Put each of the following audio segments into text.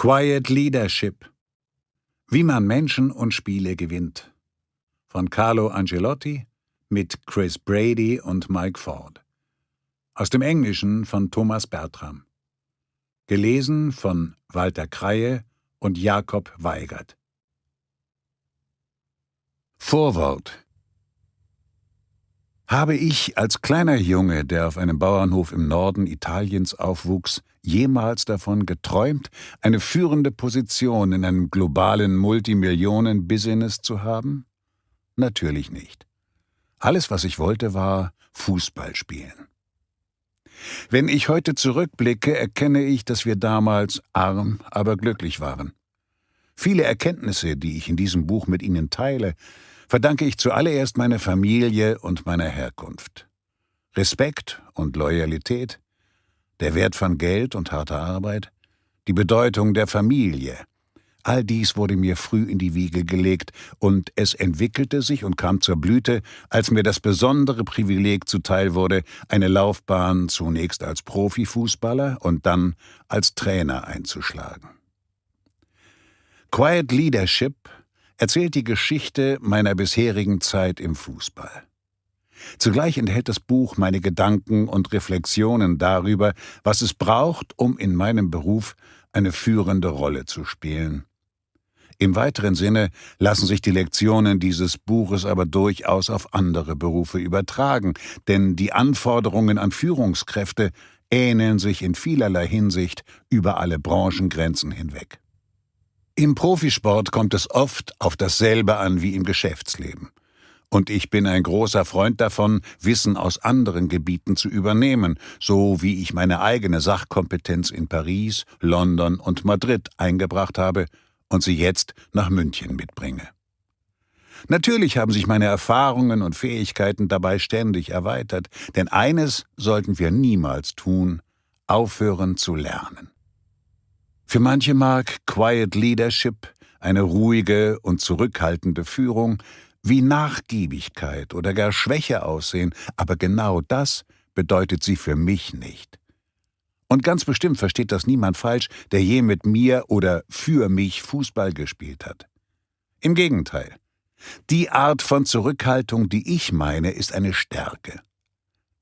Quiet Leadership. Wie man Menschen und Spiele gewinnt. Von Carlo Angelotti mit Chris Brady und Mike Ford. Aus dem Englischen von Thomas Bertram. Gelesen von Walter Kreie und Jakob Weigert. Vorwort habe ich als kleiner Junge, der auf einem Bauernhof im Norden Italiens aufwuchs, jemals davon geträumt, eine führende Position in einem globalen Multimillionen-Business zu haben? Natürlich nicht. Alles, was ich wollte, war Fußball spielen. Wenn ich heute zurückblicke, erkenne ich, dass wir damals arm, aber glücklich waren. Viele Erkenntnisse, die ich in diesem Buch mit Ihnen teile, verdanke ich zuallererst meiner Familie und meiner Herkunft. Respekt und Loyalität, der Wert von Geld und harter Arbeit, die Bedeutung der Familie. All dies wurde mir früh in die Wiege gelegt, und es entwickelte sich und kam zur Blüte, als mir das besondere Privileg zuteil wurde, eine Laufbahn zunächst als Profifußballer und dann als Trainer einzuschlagen. Quiet Leadership erzählt die Geschichte meiner bisherigen Zeit im Fußball. Zugleich enthält das Buch meine Gedanken und Reflexionen darüber, was es braucht, um in meinem Beruf eine führende Rolle zu spielen. Im weiteren Sinne lassen sich die Lektionen dieses Buches aber durchaus auf andere Berufe übertragen, denn die Anforderungen an Führungskräfte ähneln sich in vielerlei Hinsicht über alle Branchengrenzen hinweg. Im Profisport kommt es oft auf dasselbe an wie im Geschäftsleben. Und ich bin ein großer Freund davon, Wissen aus anderen Gebieten zu übernehmen, so wie ich meine eigene Sachkompetenz in Paris, London und Madrid eingebracht habe und sie jetzt nach München mitbringe. Natürlich haben sich meine Erfahrungen und Fähigkeiten dabei ständig erweitert, denn eines sollten wir niemals tun, aufhören zu lernen. Für manche mag Quiet Leadership, eine ruhige und zurückhaltende Führung, wie Nachgiebigkeit oder gar Schwäche aussehen, aber genau das bedeutet sie für mich nicht. Und ganz bestimmt versteht das niemand falsch, der je mit mir oder für mich Fußball gespielt hat. Im Gegenteil. Die Art von Zurückhaltung, die ich meine, ist eine Stärke.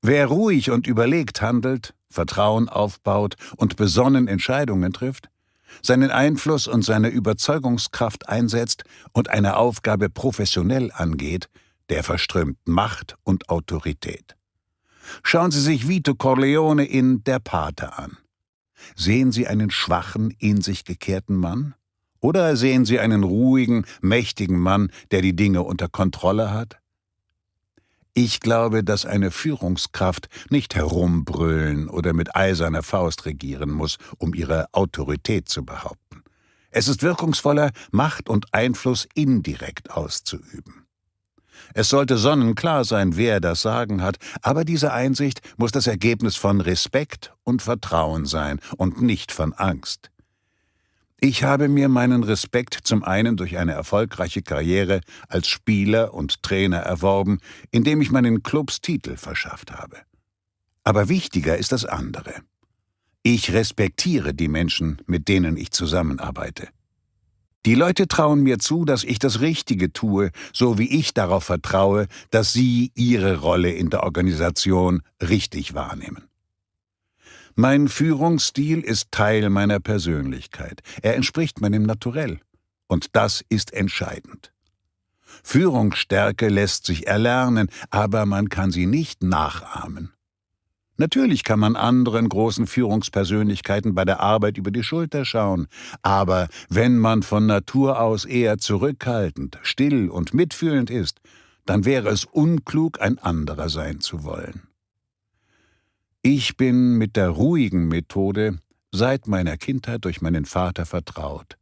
Wer ruhig und überlegt handelt, Vertrauen aufbaut und besonnen Entscheidungen trifft, seinen Einfluss und seine Überzeugungskraft einsetzt und eine Aufgabe professionell angeht, der verströmt Macht und Autorität. Schauen Sie sich Vito Corleone in Der Pate an. Sehen Sie einen schwachen, in sich gekehrten Mann? Oder sehen Sie einen ruhigen, mächtigen Mann, der die Dinge unter Kontrolle hat? Ich glaube, dass eine Führungskraft nicht herumbrüllen oder mit eiserner Faust regieren muss, um ihre Autorität zu behaupten. Es ist wirkungsvoller, Macht und Einfluss indirekt auszuüben. Es sollte sonnenklar sein, wer das Sagen hat, aber diese Einsicht muss das Ergebnis von Respekt und Vertrauen sein und nicht von Angst. Ich habe mir meinen Respekt zum einen durch eine erfolgreiche Karriere als Spieler und Trainer erworben, indem ich meinen Clubs Titel verschafft habe. Aber wichtiger ist das andere. Ich respektiere die Menschen, mit denen ich zusammenarbeite. Die Leute trauen mir zu, dass ich das Richtige tue, so wie ich darauf vertraue, dass sie ihre Rolle in der Organisation richtig wahrnehmen. Mein Führungsstil ist Teil meiner Persönlichkeit. Er entspricht meinem Naturell. Und das ist entscheidend. Führungsstärke lässt sich erlernen, aber man kann sie nicht nachahmen. Natürlich kann man anderen großen Führungspersönlichkeiten bei der Arbeit über die Schulter schauen, aber wenn man von Natur aus eher zurückhaltend, still und mitfühlend ist, dann wäre es unklug, ein anderer sein zu wollen. Ich bin mit der ruhigen Methode seit meiner Kindheit durch meinen Vater vertraut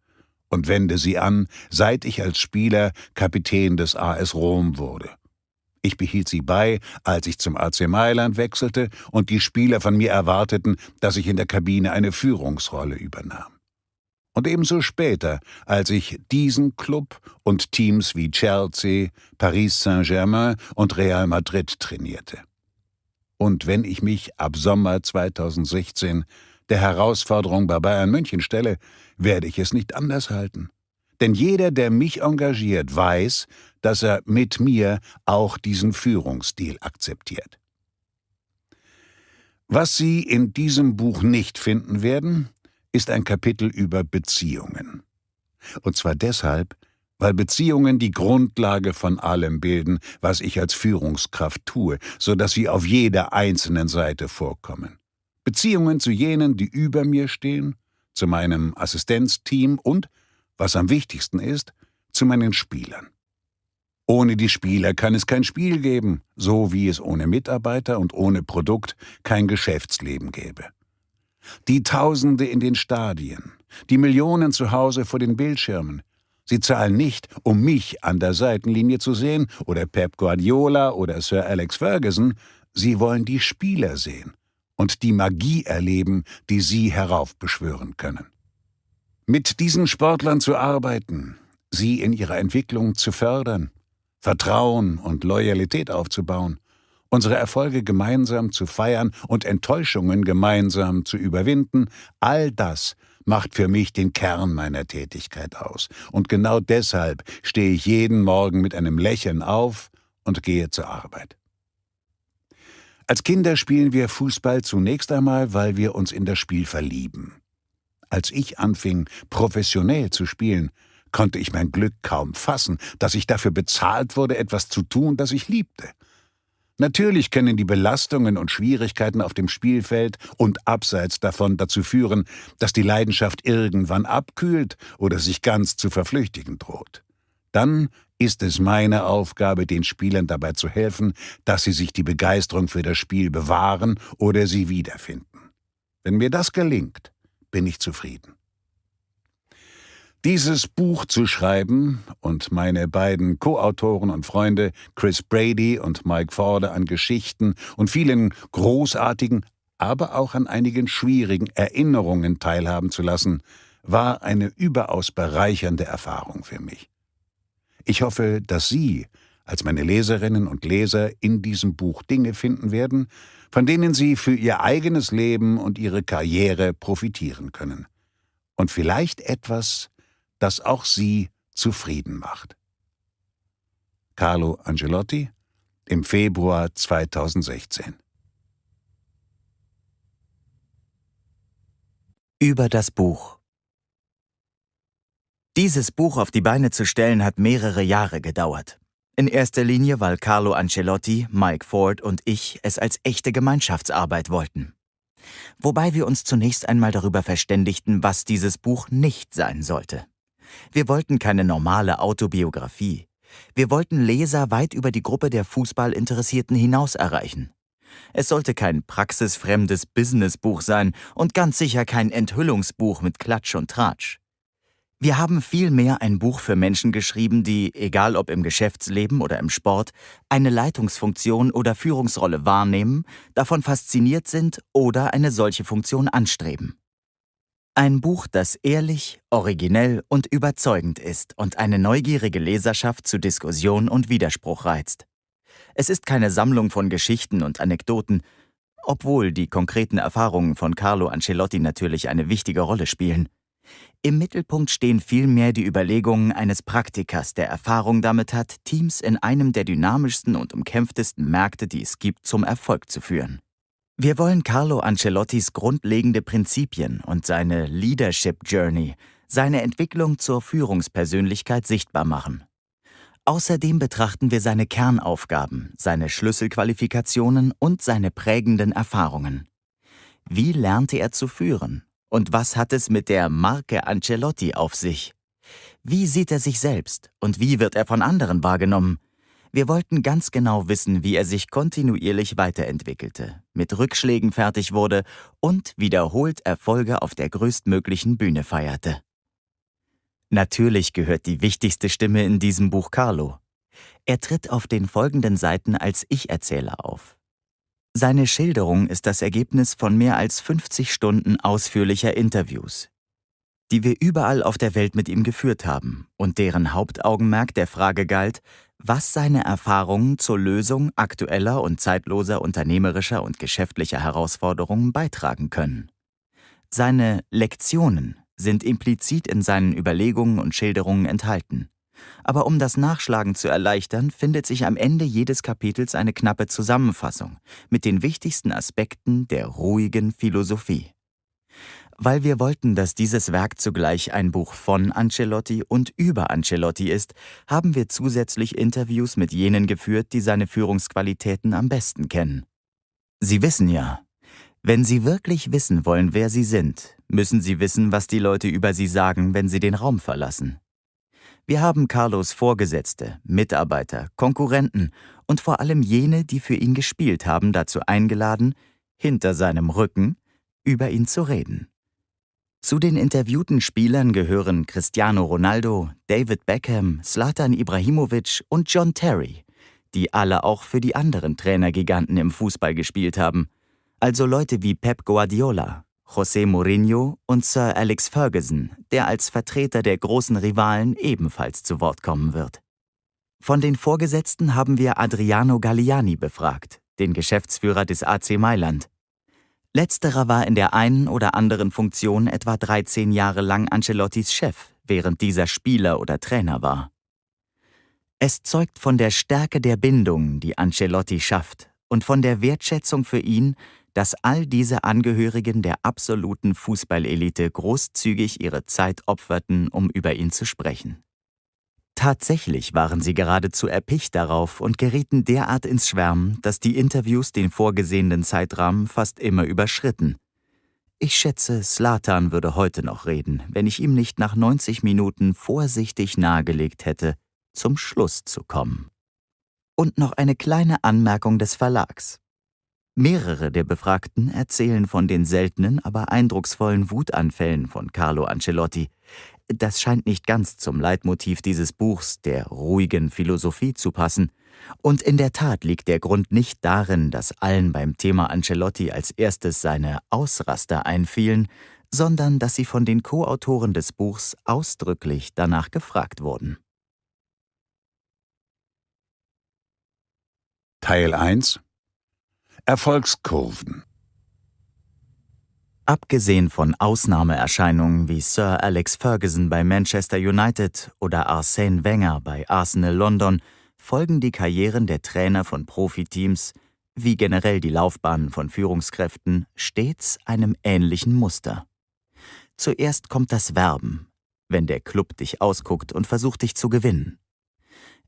und wende sie an, seit ich als Spieler Kapitän des AS Rom wurde. Ich behielt sie bei, als ich zum AC Mailand wechselte und die Spieler von mir erwarteten, dass ich in der Kabine eine Führungsrolle übernahm. Und ebenso später, als ich diesen Club und Teams wie Chelsea, Paris Saint-Germain und Real Madrid trainierte und wenn ich mich ab Sommer 2016 der Herausforderung bei Bayern München stelle, werde ich es nicht anders halten. Denn jeder, der mich engagiert, weiß, dass er mit mir auch diesen Führungsstil akzeptiert. Was Sie in diesem Buch nicht finden werden, ist ein Kapitel über Beziehungen. Und zwar deshalb, weil Beziehungen die Grundlage von allem bilden, was ich als Führungskraft tue, so dass sie auf jeder einzelnen Seite vorkommen. Beziehungen zu jenen, die über mir stehen, zu meinem Assistenzteam und, was am wichtigsten ist, zu meinen Spielern. Ohne die Spieler kann es kein Spiel geben, so wie es ohne Mitarbeiter und ohne Produkt kein Geschäftsleben gäbe. Die Tausende in den Stadien, die Millionen zu Hause vor den Bildschirmen, Sie zahlen nicht, um mich an der Seitenlinie zu sehen oder Pep Guardiola oder Sir Alex Ferguson. Sie wollen die Spieler sehen und die Magie erleben, die sie heraufbeschwören können. Mit diesen Sportlern zu arbeiten, sie in ihrer Entwicklung zu fördern, Vertrauen und Loyalität aufzubauen, unsere Erfolge gemeinsam zu feiern und Enttäuschungen gemeinsam zu überwinden, all das macht für mich den Kern meiner Tätigkeit aus. Und genau deshalb stehe ich jeden Morgen mit einem Lächeln auf und gehe zur Arbeit. Als Kinder spielen wir Fußball zunächst einmal, weil wir uns in das Spiel verlieben. Als ich anfing, professionell zu spielen, konnte ich mein Glück kaum fassen, dass ich dafür bezahlt wurde, etwas zu tun, das ich liebte. Natürlich können die Belastungen und Schwierigkeiten auf dem Spielfeld und abseits davon dazu führen, dass die Leidenschaft irgendwann abkühlt oder sich ganz zu verflüchtigen droht. Dann ist es meine Aufgabe, den Spielern dabei zu helfen, dass sie sich die Begeisterung für das Spiel bewahren oder sie wiederfinden. Wenn mir das gelingt, bin ich zufrieden. Dieses Buch zu schreiben und meine beiden Co-Autoren und Freunde Chris Brady und Mike Forde an Geschichten und vielen großartigen, aber auch an einigen schwierigen Erinnerungen teilhaben zu lassen, war eine überaus bereichernde Erfahrung für mich. Ich hoffe, dass Sie als meine Leserinnen und Leser in diesem Buch Dinge finden werden, von denen Sie für Ihr eigenes Leben und Ihre Karriere profitieren können. Und vielleicht etwas, das auch sie zufrieden macht. Carlo Angelotti im Februar 2016 Über das Buch Dieses Buch auf die Beine zu stellen hat mehrere Jahre gedauert. In erster Linie, weil Carlo Ancelotti, Mike Ford und ich es als echte Gemeinschaftsarbeit wollten. Wobei wir uns zunächst einmal darüber verständigten, was dieses Buch nicht sein sollte. Wir wollten keine normale Autobiografie. Wir wollten Leser weit über die Gruppe der Fußballinteressierten hinaus erreichen. Es sollte kein praxisfremdes Businessbuch sein und ganz sicher kein Enthüllungsbuch mit Klatsch und Tratsch. Wir haben vielmehr ein Buch für Menschen geschrieben, die, egal ob im Geschäftsleben oder im Sport, eine Leitungsfunktion oder Führungsrolle wahrnehmen, davon fasziniert sind oder eine solche Funktion anstreben. Ein Buch, das ehrlich, originell und überzeugend ist und eine neugierige Leserschaft zu Diskussion und Widerspruch reizt. Es ist keine Sammlung von Geschichten und Anekdoten, obwohl die konkreten Erfahrungen von Carlo Ancelotti natürlich eine wichtige Rolle spielen. Im Mittelpunkt stehen vielmehr die Überlegungen eines Praktikers, der Erfahrung damit hat, Teams in einem der dynamischsten und umkämpftesten Märkte, die es gibt, zum Erfolg zu führen. Wir wollen Carlo Ancelottis grundlegende Prinzipien und seine Leadership Journey, seine Entwicklung zur Führungspersönlichkeit sichtbar machen. Außerdem betrachten wir seine Kernaufgaben, seine Schlüsselqualifikationen und seine prägenden Erfahrungen. Wie lernte er zu führen? Und was hat es mit der Marke Ancelotti auf sich? Wie sieht er sich selbst und wie wird er von anderen wahrgenommen? Wir wollten ganz genau wissen, wie er sich kontinuierlich weiterentwickelte, mit Rückschlägen fertig wurde und wiederholt Erfolge auf der größtmöglichen Bühne feierte. Natürlich gehört die wichtigste Stimme in diesem Buch Carlo. Er tritt auf den folgenden Seiten als Ich-Erzähler auf. Seine Schilderung ist das Ergebnis von mehr als 50 Stunden ausführlicher Interviews, die wir überall auf der Welt mit ihm geführt haben und deren Hauptaugenmerk der Frage galt, was seine Erfahrungen zur Lösung aktueller und zeitloser unternehmerischer und geschäftlicher Herausforderungen beitragen können. Seine Lektionen sind implizit in seinen Überlegungen und Schilderungen enthalten. Aber um das Nachschlagen zu erleichtern, findet sich am Ende jedes Kapitels eine knappe Zusammenfassung mit den wichtigsten Aspekten der ruhigen Philosophie. Weil wir wollten, dass dieses Werk zugleich ein Buch von Ancelotti und über Ancelotti ist, haben wir zusätzlich Interviews mit jenen geführt, die seine Führungsqualitäten am besten kennen. Sie wissen ja, wenn Sie wirklich wissen wollen, wer Sie sind, müssen Sie wissen, was die Leute über Sie sagen, wenn Sie den Raum verlassen. Wir haben Carlos Vorgesetzte, Mitarbeiter, Konkurrenten und vor allem jene, die für ihn gespielt haben, dazu eingeladen, hinter seinem Rücken über ihn zu reden. Zu den interviewten Spielern gehören Cristiano Ronaldo, David Beckham, Slatan Ibrahimovic und John Terry, die alle auch für die anderen Trainergiganten im Fußball gespielt haben, also Leute wie Pep Guardiola, José Mourinho und Sir Alex Ferguson, der als Vertreter der großen Rivalen ebenfalls zu Wort kommen wird. Von den Vorgesetzten haben wir Adriano Galliani befragt, den Geschäftsführer des AC Mailand. Letzterer war in der einen oder anderen Funktion etwa 13 Jahre lang Ancelottis Chef, während dieser Spieler oder Trainer war. Es zeugt von der Stärke der Bindung, die Ancelotti schafft, und von der Wertschätzung für ihn, dass all diese Angehörigen der absoluten Fußballelite großzügig ihre Zeit opferten, um über ihn zu sprechen. Tatsächlich waren sie geradezu erpicht darauf und gerieten derart ins Schwärmen, dass die Interviews den vorgesehenen Zeitrahmen fast immer überschritten. Ich schätze, Slatan würde heute noch reden, wenn ich ihm nicht nach 90 Minuten vorsichtig nahegelegt hätte, zum Schluss zu kommen. Und noch eine kleine Anmerkung des Verlags. Mehrere der Befragten erzählen von den seltenen, aber eindrucksvollen Wutanfällen von Carlo Ancelotti das scheint nicht ganz zum Leitmotiv dieses Buchs, der ruhigen Philosophie, zu passen. Und in der Tat liegt der Grund nicht darin, dass allen beim Thema Ancelotti als erstes seine Ausraster einfielen, sondern dass sie von den Co-Autoren des Buchs ausdrücklich danach gefragt wurden. Teil 1 Erfolgskurven Abgesehen von Ausnahmeerscheinungen wie Sir Alex Ferguson bei Manchester United oder Arsène Wenger bei Arsenal London folgen die Karrieren der Trainer von Profiteams, wie generell die Laufbahnen von Führungskräften, stets einem ähnlichen Muster. Zuerst kommt das Werben, wenn der Club dich ausguckt und versucht dich zu gewinnen.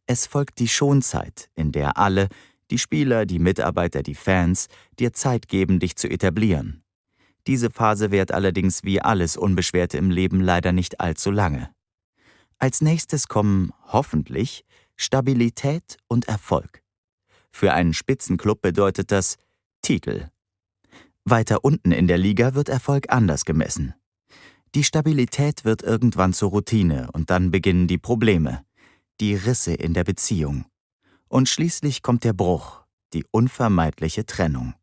Es folgt die Schonzeit, in der alle, die Spieler, die Mitarbeiter, die Fans, dir Zeit geben, dich zu etablieren diese Phase währt allerdings wie alles Unbeschwerte im Leben leider nicht allzu lange. Als nächstes kommen, hoffentlich, Stabilität und Erfolg. Für einen Spitzenklub bedeutet das Titel. Weiter unten in der Liga wird Erfolg anders gemessen. Die Stabilität wird irgendwann zur Routine und dann beginnen die Probleme, die Risse in der Beziehung. Und schließlich kommt der Bruch, die unvermeidliche Trennung.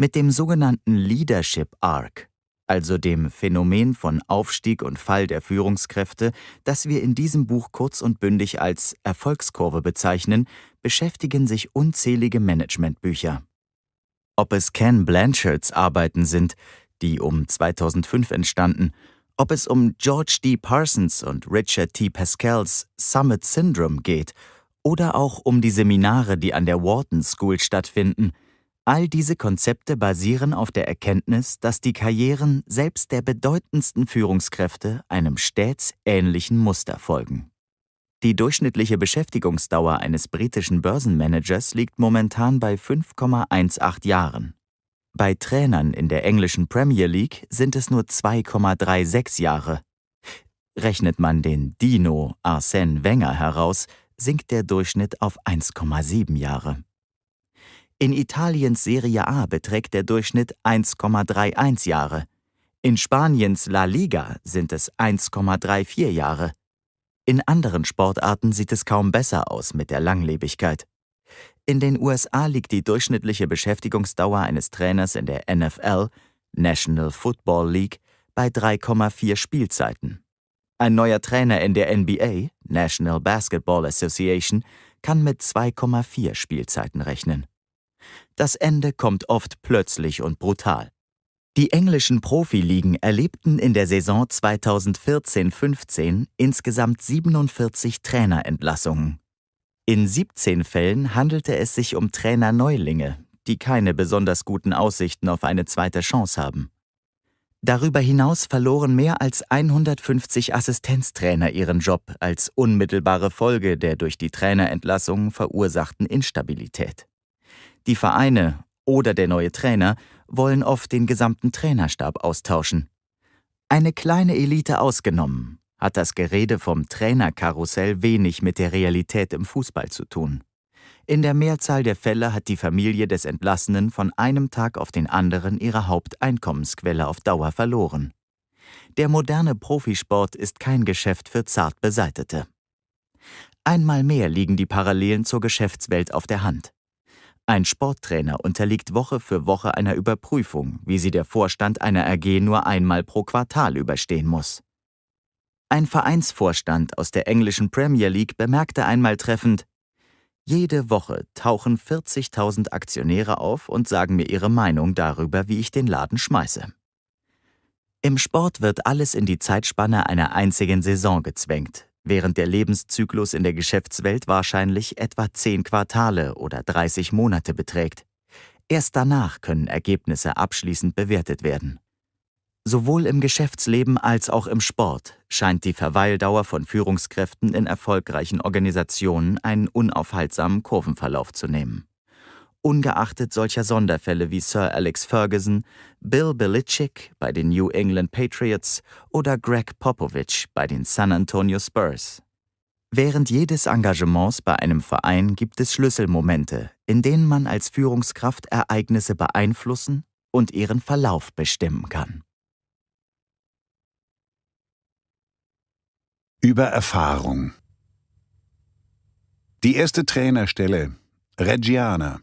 Mit dem sogenannten Leadership Arc, also dem Phänomen von Aufstieg und Fall der Führungskräfte, das wir in diesem Buch kurz und bündig als Erfolgskurve bezeichnen, beschäftigen sich unzählige Managementbücher. Ob es Ken Blanchards Arbeiten sind, die um 2005 entstanden, ob es um George D. Parsons und Richard T. Pascals Summit Syndrome geht oder auch um die Seminare, die an der Wharton School stattfinden – All diese Konzepte basieren auf der Erkenntnis, dass die Karrieren selbst der bedeutendsten Führungskräfte einem stets ähnlichen Muster folgen. Die durchschnittliche Beschäftigungsdauer eines britischen Börsenmanagers liegt momentan bei 5,18 Jahren. Bei Trainern in der englischen Premier League sind es nur 2,36 Jahre. Rechnet man den Dino Arsène Wenger heraus, sinkt der Durchschnitt auf 1,7 Jahre. In Italiens Serie A beträgt der Durchschnitt 1,31 Jahre. In Spaniens La Liga sind es 1,34 Jahre. In anderen Sportarten sieht es kaum besser aus mit der Langlebigkeit. In den USA liegt die durchschnittliche Beschäftigungsdauer eines Trainers in der NFL, National Football League, bei 3,4 Spielzeiten. Ein neuer Trainer in der NBA, National Basketball Association, kann mit 2,4 Spielzeiten rechnen. Das Ende kommt oft plötzlich und brutal. Die englischen Profiligen erlebten in der Saison 2014-15 insgesamt 47 Trainerentlassungen. In 17 Fällen handelte es sich um Trainerneulinge, die keine besonders guten Aussichten auf eine zweite Chance haben. Darüber hinaus verloren mehr als 150 Assistenztrainer ihren Job als unmittelbare Folge der durch die Trainerentlassungen verursachten Instabilität. Die Vereine oder der neue Trainer wollen oft den gesamten Trainerstab austauschen. Eine kleine Elite ausgenommen, hat das Gerede vom Trainerkarussell wenig mit der Realität im Fußball zu tun. In der Mehrzahl der Fälle hat die Familie des Entlassenen von einem Tag auf den anderen ihre Haupteinkommensquelle auf Dauer verloren. Der moderne Profisport ist kein Geschäft für zart Beseitete. Einmal mehr liegen die Parallelen zur Geschäftswelt auf der Hand. Ein Sporttrainer unterliegt Woche für Woche einer Überprüfung, wie sie der Vorstand einer AG nur einmal pro Quartal überstehen muss. Ein Vereinsvorstand aus der englischen Premier League bemerkte einmal treffend, jede Woche tauchen 40.000 Aktionäre auf und sagen mir ihre Meinung darüber, wie ich den Laden schmeiße. Im Sport wird alles in die Zeitspanne einer einzigen Saison gezwängt, während der Lebenszyklus in der Geschäftswelt wahrscheinlich etwa 10 Quartale oder 30 Monate beträgt. Erst danach können Ergebnisse abschließend bewertet werden. Sowohl im Geschäftsleben als auch im Sport scheint die Verweildauer von Führungskräften in erfolgreichen Organisationen einen unaufhaltsamen Kurvenverlauf zu nehmen ungeachtet solcher Sonderfälle wie Sir Alex Ferguson, Bill Belichick bei den New England Patriots oder Greg Popovich bei den San Antonio Spurs. Während jedes Engagements bei einem Verein gibt es Schlüsselmomente, in denen man als Führungskraft Ereignisse beeinflussen und ihren Verlauf bestimmen kann. Über Erfahrung Die erste Trainerstelle, Reggiana,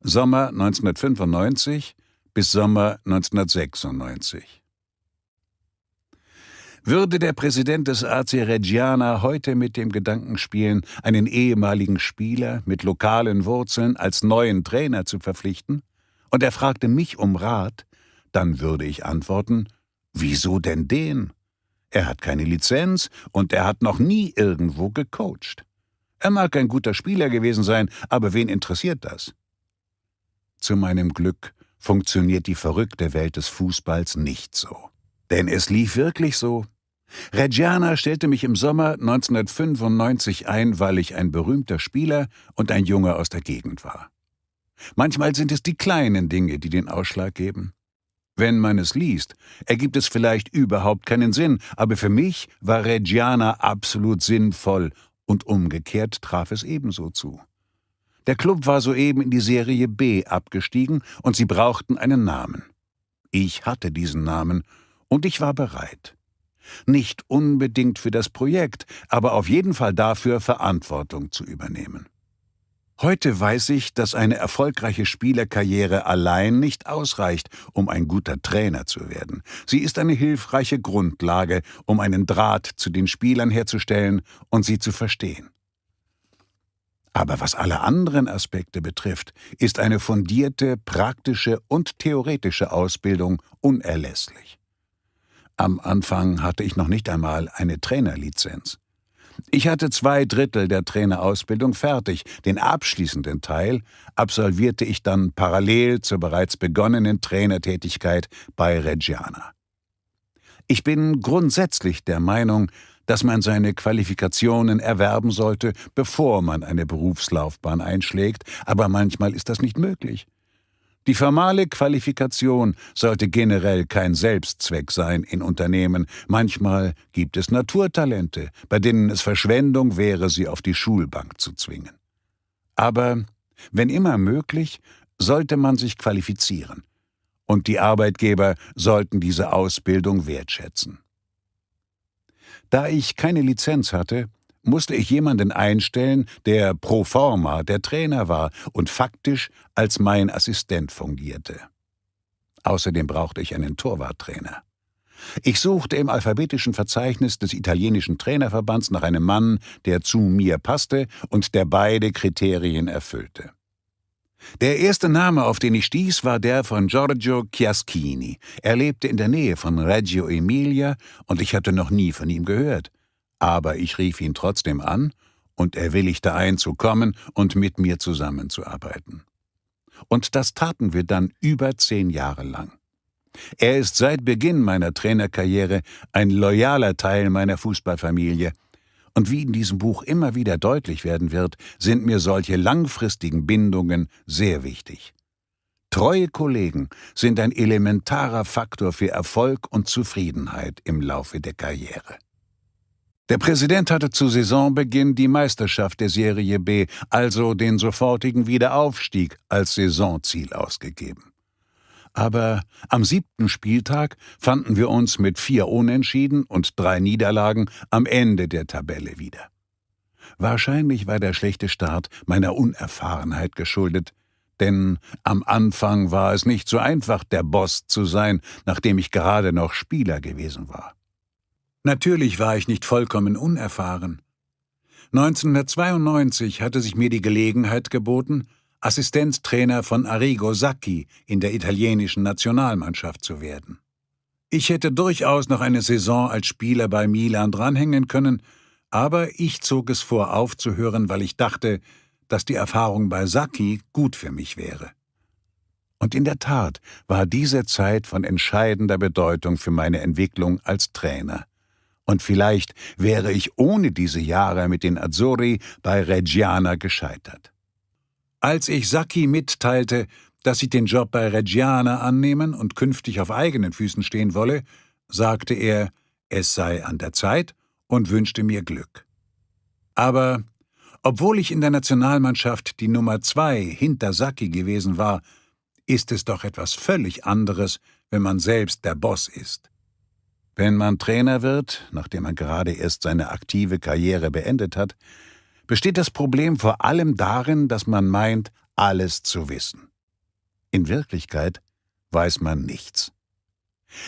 Sommer 1995 bis Sommer 1996. Würde der Präsident des AC Reggiana heute mit dem Gedanken spielen, einen ehemaligen Spieler mit lokalen Wurzeln als neuen Trainer zu verpflichten? Und er fragte mich um Rat, dann würde ich antworten, wieso denn den? Er hat keine Lizenz und er hat noch nie irgendwo gecoacht. Er mag ein guter Spieler gewesen sein, aber wen interessiert das? Zu meinem Glück funktioniert die verrückte Welt des Fußballs nicht so. Denn es lief wirklich so. Reggiana stellte mich im Sommer 1995 ein, weil ich ein berühmter Spieler und ein Junge aus der Gegend war. Manchmal sind es die kleinen Dinge, die den Ausschlag geben. Wenn man es liest, ergibt es vielleicht überhaupt keinen Sinn, aber für mich war Reggiana absolut sinnvoll und umgekehrt traf es ebenso zu. Der Club war soeben in die Serie B abgestiegen und sie brauchten einen Namen. Ich hatte diesen Namen und ich war bereit. Nicht unbedingt für das Projekt, aber auf jeden Fall dafür, Verantwortung zu übernehmen. Heute weiß ich, dass eine erfolgreiche Spielerkarriere allein nicht ausreicht, um ein guter Trainer zu werden. Sie ist eine hilfreiche Grundlage, um einen Draht zu den Spielern herzustellen und sie zu verstehen. Aber was alle anderen Aspekte betrifft, ist eine fundierte, praktische und theoretische Ausbildung unerlässlich. Am Anfang hatte ich noch nicht einmal eine Trainerlizenz. Ich hatte zwei Drittel der Trainerausbildung fertig. Den abschließenden Teil absolvierte ich dann parallel zur bereits begonnenen Trainertätigkeit bei Reggiana. Ich bin grundsätzlich der Meinung, dass man seine Qualifikationen erwerben sollte, bevor man eine Berufslaufbahn einschlägt, aber manchmal ist das nicht möglich. Die formale Qualifikation sollte generell kein Selbstzweck sein in Unternehmen. Manchmal gibt es Naturtalente, bei denen es Verschwendung wäre, sie auf die Schulbank zu zwingen. Aber, wenn immer möglich, sollte man sich qualifizieren. Und die Arbeitgeber sollten diese Ausbildung wertschätzen. Da ich keine Lizenz hatte, musste ich jemanden einstellen, der pro forma der Trainer war und faktisch als mein Assistent fungierte. Außerdem brauchte ich einen Torwarttrainer. Ich suchte im alphabetischen Verzeichnis des italienischen Trainerverbands nach einem Mann, der zu mir passte und der beide Kriterien erfüllte. Der erste Name, auf den ich stieß, war der von Giorgio Chiaschini. Er lebte in der Nähe von Reggio Emilia und ich hatte noch nie von ihm gehört. Aber ich rief ihn trotzdem an und er willigte ein, zu kommen und mit mir zusammenzuarbeiten. Und das taten wir dann über zehn Jahre lang. Er ist seit Beginn meiner Trainerkarriere ein loyaler Teil meiner Fußballfamilie – und wie in diesem Buch immer wieder deutlich werden wird, sind mir solche langfristigen Bindungen sehr wichtig. Treue Kollegen sind ein elementarer Faktor für Erfolg und Zufriedenheit im Laufe der Karriere. Der Präsident hatte zu Saisonbeginn die Meisterschaft der Serie B, also den sofortigen Wiederaufstieg, als Saisonziel ausgegeben. Aber am siebten Spieltag fanden wir uns mit vier Unentschieden und drei Niederlagen am Ende der Tabelle wieder. Wahrscheinlich war der schlechte Start meiner Unerfahrenheit geschuldet, denn am Anfang war es nicht so einfach, der Boss zu sein, nachdem ich gerade noch Spieler gewesen war. Natürlich war ich nicht vollkommen unerfahren. 1992 hatte sich mir die Gelegenheit geboten, Assistenztrainer von Arrigo Sacchi in der italienischen Nationalmannschaft zu werden. Ich hätte durchaus noch eine Saison als Spieler bei Milan dranhängen können, aber ich zog es vor, aufzuhören, weil ich dachte, dass die Erfahrung bei Sacchi gut für mich wäre. Und in der Tat war diese Zeit von entscheidender Bedeutung für meine Entwicklung als Trainer. Und vielleicht wäre ich ohne diese Jahre mit den Azzurri bei Reggiana gescheitert. Als ich Saki mitteilte, dass ich den Job bei Reggiana annehmen und künftig auf eigenen Füßen stehen wolle, sagte er, es sei an der Zeit und wünschte mir Glück. Aber obwohl ich in der Nationalmannschaft die Nummer zwei hinter Saki gewesen war, ist es doch etwas völlig anderes, wenn man selbst der Boss ist. Wenn man Trainer wird, nachdem man gerade erst seine aktive Karriere beendet hat, besteht das Problem vor allem darin, dass man meint, alles zu wissen. In Wirklichkeit weiß man nichts.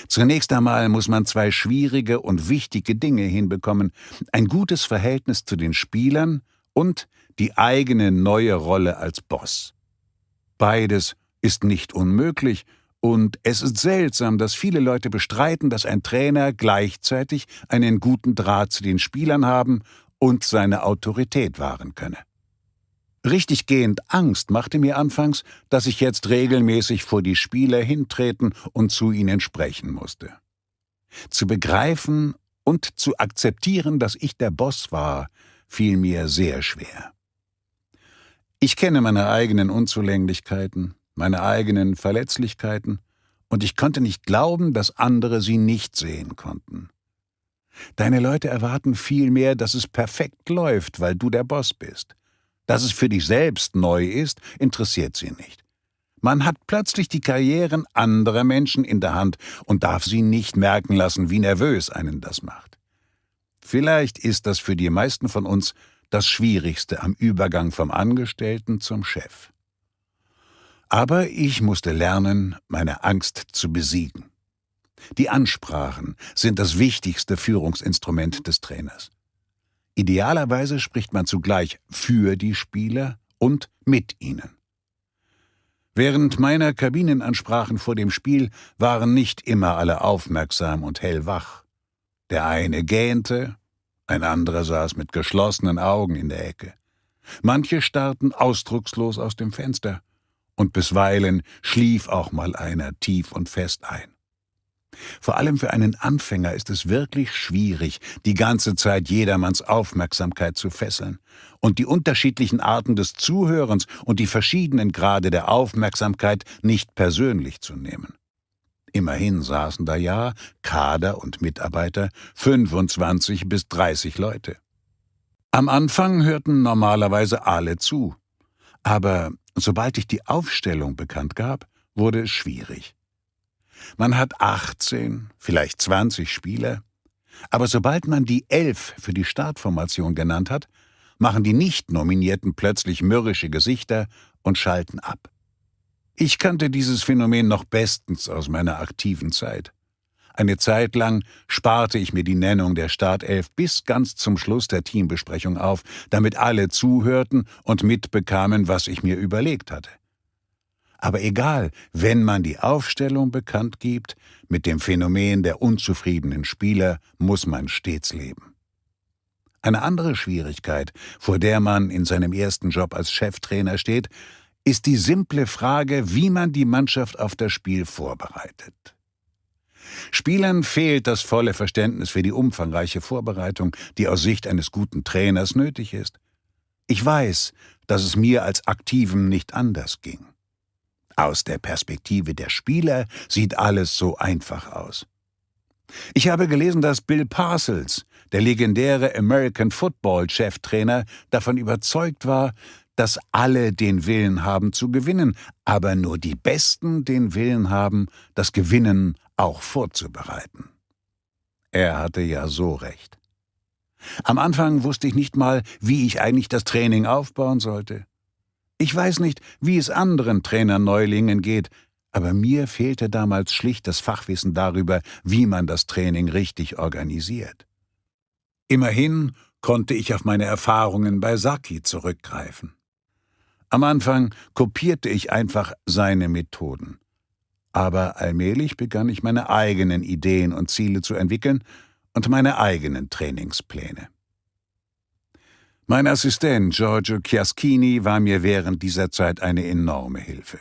Zunächst einmal muss man zwei schwierige und wichtige Dinge hinbekommen, ein gutes Verhältnis zu den Spielern und die eigene neue Rolle als Boss. Beides ist nicht unmöglich, und es ist seltsam, dass viele Leute bestreiten, dass ein Trainer gleichzeitig einen guten Draht zu den Spielern haben und seine Autorität wahren könne. Richtiggehend Angst machte mir anfangs, dass ich jetzt regelmäßig vor die Spieler hintreten und zu ihnen sprechen musste. Zu begreifen und zu akzeptieren, dass ich der Boss war, fiel mir sehr schwer. Ich kenne meine eigenen Unzulänglichkeiten, meine eigenen Verletzlichkeiten, und ich konnte nicht glauben, dass andere sie nicht sehen konnten. Deine Leute erwarten vielmehr, dass es perfekt läuft, weil du der Boss bist. Dass es für dich selbst neu ist, interessiert sie nicht. Man hat plötzlich die Karrieren anderer Menschen in der Hand und darf sie nicht merken lassen, wie nervös einen das macht. Vielleicht ist das für die meisten von uns das Schwierigste am Übergang vom Angestellten zum Chef. Aber ich musste lernen, meine Angst zu besiegen. Die Ansprachen sind das wichtigste Führungsinstrument des Trainers. Idealerweise spricht man zugleich für die Spieler und mit ihnen. Während meiner Kabinenansprachen vor dem Spiel waren nicht immer alle aufmerksam und hellwach. Der eine gähnte, ein anderer saß mit geschlossenen Augen in der Ecke. Manche starrten ausdruckslos aus dem Fenster, und bisweilen schlief auch mal einer tief und fest ein. Vor allem für einen Anfänger ist es wirklich schwierig, die ganze Zeit jedermanns Aufmerksamkeit zu fesseln. Und die unterschiedlichen Arten des Zuhörens und die verschiedenen Grade der Aufmerksamkeit nicht persönlich zu nehmen. Immerhin saßen da ja Kader und Mitarbeiter 25 bis 30 Leute. Am Anfang hörten normalerweise alle zu. Aber sobald ich die Aufstellung bekannt gab, wurde es schwierig. Man hat 18, vielleicht 20 Spieler. Aber sobald man die elf für die Startformation genannt hat, machen die Nicht-Nominierten plötzlich mürrische Gesichter und schalten ab. Ich kannte dieses Phänomen noch bestens aus meiner aktiven Zeit. Eine Zeit lang sparte ich mir die Nennung der Startelf bis ganz zum Schluss der Teambesprechung auf, damit alle zuhörten und mitbekamen, was ich mir überlegt hatte. Aber egal, wenn man die Aufstellung bekannt gibt, mit dem Phänomen der unzufriedenen Spieler muss man stets leben. Eine andere Schwierigkeit, vor der man in seinem ersten Job als Cheftrainer steht, ist die simple Frage, wie man die Mannschaft auf das Spiel vorbereitet. Spielern fehlt das volle Verständnis für die umfangreiche Vorbereitung, die aus Sicht eines guten Trainers nötig ist. Ich weiß, dass es mir als Aktivem nicht anders ging. Aus der Perspektive der Spieler sieht alles so einfach aus. Ich habe gelesen, dass Bill Parcells, der legendäre American Football Cheftrainer, davon überzeugt war, dass alle den Willen haben zu gewinnen, aber nur die Besten den Willen haben, das Gewinnen auch vorzubereiten. Er hatte ja so recht. Am Anfang wusste ich nicht mal, wie ich eigentlich das Training aufbauen sollte. Ich weiß nicht, wie es anderen Trainerneulingen geht, aber mir fehlte damals schlicht das Fachwissen darüber, wie man das Training richtig organisiert. Immerhin konnte ich auf meine Erfahrungen bei Saki zurückgreifen. Am Anfang kopierte ich einfach seine Methoden. Aber allmählich begann ich meine eigenen Ideen und Ziele zu entwickeln und meine eigenen Trainingspläne. Mein Assistent Giorgio Chiaschini war mir während dieser Zeit eine enorme Hilfe.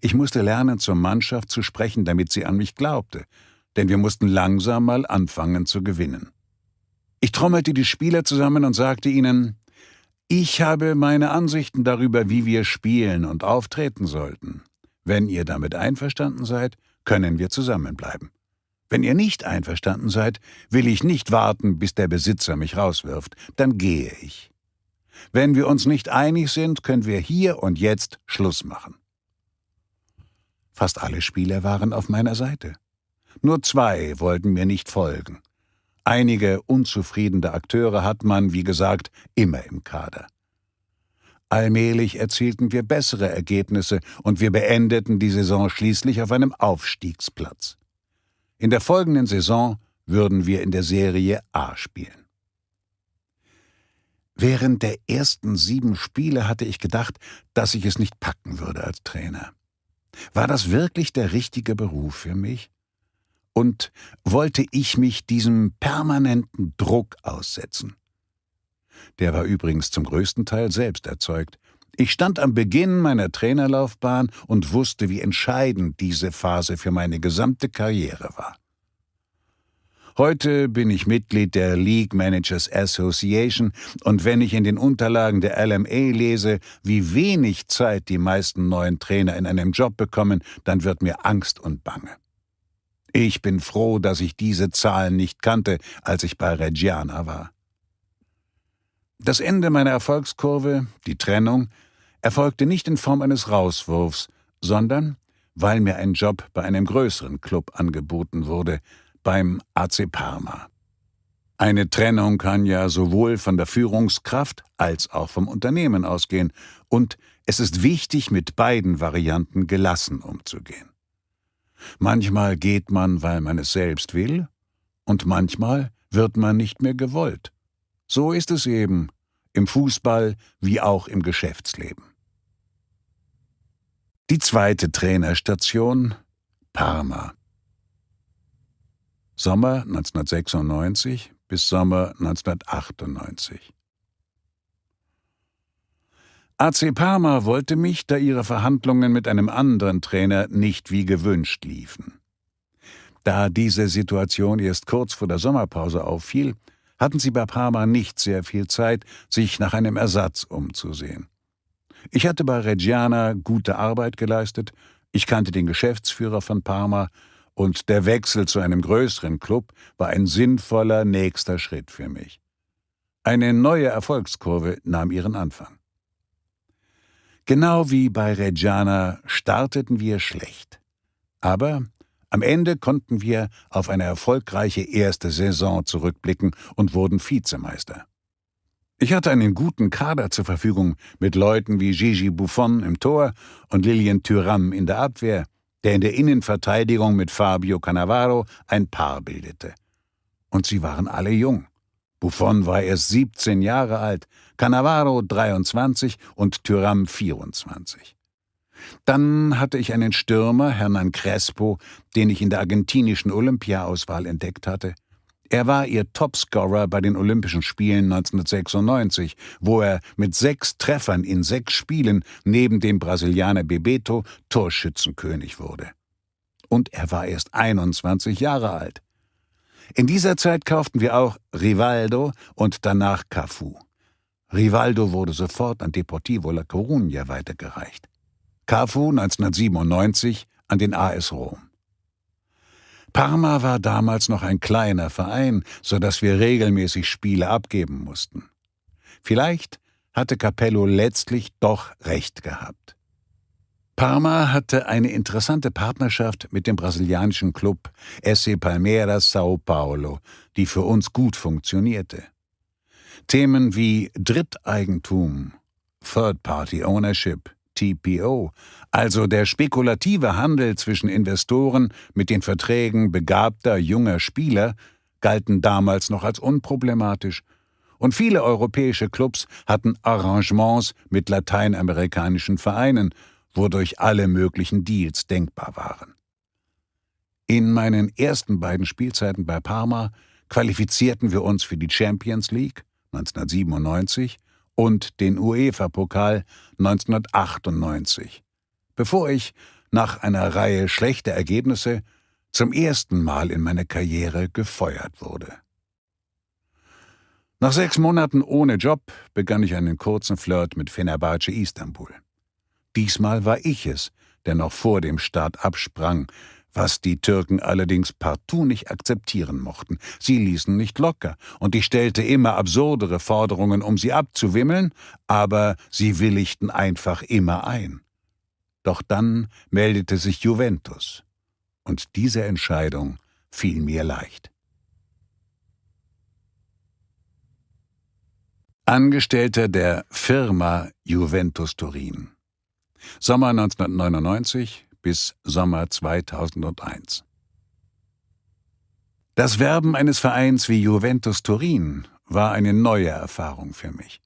Ich musste lernen, zur Mannschaft zu sprechen, damit sie an mich glaubte, denn wir mussten langsam mal anfangen zu gewinnen. Ich trommelte die Spieler zusammen und sagte ihnen, ich habe meine Ansichten darüber, wie wir spielen und auftreten sollten. Wenn ihr damit einverstanden seid, können wir zusammenbleiben. Wenn ihr nicht einverstanden seid, will ich nicht warten, bis der Besitzer mich rauswirft, dann gehe ich. Wenn wir uns nicht einig sind, können wir hier und jetzt Schluss machen. Fast alle Spieler waren auf meiner Seite. Nur zwei wollten mir nicht folgen. Einige unzufriedene Akteure hat man, wie gesagt, immer im Kader. Allmählich erzielten wir bessere Ergebnisse und wir beendeten die Saison schließlich auf einem Aufstiegsplatz. In der folgenden Saison würden wir in der Serie A spielen. Während der ersten sieben Spiele hatte ich gedacht, dass ich es nicht packen würde als Trainer. War das wirklich der richtige Beruf für mich? Und wollte ich mich diesem permanenten Druck aussetzen? Der war übrigens zum größten Teil selbst erzeugt, ich stand am Beginn meiner Trainerlaufbahn und wusste, wie entscheidend diese Phase für meine gesamte Karriere war. Heute bin ich Mitglied der League Managers Association und wenn ich in den Unterlagen der LMA lese, wie wenig Zeit die meisten neuen Trainer in einem Job bekommen, dann wird mir Angst und Bange. Ich bin froh, dass ich diese Zahlen nicht kannte, als ich bei Reggiana war. Das Ende meiner Erfolgskurve, die Trennung, erfolgte nicht in Form eines Rauswurfs, sondern weil mir ein Job bei einem größeren Club angeboten wurde, beim AC Parma. Eine Trennung kann ja sowohl von der Führungskraft als auch vom Unternehmen ausgehen, und es ist wichtig, mit beiden Varianten gelassen umzugehen. Manchmal geht man, weil man es selbst will, und manchmal wird man nicht mehr gewollt. So ist es eben, im Fußball wie auch im Geschäftsleben. Die zweite Trainerstation Parma. Sommer 1996 bis Sommer 1998. AC Parma wollte mich, da ihre Verhandlungen mit einem anderen Trainer nicht wie gewünscht liefen. Da diese Situation erst kurz vor der Sommerpause auffiel, hatten sie bei Parma nicht sehr viel Zeit, sich nach einem Ersatz umzusehen. Ich hatte bei Reggiana gute Arbeit geleistet, ich kannte den Geschäftsführer von Parma und der Wechsel zu einem größeren Club war ein sinnvoller nächster Schritt für mich. Eine neue Erfolgskurve nahm ihren Anfang. Genau wie bei Reggiana starteten wir schlecht. Aber am Ende konnten wir auf eine erfolgreiche erste Saison zurückblicken und wurden Vizemeister. Ich hatte einen guten Kader zur Verfügung mit Leuten wie Gigi Buffon im Tor und Lilian Thuram in der Abwehr, der in der Innenverteidigung mit Fabio Cannavaro ein Paar bildete. Und sie waren alle jung. Buffon war erst 17 Jahre alt, Cannavaro 23 und Thuram 24. Dann hatte ich einen Stürmer, Hernan Crespo, den ich in der argentinischen Olympia-Auswahl entdeckt hatte, er war ihr Topscorer bei den Olympischen Spielen 1996, wo er mit sechs Treffern in sechs Spielen neben dem Brasilianer Bebeto Torschützenkönig wurde. Und er war erst 21 Jahre alt. In dieser Zeit kauften wir auch Rivaldo und danach Cafu. Rivaldo wurde sofort an Deportivo La Coruña weitergereicht. Cafu 1997 an den AS Rom. Parma war damals noch ein kleiner Verein, so dass wir regelmäßig Spiele abgeben mussten. Vielleicht hatte Capello letztlich doch recht gehabt. Parma hatte eine interessante Partnerschaft mit dem brasilianischen Club SC Palmeiras São Paulo, die für uns gut funktionierte. Themen wie Dritteigentum, Third-Party-Ownership, TPO, also der spekulative Handel zwischen Investoren mit den Verträgen begabter junger Spieler, galten damals noch als unproblematisch, und viele europäische Clubs hatten Arrangements mit lateinamerikanischen Vereinen, wodurch alle möglichen Deals denkbar waren. In meinen ersten beiden Spielzeiten bei Parma qualifizierten wir uns für die Champions League 1997 und den UEFA-Pokal 1998, bevor ich nach einer Reihe schlechter Ergebnisse zum ersten Mal in meiner Karriere gefeuert wurde. Nach sechs Monaten ohne Job begann ich einen kurzen Flirt mit Fenerbahce Istanbul. Diesmal war ich es, der noch vor dem Start absprang, was die Türken allerdings partout nicht akzeptieren mochten. Sie ließen nicht locker, und ich stellte immer absurdere Forderungen, um sie abzuwimmeln, aber sie willigten einfach immer ein. Doch dann meldete sich Juventus, und diese Entscheidung fiel mir leicht. Angestellter der Firma Juventus Turin. Sommer 1999, bis Sommer 2001. Das Werben eines Vereins wie Juventus Turin war eine neue Erfahrung für mich.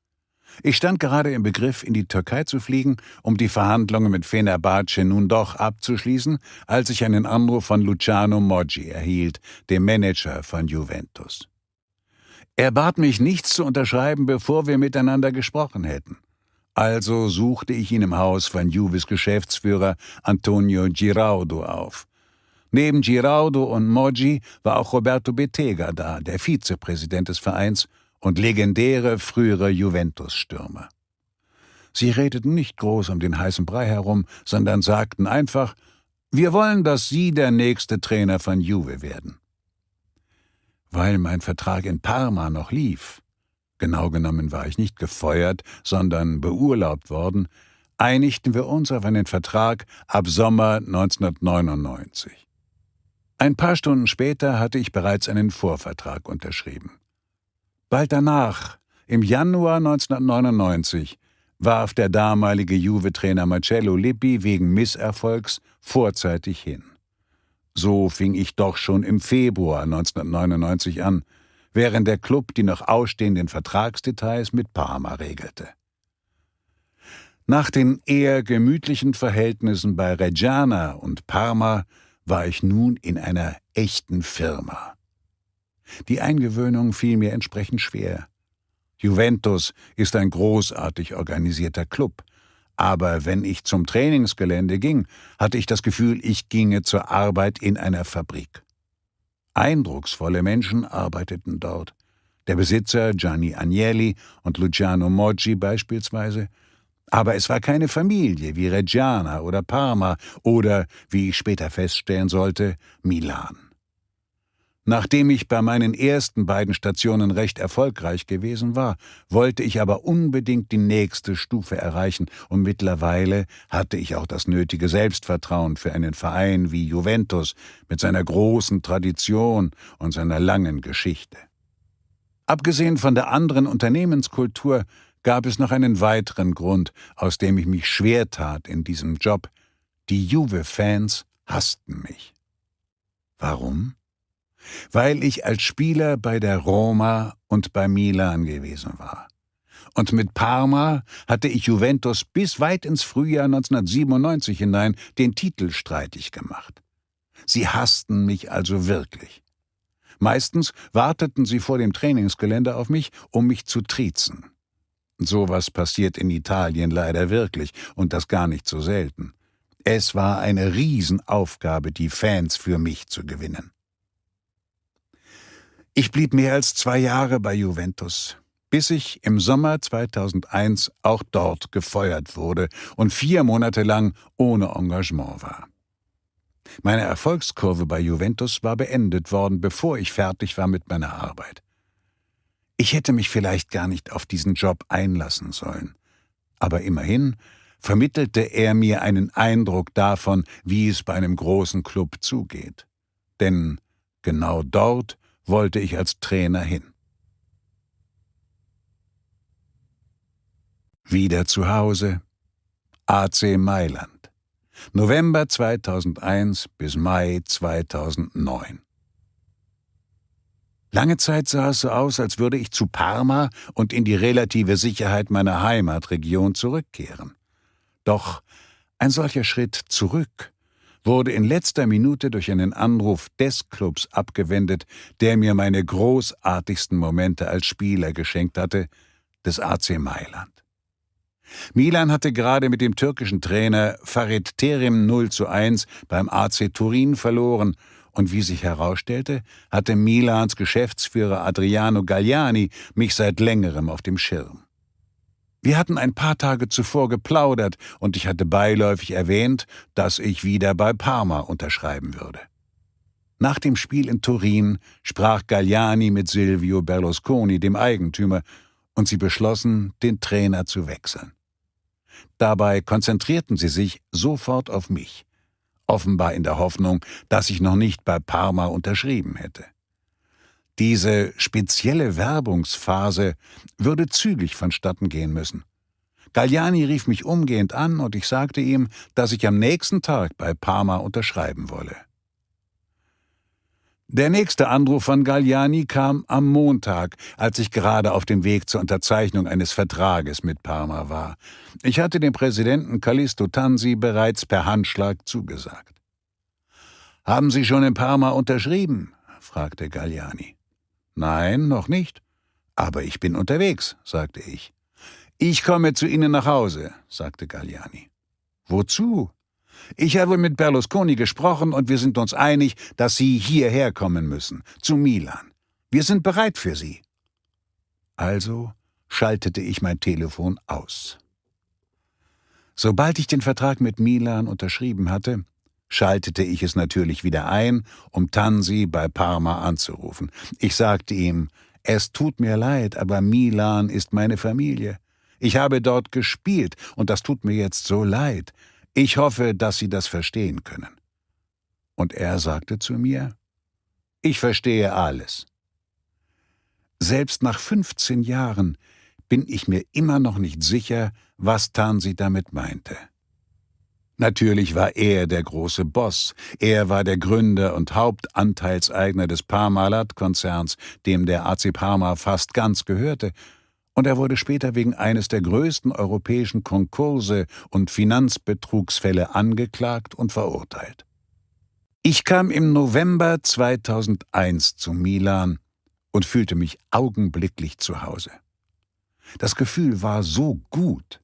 Ich stand gerade im Begriff, in die Türkei zu fliegen, um die Verhandlungen mit Fenerbahce nun doch abzuschließen, als ich einen Anruf von Luciano Moggi erhielt, dem Manager von Juventus. Er bat mich, nichts zu unterschreiben, bevor wir miteinander gesprochen hätten. Also suchte ich ihn im Haus von Juves Geschäftsführer Antonio Giraudo auf. Neben Giraudo und Moggi war auch Roberto Betega da, der Vizepräsident des Vereins und legendäre frühere Juventus-Stürmer. Sie redeten nicht groß um den heißen Brei herum, sondern sagten einfach, wir wollen, dass Sie der nächste Trainer von Juve werden. Weil mein Vertrag in Parma noch lief, genau genommen war ich nicht gefeuert, sondern beurlaubt worden, einigten wir uns auf einen Vertrag ab Sommer 1999. Ein paar Stunden später hatte ich bereits einen Vorvertrag unterschrieben. Bald danach, im Januar 1999, warf der damalige Juve-Trainer Marcello Lippi wegen Misserfolgs vorzeitig hin. So fing ich doch schon im Februar 1999 an, während der Club die noch ausstehenden Vertragsdetails mit Parma regelte. Nach den eher gemütlichen Verhältnissen bei Reggiana und Parma war ich nun in einer echten Firma. Die Eingewöhnung fiel mir entsprechend schwer. Juventus ist ein großartig organisierter Club, aber wenn ich zum Trainingsgelände ging, hatte ich das Gefühl, ich ginge zur Arbeit in einer Fabrik. Eindrucksvolle Menschen arbeiteten dort. Der Besitzer Gianni Agnelli und Luciano Moggi beispielsweise. Aber es war keine Familie wie Reggiana oder Parma oder, wie ich später feststellen sollte, Milan. Nachdem ich bei meinen ersten beiden Stationen recht erfolgreich gewesen war, wollte ich aber unbedingt die nächste Stufe erreichen, und mittlerweile hatte ich auch das nötige Selbstvertrauen für einen Verein wie Juventus mit seiner großen Tradition und seiner langen Geschichte. Abgesehen von der anderen Unternehmenskultur gab es noch einen weiteren Grund, aus dem ich mich schwer tat in diesem Job. Die Juve-Fans hassten mich. Warum? weil ich als Spieler bei der Roma und bei Milan gewesen war. Und mit Parma hatte ich Juventus bis weit ins Frühjahr 1997 hinein den Titel streitig gemacht. Sie hassten mich also wirklich. Meistens warteten sie vor dem Trainingsgelände auf mich, um mich zu triezen. Sowas passiert in Italien leider wirklich und das gar nicht so selten. Es war eine Riesenaufgabe, die Fans für mich zu gewinnen. Ich blieb mehr als zwei Jahre bei Juventus, bis ich im Sommer 2001 auch dort gefeuert wurde und vier Monate lang ohne Engagement war. Meine Erfolgskurve bei Juventus war beendet worden, bevor ich fertig war mit meiner Arbeit. Ich hätte mich vielleicht gar nicht auf diesen Job einlassen sollen, aber immerhin vermittelte er mir einen Eindruck davon, wie es bei einem großen Club zugeht. Denn genau dort wollte ich als Trainer hin. Wieder zu Hause. AC Mailand. November 2001 bis Mai 2009. Lange Zeit sah es so aus, als würde ich zu Parma und in die relative Sicherheit meiner Heimatregion zurückkehren. Doch ein solcher Schritt zurück wurde in letzter Minute durch einen Anruf des Clubs abgewendet, der mir meine großartigsten Momente als Spieler geschenkt hatte, des AC Mailand. Milan hatte gerade mit dem türkischen Trainer Farid Terim 0 zu 1 beim AC Turin verloren und wie sich herausstellte, hatte Milans Geschäftsführer Adriano Galliani mich seit längerem auf dem Schirm. Wir hatten ein paar Tage zuvor geplaudert und ich hatte beiläufig erwähnt, dass ich wieder bei Parma unterschreiben würde. Nach dem Spiel in Turin sprach Galliani mit Silvio Berlusconi, dem Eigentümer, und sie beschlossen, den Trainer zu wechseln. Dabei konzentrierten sie sich sofort auf mich, offenbar in der Hoffnung, dass ich noch nicht bei Parma unterschrieben hätte. Diese spezielle Werbungsphase würde zügig vonstatten gehen müssen. Galliani rief mich umgehend an und ich sagte ihm, dass ich am nächsten Tag bei Parma unterschreiben wolle. Der nächste Anruf von Galliani kam am Montag, als ich gerade auf dem Weg zur Unterzeichnung eines Vertrages mit Parma war. Ich hatte dem Präsidenten Callisto Tansi bereits per Handschlag zugesagt. Haben Sie schon in Parma unterschrieben? fragte Galliani. Nein, noch nicht. Aber ich bin unterwegs, sagte ich. Ich komme zu Ihnen nach Hause, sagte Galliani. Wozu? Ich habe mit Berlusconi gesprochen und wir sind uns einig, dass Sie hierher kommen müssen, zu Milan. Wir sind bereit für Sie. Also schaltete ich mein Telefon aus. Sobald ich den Vertrag mit Milan unterschrieben hatte, schaltete ich es natürlich wieder ein, um Tansi bei Parma anzurufen. Ich sagte ihm, es tut mir leid, aber Milan ist meine Familie. Ich habe dort gespielt, und das tut mir jetzt so leid. Ich hoffe, dass Sie das verstehen können. Und er sagte zu mir, ich verstehe alles. Selbst nach 15 Jahren bin ich mir immer noch nicht sicher, was Tansi damit meinte. Natürlich war er der große Boss, er war der Gründer und Hauptanteilseigner des Parmalat-Konzerns, dem der AC Parma fast ganz gehörte, und er wurde später wegen eines der größten europäischen Konkurse und Finanzbetrugsfälle angeklagt und verurteilt. Ich kam im November 2001 zu Milan und fühlte mich augenblicklich zu Hause. Das Gefühl war so gut,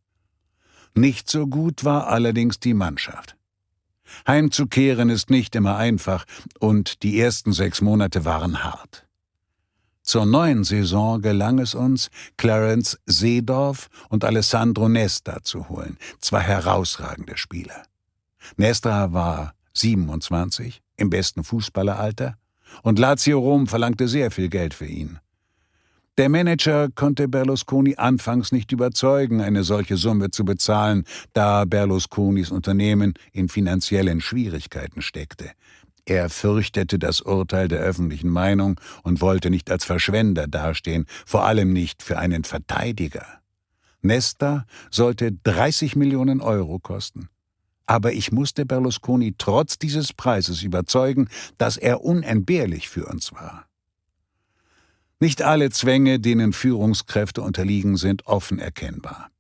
nicht so gut war allerdings die Mannschaft. Heimzukehren ist nicht immer einfach und die ersten sechs Monate waren hart. Zur neuen Saison gelang es uns, Clarence Seedorf und Alessandro Nesta zu holen, zwei herausragende Spieler. Nesta war 27, im besten Fußballeralter, und Lazio Rom verlangte sehr viel Geld für ihn. Der Manager konnte Berlusconi anfangs nicht überzeugen, eine solche Summe zu bezahlen, da Berlusconis Unternehmen in finanziellen Schwierigkeiten steckte. Er fürchtete das Urteil der öffentlichen Meinung und wollte nicht als Verschwender dastehen, vor allem nicht für einen Verteidiger. Nesta sollte 30 Millionen Euro kosten. Aber ich musste Berlusconi trotz dieses Preises überzeugen, dass er unentbehrlich für uns war. Nicht alle Zwänge, denen Führungskräfte unterliegen, sind offen erkennbar.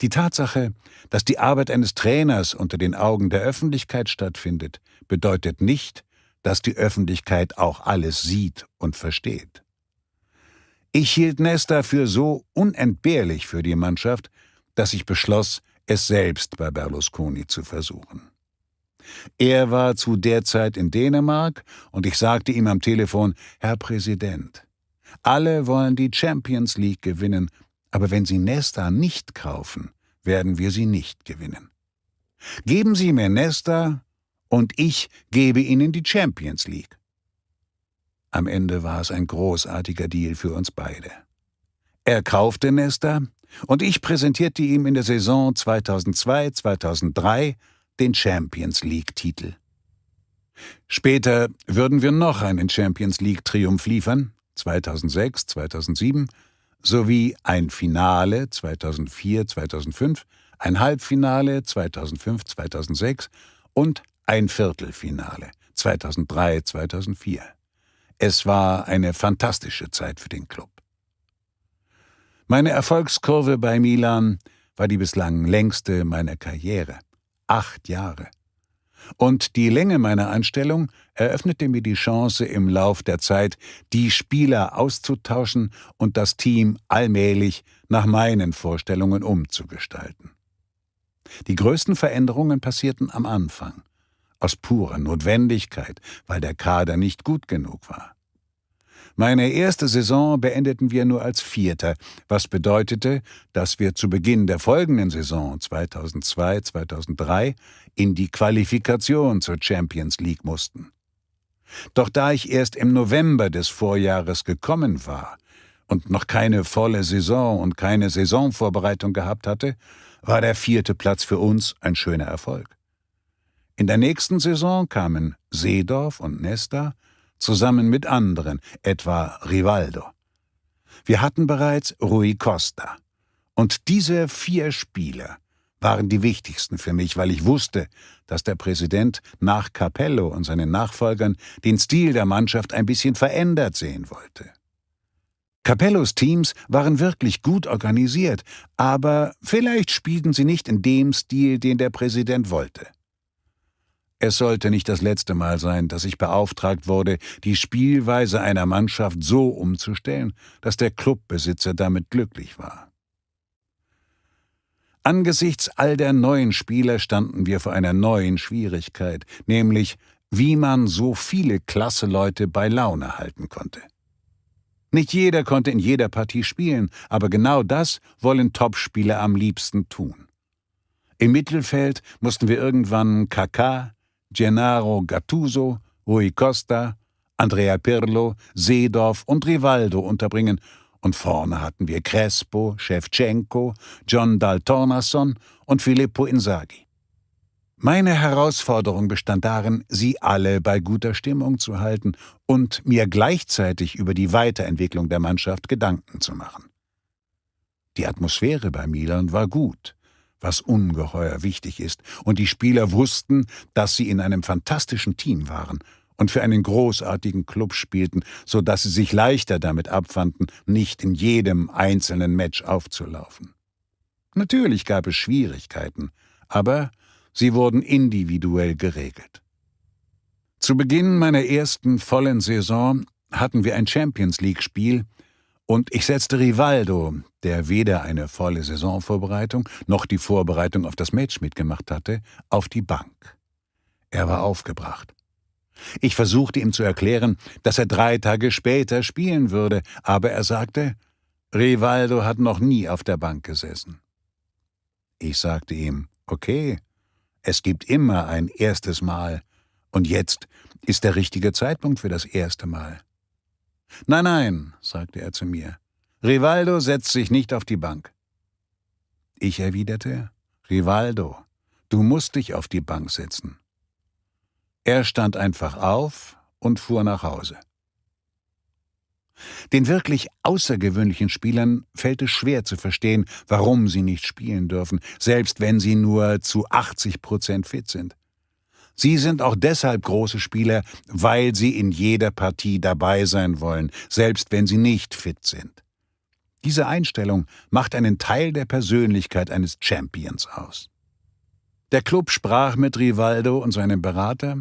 Die Tatsache, dass die Arbeit eines Trainers unter den Augen der Öffentlichkeit stattfindet, bedeutet nicht, dass die Öffentlichkeit auch alles sieht und versteht. Ich hielt Nesta für so unentbehrlich für die Mannschaft, dass ich beschloss, es selbst bei Berlusconi zu versuchen. Er war zu der Zeit in Dänemark und ich sagte ihm am Telefon, Herr Präsident, alle wollen die Champions League gewinnen, aber wenn Sie Nesta nicht kaufen, werden wir sie nicht gewinnen. Geben Sie mir Nesta und ich gebe Ihnen die Champions League. Am Ende war es ein großartiger Deal für uns beide. Er kaufte Nesta und ich präsentierte ihm in der Saison 2002-2003 den Champions League-Titel. Später würden wir noch einen Champions League-Triumph liefern, 2006, 2007 sowie ein Finale 2004, 2005, ein Halbfinale 2005, 2006 und ein Viertelfinale 2003, 2004. Es war eine fantastische Zeit für den Club. Meine Erfolgskurve bei Milan war die bislang längste meiner Karriere. Acht Jahre. Und die Länge meiner Anstellung eröffnete mir die Chance, im Lauf der Zeit die Spieler auszutauschen und das Team allmählich nach meinen Vorstellungen umzugestalten. Die größten Veränderungen passierten am Anfang, aus purer Notwendigkeit, weil der Kader nicht gut genug war. Meine erste Saison beendeten wir nur als Vierter, was bedeutete, dass wir zu Beginn der folgenden Saison 2002-2003 in die Qualifikation zur Champions League mussten. Doch da ich erst im November des Vorjahres gekommen war und noch keine volle Saison und keine Saisonvorbereitung gehabt hatte, war der vierte Platz für uns ein schöner Erfolg. In der nächsten Saison kamen Seedorf und Nesta zusammen mit anderen, etwa Rivaldo. Wir hatten bereits Rui Costa. Und diese vier Spieler waren die wichtigsten für mich, weil ich wusste, dass der Präsident nach Capello und seinen Nachfolgern den Stil der Mannschaft ein bisschen verändert sehen wollte. Capellos Teams waren wirklich gut organisiert, aber vielleicht spielten sie nicht in dem Stil, den der Präsident wollte. Es sollte nicht das letzte Mal sein, dass ich beauftragt wurde, die Spielweise einer Mannschaft so umzustellen, dass der Clubbesitzer damit glücklich war. Angesichts all der neuen Spieler standen wir vor einer neuen Schwierigkeit, nämlich wie man so viele Klasseleute bei Laune halten konnte. Nicht jeder konnte in jeder Partie spielen, aber genau das wollen Topspieler am liebsten tun. Im Mittelfeld mussten wir irgendwann Kaká, Gennaro Gattuso, Rui Costa, Andrea Pirlo, Seedorf und Rivaldo unterbringen und vorne hatten wir Crespo, Shevchenko, John Daltornason und Filippo Inzaghi. Meine Herausforderung bestand darin, sie alle bei guter Stimmung zu halten und mir gleichzeitig über die Weiterentwicklung der Mannschaft Gedanken zu machen. Die Atmosphäre bei Milan war gut, was ungeheuer wichtig ist, und die Spieler wussten, dass sie in einem fantastischen Team waren und für einen großartigen Club spielten, so dass sie sich leichter damit abfanden, nicht in jedem einzelnen Match aufzulaufen. Natürlich gab es Schwierigkeiten, aber sie wurden individuell geregelt. Zu Beginn meiner ersten vollen Saison hatten wir ein Champions League-Spiel und ich setzte Rivaldo, der weder eine volle Saisonvorbereitung noch die Vorbereitung auf das Match mitgemacht hatte, auf die Bank. Er war aufgebracht. Ich versuchte ihm zu erklären, dass er drei Tage später spielen würde, aber er sagte, Rivaldo hat noch nie auf der Bank gesessen. Ich sagte ihm, okay, es gibt immer ein erstes Mal, und jetzt ist der richtige Zeitpunkt für das erste Mal. Nein, nein, sagte er zu mir, Rivaldo setzt sich nicht auf die Bank. Ich erwiderte, Rivaldo, du musst dich auf die Bank setzen. Er stand einfach auf und fuhr nach Hause. Den wirklich außergewöhnlichen Spielern fällt es schwer zu verstehen, warum sie nicht spielen dürfen, selbst wenn sie nur zu 80 Prozent fit sind. Sie sind auch deshalb große Spieler, weil sie in jeder Partie dabei sein wollen, selbst wenn sie nicht fit sind. Diese Einstellung macht einen Teil der Persönlichkeit eines Champions aus. Der Club sprach mit Rivaldo und seinem Berater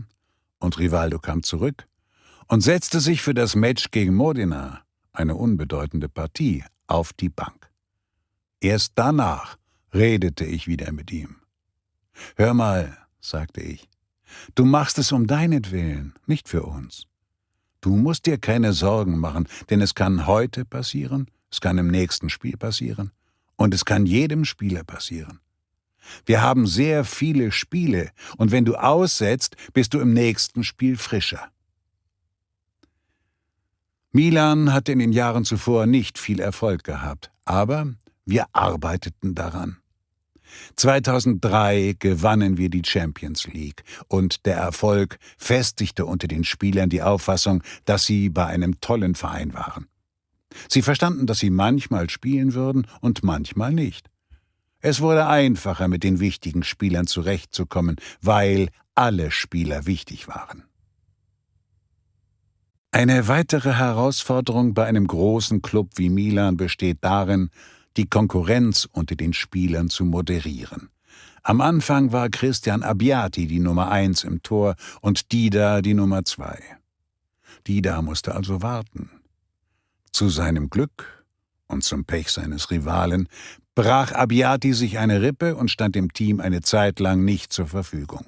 und Rivaldo kam zurück und setzte sich für das Match gegen Modena, eine unbedeutende Partie, auf die Bank. Erst danach redete ich wieder mit ihm. Hör mal, sagte ich, du machst es um deinetwillen, nicht für uns. Du musst dir keine Sorgen machen, denn es kann heute passieren, es kann im nächsten Spiel passieren und es kann jedem Spieler passieren. Wir haben sehr viele Spiele und wenn du aussetzt, bist du im nächsten Spiel frischer. Milan hatte in den Jahren zuvor nicht viel Erfolg gehabt, aber wir arbeiteten daran. 2003 gewannen wir die Champions League und der Erfolg festigte unter den Spielern die Auffassung, dass sie bei einem tollen Verein waren. Sie verstanden, dass sie manchmal spielen würden und manchmal nicht. Es wurde einfacher, mit den wichtigen Spielern zurechtzukommen, weil alle Spieler wichtig waren. Eine weitere Herausforderung bei einem großen Club wie Milan besteht darin, die Konkurrenz unter den Spielern zu moderieren. Am Anfang war Christian Abbiati die Nummer eins im Tor und Dida die Nummer zwei. Dida musste also warten. Zu seinem Glück und zum Pech seines Rivalen brach Abiati sich eine Rippe und stand dem Team eine Zeit lang nicht zur Verfügung.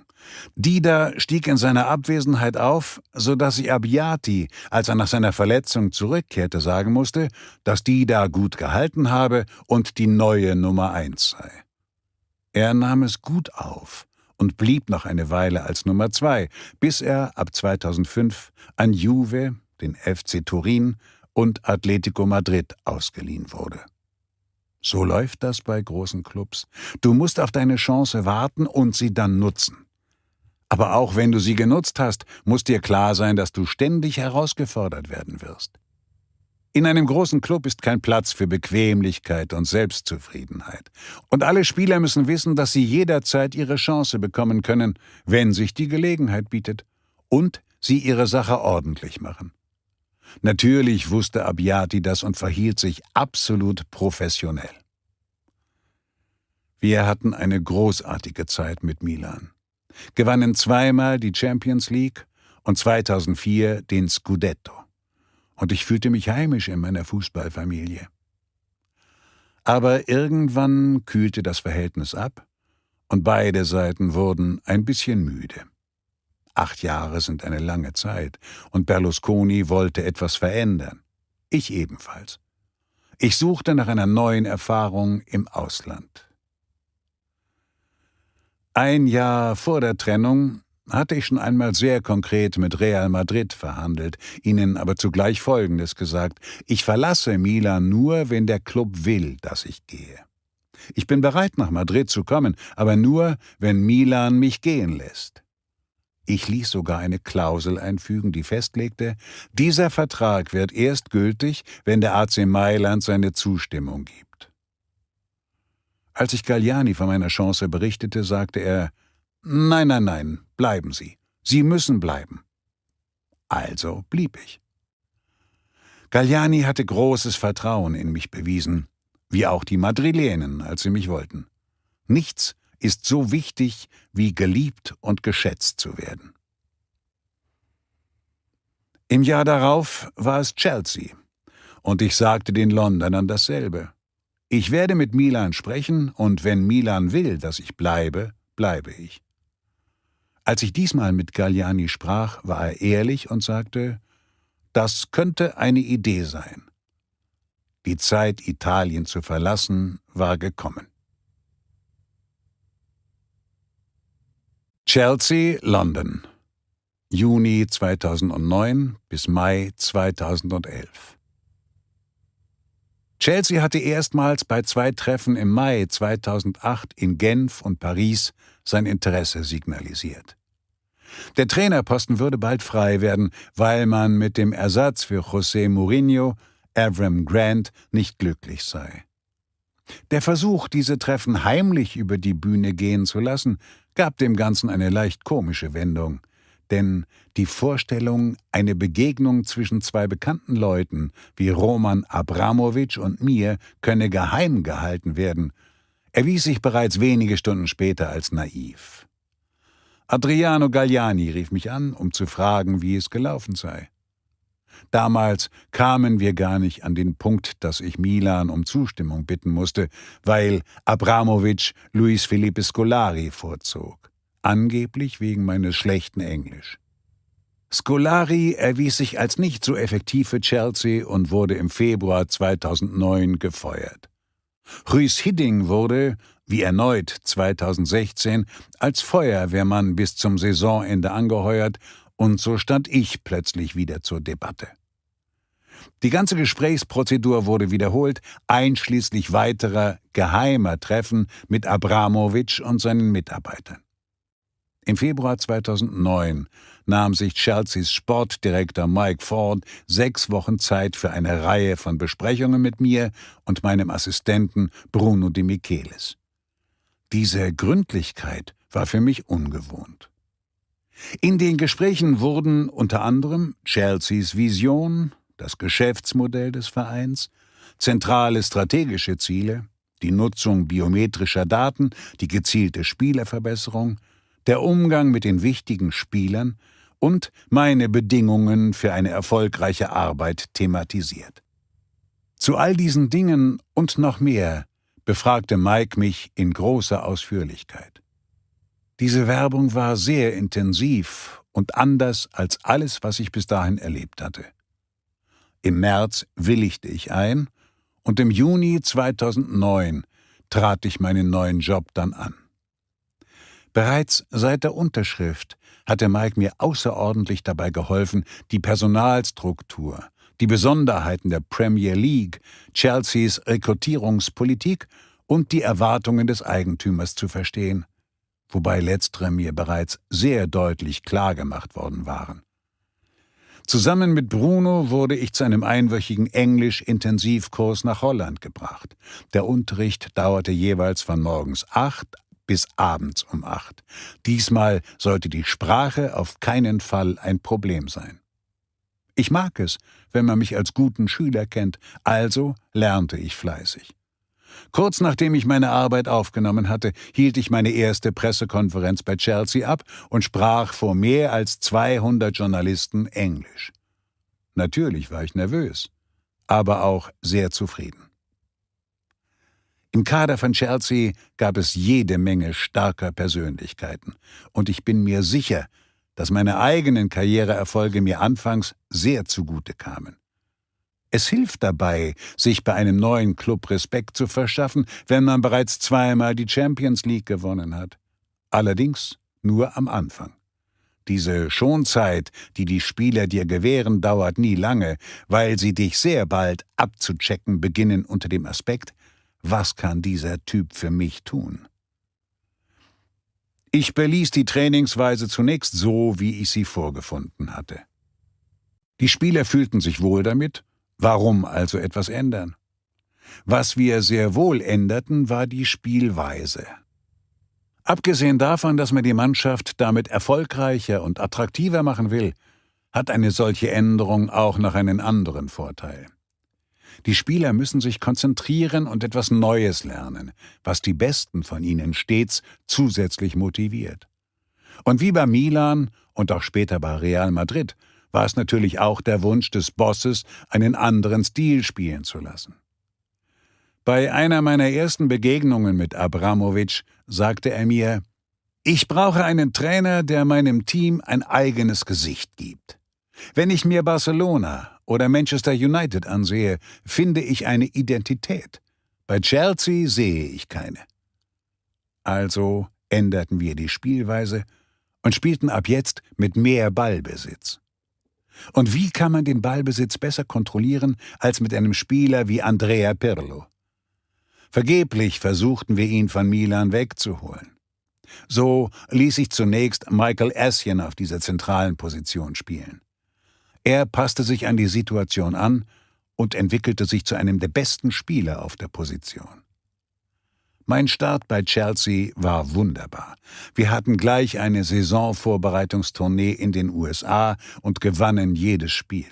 Dida stieg in seiner Abwesenheit auf, so dass sich Abiati, als er nach seiner Verletzung zurückkehrte, sagen musste, dass Dida gut gehalten habe und die neue Nummer eins sei. Er nahm es gut auf und blieb noch eine Weile als Nummer zwei, bis er ab 2005 an Juve, den FC Turin und Atletico Madrid ausgeliehen wurde. So läuft das bei großen Clubs. Du musst auf deine Chance warten und sie dann nutzen. Aber auch wenn du sie genutzt hast, muss dir klar sein, dass du ständig herausgefordert werden wirst. In einem großen Club ist kein Platz für Bequemlichkeit und Selbstzufriedenheit. Und alle Spieler müssen wissen, dass sie jederzeit ihre Chance bekommen können, wenn sich die Gelegenheit bietet. Und sie ihre Sache ordentlich machen. Natürlich wusste Abiati das und verhielt sich absolut professionell. Wir hatten eine großartige Zeit mit Milan, gewannen zweimal die Champions League und 2004 den Scudetto. Und ich fühlte mich heimisch in meiner Fußballfamilie. Aber irgendwann kühlte das Verhältnis ab und beide Seiten wurden ein bisschen müde. Acht Jahre sind eine lange Zeit, und Berlusconi wollte etwas verändern. Ich ebenfalls. Ich suchte nach einer neuen Erfahrung im Ausland. Ein Jahr vor der Trennung hatte ich schon einmal sehr konkret mit Real Madrid verhandelt, ihnen aber zugleich Folgendes gesagt Ich verlasse Milan nur, wenn der Club will, dass ich gehe. Ich bin bereit, nach Madrid zu kommen, aber nur, wenn Milan mich gehen lässt. Ich ließ sogar eine Klausel einfügen, die festlegte, dieser Vertrag wird erst gültig, wenn der AC Mailand seine Zustimmung gibt. Als ich Galliani von meiner Chance berichtete, sagte er, Nein, nein, nein, bleiben Sie. Sie müssen bleiben. Also blieb ich. Galliani hatte großes Vertrauen in mich bewiesen, wie auch die Madrilenen, als sie mich wollten. Nichts ist so wichtig wie geliebt und geschätzt zu werden. Im Jahr darauf war es Chelsea, und ich sagte den Londonern dasselbe. Ich werde mit Milan sprechen, und wenn Milan will, dass ich bleibe, bleibe ich. Als ich diesmal mit Galliani sprach, war er ehrlich und sagte, das könnte eine Idee sein. Die Zeit, Italien zu verlassen, war gekommen. Chelsea, London. Juni 2009 bis Mai 2011. Chelsea hatte erstmals bei zwei Treffen im Mai 2008 in Genf und Paris sein Interesse signalisiert. Der Trainerposten würde bald frei werden, weil man mit dem Ersatz für José Mourinho, Avram Grant, nicht glücklich sei. Der Versuch, diese Treffen heimlich über die Bühne gehen zu lassen, gab dem Ganzen eine leicht komische Wendung. Denn die Vorstellung, eine Begegnung zwischen zwei bekannten Leuten wie Roman Abramowitsch und mir könne geheim gehalten werden, erwies sich bereits wenige Stunden später als naiv. Adriano Galliani rief mich an, um zu fragen, wie es gelaufen sei. Damals kamen wir gar nicht an den Punkt, dass ich Milan um Zustimmung bitten musste, weil Abramowitsch Luis Felipe Scolari vorzog. Angeblich wegen meines schlechten Englisch. Scolari erwies sich als nicht so effektiv für Chelsea und wurde im Februar 2009 gefeuert. Ruiz Hidding wurde, wie erneut 2016, als Feuerwehrmann bis zum Saisonende angeheuert und so stand ich plötzlich wieder zur Debatte. Die ganze Gesprächsprozedur wurde wiederholt, einschließlich weiterer geheimer Treffen mit Abramowitsch und seinen Mitarbeitern. Im Februar 2009 nahm sich Chelseas Sportdirektor Mike Ford sechs Wochen Zeit für eine Reihe von Besprechungen mit mir und meinem Assistenten Bruno de Michelis. Diese Gründlichkeit war für mich ungewohnt. In den Gesprächen wurden unter anderem Chelseas Vision, das Geschäftsmodell des Vereins, zentrale strategische Ziele, die Nutzung biometrischer Daten, die gezielte Spielerverbesserung, der Umgang mit den wichtigen Spielern und meine Bedingungen für eine erfolgreiche Arbeit thematisiert. Zu all diesen Dingen und noch mehr befragte Mike mich in großer Ausführlichkeit. Diese Werbung war sehr intensiv und anders als alles, was ich bis dahin erlebt hatte. Im März willigte ich ein und im Juni 2009 trat ich meinen neuen Job dann an. Bereits seit der Unterschrift hatte Mike mir außerordentlich dabei geholfen, die Personalstruktur, die Besonderheiten der Premier League, Chelseas Rekrutierungspolitik und die Erwartungen des Eigentümers zu verstehen – wobei letztere mir bereits sehr deutlich klargemacht worden waren. Zusammen mit Bruno wurde ich zu einem einwöchigen Englisch-Intensivkurs nach Holland gebracht. Der Unterricht dauerte jeweils von morgens acht bis abends um acht. Diesmal sollte die Sprache auf keinen Fall ein Problem sein. Ich mag es, wenn man mich als guten Schüler kennt, also lernte ich fleißig. Kurz nachdem ich meine Arbeit aufgenommen hatte, hielt ich meine erste Pressekonferenz bei Chelsea ab und sprach vor mehr als 200 Journalisten Englisch. Natürlich war ich nervös, aber auch sehr zufrieden. Im Kader von Chelsea gab es jede Menge starker Persönlichkeiten, und ich bin mir sicher, dass meine eigenen Karriereerfolge mir anfangs sehr zugute kamen. Es hilft dabei, sich bei einem neuen Club Respekt zu verschaffen, wenn man bereits zweimal die Champions League gewonnen hat. Allerdings nur am Anfang. Diese Schonzeit, die die Spieler dir gewähren, dauert nie lange, weil sie dich sehr bald abzuchecken beginnen unter dem Aspekt, was kann dieser Typ für mich tun? Ich beließ die Trainingsweise zunächst so, wie ich sie vorgefunden hatte. Die Spieler fühlten sich wohl damit Warum also etwas ändern? Was wir sehr wohl änderten, war die Spielweise. Abgesehen davon, dass man die Mannschaft damit erfolgreicher und attraktiver machen will, hat eine solche Änderung auch noch einen anderen Vorteil. Die Spieler müssen sich konzentrieren und etwas Neues lernen, was die Besten von ihnen stets zusätzlich motiviert. Und wie bei Milan und auch später bei Real Madrid war es natürlich auch der Wunsch des Bosses, einen anderen Stil spielen zu lassen. Bei einer meiner ersten Begegnungen mit Abramowitsch sagte er mir, ich brauche einen Trainer, der meinem Team ein eigenes Gesicht gibt. Wenn ich mir Barcelona oder Manchester United ansehe, finde ich eine Identität. Bei Chelsea sehe ich keine. Also änderten wir die Spielweise und spielten ab jetzt mit mehr Ballbesitz. Und wie kann man den Ballbesitz besser kontrollieren als mit einem Spieler wie Andrea Pirlo? Vergeblich versuchten wir ihn von Milan wegzuholen. So ließ sich zunächst Michael Essien auf dieser zentralen Position spielen. Er passte sich an die Situation an und entwickelte sich zu einem der besten Spieler auf der Position. Mein Start bei Chelsea war wunderbar. Wir hatten gleich eine Saisonvorbereitungstournee in den USA und gewannen jedes Spiel.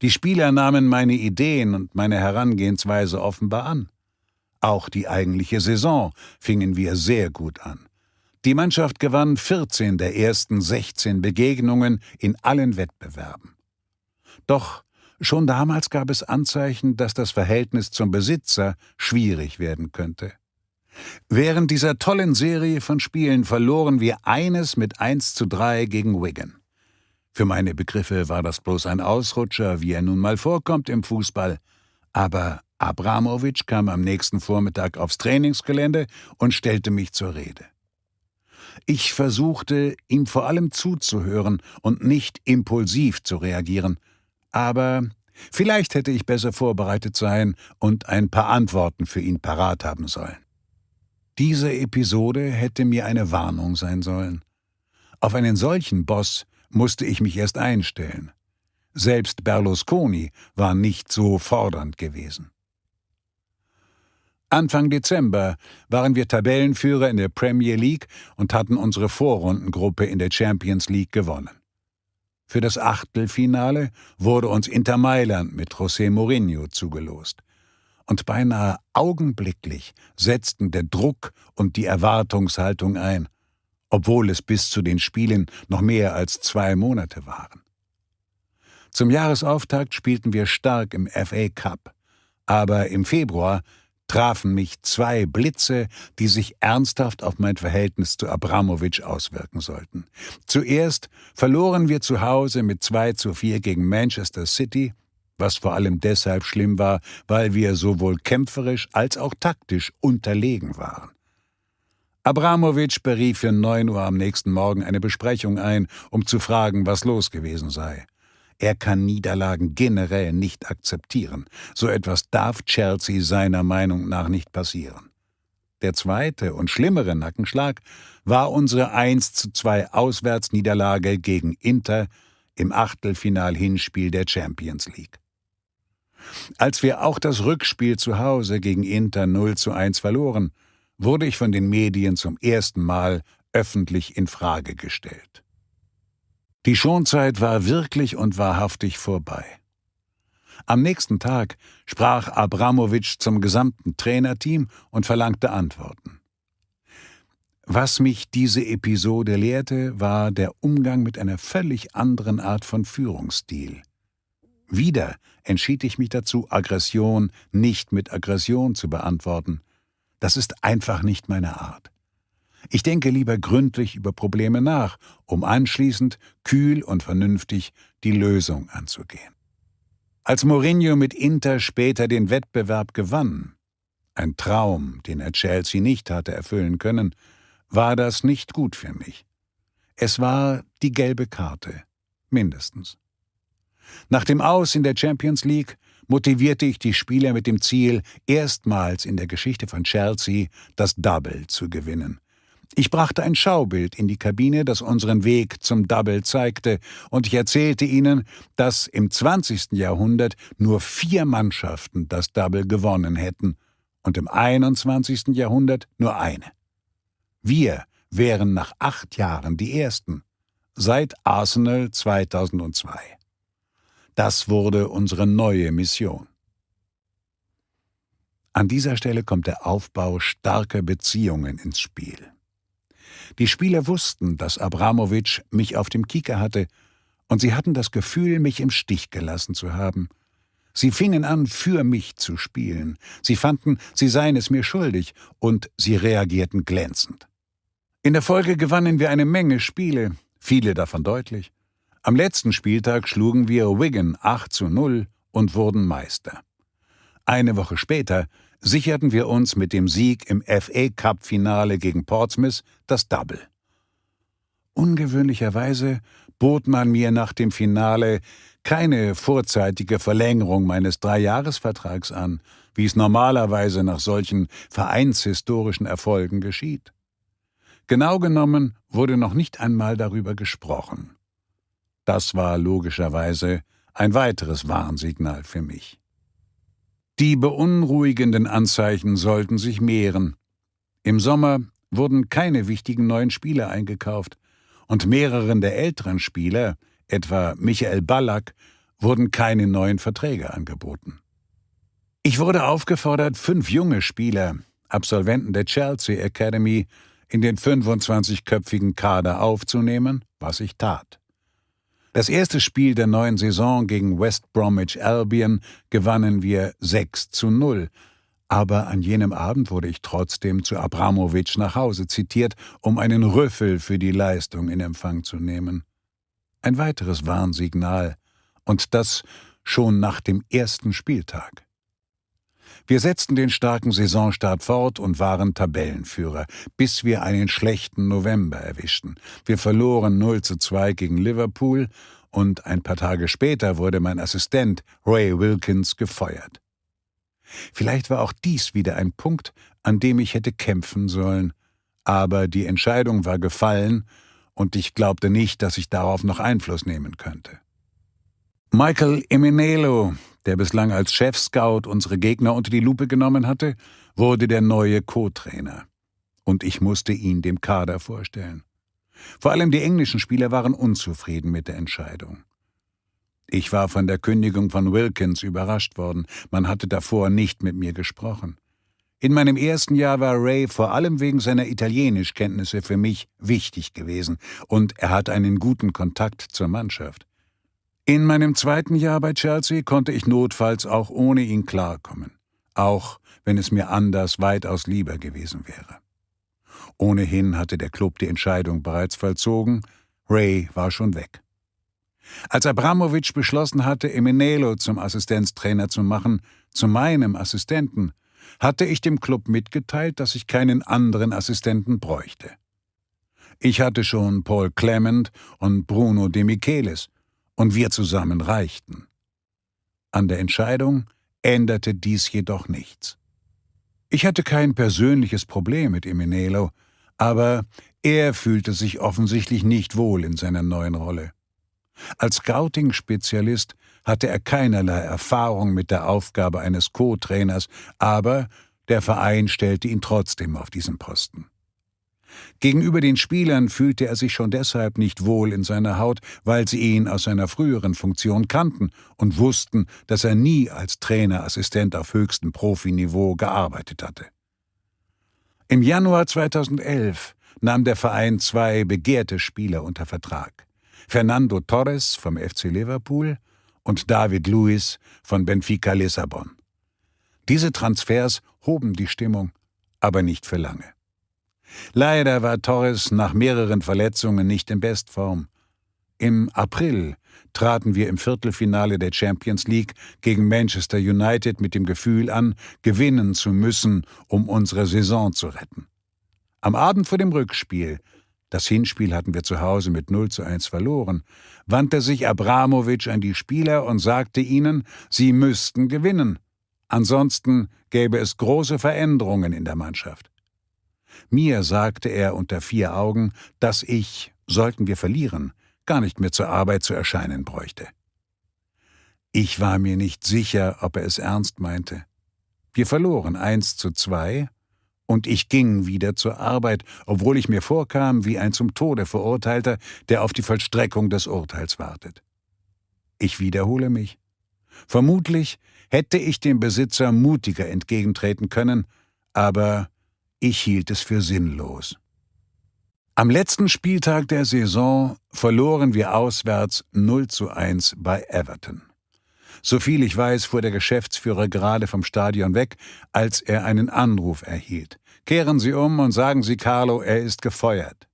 Die Spieler nahmen meine Ideen und meine Herangehensweise offenbar an. Auch die eigentliche Saison fingen wir sehr gut an. Die Mannschaft gewann 14 der ersten 16 Begegnungen in allen Wettbewerben. Doch schon damals gab es Anzeichen, dass das Verhältnis zum Besitzer schwierig werden könnte. Während dieser tollen Serie von Spielen verloren wir eines mit 1 zu 3 gegen Wigan. Für meine Begriffe war das bloß ein Ausrutscher, wie er nun mal vorkommt im Fußball. Aber Abramowitsch kam am nächsten Vormittag aufs Trainingsgelände und stellte mich zur Rede. Ich versuchte, ihm vor allem zuzuhören und nicht impulsiv zu reagieren, aber vielleicht hätte ich besser vorbereitet sein und ein paar Antworten für ihn parat haben sollen. Diese Episode hätte mir eine Warnung sein sollen. Auf einen solchen Boss musste ich mich erst einstellen. Selbst Berlusconi war nicht so fordernd gewesen. Anfang Dezember waren wir Tabellenführer in der Premier League und hatten unsere Vorrundengruppe in der Champions League gewonnen. Für das Achtelfinale wurde uns Inter Mailand mit José Mourinho zugelost und beinahe augenblicklich setzten der Druck und die Erwartungshaltung ein, obwohl es bis zu den Spielen noch mehr als zwei Monate waren. Zum Jahresauftakt spielten wir stark im FA Cup, aber im Februar trafen mich zwei Blitze, die sich ernsthaft auf mein Verhältnis zu Abramowitsch auswirken sollten. Zuerst verloren wir zu Hause mit 2 zu 4 gegen Manchester City was vor allem deshalb schlimm war, weil wir sowohl kämpferisch als auch taktisch unterlegen waren. Abramowitsch berief für 9 Uhr am nächsten Morgen eine Besprechung ein, um zu fragen, was los gewesen sei. Er kann Niederlagen generell nicht akzeptieren. So etwas darf Chelsea seiner Meinung nach nicht passieren. Der zweite und schlimmere Nackenschlag war unsere 1 zu 2 Auswärtsniederlage gegen Inter im Achtelfinal-Hinspiel der Champions League. Als wir auch das Rückspiel zu Hause gegen Inter 0 zu 1 verloren, wurde ich von den Medien zum ersten Mal öffentlich in Frage gestellt. Die Schonzeit war wirklich und wahrhaftig vorbei. Am nächsten Tag sprach Abramowitsch zum gesamten Trainerteam und verlangte Antworten. Was mich diese Episode lehrte, war der Umgang mit einer völlig anderen Art von Führungsstil. Wieder entschied ich mich dazu, Aggression nicht mit Aggression zu beantworten. Das ist einfach nicht meine Art. Ich denke lieber gründlich über Probleme nach, um anschließend kühl und vernünftig die Lösung anzugehen. Als Mourinho mit Inter später den Wettbewerb gewann, ein Traum, den er Chelsea nicht hatte erfüllen können, war das nicht gut für mich. Es war die gelbe Karte, mindestens. Nach dem Aus in der Champions League motivierte ich die Spieler mit dem Ziel, erstmals in der Geschichte von Chelsea das Double zu gewinnen. Ich brachte ein Schaubild in die Kabine, das unseren Weg zum Double zeigte, und ich erzählte ihnen, dass im 20. Jahrhundert nur vier Mannschaften das Double gewonnen hätten und im 21. Jahrhundert nur eine. Wir wären nach acht Jahren die Ersten, seit Arsenal 2002. Das wurde unsere neue Mission. An dieser Stelle kommt der Aufbau starker Beziehungen ins Spiel. Die Spieler wussten, dass Abramowitsch mich auf dem Kieker hatte, und sie hatten das Gefühl, mich im Stich gelassen zu haben. Sie fingen an, für mich zu spielen. Sie fanden, sie seien es mir schuldig, und sie reagierten glänzend. In der Folge gewannen wir eine Menge Spiele, viele davon deutlich. Am letzten Spieltag schlugen wir Wigan 8 zu 0 und wurden Meister. Eine Woche später sicherten wir uns mit dem Sieg im FA Cup-Finale gegen Portsmouth das Double. Ungewöhnlicherweise bot man mir nach dem Finale keine vorzeitige Verlängerung meines Dreijahresvertrags an, wie es normalerweise nach solchen vereinshistorischen Erfolgen geschieht. Genau genommen wurde noch nicht einmal darüber gesprochen. Das war logischerweise ein weiteres Warnsignal für mich. Die beunruhigenden Anzeichen sollten sich mehren. Im Sommer wurden keine wichtigen neuen Spieler eingekauft und mehreren der älteren Spieler, etwa Michael Ballack, wurden keine neuen Verträge angeboten. Ich wurde aufgefordert, fünf junge Spieler, Absolventen der Chelsea Academy, in den 25-köpfigen Kader aufzunehmen, was ich tat. Das erste Spiel der neuen Saison gegen West Bromwich Albion gewannen wir 6 zu 0. Aber an jenem Abend wurde ich trotzdem zu Abramowitsch nach Hause zitiert, um einen Rüffel für die Leistung in Empfang zu nehmen. Ein weiteres Warnsignal, und das schon nach dem ersten Spieltag. Wir setzten den starken Saisonstart fort und waren Tabellenführer, bis wir einen schlechten November erwischten. Wir verloren 0 zu 2 gegen Liverpool und ein paar Tage später wurde mein Assistent Ray Wilkins gefeuert. Vielleicht war auch dies wieder ein Punkt, an dem ich hätte kämpfen sollen, aber die Entscheidung war gefallen und ich glaubte nicht, dass ich darauf noch Einfluss nehmen könnte. Michael Emenelo, der bislang als Chef-Scout unsere Gegner unter die Lupe genommen hatte, wurde der neue Co-Trainer. Und ich musste ihn dem Kader vorstellen. Vor allem die englischen Spieler waren unzufrieden mit der Entscheidung. Ich war von der Kündigung von Wilkins überrascht worden. Man hatte davor nicht mit mir gesprochen. In meinem ersten Jahr war Ray vor allem wegen seiner Italienischkenntnisse für mich wichtig gewesen und er hat einen guten Kontakt zur Mannschaft. In meinem zweiten Jahr bei Chelsea konnte ich notfalls auch ohne ihn klarkommen, auch wenn es mir anders weitaus lieber gewesen wäre. Ohnehin hatte der Club die Entscheidung bereits vollzogen, Ray war schon weg. Als Abramowitsch beschlossen hatte, Emenelo zum Assistenztrainer zu machen, zu meinem Assistenten, hatte ich dem Club mitgeteilt, dass ich keinen anderen Assistenten bräuchte. Ich hatte schon Paul Clement und Bruno de Michelis, und wir zusammen reichten. An der Entscheidung änderte dies jedoch nichts. Ich hatte kein persönliches Problem mit Eminelo, aber er fühlte sich offensichtlich nicht wohl in seiner neuen Rolle. Als Scouting-Spezialist hatte er keinerlei Erfahrung mit der Aufgabe eines Co-Trainers, aber der Verein stellte ihn trotzdem auf diesen Posten. Gegenüber den Spielern fühlte er sich schon deshalb nicht wohl in seiner Haut, weil sie ihn aus seiner früheren Funktion kannten und wussten, dass er nie als Trainerassistent auf höchstem Profiniveau gearbeitet hatte. Im Januar 2011 nahm der Verein zwei begehrte Spieler unter Vertrag. Fernando Torres vom FC Liverpool und David Luiz von Benfica Lissabon. Diese Transfers hoben die Stimmung, aber nicht für lange. Leider war Torres nach mehreren Verletzungen nicht in Bestform. Im April traten wir im Viertelfinale der Champions League gegen Manchester United mit dem Gefühl an, gewinnen zu müssen, um unsere Saison zu retten. Am Abend vor dem Rückspiel, das Hinspiel hatten wir zu Hause mit 0 zu 1 verloren, wandte sich Abramowitsch an die Spieler und sagte ihnen, sie müssten gewinnen. Ansonsten gäbe es große Veränderungen in der Mannschaft. Mir sagte er unter vier Augen, dass ich, sollten wir verlieren, gar nicht mehr zur Arbeit zu erscheinen bräuchte. Ich war mir nicht sicher, ob er es ernst meinte. Wir verloren eins zu zwei, und ich ging wieder zur Arbeit, obwohl ich mir vorkam wie ein zum Tode verurteilter, der auf die Vollstreckung des Urteils wartet. Ich wiederhole mich. Vermutlich hätte ich dem Besitzer mutiger entgegentreten können, aber ich hielt es für sinnlos. Am letzten Spieltag der Saison verloren wir auswärts 0 zu 1 bei Everton. Soviel ich weiß, fuhr der Geschäftsführer gerade vom Stadion weg, als er einen Anruf erhielt. Kehren Sie um und sagen Sie Carlo, er ist gefeuert.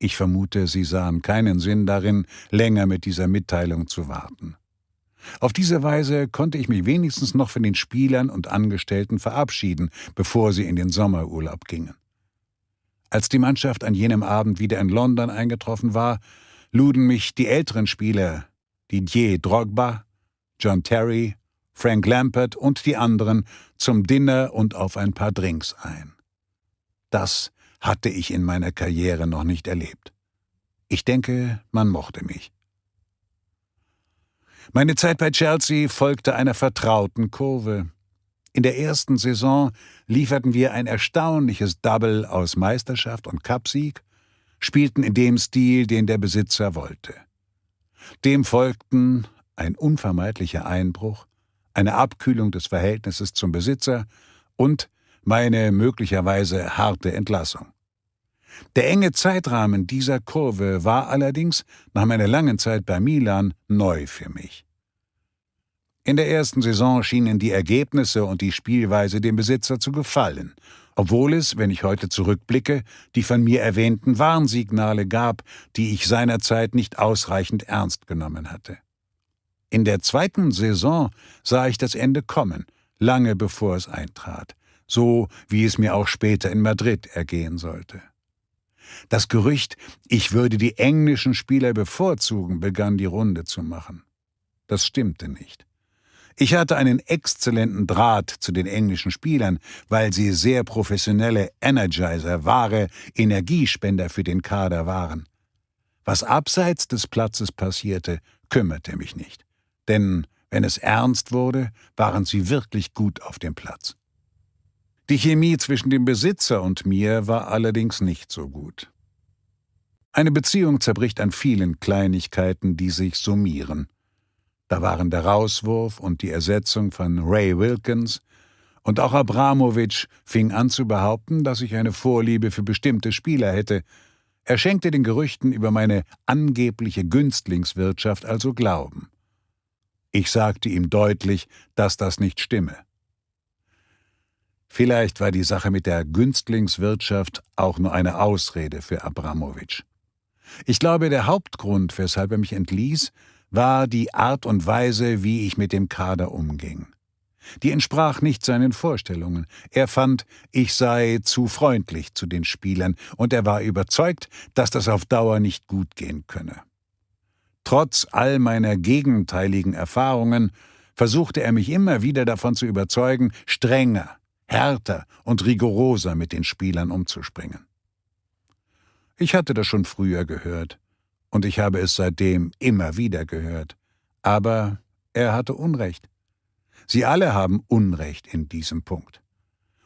Ich vermute, Sie sahen keinen Sinn darin, länger mit dieser Mitteilung zu warten. Auf diese Weise konnte ich mich wenigstens noch von den Spielern und Angestellten verabschieden, bevor sie in den Sommerurlaub gingen. Als die Mannschaft an jenem Abend wieder in London eingetroffen war, luden mich die älteren Spieler, Didier Drogba, John Terry, Frank Lampert und die anderen zum Dinner und auf ein paar Drinks ein. Das hatte ich in meiner Karriere noch nicht erlebt. Ich denke, man mochte mich. Meine Zeit bei Chelsea folgte einer vertrauten Kurve. In der ersten Saison lieferten wir ein erstaunliches Double aus Meisterschaft und Cupsieg, spielten in dem Stil, den der Besitzer wollte. Dem folgten ein unvermeidlicher Einbruch, eine Abkühlung des Verhältnisses zum Besitzer und meine möglicherweise harte Entlassung. Der enge Zeitrahmen dieser Kurve war allerdings nach meiner langen Zeit bei Milan neu für mich. In der ersten Saison schienen die Ergebnisse und die Spielweise dem Besitzer zu gefallen, obwohl es, wenn ich heute zurückblicke, die von mir erwähnten Warnsignale gab, die ich seinerzeit nicht ausreichend ernst genommen hatte. In der zweiten Saison sah ich das Ende kommen, lange bevor es eintrat, so wie es mir auch später in Madrid ergehen sollte. Das Gerücht, ich würde die englischen Spieler bevorzugen, begann die Runde zu machen. Das stimmte nicht. Ich hatte einen exzellenten Draht zu den englischen Spielern, weil sie sehr professionelle Energizer, wahre Energiespender für den Kader waren. Was abseits des Platzes passierte, kümmerte mich nicht. Denn wenn es ernst wurde, waren sie wirklich gut auf dem Platz. Die Chemie zwischen dem Besitzer und mir war allerdings nicht so gut. Eine Beziehung zerbricht an vielen Kleinigkeiten, die sich summieren. Da waren der Rauswurf und die Ersetzung von Ray Wilkins, und auch Abramowitsch fing an zu behaupten, dass ich eine Vorliebe für bestimmte Spieler hätte. Er schenkte den Gerüchten über meine angebliche Günstlingswirtschaft also Glauben. Ich sagte ihm deutlich, dass das nicht stimme. Vielleicht war die Sache mit der Günstlingswirtschaft auch nur eine Ausrede für Abramowitsch. Ich glaube, der Hauptgrund, weshalb er mich entließ, war die Art und Weise, wie ich mit dem Kader umging. Die entsprach nicht seinen Vorstellungen. Er fand, ich sei zu freundlich zu den Spielern, und er war überzeugt, dass das auf Dauer nicht gut gehen könne. Trotz all meiner gegenteiligen Erfahrungen versuchte er mich immer wieder davon zu überzeugen, strenger, härter und rigoroser mit den Spielern umzuspringen. Ich hatte das schon früher gehört, und ich habe es seitdem immer wieder gehört. Aber er hatte Unrecht. Sie alle haben Unrecht in diesem Punkt.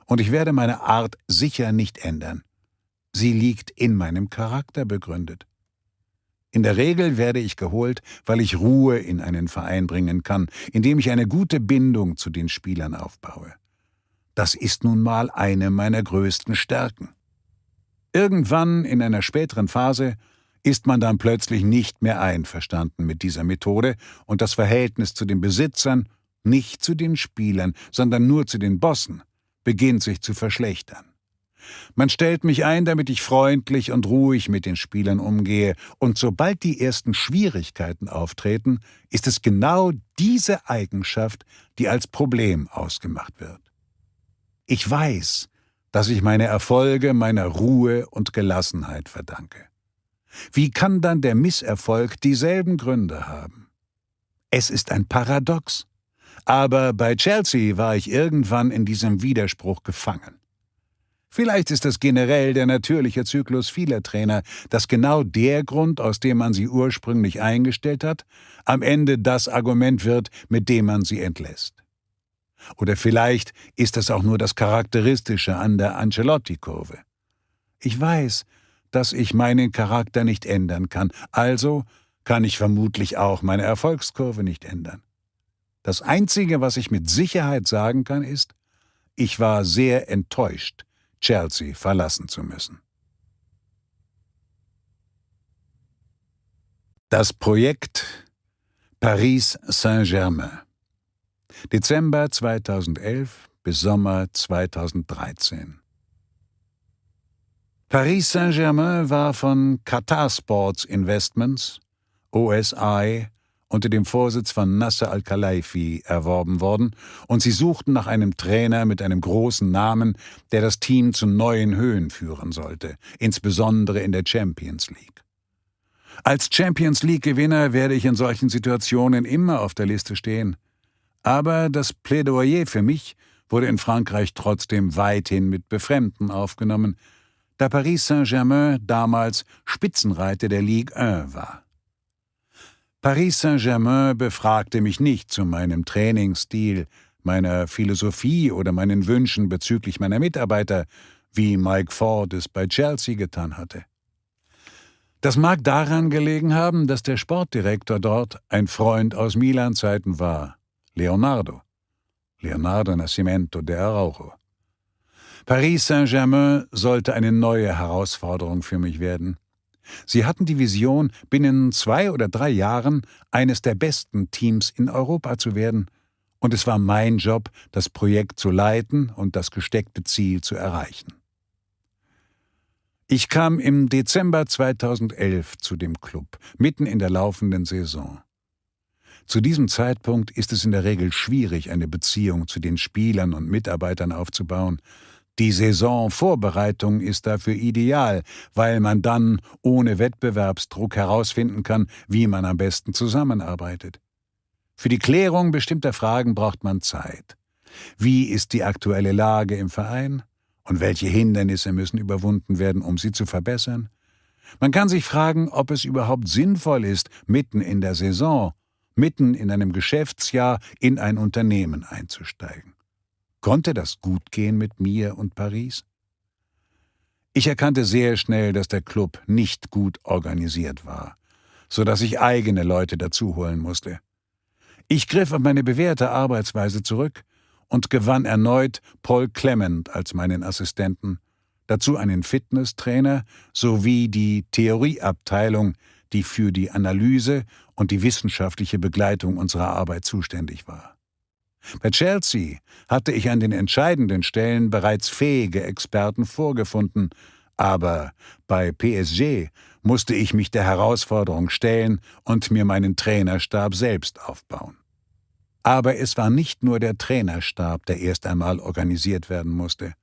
Und ich werde meine Art sicher nicht ändern. Sie liegt in meinem Charakter begründet. In der Regel werde ich geholt, weil ich Ruhe in einen Verein bringen kann, indem ich eine gute Bindung zu den Spielern aufbaue. Das ist nun mal eine meiner größten Stärken. Irgendwann in einer späteren Phase ist man dann plötzlich nicht mehr einverstanden mit dieser Methode und das Verhältnis zu den Besitzern, nicht zu den Spielern, sondern nur zu den Bossen, beginnt sich zu verschlechtern. Man stellt mich ein, damit ich freundlich und ruhig mit den Spielern umgehe, und sobald die ersten Schwierigkeiten auftreten, ist es genau diese Eigenschaft, die als Problem ausgemacht wird. Ich weiß, dass ich meine Erfolge meiner Ruhe und Gelassenheit verdanke. Wie kann dann der Misserfolg dieselben Gründe haben? Es ist ein Paradox. Aber bei Chelsea war ich irgendwann in diesem Widerspruch gefangen. Vielleicht ist das generell der natürliche Zyklus vieler Trainer, dass genau der Grund, aus dem man sie ursprünglich eingestellt hat, am Ende das Argument wird, mit dem man sie entlässt. Oder vielleicht ist das auch nur das Charakteristische an der Ancelotti-Kurve. Ich weiß, dass ich meinen Charakter nicht ändern kann, also kann ich vermutlich auch meine Erfolgskurve nicht ändern. Das Einzige, was ich mit Sicherheit sagen kann, ist, ich war sehr enttäuscht, Chelsea verlassen zu müssen. Das Projekt Paris Saint-Germain Dezember 2011 bis Sommer 2013. Paris Saint-Germain war von Qatar Sports Investments, OSI, unter dem Vorsitz von Nasser Al-Khelaifi erworben worden und sie suchten nach einem Trainer mit einem großen Namen, der das Team zu neuen Höhen führen sollte, insbesondere in der Champions League. Als Champions League-Gewinner werde ich in solchen Situationen immer auf der Liste stehen. Aber das Plädoyer für mich wurde in Frankreich trotzdem weithin mit Befremden aufgenommen, da Paris Saint-Germain damals Spitzenreiter der Ligue 1 war. Paris Saint-Germain befragte mich nicht zu meinem Trainingsstil, meiner Philosophie oder meinen Wünschen bezüglich meiner Mitarbeiter, wie Mike Ford es bei Chelsea getan hatte. Das mag daran gelegen haben, dass der Sportdirektor dort ein Freund aus Milan-Zeiten war, Leonardo, Leonardo Nascimento de Araujo. Paris Saint-Germain sollte eine neue Herausforderung für mich werden. Sie hatten die Vision, binnen zwei oder drei Jahren eines der besten Teams in Europa zu werden, und es war mein Job, das Projekt zu leiten und das gesteckte Ziel zu erreichen. Ich kam im Dezember 2011 zu dem Club, mitten in der laufenden Saison. Zu diesem Zeitpunkt ist es in der Regel schwierig, eine Beziehung zu den Spielern und Mitarbeitern aufzubauen. Die Saisonvorbereitung ist dafür ideal, weil man dann ohne Wettbewerbsdruck herausfinden kann, wie man am besten zusammenarbeitet. Für die Klärung bestimmter Fragen braucht man Zeit. Wie ist die aktuelle Lage im Verein? Und welche Hindernisse müssen überwunden werden, um sie zu verbessern? Man kann sich fragen, ob es überhaupt sinnvoll ist, mitten in der Saison mitten in einem Geschäftsjahr in ein Unternehmen einzusteigen. Konnte das gut gehen mit mir und Paris? Ich erkannte sehr schnell, dass der Club nicht gut organisiert war, so dass ich eigene Leute dazu holen musste. Ich griff auf meine bewährte Arbeitsweise zurück und gewann erneut Paul Clement als meinen Assistenten, dazu einen Fitnesstrainer sowie die Theorieabteilung, die für die Analyse und die wissenschaftliche Begleitung unserer Arbeit zuständig war. Bei Chelsea hatte ich an den entscheidenden Stellen bereits fähige Experten vorgefunden, aber bei PSG musste ich mich der Herausforderung stellen und mir meinen Trainerstab selbst aufbauen. Aber es war nicht nur der Trainerstab, der erst einmal organisiert werden musste.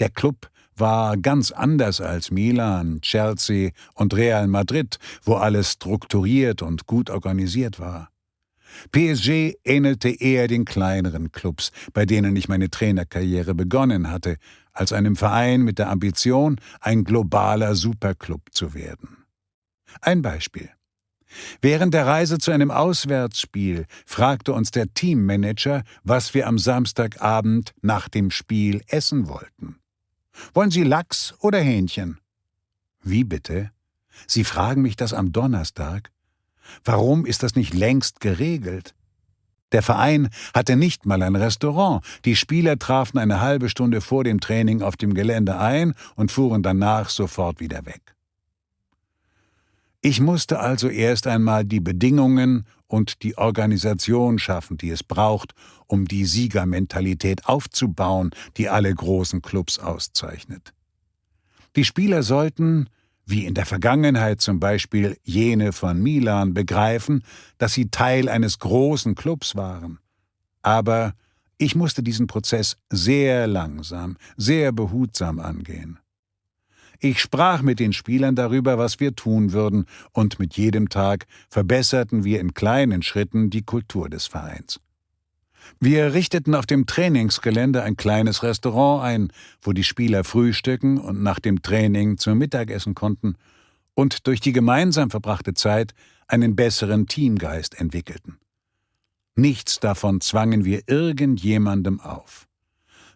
Der Club war ganz anders als Milan, Chelsea und Real Madrid, wo alles strukturiert und gut organisiert war. PSG ähnelte eher den kleineren Clubs, bei denen ich meine Trainerkarriere begonnen hatte, als einem Verein mit der Ambition, ein globaler Superclub zu werden. Ein Beispiel. Während der Reise zu einem Auswärtsspiel fragte uns der Teammanager, was wir am Samstagabend nach dem Spiel essen wollten. Wollen Sie Lachs oder Hähnchen? Wie bitte? Sie fragen mich das am Donnerstag? Warum ist das nicht längst geregelt? Der Verein hatte nicht mal ein Restaurant. Die Spieler trafen eine halbe Stunde vor dem Training auf dem Gelände ein und fuhren danach sofort wieder weg. Ich musste also erst einmal die Bedingungen und die Organisation schaffen, die es braucht, um die Siegermentalität aufzubauen, die alle großen Clubs auszeichnet. Die Spieler sollten, wie in der Vergangenheit zum Beispiel jene von Milan, begreifen, dass sie Teil eines großen Clubs waren. Aber ich musste diesen Prozess sehr langsam, sehr behutsam angehen. Ich sprach mit den Spielern darüber, was wir tun würden, und mit jedem Tag verbesserten wir in kleinen Schritten die Kultur des Vereins. Wir richteten auf dem Trainingsgelände ein kleines Restaurant ein, wo die Spieler frühstücken und nach dem Training zum Mittagessen konnten und durch die gemeinsam verbrachte Zeit einen besseren Teamgeist entwickelten. Nichts davon zwangen wir irgendjemandem auf.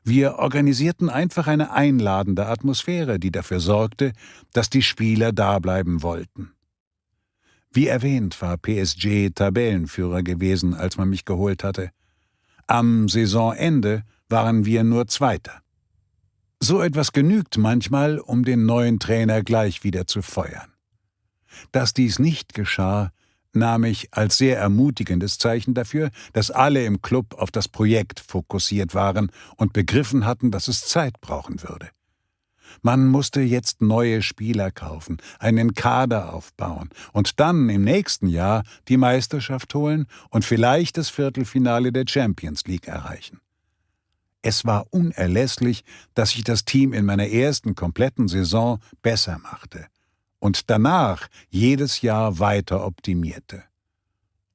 Wir organisierten einfach eine einladende Atmosphäre, die dafür sorgte, dass die Spieler dableiben wollten. Wie erwähnt war PSG Tabellenführer gewesen, als man mich geholt hatte. Am Saisonende waren wir nur Zweiter. So etwas genügt manchmal, um den neuen Trainer gleich wieder zu feuern. Dass dies nicht geschah, nahm ich als sehr ermutigendes Zeichen dafür, dass alle im Club auf das Projekt fokussiert waren und begriffen hatten, dass es Zeit brauchen würde. Man musste jetzt neue Spieler kaufen, einen Kader aufbauen und dann im nächsten Jahr die Meisterschaft holen und vielleicht das Viertelfinale der Champions League erreichen. Es war unerlässlich, dass ich das Team in meiner ersten kompletten Saison besser machte und danach jedes Jahr weiter optimierte.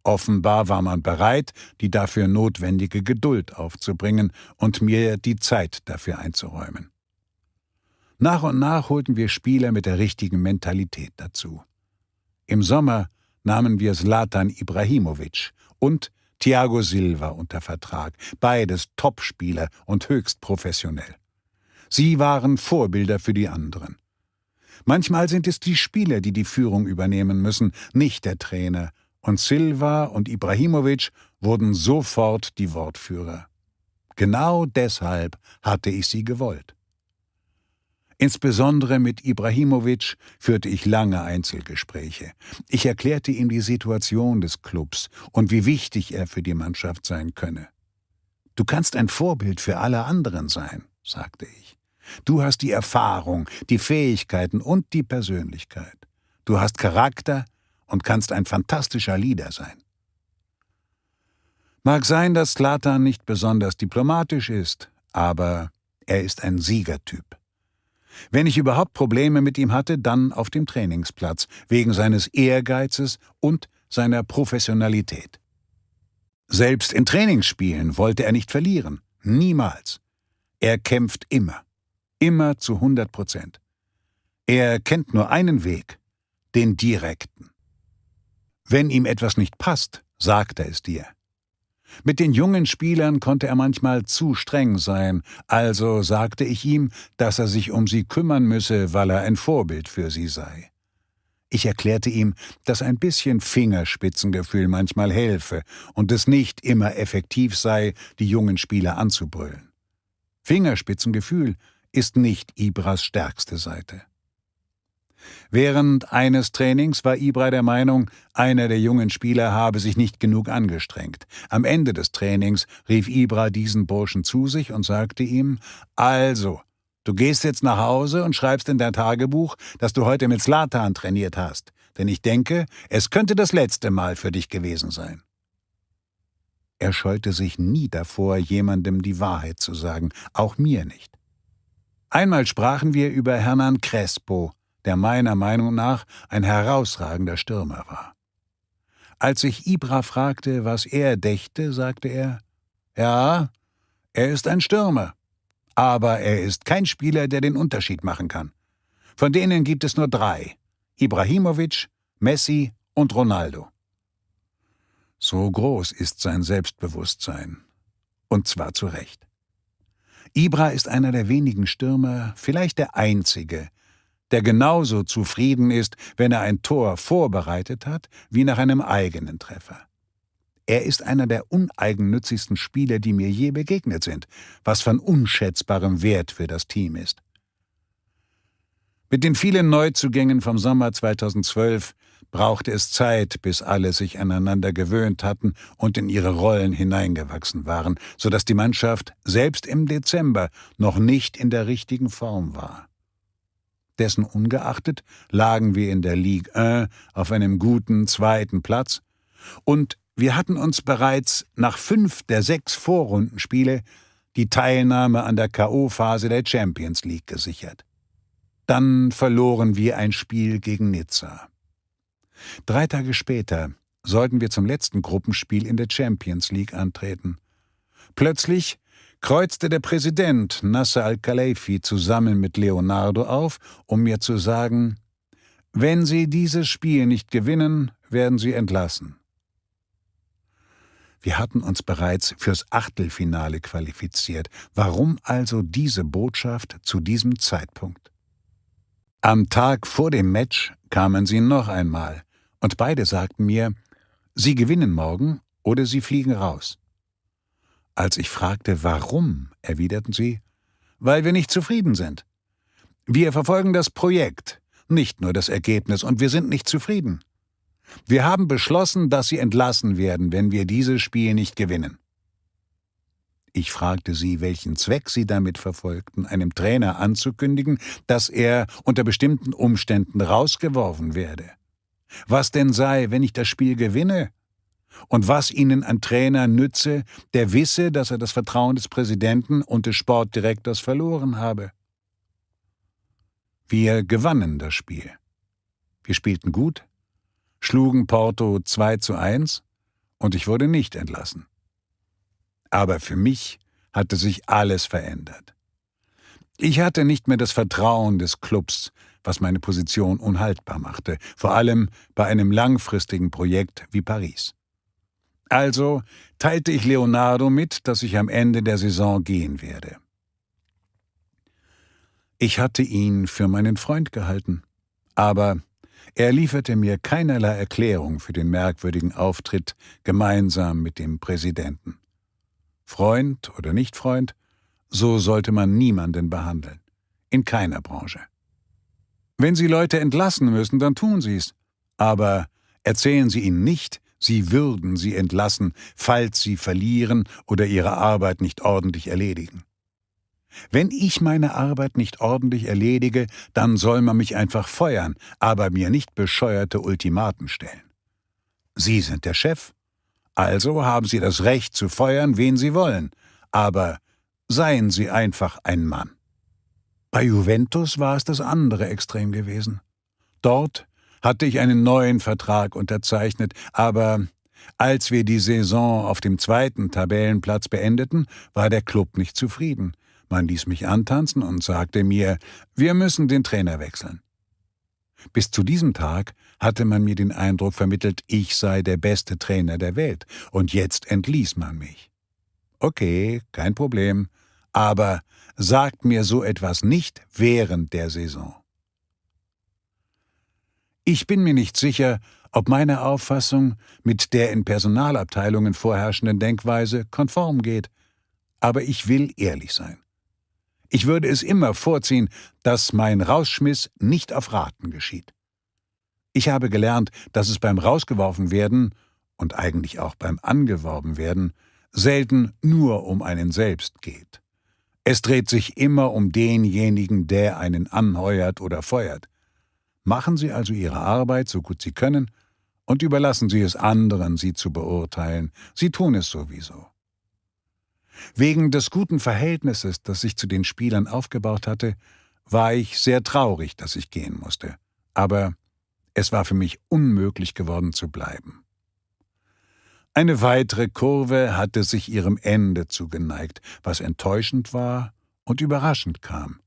Offenbar war man bereit, die dafür notwendige Geduld aufzubringen und mir die Zeit dafür einzuräumen. Nach und nach holten wir Spieler mit der richtigen Mentalität dazu. Im Sommer nahmen wir Zlatan Ibrahimovic und Thiago Silva unter Vertrag, beides Topspieler und höchst professionell. Sie waren Vorbilder für die anderen. Manchmal sind es die Spieler, die die Führung übernehmen müssen, nicht der Trainer. Und Silva und Ibrahimovic wurden sofort die Wortführer. Genau deshalb hatte ich sie gewollt. Insbesondere mit Ibrahimovic führte ich lange Einzelgespräche. Ich erklärte ihm die Situation des Clubs und wie wichtig er für die Mannschaft sein könne. Du kannst ein Vorbild für alle anderen sein, sagte ich. Du hast die Erfahrung, die Fähigkeiten und die Persönlichkeit. Du hast Charakter und kannst ein fantastischer Leader sein. Mag sein, dass Slatan nicht besonders diplomatisch ist, aber er ist ein Siegertyp. Wenn ich überhaupt Probleme mit ihm hatte, dann auf dem Trainingsplatz, wegen seines Ehrgeizes und seiner Professionalität. Selbst in Trainingsspielen wollte er nicht verlieren, niemals. Er kämpft immer. Immer zu 100 Prozent. Er kennt nur einen Weg, den direkten. Wenn ihm etwas nicht passt, sagt er es dir. Mit den jungen Spielern konnte er manchmal zu streng sein, also sagte ich ihm, dass er sich um sie kümmern müsse, weil er ein Vorbild für sie sei. Ich erklärte ihm, dass ein bisschen Fingerspitzengefühl manchmal helfe und es nicht immer effektiv sei, die jungen Spieler anzubrüllen. Fingerspitzengefühl ist nicht Ibras stärkste Seite. Während eines Trainings war Ibra der Meinung, einer der jungen Spieler habe sich nicht genug angestrengt. Am Ende des Trainings rief Ibra diesen Burschen zu sich und sagte ihm: Also, du gehst jetzt nach Hause und schreibst in dein Tagebuch, dass du heute mit Slatan trainiert hast, denn ich denke, es könnte das letzte Mal für dich gewesen sein. Er scheute sich nie davor, jemandem die Wahrheit zu sagen, auch mir nicht. Einmal sprachen wir über Hernan Crespo, der meiner Meinung nach ein herausragender Stürmer war. Als ich Ibra fragte, was er dächte, sagte er, ja, er ist ein Stürmer, aber er ist kein Spieler, der den Unterschied machen kann. Von denen gibt es nur drei, Ibrahimovic, Messi und Ronaldo. So groß ist sein Selbstbewusstsein. Und zwar zu Recht. Ibra ist einer der wenigen Stürmer, vielleicht der einzige, der genauso zufrieden ist, wenn er ein Tor vorbereitet hat, wie nach einem eigenen Treffer. Er ist einer der uneigennützigsten Spieler, die mir je begegnet sind, was von unschätzbarem Wert für das Team ist. Mit den vielen Neuzugängen vom Sommer 2012 brauchte es Zeit, bis alle sich aneinander gewöhnt hatten und in ihre Rollen hineingewachsen waren, so dass die Mannschaft selbst im Dezember noch nicht in der richtigen Form war. Dessen ungeachtet lagen wir in der Ligue 1 auf einem guten zweiten Platz und wir hatten uns bereits nach fünf der sechs Vorrundenspiele die Teilnahme an der K.O.-Phase der Champions League gesichert. Dann verloren wir ein Spiel gegen Nizza. Drei Tage später sollten wir zum letzten Gruppenspiel in der Champions League antreten. Plötzlich kreuzte der Präsident Nasser al-Khalifi zusammen mit Leonardo auf, um mir zu sagen, wenn Sie dieses Spiel nicht gewinnen, werden Sie entlassen. Wir hatten uns bereits fürs Achtelfinale qualifiziert. Warum also diese Botschaft zu diesem Zeitpunkt? Am Tag vor dem Match kamen sie noch einmal und beide sagten mir, Sie gewinnen morgen oder Sie fliegen raus. Als ich fragte, warum, erwiderten sie, weil wir nicht zufrieden sind. Wir verfolgen das Projekt, nicht nur das Ergebnis, und wir sind nicht zufrieden. Wir haben beschlossen, dass sie entlassen werden, wenn wir dieses Spiel nicht gewinnen. Ich fragte sie, welchen Zweck sie damit verfolgten, einem Trainer anzukündigen, dass er unter bestimmten Umständen rausgeworfen werde. Was denn sei, wenn ich das Spiel gewinne? Und was ihnen ein Trainer nütze, der wisse, dass er das Vertrauen des Präsidenten und des Sportdirektors verloren habe. Wir gewannen das Spiel. Wir spielten gut, schlugen Porto 2 zu 1 und ich wurde nicht entlassen. Aber für mich hatte sich alles verändert. Ich hatte nicht mehr das Vertrauen des Clubs, was meine Position unhaltbar machte, vor allem bei einem langfristigen Projekt wie Paris. Also teilte ich Leonardo mit, dass ich am Ende der Saison gehen werde. Ich hatte ihn für meinen Freund gehalten, aber er lieferte mir keinerlei Erklärung für den merkwürdigen Auftritt gemeinsam mit dem Präsidenten. Freund oder nicht Freund, so sollte man niemanden behandeln, in keiner Branche. Wenn Sie Leute entlassen müssen, dann tun Sie es. Aber erzählen Sie ihnen nicht, Sie würden sie entlassen, falls sie verlieren oder ihre Arbeit nicht ordentlich erledigen. Wenn ich meine Arbeit nicht ordentlich erledige, dann soll man mich einfach feuern, aber mir nicht bescheuerte Ultimaten stellen. Sie sind der Chef, also haben Sie das Recht zu feuern, wen Sie wollen, aber seien Sie einfach ein Mann. Bei Juventus war es das andere Extrem gewesen. Dort hatte ich einen neuen Vertrag unterzeichnet, aber als wir die Saison auf dem zweiten Tabellenplatz beendeten, war der Club nicht zufrieden. Man ließ mich antanzen und sagte mir, wir müssen den Trainer wechseln. Bis zu diesem Tag hatte man mir den Eindruck vermittelt, ich sei der beste Trainer der Welt, und jetzt entließ man mich. Okay, kein Problem, aber sagt mir so etwas nicht während der Saison. Ich bin mir nicht sicher, ob meine Auffassung mit der in Personalabteilungen vorherrschenden Denkweise konform geht, aber ich will ehrlich sein. Ich würde es immer vorziehen, dass mein Rausschmiss nicht auf Raten geschieht. Ich habe gelernt, dass es beim Rausgeworfenwerden und eigentlich auch beim Angeworbenwerden selten nur um einen selbst geht. Es dreht sich immer um denjenigen, der einen anheuert oder feuert. Machen Sie also Ihre Arbeit so gut Sie können und überlassen Sie es anderen, sie zu beurteilen. Sie tun es sowieso. Wegen des guten Verhältnisses, das ich zu den Spielern aufgebaut hatte, war ich sehr traurig, dass ich gehen musste. Aber es war für mich unmöglich geworden zu bleiben. Eine weitere Kurve hatte sich ihrem Ende zugeneigt, was enttäuschend war und überraschend kam.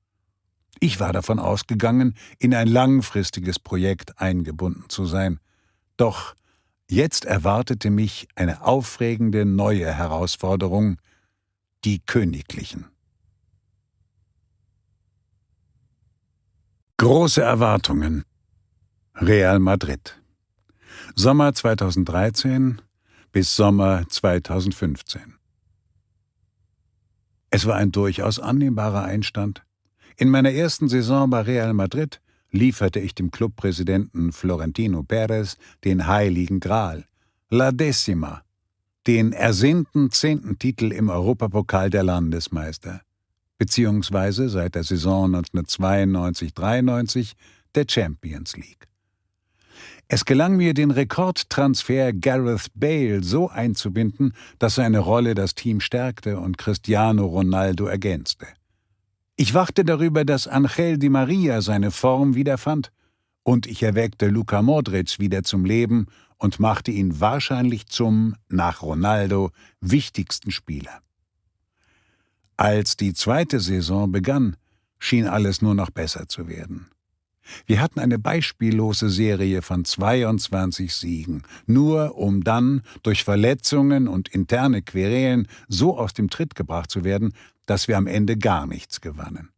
Ich war davon ausgegangen, in ein langfristiges Projekt eingebunden zu sein. Doch jetzt erwartete mich eine aufregende neue Herausforderung, die Königlichen. Große Erwartungen. Real Madrid. Sommer 2013 bis Sommer 2015. Es war ein durchaus annehmbarer Einstand. In meiner ersten Saison bei Real Madrid lieferte ich dem Clubpräsidenten Florentino Perez den heiligen Gral, La Decima, den ersehnten zehnten Titel im Europapokal der Landesmeister, beziehungsweise seit der Saison 1992-93 der Champions League. Es gelang mir, den Rekordtransfer Gareth Bale so einzubinden, dass seine Rolle das Team stärkte und Cristiano Ronaldo ergänzte. Ich wachte darüber, dass Angel Di Maria seine Form wiederfand, und ich erweckte Luca Modric wieder zum Leben und machte ihn wahrscheinlich zum, nach Ronaldo, wichtigsten Spieler. Als die zweite Saison begann, schien alles nur noch besser zu werden. Wir hatten eine beispiellose Serie von 22 Siegen, nur um dann durch Verletzungen und interne Querelen so aus dem Tritt gebracht zu werden, dass wir am Ende gar nichts gewannen.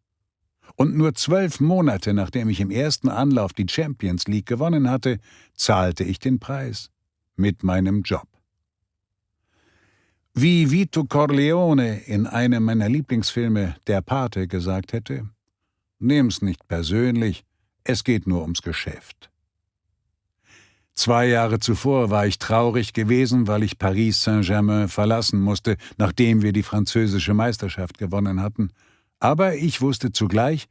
Und nur zwölf Monate nachdem ich im ersten Anlauf die Champions League gewonnen hatte, zahlte ich den Preis mit meinem Job. Wie Vito Corleone in einem meiner Lieblingsfilme Der Pate gesagt hätte, nehm's nicht persönlich, es geht nur ums Geschäft. Zwei Jahre zuvor war ich traurig gewesen, weil ich Paris Saint-Germain verlassen musste, nachdem wir die französische Meisterschaft gewonnen hatten. Aber ich wusste zugleich,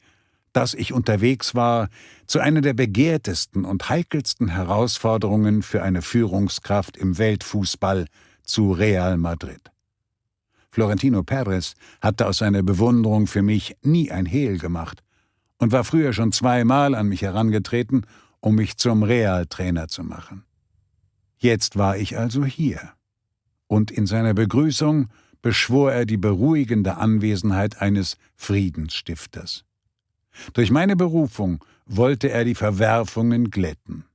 dass ich unterwegs war zu einer der begehrtesten und heikelsten Herausforderungen für eine Führungskraft im Weltfußball zu Real Madrid. Florentino Perez hatte aus seiner Bewunderung für mich nie ein Hehl gemacht, und war früher schon zweimal an mich herangetreten, um mich zum Realtrainer zu machen. Jetzt war ich also hier. Und in seiner Begrüßung beschwor er die beruhigende Anwesenheit eines Friedensstifters. Durch meine Berufung wollte er die Verwerfungen glätten.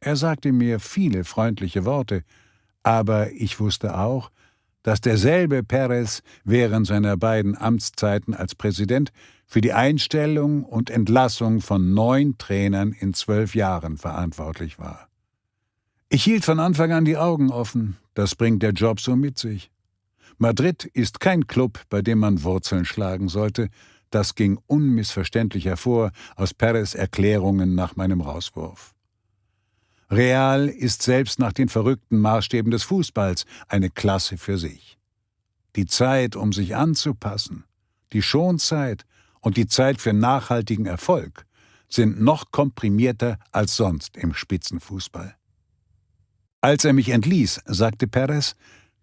Er sagte mir viele freundliche Worte, aber ich wusste auch, dass derselbe Perez während seiner beiden Amtszeiten als Präsident für die Einstellung und Entlassung von neun Trainern in zwölf Jahren verantwortlich war. Ich hielt von Anfang an die Augen offen, das bringt der Job so mit sich. Madrid ist kein Club, bei dem man Wurzeln schlagen sollte, das ging unmissverständlich hervor aus Perez Erklärungen nach meinem Rauswurf. Real ist selbst nach den verrückten Maßstäben des Fußballs eine Klasse für sich. Die Zeit, um sich anzupassen, die Schonzeit, und die Zeit für nachhaltigen Erfolg sind noch komprimierter als sonst im Spitzenfußball. Als er mich entließ, sagte Perez,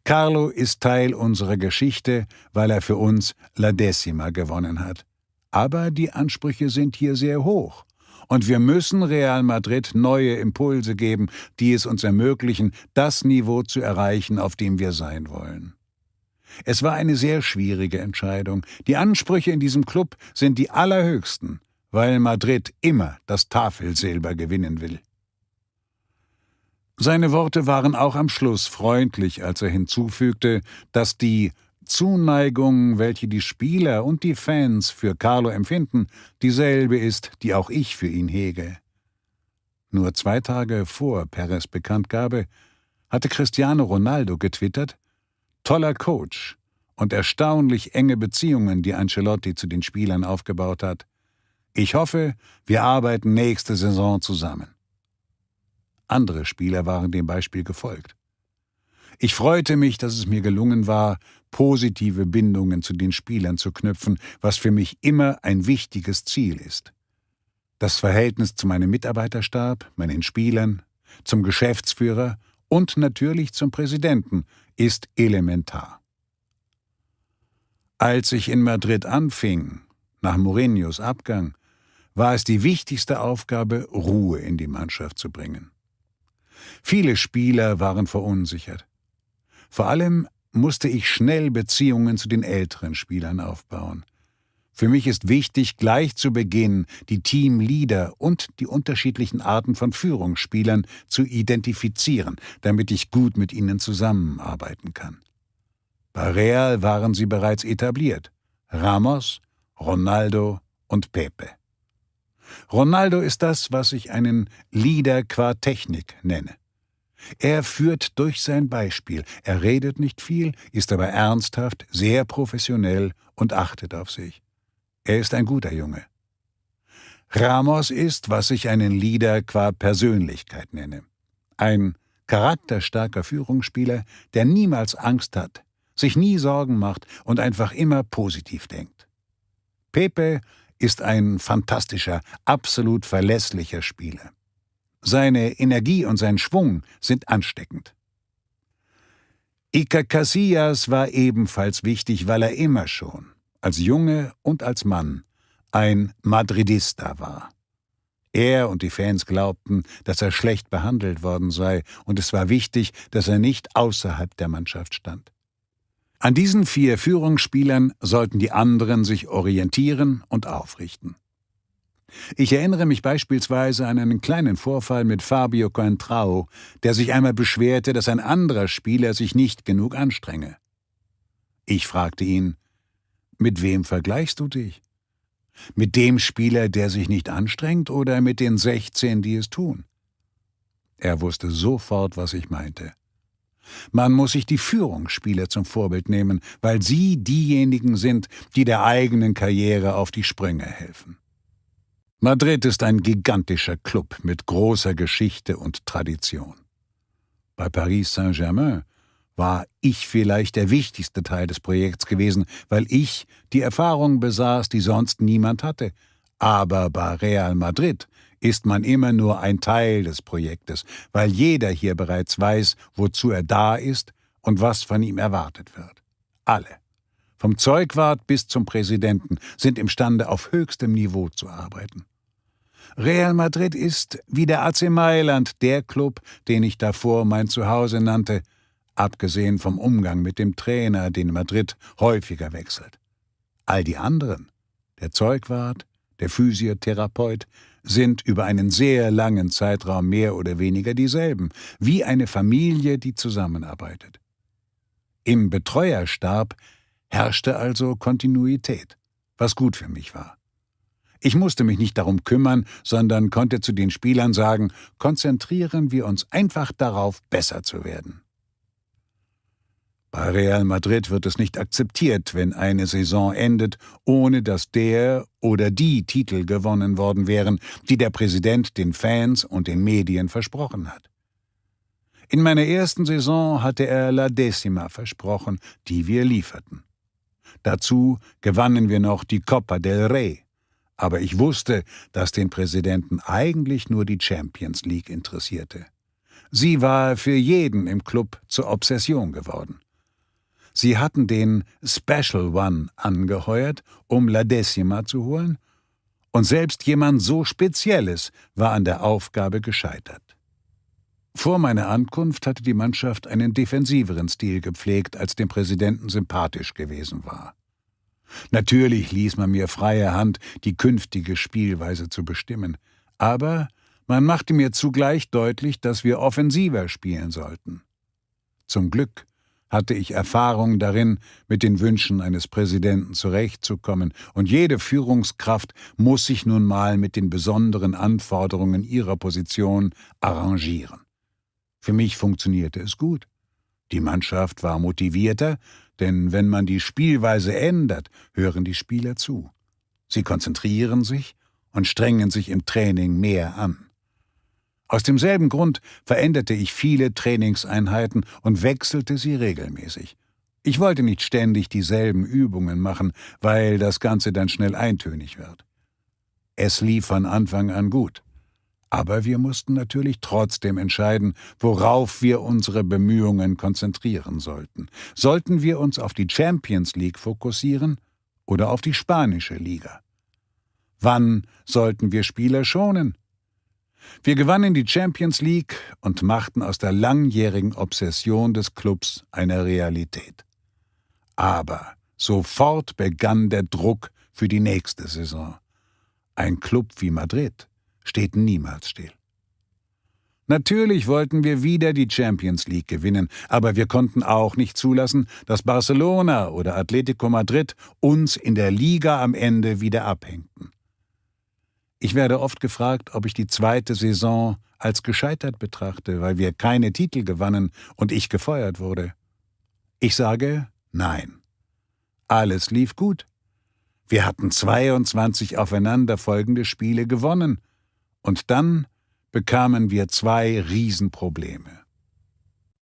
Carlo ist Teil unserer Geschichte, weil er für uns La Decima gewonnen hat. Aber die Ansprüche sind hier sehr hoch. Und wir müssen Real Madrid neue Impulse geben, die es uns ermöglichen, das Niveau zu erreichen, auf dem wir sein wollen. Es war eine sehr schwierige Entscheidung. Die Ansprüche in diesem Club sind die allerhöchsten, weil Madrid immer das Tafelsilber gewinnen will. Seine Worte waren auch am Schluss freundlich, als er hinzufügte, dass die Zuneigung, welche die Spieler und die Fans für Carlo empfinden, dieselbe ist, die auch ich für ihn hege. Nur zwei Tage vor Perez Bekanntgabe hatte Cristiano Ronaldo getwittert, toller Coach und erstaunlich enge Beziehungen, die Ancelotti zu den Spielern aufgebaut hat. Ich hoffe, wir arbeiten nächste Saison zusammen. Andere Spieler waren dem Beispiel gefolgt. Ich freute mich, dass es mir gelungen war, positive Bindungen zu den Spielern zu knüpfen, was für mich immer ein wichtiges Ziel ist. Das Verhältnis zu meinem Mitarbeiterstab, meinen Spielern, zum Geschäftsführer und natürlich zum Präsidenten, ist elementar. Als ich in Madrid anfing, nach Mourinhos Abgang, war es die wichtigste Aufgabe, Ruhe in die Mannschaft zu bringen. Viele Spieler waren verunsichert. Vor allem musste ich schnell Beziehungen zu den älteren Spielern aufbauen. Für mich ist wichtig, gleich zu Beginn die Teamleader und die unterschiedlichen Arten von Führungsspielern zu identifizieren, damit ich gut mit ihnen zusammenarbeiten kann. Bei Real waren sie bereits etabliert. Ramos, Ronaldo und Pepe. Ronaldo ist das, was ich einen Leader qua Technik nenne. Er führt durch sein Beispiel, er redet nicht viel, ist aber ernsthaft, sehr professionell und achtet auf sich. Er ist ein guter Junge. Ramos ist, was ich einen Leader qua Persönlichkeit nenne. Ein charakterstarker Führungsspieler, der niemals Angst hat, sich nie Sorgen macht und einfach immer positiv denkt. Pepe ist ein fantastischer, absolut verlässlicher Spieler. Seine Energie und sein Schwung sind ansteckend. Iker Casillas war ebenfalls wichtig, weil er immer schon als Junge und als Mann, ein Madridista war. Er und die Fans glaubten, dass er schlecht behandelt worden sei, und es war wichtig, dass er nicht außerhalb der Mannschaft stand. An diesen vier Führungsspielern sollten die anderen sich orientieren und aufrichten. Ich erinnere mich beispielsweise an einen kleinen Vorfall mit Fabio Coentrao, der sich einmal beschwerte, dass ein anderer Spieler sich nicht genug anstrenge. Ich fragte ihn, mit wem vergleichst du dich? Mit dem Spieler, der sich nicht anstrengt, oder mit den 16, die es tun? Er wusste sofort, was ich meinte. Man muss sich die Führungsspieler zum Vorbild nehmen, weil sie diejenigen sind, die der eigenen Karriere auf die Sprünge helfen. Madrid ist ein gigantischer Club mit großer Geschichte und Tradition. Bei Paris Saint-Germain war ich vielleicht der wichtigste Teil des Projekts gewesen, weil ich die Erfahrung besaß, die sonst niemand hatte. Aber bei Real Madrid ist man immer nur ein Teil des Projektes, weil jeder hier bereits weiß, wozu er da ist und was von ihm erwartet wird. Alle, vom Zeugwart bis zum Präsidenten, sind imstande, auf höchstem Niveau zu arbeiten. Real Madrid ist, wie der AC Mailand, der Club, den ich davor mein Zuhause nannte, abgesehen vom Umgang mit dem Trainer, den Madrid häufiger wechselt. All die anderen, der Zeugwart, der Physiotherapeut, sind über einen sehr langen Zeitraum mehr oder weniger dieselben, wie eine Familie, die zusammenarbeitet. Im Betreuerstab herrschte also Kontinuität, was gut für mich war. Ich musste mich nicht darum kümmern, sondern konnte zu den Spielern sagen, konzentrieren wir uns einfach darauf, besser zu werden. Bei Real Madrid wird es nicht akzeptiert, wenn eine Saison endet, ohne dass der oder die Titel gewonnen worden wären, die der Präsident den Fans und den Medien versprochen hat. In meiner ersten Saison hatte er La Decima versprochen, die wir lieferten. Dazu gewannen wir noch die Copa del Rey. Aber ich wusste, dass den Präsidenten eigentlich nur die Champions League interessierte. Sie war für jeden im Club zur Obsession geworden. Sie hatten den Special One angeheuert, um La Decima zu holen, und selbst jemand so Spezielles war an der Aufgabe gescheitert. Vor meiner Ankunft hatte die Mannschaft einen defensiveren Stil gepflegt, als dem Präsidenten sympathisch gewesen war. Natürlich ließ man mir freie Hand, die künftige Spielweise zu bestimmen, aber man machte mir zugleich deutlich, dass wir offensiver spielen sollten. Zum Glück hatte ich Erfahrung darin, mit den Wünschen eines Präsidenten zurechtzukommen, und jede Führungskraft muss sich nun mal mit den besonderen Anforderungen ihrer Position arrangieren. Für mich funktionierte es gut. Die Mannschaft war motivierter, denn wenn man die Spielweise ändert, hören die Spieler zu. Sie konzentrieren sich und strengen sich im Training mehr an. Aus demselben Grund veränderte ich viele Trainingseinheiten und wechselte sie regelmäßig. Ich wollte nicht ständig dieselben Übungen machen, weil das Ganze dann schnell eintönig wird. Es lief von Anfang an gut. Aber wir mussten natürlich trotzdem entscheiden, worauf wir unsere Bemühungen konzentrieren sollten. Sollten wir uns auf die Champions League fokussieren oder auf die spanische Liga? Wann sollten wir Spieler schonen? Wir gewannen die Champions League und machten aus der langjährigen Obsession des Clubs eine Realität. Aber sofort begann der Druck für die nächste Saison. Ein Club wie Madrid steht niemals still. Natürlich wollten wir wieder die Champions League gewinnen, aber wir konnten auch nicht zulassen, dass Barcelona oder Atletico Madrid uns in der Liga am Ende wieder abhängten. Ich werde oft gefragt, ob ich die zweite Saison als gescheitert betrachte, weil wir keine Titel gewannen und ich gefeuert wurde. Ich sage nein. Alles lief gut. Wir hatten 22 aufeinanderfolgende Spiele gewonnen. Und dann bekamen wir zwei Riesenprobleme.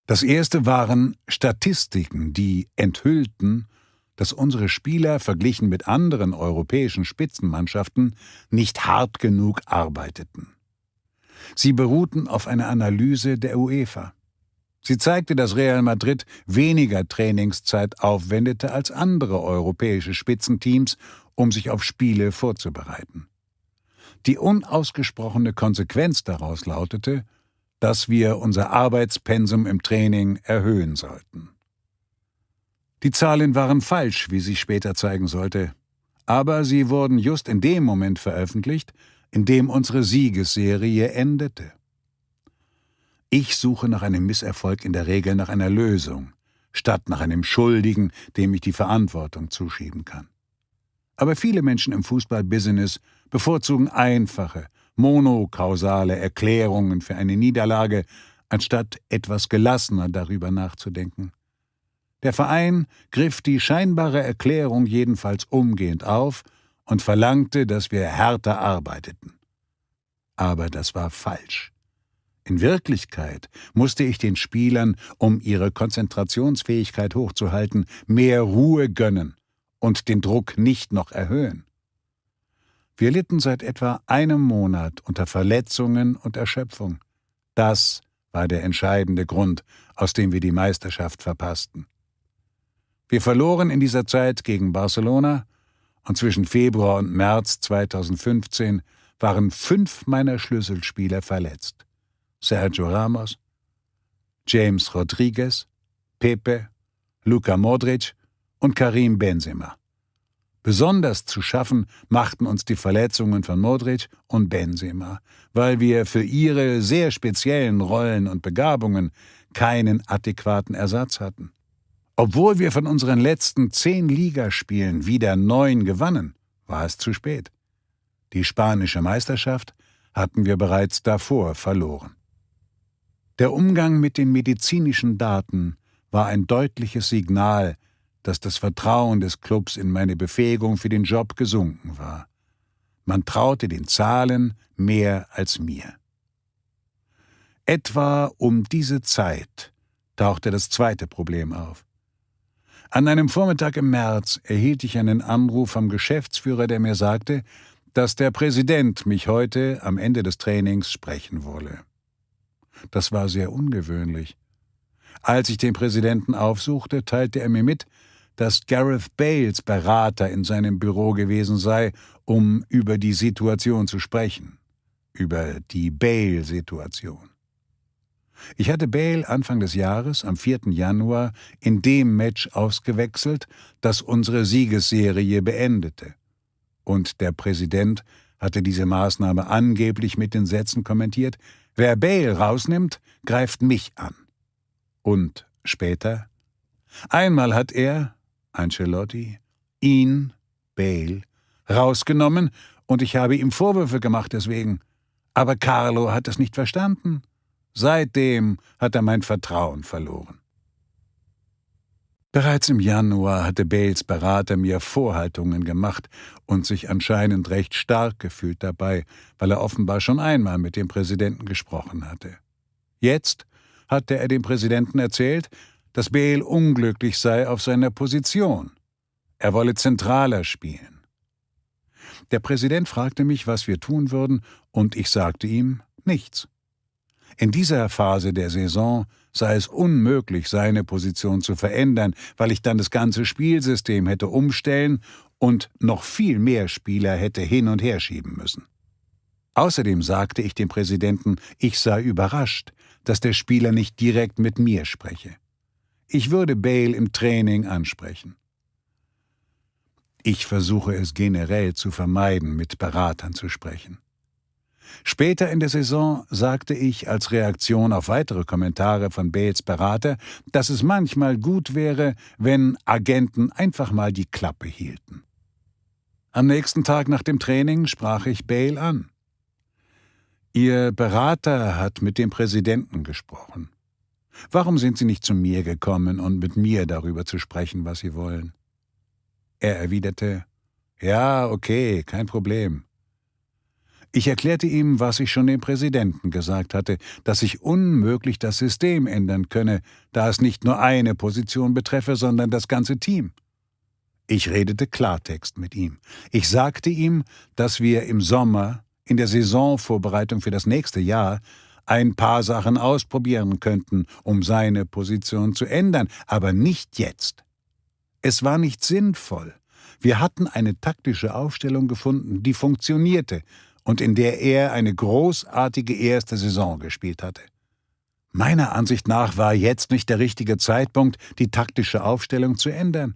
Das erste waren Statistiken, die enthüllten, dass unsere Spieler verglichen mit anderen europäischen Spitzenmannschaften nicht hart genug arbeiteten. Sie beruhten auf einer Analyse der UEFA. Sie zeigte, dass Real Madrid weniger Trainingszeit aufwendete als andere europäische Spitzenteams, um sich auf Spiele vorzubereiten. Die unausgesprochene Konsequenz daraus lautete, dass wir unser Arbeitspensum im Training erhöhen sollten. Die Zahlen waren falsch, wie sich später zeigen sollte. Aber sie wurden just in dem Moment veröffentlicht, in dem unsere Siegesserie endete. Ich suche nach einem Misserfolg in der Regel nach einer Lösung, statt nach einem Schuldigen, dem ich die Verantwortung zuschieben kann. Aber viele Menschen im Fußballbusiness bevorzugen einfache, monokausale Erklärungen für eine Niederlage, anstatt etwas gelassener darüber nachzudenken. Der Verein griff die scheinbare Erklärung jedenfalls umgehend auf und verlangte, dass wir härter arbeiteten. Aber das war falsch. In Wirklichkeit musste ich den Spielern, um ihre Konzentrationsfähigkeit hochzuhalten, mehr Ruhe gönnen und den Druck nicht noch erhöhen. Wir litten seit etwa einem Monat unter Verletzungen und Erschöpfung. Das war der entscheidende Grund, aus dem wir die Meisterschaft verpassten. Wir verloren in dieser Zeit gegen Barcelona und zwischen Februar und März 2015 waren fünf meiner Schlüsselspieler verletzt. Sergio Ramos, James Rodriguez, Pepe, Luca Modric und Karim Benzema. Besonders zu schaffen machten uns die Verletzungen von Modric und Benzema, weil wir für ihre sehr speziellen Rollen und Begabungen keinen adäquaten Ersatz hatten. Obwohl wir von unseren letzten zehn Ligaspielen wieder neun gewannen, war es zu spät. Die spanische Meisterschaft hatten wir bereits davor verloren. Der Umgang mit den medizinischen Daten war ein deutliches Signal, dass das Vertrauen des Clubs in meine Befähigung für den Job gesunken war. Man traute den Zahlen mehr als mir. Etwa um diese Zeit tauchte das zweite Problem auf. An einem Vormittag im März erhielt ich einen Anruf vom Geschäftsführer, der mir sagte, dass der Präsident mich heute am Ende des Trainings sprechen wolle. Das war sehr ungewöhnlich. Als ich den Präsidenten aufsuchte, teilte er mir mit, dass Gareth Bales Berater in seinem Büro gewesen sei, um über die Situation zu sprechen. Über die Bale-Situation. Ich hatte Bale Anfang des Jahres, am 4. Januar, in dem Match ausgewechselt, das unsere Siegesserie beendete. Und der Präsident hatte diese Maßnahme angeblich mit den Sätzen kommentiert, wer Bale rausnimmt, greift mich an. Und später? Einmal hat er, Ancelotti, ihn, Bale, rausgenommen und ich habe ihm Vorwürfe gemacht deswegen. Aber Carlo hat es nicht verstanden. Seitdem hat er mein Vertrauen verloren. Bereits im Januar hatte Bales Berater mir Vorhaltungen gemacht und sich anscheinend recht stark gefühlt dabei, weil er offenbar schon einmal mit dem Präsidenten gesprochen hatte. Jetzt hatte er dem Präsidenten erzählt, dass Bale unglücklich sei auf seiner Position. Er wolle zentraler spielen. Der Präsident fragte mich, was wir tun würden, und ich sagte ihm nichts. In dieser Phase der Saison sei es unmöglich, seine Position zu verändern, weil ich dann das ganze Spielsystem hätte umstellen und noch viel mehr Spieler hätte hin und her schieben müssen. Außerdem sagte ich dem Präsidenten, ich sei überrascht, dass der Spieler nicht direkt mit mir spreche. Ich würde Bale im Training ansprechen. Ich versuche es generell zu vermeiden, mit Beratern zu sprechen. Später in der Saison sagte ich als Reaktion auf weitere Kommentare von Bales Berater, dass es manchmal gut wäre, wenn Agenten einfach mal die Klappe hielten. Am nächsten Tag nach dem Training sprach ich Bale an. Ihr Berater hat mit dem Präsidenten gesprochen. Warum sind Sie nicht zu mir gekommen um mit mir darüber zu sprechen, was Sie wollen? Er erwiderte Ja, okay, kein Problem. Ich erklärte ihm, was ich schon dem Präsidenten gesagt hatte, dass ich unmöglich das System ändern könne, da es nicht nur eine Position betreffe, sondern das ganze Team. Ich redete Klartext mit ihm. Ich sagte ihm, dass wir im Sommer, in der Saisonvorbereitung für das nächste Jahr, ein paar Sachen ausprobieren könnten, um seine Position zu ändern, aber nicht jetzt. Es war nicht sinnvoll. Wir hatten eine taktische Aufstellung gefunden, die funktionierte, und in der er eine großartige erste Saison gespielt hatte. Meiner Ansicht nach war jetzt nicht der richtige Zeitpunkt, die taktische Aufstellung zu ändern.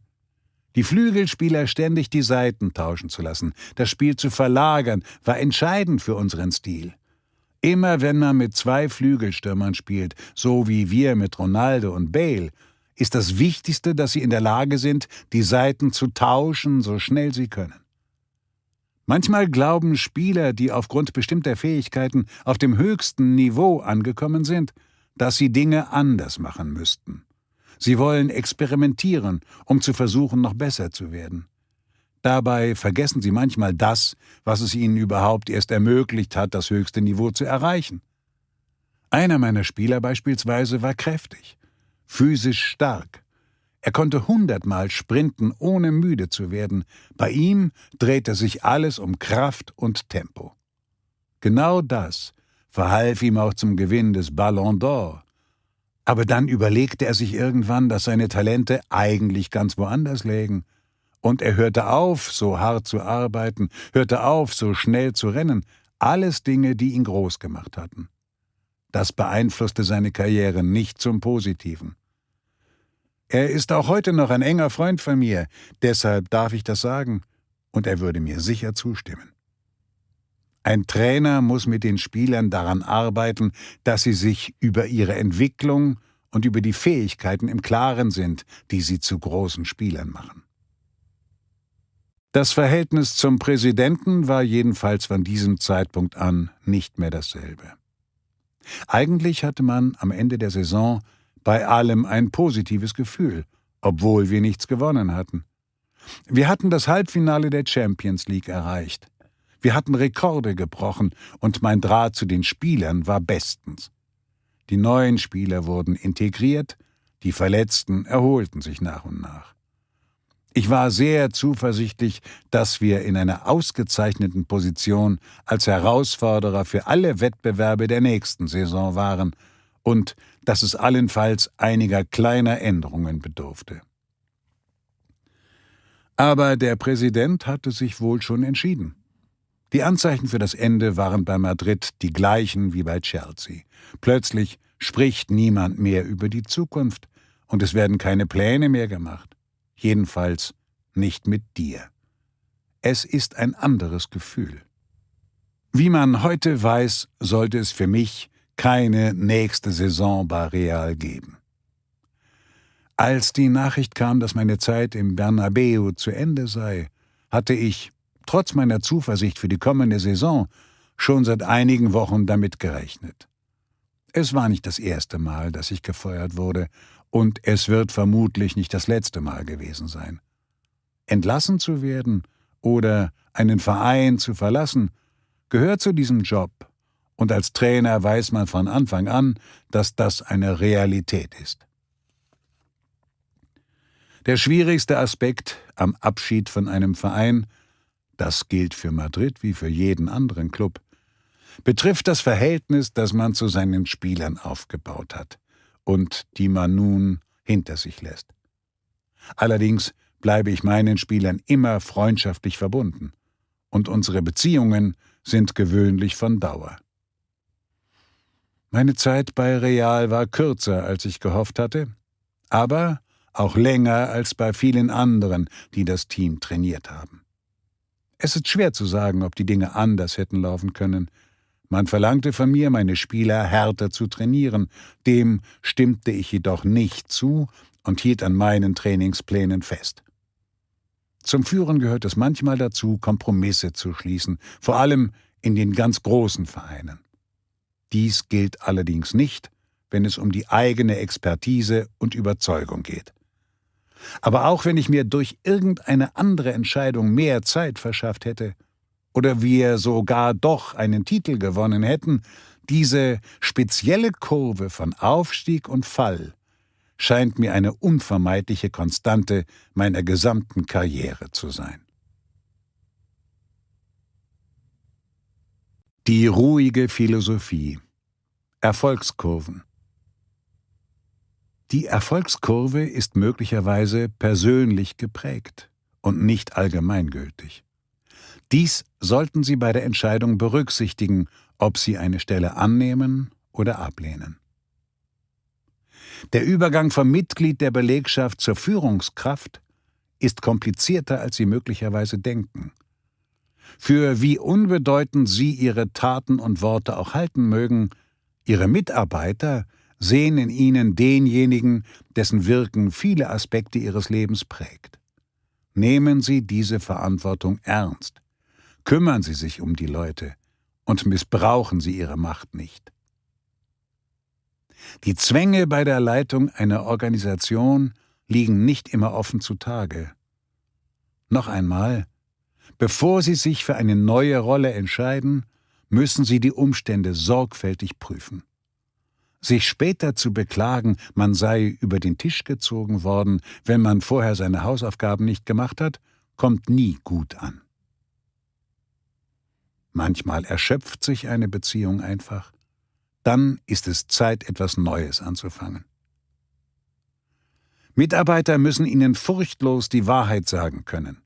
Die Flügelspieler ständig die Seiten tauschen zu lassen, das Spiel zu verlagern, war entscheidend für unseren Stil. Immer wenn man mit zwei Flügelstürmern spielt, so wie wir mit Ronaldo und Bale, ist das Wichtigste, dass sie in der Lage sind, die Seiten zu tauschen, so schnell sie können. Manchmal glauben Spieler, die aufgrund bestimmter Fähigkeiten auf dem höchsten Niveau angekommen sind, dass sie Dinge anders machen müssten. Sie wollen experimentieren, um zu versuchen, noch besser zu werden. Dabei vergessen sie manchmal das, was es ihnen überhaupt erst ermöglicht hat, das höchste Niveau zu erreichen. Einer meiner Spieler beispielsweise war kräftig, physisch stark, er konnte hundertmal sprinten, ohne müde zu werden. Bei ihm drehte sich alles um Kraft und Tempo. Genau das verhalf ihm auch zum Gewinn des Ballon d'Or. Aber dann überlegte er sich irgendwann, dass seine Talente eigentlich ganz woanders lägen. Und er hörte auf, so hart zu arbeiten, hörte auf, so schnell zu rennen. Alles Dinge, die ihn groß gemacht hatten. Das beeinflusste seine Karriere nicht zum Positiven. Er ist auch heute noch ein enger Freund von mir, deshalb darf ich das sagen, und er würde mir sicher zustimmen. Ein Trainer muss mit den Spielern daran arbeiten, dass sie sich über ihre Entwicklung und über die Fähigkeiten im Klaren sind, die sie zu großen Spielern machen. Das Verhältnis zum Präsidenten war jedenfalls von diesem Zeitpunkt an nicht mehr dasselbe. Eigentlich hatte man am Ende der Saison bei allem ein positives Gefühl, obwohl wir nichts gewonnen hatten. Wir hatten das Halbfinale der Champions League erreicht. Wir hatten Rekorde gebrochen und mein Draht zu den Spielern war bestens. Die neuen Spieler wurden integriert, die Verletzten erholten sich nach und nach. Ich war sehr zuversichtlich, dass wir in einer ausgezeichneten Position als Herausforderer für alle Wettbewerbe der nächsten Saison waren und dass es allenfalls einiger kleiner Änderungen bedurfte. Aber der Präsident hatte sich wohl schon entschieden. Die Anzeichen für das Ende waren bei Madrid die gleichen wie bei Chelsea. Plötzlich spricht niemand mehr über die Zukunft und es werden keine Pläne mehr gemacht. Jedenfalls nicht mit dir. Es ist ein anderes Gefühl. Wie man heute weiß, sollte es für mich keine nächste Saison bei Real geben. Als die Nachricht kam, dass meine Zeit im Bernabeu zu Ende sei, hatte ich, trotz meiner Zuversicht für die kommende Saison, schon seit einigen Wochen damit gerechnet. Es war nicht das erste Mal, dass ich gefeuert wurde, und es wird vermutlich nicht das letzte Mal gewesen sein. Entlassen zu werden oder einen Verein zu verlassen, gehört zu diesem Job und als Trainer weiß man von Anfang an, dass das eine Realität ist. Der schwierigste Aspekt am Abschied von einem Verein, das gilt für Madrid wie für jeden anderen Club, betrifft das Verhältnis, das man zu seinen Spielern aufgebaut hat und die man nun hinter sich lässt. Allerdings bleibe ich meinen Spielern immer freundschaftlich verbunden und unsere Beziehungen sind gewöhnlich von Dauer. Meine Zeit bei Real war kürzer, als ich gehofft hatte, aber auch länger als bei vielen anderen, die das Team trainiert haben. Es ist schwer zu sagen, ob die Dinge anders hätten laufen können. Man verlangte von mir, meine Spieler härter zu trainieren, dem stimmte ich jedoch nicht zu und hielt an meinen Trainingsplänen fest. Zum Führen gehört es manchmal dazu, Kompromisse zu schließen, vor allem in den ganz großen Vereinen. Dies gilt allerdings nicht, wenn es um die eigene Expertise und Überzeugung geht. Aber auch wenn ich mir durch irgendeine andere Entscheidung mehr Zeit verschafft hätte oder wir sogar doch einen Titel gewonnen hätten, diese spezielle Kurve von Aufstieg und Fall scheint mir eine unvermeidliche Konstante meiner gesamten Karriere zu sein. Die ruhige Philosophie Erfolgskurven Die Erfolgskurve ist möglicherweise persönlich geprägt und nicht allgemeingültig. Dies sollten Sie bei der Entscheidung berücksichtigen, ob Sie eine Stelle annehmen oder ablehnen. Der Übergang vom Mitglied der Belegschaft zur Führungskraft ist komplizierter, als Sie möglicherweise denken. Für wie unbedeutend Sie Ihre Taten und Worte auch halten mögen, Ihre Mitarbeiter sehen in ihnen denjenigen, dessen Wirken viele Aspekte ihres Lebens prägt. Nehmen Sie diese Verantwortung ernst, kümmern Sie sich um die Leute und missbrauchen Sie Ihre Macht nicht. Die Zwänge bei der Leitung einer Organisation liegen nicht immer offen zutage. Noch einmal, bevor Sie sich für eine neue Rolle entscheiden, müssen sie die Umstände sorgfältig prüfen. Sich später zu beklagen, man sei über den Tisch gezogen worden, wenn man vorher seine Hausaufgaben nicht gemacht hat, kommt nie gut an. Manchmal erschöpft sich eine Beziehung einfach. Dann ist es Zeit, etwas Neues anzufangen. Mitarbeiter müssen ihnen furchtlos die Wahrheit sagen können.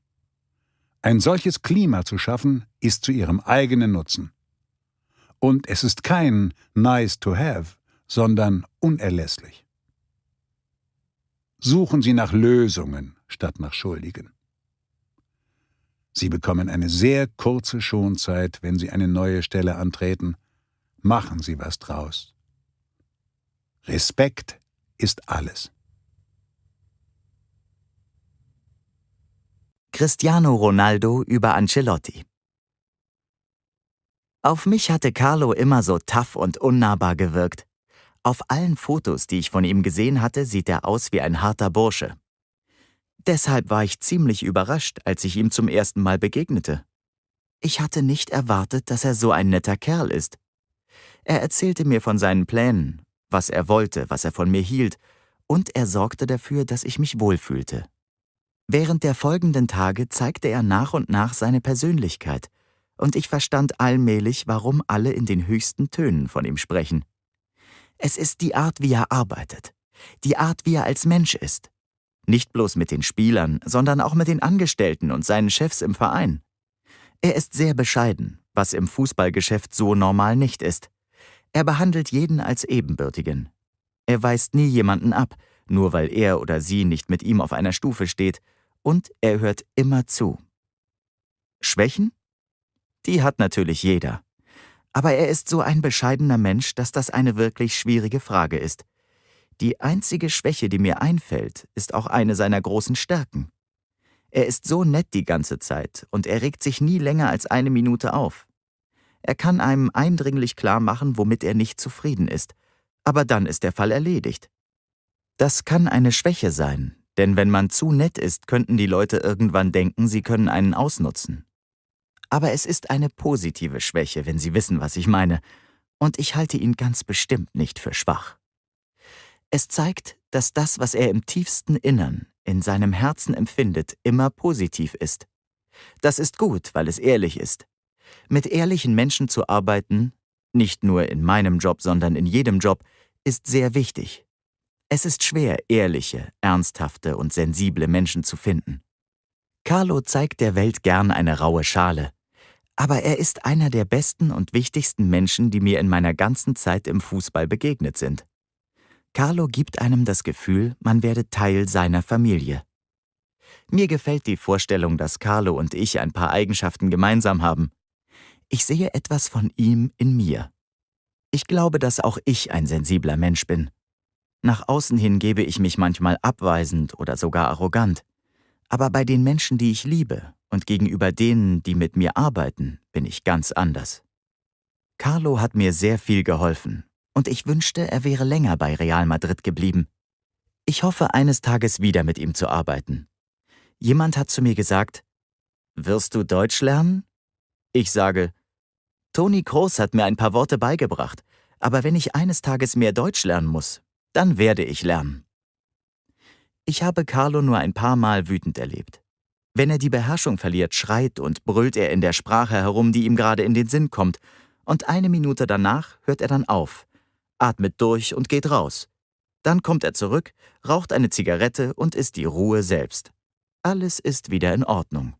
Ein solches Klima zu schaffen, ist zu ihrem eigenen Nutzen. Und es ist kein nice to have, sondern unerlässlich. Suchen Sie nach Lösungen statt nach Schuldigen. Sie bekommen eine sehr kurze Schonzeit, wenn Sie eine neue Stelle antreten. Machen Sie was draus. Respekt ist alles. Cristiano Ronaldo über Ancelotti auf mich hatte Carlo immer so tough und unnahbar gewirkt. Auf allen Fotos, die ich von ihm gesehen hatte, sieht er aus wie ein harter Bursche. Deshalb war ich ziemlich überrascht, als ich ihm zum ersten Mal begegnete. Ich hatte nicht erwartet, dass er so ein netter Kerl ist. Er erzählte mir von seinen Plänen, was er wollte, was er von mir hielt, und er sorgte dafür, dass ich mich wohlfühlte. Während der folgenden Tage zeigte er nach und nach seine Persönlichkeit, und ich verstand allmählich, warum alle in den höchsten Tönen von ihm sprechen. Es ist die Art, wie er arbeitet, die Art, wie er als Mensch ist. Nicht bloß mit den Spielern, sondern auch mit den Angestellten und seinen Chefs im Verein. Er ist sehr bescheiden, was im Fußballgeschäft so normal nicht ist. Er behandelt jeden als Ebenbürtigen. Er weist nie jemanden ab, nur weil er oder sie nicht mit ihm auf einer Stufe steht, und er hört immer zu. Schwächen? Die hat natürlich jeder. Aber er ist so ein bescheidener Mensch, dass das eine wirklich schwierige Frage ist. Die einzige Schwäche, die mir einfällt, ist auch eine seiner großen Stärken. Er ist so nett die ganze Zeit und er regt sich nie länger als eine Minute auf. Er kann einem eindringlich klar machen, womit er nicht zufrieden ist, aber dann ist der Fall erledigt. Das kann eine Schwäche sein, denn wenn man zu nett ist, könnten die Leute irgendwann denken, sie können einen ausnutzen aber es ist eine positive Schwäche, wenn Sie wissen, was ich meine, und ich halte ihn ganz bestimmt nicht für schwach. Es zeigt, dass das, was er im tiefsten Innern, in seinem Herzen empfindet, immer positiv ist. Das ist gut, weil es ehrlich ist. Mit ehrlichen Menschen zu arbeiten, nicht nur in meinem Job, sondern in jedem Job, ist sehr wichtig. Es ist schwer, ehrliche, ernsthafte und sensible Menschen zu finden. Carlo zeigt der Welt gern eine raue Schale, aber er ist einer der besten und wichtigsten Menschen, die mir in meiner ganzen Zeit im Fußball begegnet sind. Carlo gibt einem das Gefühl, man werde Teil seiner Familie. Mir gefällt die Vorstellung, dass Carlo und ich ein paar Eigenschaften gemeinsam haben. Ich sehe etwas von ihm in mir. Ich glaube, dass auch ich ein sensibler Mensch bin. Nach außen hin gebe ich mich manchmal abweisend oder sogar arrogant. Aber bei den Menschen, die ich liebe, und gegenüber denen, die mit mir arbeiten, bin ich ganz anders. Carlo hat mir sehr viel geholfen und ich wünschte, er wäre länger bei Real Madrid geblieben. Ich hoffe, eines Tages wieder mit ihm zu arbeiten. Jemand hat zu mir gesagt, wirst du Deutsch lernen? Ich sage, Toni Kroos hat mir ein paar Worte beigebracht, aber wenn ich eines Tages mehr Deutsch lernen muss, dann werde ich lernen. Ich habe Carlo nur ein paar Mal wütend erlebt. Wenn er die Beherrschung verliert, schreit und brüllt er in der Sprache herum, die ihm gerade in den Sinn kommt, und eine Minute danach hört er dann auf, atmet durch und geht raus. Dann kommt er zurück, raucht eine Zigarette und ist die Ruhe selbst. Alles ist wieder in Ordnung.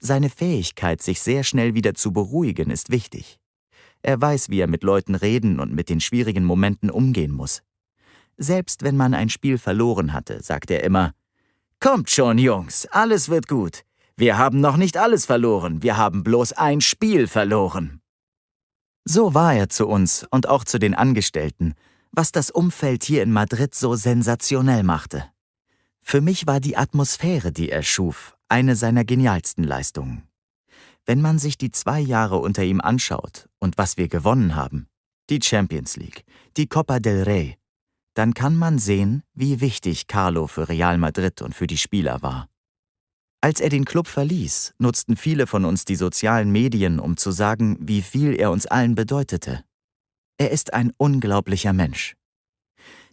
Seine Fähigkeit, sich sehr schnell wieder zu beruhigen, ist wichtig. Er weiß, wie er mit Leuten reden und mit den schwierigen Momenten umgehen muss. Selbst wenn man ein Spiel verloren hatte, sagt er immer, Kommt schon, Jungs, alles wird gut. Wir haben noch nicht alles verloren, wir haben bloß ein Spiel verloren. So war er zu uns und auch zu den Angestellten, was das Umfeld hier in Madrid so sensationell machte. Für mich war die Atmosphäre, die er schuf, eine seiner genialsten Leistungen. Wenn man sich die zwei Jahre unter ihm anschaut und was wir gewonnen haben, die Champions League, die Copa del Rey, dann kann man sehen, wie wichtig Carlo für Real Madrid und für die Spieler war. Als er den Club verließ, nutzten viele von uns die sozialen Medien, um zu sagen, wie viel er uns allen bedeutete. Er ist ein unglaublicher Mensch.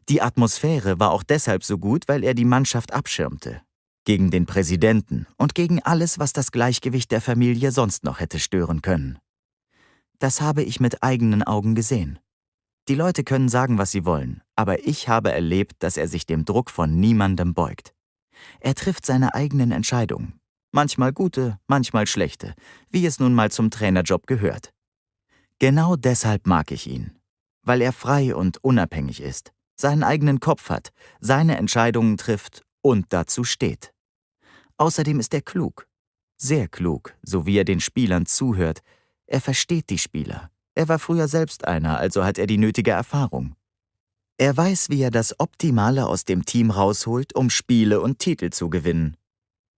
Die Atmosphäre war auch deshalb so gut, weil er die Mannschaft abschirmte. Gegen den Präsidenten und gegen alles, was das Gleichgewicht der Familie sonst noch hätte stören können. Das habe ich mit eigenen Augen gesehen. Die Leute können sagen, was sie wollen, aber ich habe erlebt, dass er sich dem Druck von niemandem beugt. Er trifft seine eigenen Entscheidungen, manchmal gute, manchmal schlechte, wie es nun mal zum Trainerjob gehört. Genau deshalb mag ich ihn, weil er frei und unabhängig ist, seinen eigenen Kopf hat, seine Entscheidungen trifft und dazu steht. Außerdem ist er klug, sehr klug, so wie er den Spielern zuhört. Er versteht die Spieler. Er war früher selbst einer, also hat er die nötige Erfahrung. Er weiß, wie er das Optimale aus dem Team rausholt, um Spiele und Titel zu gewinnen.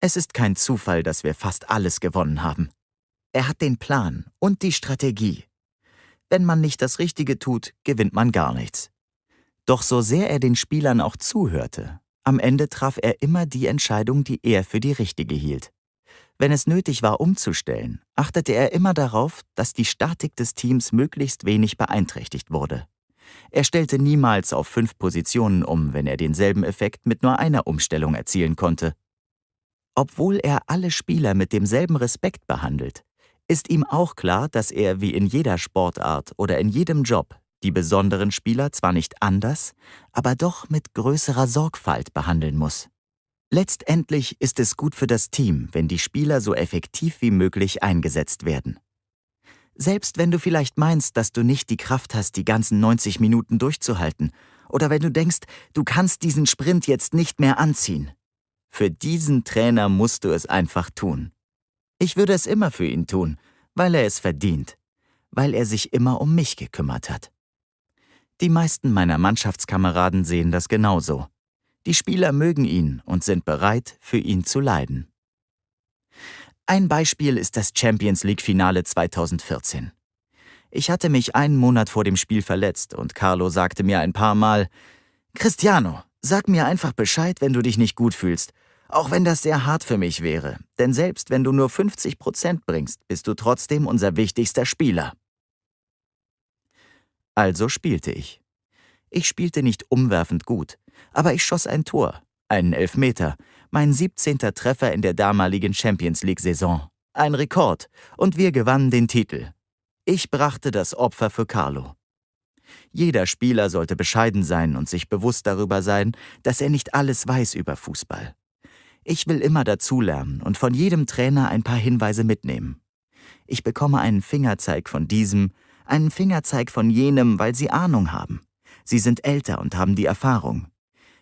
Es ist kein Zufall, dass wir fast alles gewonnen haben. Er hat den Plan und die Strategie. Wenn man nicht das Richtige tut, gewinnt man gar nichts. Doch so sehr er den Spielern auch zuhörte, am Ende traf er immer die Entscheidung, die er für die richtige hielt. Wenn es nötig war, umzustellen, achtete er immer darauf, dass die Statik des Teams möglichst wenig beeinträchtigt wurde. Er stellte niemals auf fünf Positionen um, wenn er denselben Effekt mit nur einer Umstellung erzielen konnte. Obwohl er alle Spieler mit demselben Respekt behandelt, ist ihm auch klar, dass er wie in jeder Sportart oder in jedem Job die besonderen Spieler zwar nicht anders, aber doch mit größerer Sorgfalt behandeln muss. Letztendlich ist es gut für das Team, wenn die Spieler so effektiv wie möglich eingesetzt werden. Selbst wenn du vielleicht meinst, dass du nicht die Kraft hast, die ganzen 90 Minuten durchzuhalten, oder wenn du denkst, du kannst diesen Sprint jetzt nicht mehr anziehen. Für diesen Trainer musst du es einfach tun. Ich würde es immer für ihn tun, weil er es verdient, weil er sich immer um mich gekümmert hat. Die meisten meiner Mannschaftskameraden sehen das genauso. Die Spieler mögen ihn und sind bereit, für ihn zu leiden. Ein Beispiel ist das Champions League-Finale 2014. Ich hatte mich einen Monat vor dem Spiel verletzt und Carlo sagte mir ein paar Mal, Cristiano, sag mir einfach Bescheid, wenn du dich nicht gut fühlst, auch wenn das sehr hart für mich wäre, denn selbst wenn du nur 50 Prozent bringst, bist du trotzdem unser wichtigster Spieler. Also spielte ich. Ich spielte nicht umwerfend gut, aber ich schoss ein Tor, einen Elfmeter, mein 17. Treffer in der damaligen Champions League-Saison. Ein Rekord und wir gewannen den Titel. Ich brachte das Opfer für Carlo. Jeder Spieler sollte bescheiden sein und sich bewusst darüber sein, dass er nicht alles weiß über Fußball. Ich will immer dazulernen und von jedem Trainer ein paar Hinweise mitnehmen. Ich bekomme einen Fingerzeig von diesem, einen Fingerzeig von jenem, weil sie Ahnung haben. Sie sind älter und haben die Erfahrung.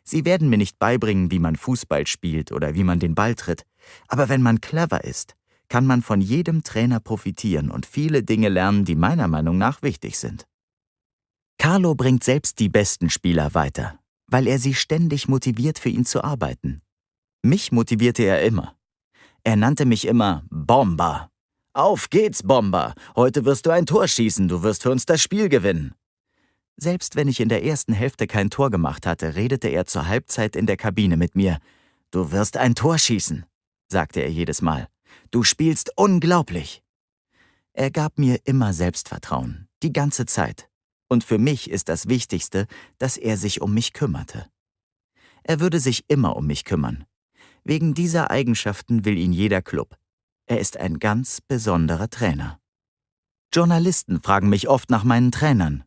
Sie werden mir nicht beibringen, wie man Fußball spielt oder wie man den Ball tritt, aber wenn man clever ist, kann man von jedem Trainer profitieren und viele Dinge lernen, die meiner Meinung nach wichtig sind. Carlo bringt selbst die besten Spieler weiter, weil er sie ständig motiviert, für ihn zu arbeiten. Mich motivierte er immer. Er nannte mich immer Bomber. Auf geht's, Bomber! Heute wirst du ein Tor schießen, du wirst für uns das Spiel gewinnen. Selbst wenn ich in der ersten Hälfte kein Tor gemacht hatte, redete er zur Halbzeit in der Kabine mit mir. Du wirst ein Tor schießen, sagte er jedes Mal. Du spielst unglaublich. Er gab mir immer Selbstvertrauen, die ganze Zeit. Und für mich ist das Wichtigste, dass er sich um mich kümmerte. Er würde sich immer um mich kümmern. Wegen dieser Eigenschaften will ihn jeder Club. Er ist ein ganz besonderer Trainer. Journalisten fragen mich oft nach meinen Trainern,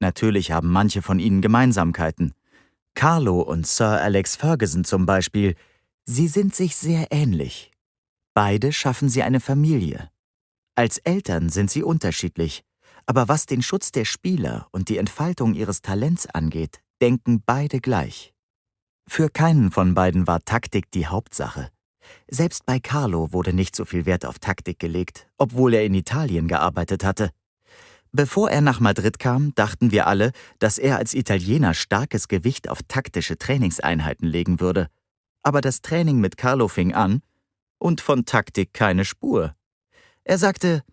Natürlich haben manche von ihnen Gemeinsamkeiten. Carlo und Sir Alex Ferguson zum Beispiel, sie sind sich sehr ähnlich. Beide schaffen sie eine Familie. Als Eltern sind sie unterschiedlich, aber was den Schutz der Spieler und die Entfaltung ihres Talents angeht, denken beide gleich. Für keinen von beiden war Taktik die Hauptsache. Selbst bei Carlo wurde nicht so viel Wert auf Taktik gelegt, obwohl er in Italien gearbeitet hatte. Bevor er nach Madrid kam, dachten wir alle, dass er als Italiener starkes Gewicht auf taktische Trainingseinheiten legen würde. Aber das Training mit Carlo fing an und von Taktik keine Spur. Er sagte,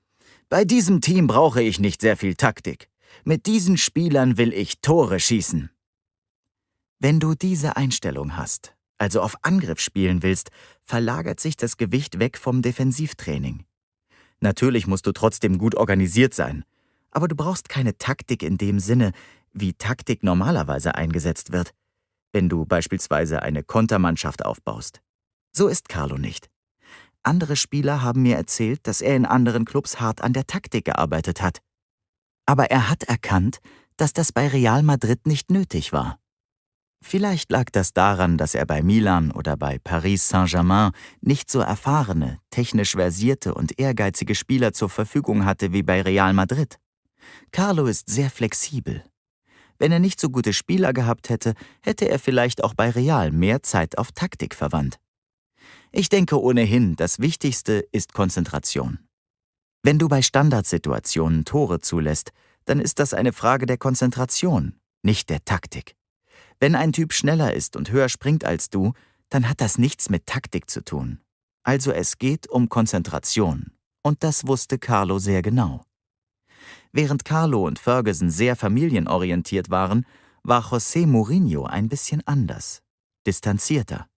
bei diesem Team brauche ich nicht sehr viel Taktik. Mit diesen Spielern will ich Tore schießen. Wenn du diese Einstellung hast, also auf Angriff spielen willst, verlagert sich das Gewicht weg vom Defensivtraining. Natürlich musst du trotzdem gut organisiert sein, aber du brauchst keine Taktik in dem Sinne, wie Taktik normalerweise eingesetzt wird, wenn du beispielsweise eine Kontermannschaft aufbaust. So ist Carlo nicht. Andere Spieler haben mir erzählt, dass er in anderen Clubs hart an der Taktik gearbeitet hat. Aber er hat erkannt, dass das bei Real Madrid nicht nötig war. Vielleicht lag das daran, dass er bei Milan oder bei Paris Saint-Germain nicht so erfahrene, technisch versierte und ehrgeizige Spieler zur Verfügung hatte wie bei Real Madrid. Carlo ist sehr flexibel. Wenn er nicht so gute Spieler gehabt hätte, hätte er vielleicht auch bei Real mehr Zeit auf Taktik verwandt. Ich denke ohnehin, das Wichtigste ist Konzentration. Wenn du bei Standardsituationen Tore zulässt, dann ist das eine Frage der Konzentration, nicht der Taktik. Wenn ein Typ schneller ist und höher springt als du, dann hat das nichts mit Taktik zu tun. Also es geht um Konzentration. Und das wusste Carlo sehr genau. Während Carlo und Ferguson sehr familienorientiert waren, war José Mourinho ein bisschen anders, distanzierter.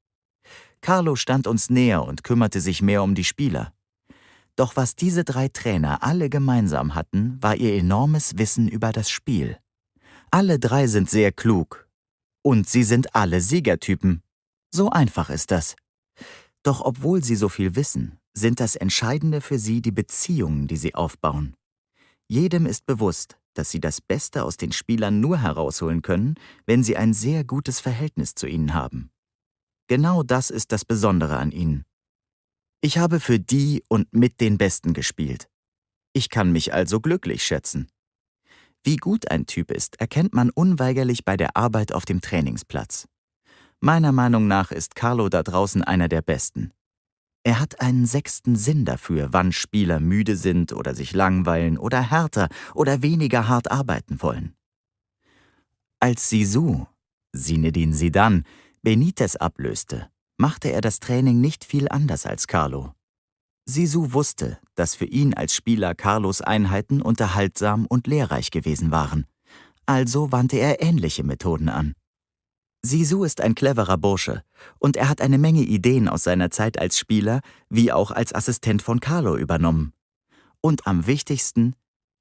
Carlo stand uns näher und kümmerte sich mehr um die Spieler. Doch was diese drei Trainer alle gemeinsam hatten, war ihr enormes Wissen über das Spiel. Alle drei sind sehr klug. Und sie sind alle Siegertypen. So einfach ist das. Doch obwohl sie so viel wissen, sind das Entscheidende für sie die Beziehungen, die sie aufbauen. Jedem ist bewusst, dass sie das Beste aus den Spielern nur herausholen können, wenn sie ein sehr gutes Verhältnis zu ihnen haben. Genau das ist das Besondere an ihnen. Ich habe für die und mit den Besten gespielt. Ich kann mich also glücklich schätzen. Wie gut ein Typ ist, erkennt man unweigerlich bei der Arbeit auf dem Trainingsplatz. Meiner Meinung nach ist Carlo da draußen einer der Besten. Er hat einen sechsten Sinn dafür, wann Spieler müde sind oder sich langweilen oder härter oder weniger hart arbeiten wollen. Als Sisu, Sinedin Sidan, Benitez ablöste, machte er das Training nicht viel anders als Carlo. Sisu wusste, dass für ihn als Spieler Carlos Einheiten unterhaltsam und lehrreich gewesen waren. Also wandte er ähnliche Methoden an. Sisu ist ein cleverer Bursche und er hat eine Menge Ideen aus seiner Zeit als Spieler wie auch als Assistent von Carlo übernommen. Und am wichtigsten,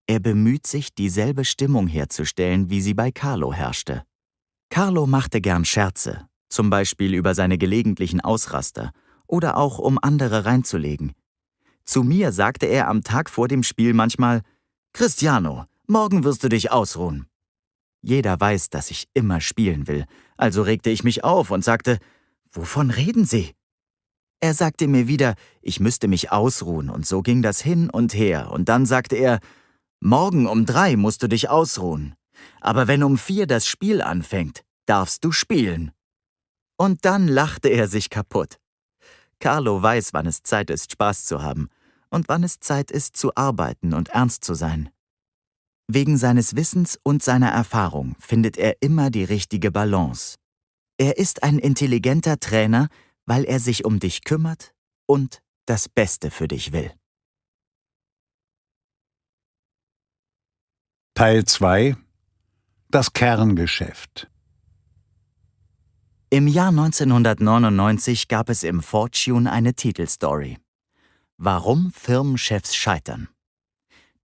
er bemüht sich, dieselbe Stimmung herzustellen, wie sie bei Carlo herrschte. Carlo machte gern Scherze, zum Beispiel über seine gelegentlichen Ausraster oder auch um andere reinzulegen. Zu mir sagte er am Tag vor dem Spiel manchmal: Cristiano, morgen wirst du dich ausruhen. Jeder weiß, dass ich immer spielen will, also regte ich mich auf und sagte, Wovon reden Sie? Er sagte mir wieder, ich müsste mich ausruhen, und so ging das hin und her, und dann sagte er, Morgen um drei musst du dich ausruhen, aber wenn um vier das Spiel anfängt, darfst du spielen. Und dann lachte er sich kaputt. Carlo weiß, wann es Zeit ist, Spaß zu haben und wann es Zeit ist, zu arbeiten und ernst zu sein. Wegen seines Wissens und seiner Erfahrung findet er immer die richtige Balance. Er ist ein intelligenter Trainer, weil er sich um dich kümmert und das Beste für dich will. Teil 2 Das Kerngeschäft Im Jahr 1999 gab es im Fortune eine Titelstory. Warum Firmenchefs scheitern?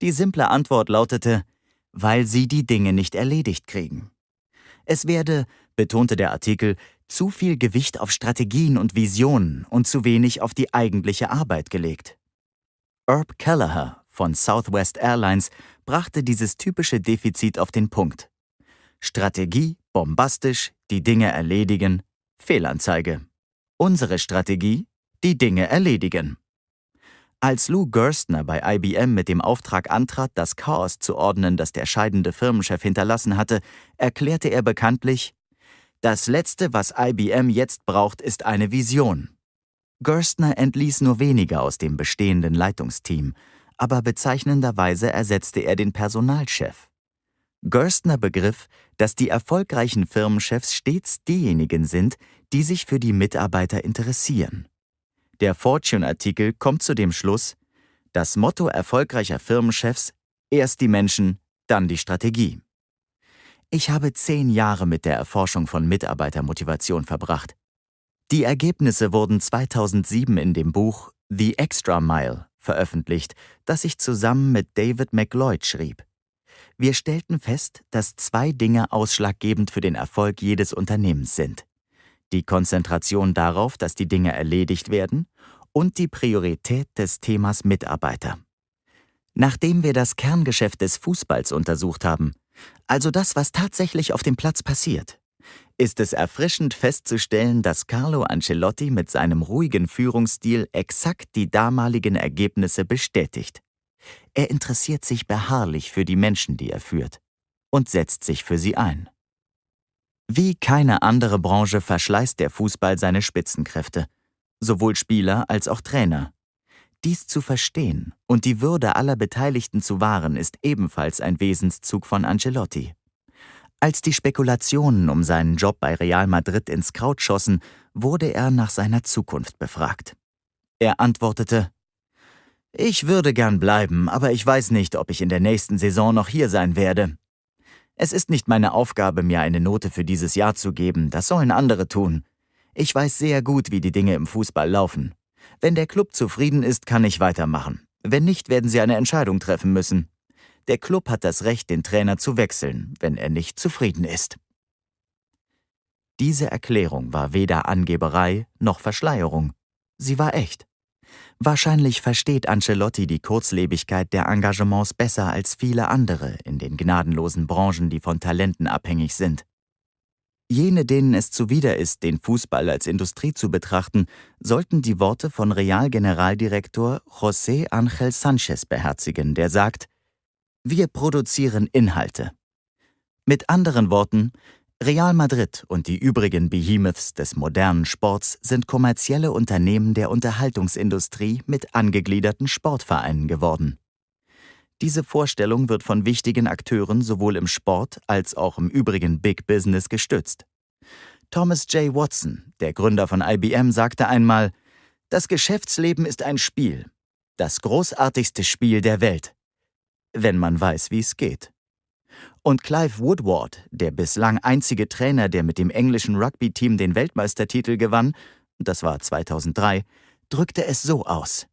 Die simple Antwort lautete, weil sie die Dinge nicht erledigt kriegen. Es werde, betonte der Artikel, zu viel Gewicht auf Strategien und Visionen und zu wenig auf die eigentliche Arbeit gelegt. Herb Kelleher von Southwest Airlines brachte dieses typische Defizit auf den Punkt. Strategie bombastisch, die Dinge erledigen, Fehlanzeige. Unsere Strategie, die Dinge erledigen. Als Lou Gerstner bei IBM mit dem Auftrag antrat, das Chaos zu ordnen, das der scheidende Firmenchef hinterlassen hatte, erklärte er bekanntlich, das Letzte, was IBM jetzt braucht, ist eine Vision. Gerstner entließ nur wenige aus dem bestehenden Leitungsteam, aber bezeichnenderweise ersetzte er den Personalchef. Gerstner begriff, dass die erfolgreichen Firmenchefs stets diejenigen sind, die sich für die Mitarbeiter interessieren. Der Fortune-Artikel kommt zu dem Schluss, das Motto erfolgreicher Firmenchefs erst die Menschen, dann die Strategie. Ich habe zehn Jahre mit der Erforschung von Mitarbeitermotivation verbracht. Die Ergebnisse wurden 2007 in dem Buch The Extra Mile veröffentlicht, das ich zusammen mit David McLeod schrieb. Wir stellten fest, dass zwei Dinge ausschlaggebend für den Erfolg jedes Unternehmens sind die Konzentration darauf, dass die Dinge erledigt werden und die Priorität des Themas Mitarbeiter. Nachdem wir das Kerngeschäft des Fußballs untersucht haben, also das, was tatsächlich auf dem Platz passiert, ist es erfrischend festzustellen, dass Carlo Ancelotti mit seinem ruhigen Führungsstil exakt die damaligen Ergebnisse bestätigt. Er interessiert sich beharrlich für die Menschen, die er führt, und setzt sich für sie ein. Wie keine andere Branche verschleißt der Fußball seine Spitzenkräfte, sowohl Spieler als auch Trainer. Dies zu verstehen und die Würde aller Beteiligten zu wahren, ist ebenfalls ein Wesenszug von Ancelotti. Als die Spekulationen um seinen Job bei Real Madrid ins Kraut schossen, wurde er nach seiner Zukunft befragt. Er antwortete Ich würde gern bleiben, aber ich weiß nicht, ob ich in der nächsten Saison noch hier sein werde. Es ist nicht meine Aufgabe, mir eine Note für dieses Jahr zu geben, das sollen andere tun. Ich weiß sehr gut, wie die Dinge im Fußball laufen. Wenn der Club zufrieden ist, kann ich weitermachen. Wenn nicht, werden sie eine Entscheidung treffen müssen. Der Club hat das Recht, den Trainer zu wechseln, wenn er nicht zufrieden ist. Diese Erklärung war weder Angeberei noch Verschleierung. Sie war echt. Wahrscheinlich versteht Ancelotti die Kurzlebigkeit der Engagements besser als viele andere in den gnadenlosen Branchen, die von Talenten abhängig sind. Jene, denen es zuwider ist, den Fußball als Industrie zu betrachten, sollten die Worte von Realgeneraldirektor José Ángel Sánchez beherzigen, der sagt: Wir produzieren Inhalte. Mit anderen Worten, Real Madrid und die übrigen Behemoths des modernen Sports sind kommerzielle Unternehmen der Unterhaltungsindustrie mit angegliederten Sportvereinen geworden. Diese Vorstellung wird von wichtigen Akteuren sowohl im Sport als auch im übrigen Big Business gestützt. Thomas J. Watson, der Gründer von IBM, sagte einmal, das Geschäftsleben ist ein Spiel, das großartigste Spiel der Welt, wenn man weiß, wie es geht. Und Clive Woodward, der bislang einzige Trainer, der mit dem englischen Rugby-Team den Weltmeistertitel gewann, das war 2003, drückte es so aus.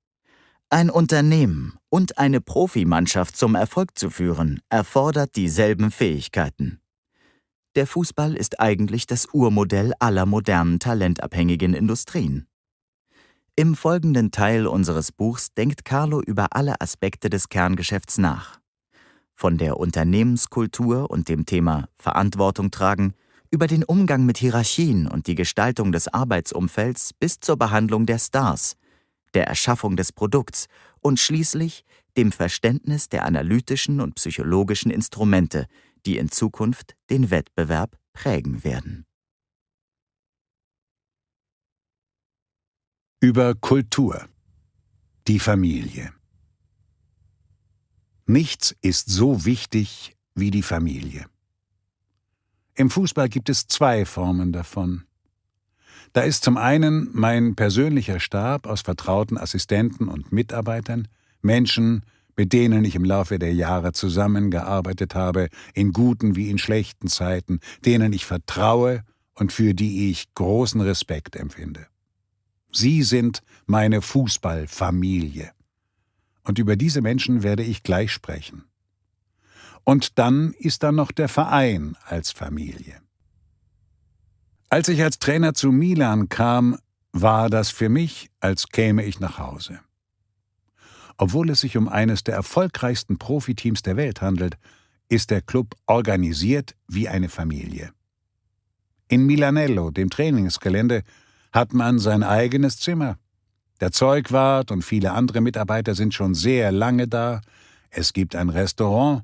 Ein Unternehmen und eine Profimannschaft zum Erfolg zu führen, erfordert dieselben Fähigkeiten. Der Fußball ist eigentlich das Urmodell aller modernen talentabhängigen Industrien. Im folgenden Teil unseres Buchs denkt Carlo über alle Aspekte des Kerngeschäfts nach von der Unternehmenskultur und dem Thema Verantwortung tragen, über den Umgang mit Hierarchien und die Gestaltung des Arbeitsumfelds bis zur Behandlung der Stars, der Erschaffung des Produkts und schließlich dem Verständnis der analytischen und psychologischen Instrumente, die in Zukunft den Wettbewerb prägen werden. Über Kultur. Die Familie. Nichts ist so wichtig wie die Familie. Im Fußball gibt es zwei Formen davon. Da ist zum einen mein persönlicher Stab aus vertrauten Assistenten und Mitarbeitern, Menschen, mit denen ich im Laufe der Jahre zusammengearbeitet habe, in guten wie in schlechten Zeiten, denen ich vertraue und für die ich großen Respekt empfinde. Sie sind meine Fußballfamilie. Und über diese Menschen werde ich gleich sprechen. Und dann ist da noch der Verein als Familie. Als ich als Trainer zu Milan kam, war das für mich, als käme ich nach Hause. Obwohl es sich um eines der erfolgreichsten Profiteams der Welt handelt, ist der Club organisiert wie eine Familie. In Milanello, dem Trainingsgelände, hat man sein eigenes Zimmer, der Zeugwart und viele andere Mitarbeiter sind schon sehr lange da. Es gibt ein Restaurant,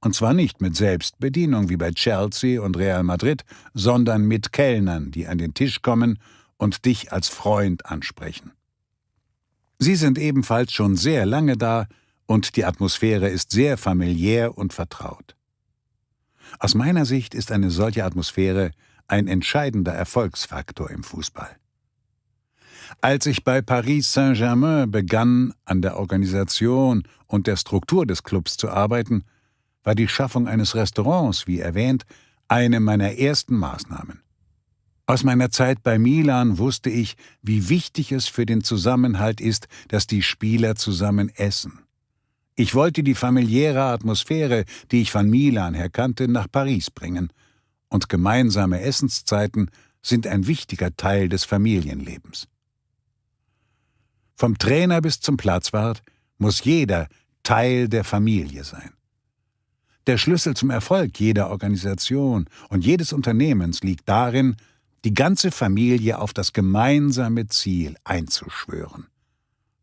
und zwar nicht mit Selbstbedienung wie bei Chelsea und Real Madrid, sondern mit Kellnern, die an den Tisch kommen und dich als Freund ansprechen. Sie sind ebenfalls schon sehr lange da und die Atmosphäre ist sehr familiär und vertraut. Aus meiner Sicht ist eine solche Atmosphäre ein entscheidender Erfolgsfaktor im Fußball. Als ich bei Paris Saint-Germain begann, an der Organisation und der Struktur des Clubs zu arbeiten, war die Schaffung eines Restaurants, wie erwähnt, eine meiner ersten Maßnahmen. Aus meiner Zeit bei Milan wusste ich, wie wichtig es für den Zusammenhalt ist, dass die Spieler zusammen essen. Ich wollte die familiäre Atmosphäre, die ich von Milan her kannte, nach Paris bringen, und gemeinsame Essenszeiten sind ein wichtiger Teil des Familienlebens. Vom Trainer bis zum Platzwart muss jeder Teil der Familie sein. Der Schlüssel zum Erfolg jeder Organisation und jedes Unternehmens liegt darin, die ganze Familie auf das gemeinsame Ziel einzuschwören.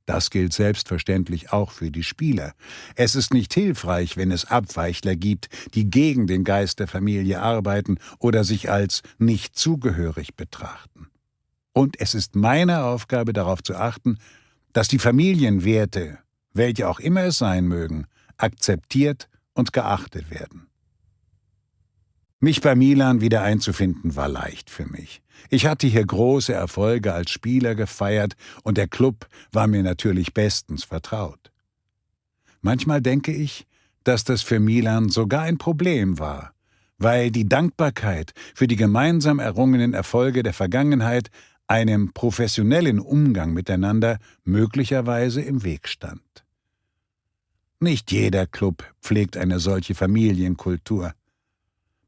Das gilt selbstverständlich auch für die Spieler. Es ist nicht hilfreich, wenn es Abweichler gibt, die gegen den Geist der Familie arbeiten oder sich als nicht zugehörig betrachten. Und es ist meine Aufgabe darauf zu achten, dass die Familienwerte, welche auch immer es sein mögen, akzeptiert und geachtet werden. Mich bei Milan wieder einzufinden war leicht für mich. Ich hatte hier große Erfolge als Spieler gefeiert und der Club war mir natürlich bestens vertraut. Manchmal denke ich, dass das für Milan sogar ein Problem war, weil die Dankbarkeit für die gemeinsam errungenen Erfolge der Vergangenheit einem professionellen Umgang miteinander möglicherweise im Weg stand. Nicht jeder Club pflegt eine solche Familienkultur.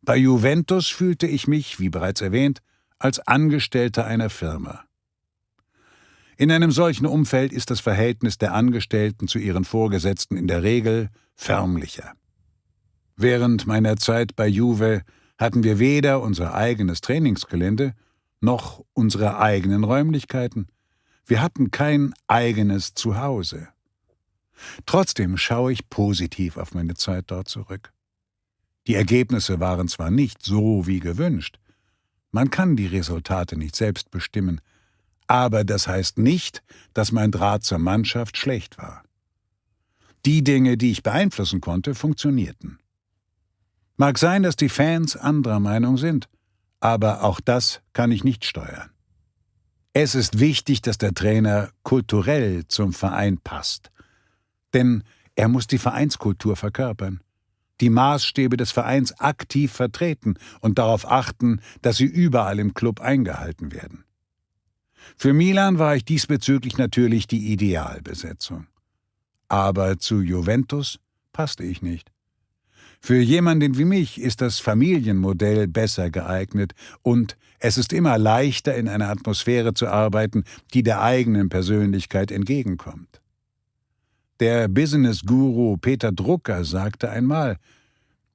Bei Juventus fühlte ich mich, wie bereits erwähnt, als Angestellter einer Firma. In einem solchen Umfeld ist das Verhältnis der Angestellten zu ihren Vorgesetzten in der Regel förmlicher. Während meiner Zeit bei Juve hatten wir weder unser eigenes Trainingsgelände noch unsere eigenen Räumlichkeiten. Wir hatten kein eigenes Zuhause. Trotzdem schaue ich positiv auf meine Zeit dort zurück. Die Ergebnisse waren zwar nicht so wie gewünscht, man kann die Resultate nicht selbst bestimmen, aber das heißt nicht, dass mein Draht zur Mannschaft schlecht war. Die Dinge, die ich beeinflussen konnte, funktionierten. Mag sein, dass die Fans anderer Meinung sind, aber auch das kann ich nicht steuern. Es ist wichtig, dass der Trainer kulturell zum Verein passt. Denn er muss die Vereinskultur verkörpern, die Maßstäbe des Vereins aktiv vertreten und darauf achten, dass sie überall im Club eingehalten werden. Für Milan war ich diesbezüglich natürlich die Idealbesetzung. Aber zu Juventus passte ich nicht. Für jemanden wie mich ist das Familienmodell besser geeignet und es ist immer leichter, in einer Atmosphäre zu arbeiten, die der eigenen Persönlichkeit entgegenkommt. Der Business-Guru Peter Drucker sagte einmal,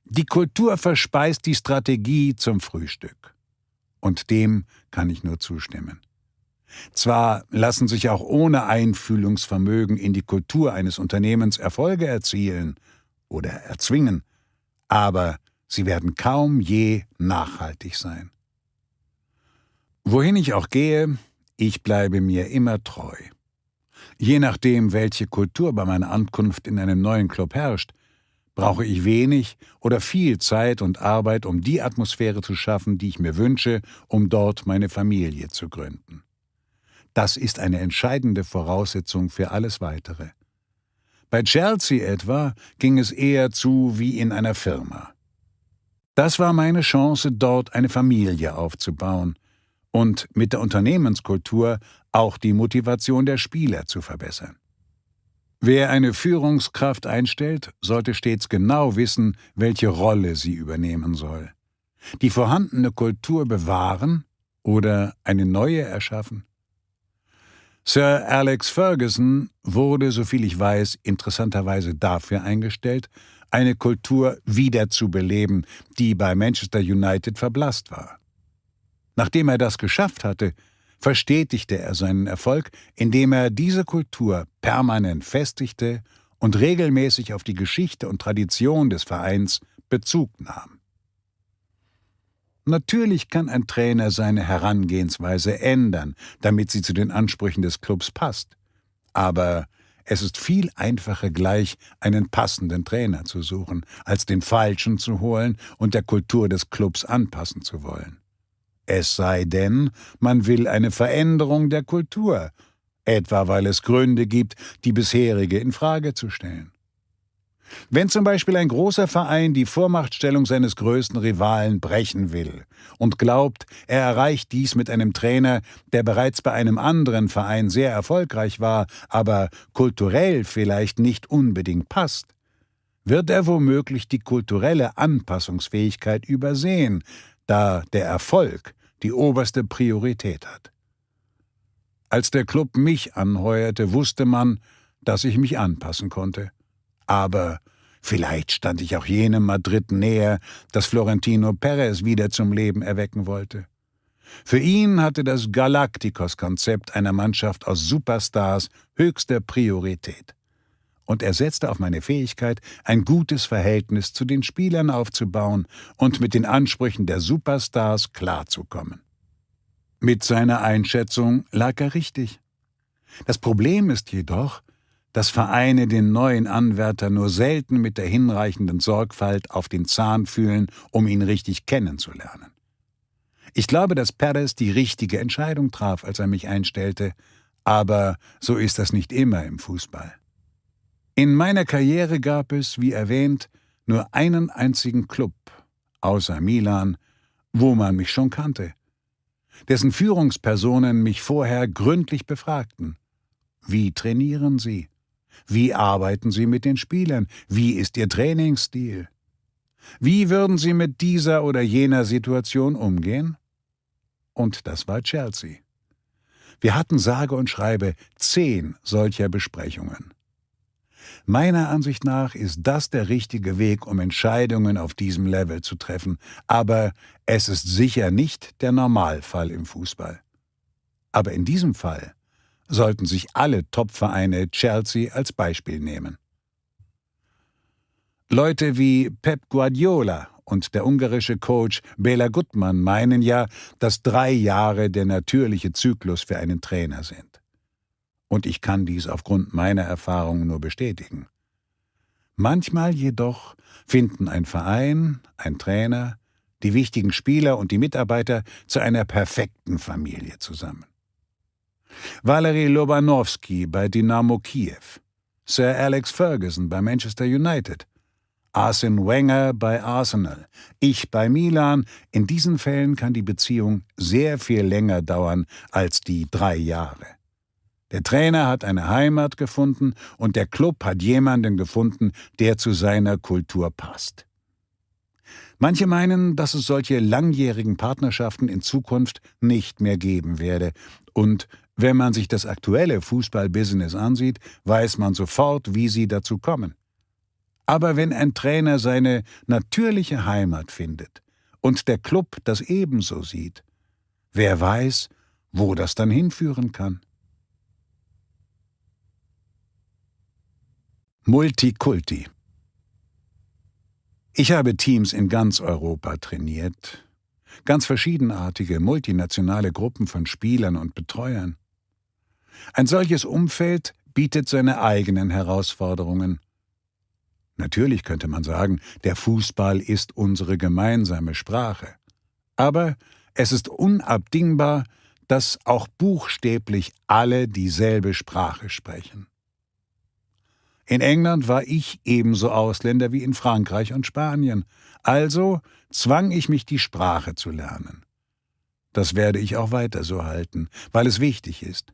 die Kultur verspeist die Strategie zum Frühstück. Und dem kann ich nur zustimmen. Zwar lassen sich auch ohne Einfühlungsvermögen in die Kultur eines Unternehmens Erfolge erzielen oder erzwingen, aber sie werden kaum je nachhaltig sein. Wohin ich auch gehe, ich bleibe mir immer treu. Je nachdem, welche Kultur bei meiner Ankunft in einem neuen Club herrscht, brauche ich wenig oder viel Zeit und Arbeit, um die Atmosphäre zu schaffen, die ich mir wünsche, um dort meine Familie zu gründen. Das ist eine entscheidende Voraussetzung für alles Weitere. Bei Chelsea etwa ging es eher zu wie in einer Firma. Das war meine Chance, dort eine Familie aufzubauen und mit der Unternehmenskultur auch die Motivation der Spieler zu verbessern. Wer eine Führungskraft einstellt, sollte stets genau wissen, welche Rolle sie übernehmen soll. Die vorhandene Kultur bewahren oder eine neue erschaffen? Sir Alex Ferguson wurde, soviel ich weiß, interessanterweise dafür eingestellt, eine Kultur wiederzubeleben, die bei Manchester United verblasst war. Nachdem er das geschafft hatte, verstetigte er seinen Erfolg, indem er diese Kultur permanent festigte und regelmäßig auf die Geschichte und Tradition des Vereins Bezug nahm. Natürlich kann ein Trainer seine Herangehensweise ändern, damit sie zu den Ansprüchen des Clubs passt. Aber es ist viel einfacher gleich, einen passenden Trainer zu suchen, als den falschen zu holen und der Kultur des Clubs anpassen zu wollen. Es sei denn, man will eine Veränderung der Kultur, etwa weil es Gründe gibt, die bisherige in Frage zu stellen. Wenn zum Beispiel ein großer Verein die Vormachtstellung seines größten Rivalen brechen will und glaubt, er erreicht dies mit einem Trainer, der bereits bei einem anderen Verein sehr erfolgreich war, aber kulturell vielleicht nicht unbedingt passt, wird er womöglich die kulturelle Anpassungsfähigkeit übersehen, da der Erfolg die oberste Priorität hat. Als der Club mich anheuerte, wusste man, dass ich mich anpassen konnte aber vielleicht stand ich auch jenem Madrid näher, das Florentino Perez wieder zum Leben erwecken wollte. Für ihn hatte das Galacticos-Konzept einer Mannschaft aus Superstars höchste Priorität. Und er setzte auf meine Fähigkeit, ein gutes Verhältnis zu den Spielern aufzubauen und mit den Ansprüchen der Superstars klarzukommen. Mit seiner Einschätzung lag er richtig. Das Problem ist jedoch, dass Vereine den neuen Anwärter nur selten mit der hinreichenden Sorgfalt auf den Zahn fühlen, um ihn richtig kennenzulernen. Ich glaube, dass Perez die richtige Entscheidung traf, als er mich einstellte, aber so ist das nicht immer im Fußball. In meiner Karriere gab es, wie erwähnt, nur einen einzigen Club, außer Milan, wo man mich schon kannte, dessen Führungspersonen mich vorher gründlich befragten. Wie trainieren Sie? Wie arbeiten Sie mit den Spielern? Wie ist Ihr Trainingsstil? Wie würden Sie mit dieser oder jener Situation umgehen? Und das war Chelsea. Wir hatten sage und schreibe zehn solcher Besprechungen. Meiner Ansicht nach ist das der richtige Weg, um Entscheidungen auf diesem Level zu treffen, aber es ist sicher nicht der Normalfall im Fußball. Aber in diesem Fall sollten sich alle Top-Vereine Chelsea als Beispiel nehmen. Leute wie Pep Guardiola und der ungarische Coach Bela Gutmann meinen ja, dass drei Jahre der natürliche Zyklus für einen Trainer sind. Und ich kann dies aufgrund meiner Erfahrung nur bestätigen. Manchmal jedoch finden ein Verein, ein Trainer, die wichtigen Spieler und die Mitarbeiter zu einer perfekten Familie zusammen. Valery Lobanowski bei Dynamo Kiew, Sir Alex Ferguson bei Manchester United, Arsene Wenger bei Arsenal, ich bei Milan. In diesen Fällen kann die Beziehung sehr viel länger dauern als die drei Jahre. Der Trainer hat eine Heimat gefunden und der Club hat jemanden gefunden, der zu seiner Kultur passt. Manche meinen, dass es solche langjährigen Partnerschaften in Zukunft nicht mehr geben werde und wenn man sich das aktuelle Fußballbusiness ansieht, weiß man sofort, wie sie dazu kommen. Aber wenn ein Trainer seine natürliche Heimat findet und der Club das ebenso sieht, wer weiß, wo das dann hinführen kann. Multikulti Ich habe Teams in ganz Europa trainiert, ganz verschiedenartige multinationale Gruppen von Spielern und Betreuern. Ein solches Umfeld bietet seine eigenen Herausforderungen. Natürlich könnte man sagen, der Fußball ist unsere gemeinsame Sprache. Aber es ist unabdingbar, dass auch buchstäblich alle dieselbe Sprache sprechen. In England war ich ebenso Ausländer wie in Frankreich und Spanien, also zwang ich mich, die Sprache zu lernen. Das werde ich auch weiter so halten, weil es wichtig ist.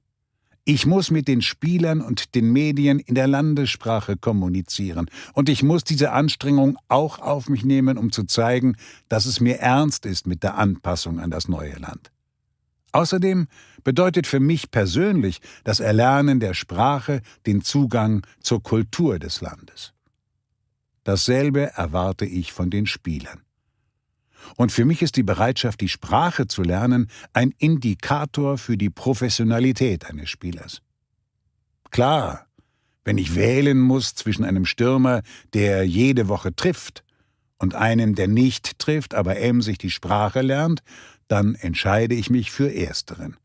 Ich muss mit den Spielern und den Medien in der Landessprache kommunizieren. Und ich muss diese Anstrengung auch auf mich nehmen, um zu zeigen, dass es mir ernst ist mit der Anpassung an das neue Land. Außerdem bedeutet für mich persönlich das Erlernen der Sprache den Zugang zur Kultur des Landes. Dasselbe erwarte ich von den Spielern. Und für mich ist die Bereitschaft, die Sprache zu lernen, ein Indikator für die Professionalität eines Spielers. Klar, wenn ich wählen muss zwischen einem Stürmer, der jede Woche trifft, und einem, der nicht trifft, aber emsig die Sprache lernt, dann entscheide ich mich für Ersteren.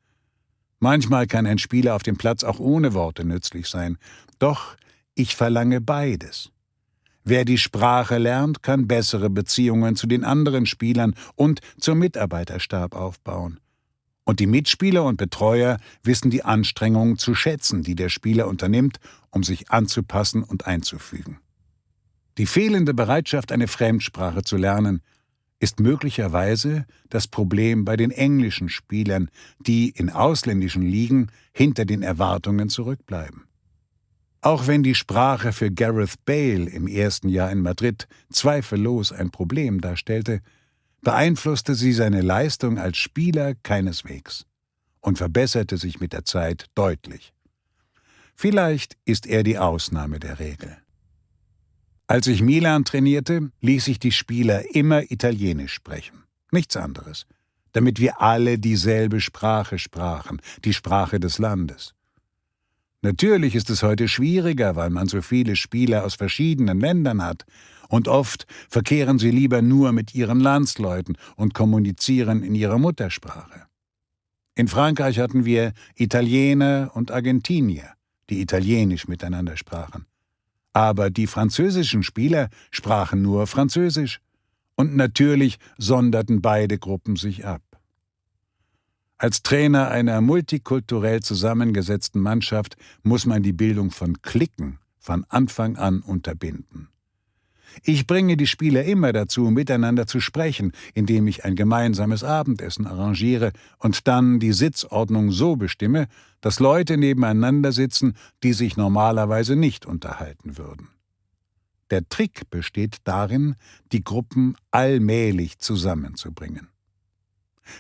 Manchmal kann ein Spieler auf dem Platz auch ohne Worte nützlich sein, doch ich verlange beides. Wer die Sprache lernt, kann bessere Beziehungen zu den anderen Spielern und zum Mitarbeiterstab aufbauen. Und die Mitspieler und Betreuer wissen die Anstrengungen zu schätzen, die der Spieler unternimmt, um sich anzupassen und einzufügen. Die fehlende Bereitschaft, eine Fremdsprache zu lernen, ist möglicherweise das Problem bei den englischen Spielern, die in ausländischen Ligen hinter den Erwartungen zurückbleiben. Auch wenn die Sprache für Gareth Bale im ersten Jahr in Madrid zweifellos ein Problem darstellte, beeinflusste sie seine Leistung als Spieler keineswegs und verbesserte sich mit der Zeit deutlich. Vielleicht ist er die Ausnahme der Regel. Als ich Milan trainierte, ließ ich die Spieler immer Italienisch sprechen, nichts anderes, damit wir alle dieselbe Sprache sprachen, die Sprache des Landes. Natürlich ist es heute schwieriger, weil man so viele Spieler aus verschiedenen Ländern hat, und oft verkehren sie lieber nur mit ihren Landsleuten und kommunizieren in ihrer Muttersprache. In Frankreich hatten wir Italiener und Argentinier, die Italienisch miteinander sprachen. Aber die französischen Spieler sprachen nur Französisch. Und natürlich sonderten beide Gruppen sich ab. Als Trainer einer multikulturell zusammengesetzten Mannschaft muss man die Bildung von Klicken von Anfang an unterbinden. Ich bringe die Spieler immer dazu, miteinander zu sprechen, indem ich ein gemeinsames Abendessen arrangiere und dann die Sitzordnung so bestimme, dass Leute nebeneinander sitzen, die sich normalerweise nicht unterhalten würden. Der Trick besteht darin, die Gruppen allmählich zusammenzubringen.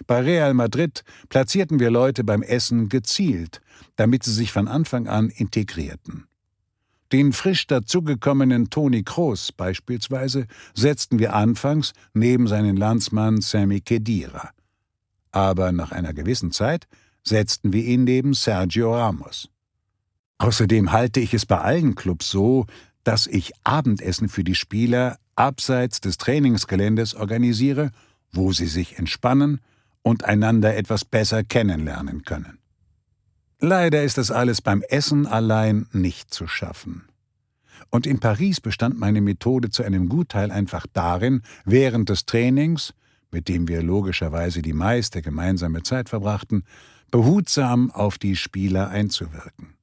Bei Real Madrid platzierten wir Leute beim Essen gezielt, damit sie sich von Anfang an integrierten. Den frisch dazugekommenen Toni Kroos beispielsweise setzten wir anfangs neben seinen Landsmann Sammy Kedira. Aber nach einer gewissen Zeit setzten wir ihn neben Sergio Ramos. Außerdem halte ich es bei allen Clubs so, dass ich Abendessen für die Spieler abseits des Trainingsgeländes organisiere, wo sie sich entspannen und einander etwas besser kennenlernen können. Leider ist das alles beim Essen allein nicht zu schaffen. Und in Paris bestand meine Methode zu einem Gutteil einfach darin, während des Trainings, mit dem wir logischerweise die meiste gemeinsame Zeit verbrachten, behutsam auf die Spieler einzuwirken.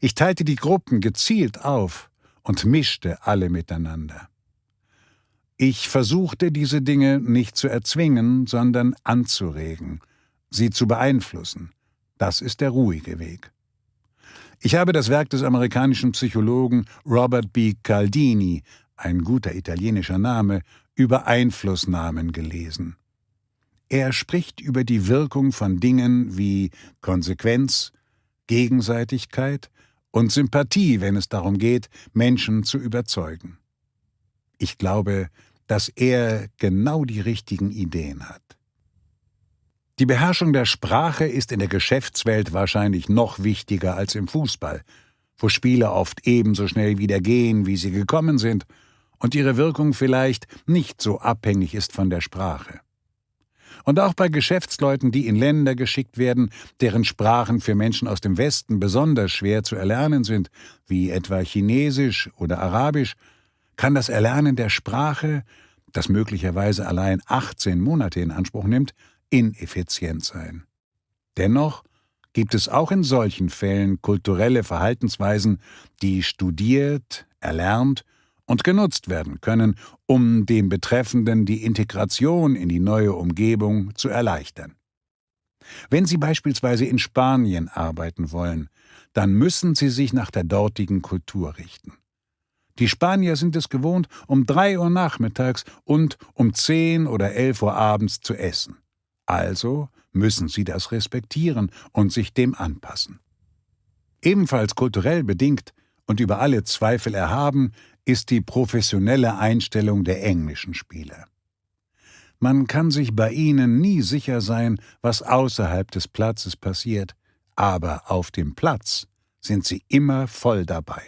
Ich teilte die Gruppen gezielt auf und mischte alle miteinander. Ich versuchte diese Dinge nicht zu erzwingen, sondern anzuregen, sie zu beeinflussen. Das ist der ruhige Weg. Ich habe das Werk des amerikanischen Psychologen Robert B. Caldini, ein guter italienischer Name, über Einflussnahmen gelesen. Er spricht über die Wirkung von Dingen wie Konsequenz, Gegenseitigkeit und Sympathie, wenn es darum geht, Menschen zu überzeugen. Ich glaube, dass er genau die richtigen Ideen hat. Die Beherrschung der Sprache ist in der Geschäftswelt wahrscheinlich noch wichtiger als im Fußball, wo Spiele oft ebenso schnell wieder gehen, wie sie gekommen sind, und ihre Wirkung vielleicht nicht so abhängig ist von der Sprache. Und auch bei Geschäftsleuten, die in Länder geschickt werden, deren Sprachen für Menschen aus dem Westen besonders schwer zu erlernen sind, wie etwa Chinesisch oder Arabisch, kann das Erlernen der Sprache das möglicherweise allein 18 Monate in Anspruch nimmt, ineffizient sein. Dennoch gibt es auch in solchen Fällen kulturelle Verhaltensweisen, die studiert, erlernt und genutzt werden können, um dem Betreffenden die Integration in die neue Umgebung zu erleichtern. Wenn Sie beispielsweise in Spanien arbeiten wollen, dann müssen Sie sich nach der dortigen Kultur richten. Die Spanier sind es gewohnt, um drei Uhr nachmittags und um zehn oder elf Uhr abends zu essen. Also müssen sie das respektieren und sich dem anpassen. Ebenfalls kulturell bedingt und über alle Zweifel erhaben ist die professionelle Einstellung der englischen Spieler. Man kann sich bei ihnen nie sicher sein, was außerhalb des Platzes passiert, aber auf dem Platz sind sie immer voll dabei.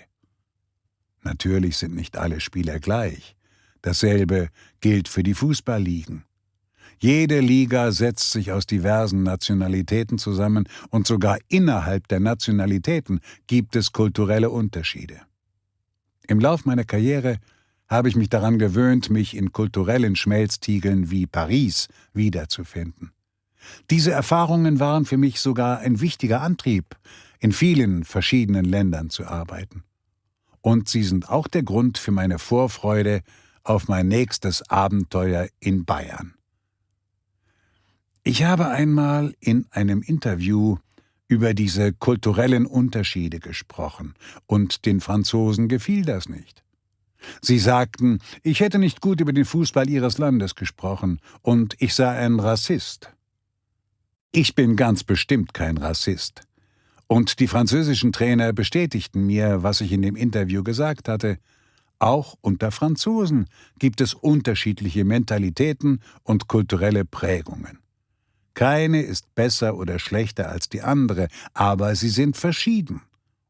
Natürlich sind nicht alle Spieler gleich. Dasselbe gilt für die Fußballligen. Jede Liga setzt sich aus diversen Nationalitäten zusammen und sogar innerhalb der Nationalitäten gibt es kulturelle Unterschiede. Im Lauf meiner Karriere habe ich mich daran gewöhnt, mich in kulturellen Schmelztiegeln wie Paris wiederzufinden. Diese Erfahrungen waren für mich sogar ein wichtiger Antrieb, in vielen verschiedenen Ländern zu arbeiten und sie sind auch der Grund für meine Vorfreude auf mein nächstes Abenteuer in Bayern. Ich habe einmal in einem Interview über diese kulturellen Unterschiede gesprochen, und den Franzosen gefiel das nicht. Sie sagten, ich hätte nicht gut über den Fußball ihres Landes gesprochen, und ich sei ein Rassist. Ich bin ganz bestimmt kein Rassist. Und die französischen Trainer bestätigten mir, was ich in dem Interview gesagt hatte. Auch unter Franzosen gibt es unterschiedliche Mentalitäten und kulturelle Prägungen. Keine ist besser oder schlechter als die andere, aber sie sind verschieden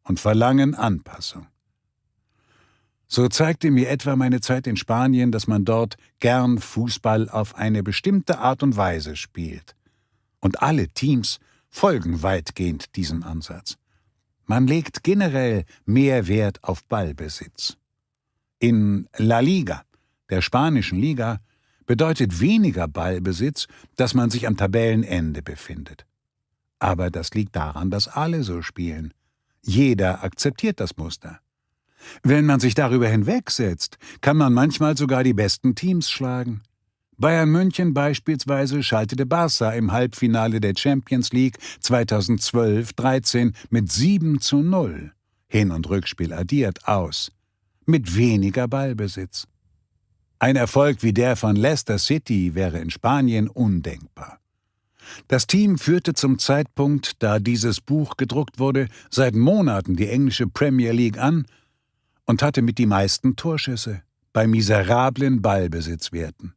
und verlangen Anpassung. So zeigte mir etwa meine Zeit in Spanien, dass man dort gern Fußball auf eine bestimmte Art und Weise spielt. Und alle Teams folgen weitgehend diesem Ansatz. Man legt generell mehr Wert auf Ballbesitz. In La Liga, der spanischen Liga, bedeutet weniger Ballbesitz, dass man sich am Tabellenende befindet. Aber das liegt daran, dass alle so spielen. Jeder akzeptiert das Muster. Wenn man sich darüber hinwegsetzt, kann man manchmal sogar die besten Teams schlagen. Bayern München beispielsweise schaltete Barca im Halbfinale der Champions League 2012-13 mit 7 zu 0, Hin- und Rückspiel addiert, aus, mit weniger Ballbesitz. Ein Erfolg wie der von Leicester City wäre in Spanien undenkbar. Das Team führte zum Zeitpunkt, da dieses Buch gedruckt wurde, seit Monaten die englische Premier League an und hatte mit die meisten Torschüsse bei miserablen Ballbesitzwerten.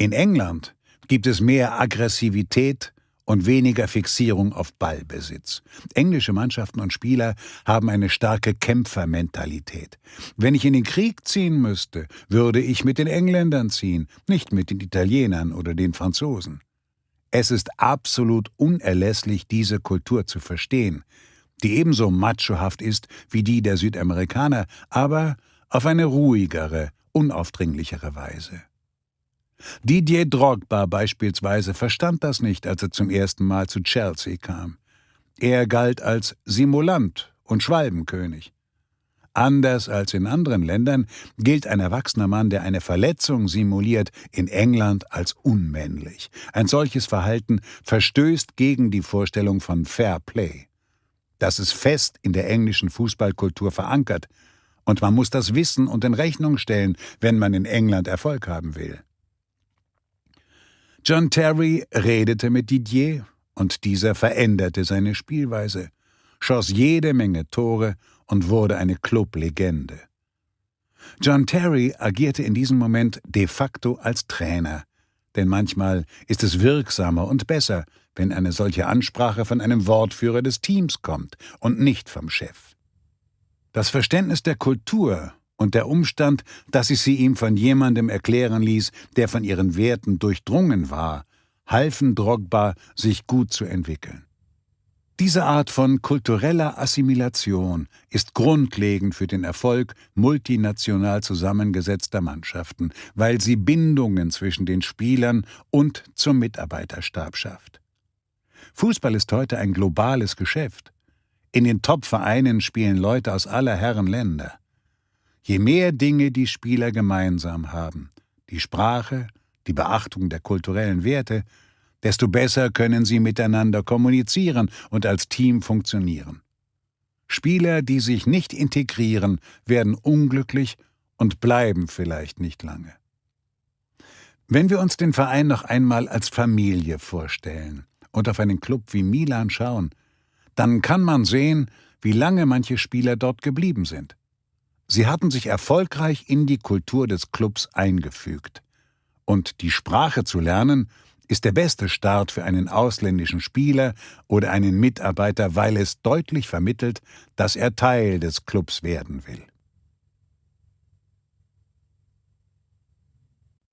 In England gibt es mehr Aggressivität und weniger Fixierung auf Ballbesitz. Englische Mannschaften und Spieler haben eine starke Kämpfermentalität. Wenn ich in den Krieg ziehen müsste, würde ich mit den Engländern ziehen, nicht mit den Italienern oder den Franzosen. Es ist absolut unerlässlich, diese Kultur zu verstehen, die ebenso machohaft ist wie die der Südamerikaner, aber auf eine ruhigere, unaufdringlichere Weise. Didier Drogba beispielsweise verstand das nicht, als er zum ersten Mal zu Chelsea kam. Er galt als Simulant und Schwalbenkönig. Anders als in anderen Ländern gilt ein erwachsener Mann, der eine Verletzung simuliert, in England als unmännlich. Ein solches Verhalten verstößt gegen die Vorstellung von Fair Play. Das ist fest in der englischen Fußballkultur verankert, und man muss das wissen und in Rechnung stellen, wenn man in England Erfolg haben will. John Terry redete mit Didier und dieser veränderte seine Spielweise, schoss jede Menge Tore und wurde eine Clublegende. John Terry agierte in diesem Moment de facto als Trainer, denn manchmal ist es wirksamer und besser, wenn eine solche Ansprache von einem Wortführer des Teams kommt und nicht vom Chef. Das Verständnis der Kultur und der Umstand, dass ich sie ihm von jemandem erklären ließ, der von ihren Werten durchdrungen war, halfen Drogba, sich gut zu entwickeln. Diese Art von kultureller Assimilation ist grundlegend für den Erfolg multinational zusammengesetzter Mannschaften, weil sie Bindungen zwischen den Spielern und zum Mitarbeiterstab schafft. Fußball ist heute ein globales Geschäft. In den Top-Vereinen spielen Leute aus aller Herren Länder. Je mehr Dinge die Spieler gemeinsam haben, die Sprache, die Beachtung der kulturellen Werte, desto besser können sie miteinander kommunizieren und als Team funktionieren. Spieler, die sich nicht integrieren, werden unglücklich und bleiben vielleicht nicht lange. Wenn wir uns den Verein noch einmal als Familie vorstellen und auf einen Club wie Milan schauen, dann kann man sehen, wie lange manche Spieler dort geblieben sind. Sie hatten sich erfolgreich in die Kultur des Clubs eingefügt. Und die Sprache zu lernen, ist der beste Start für einen ausländischen Spieler oder einen Mitarbeiter, weil es deutlich vermittelt, dass er Teil des Clubs werden will.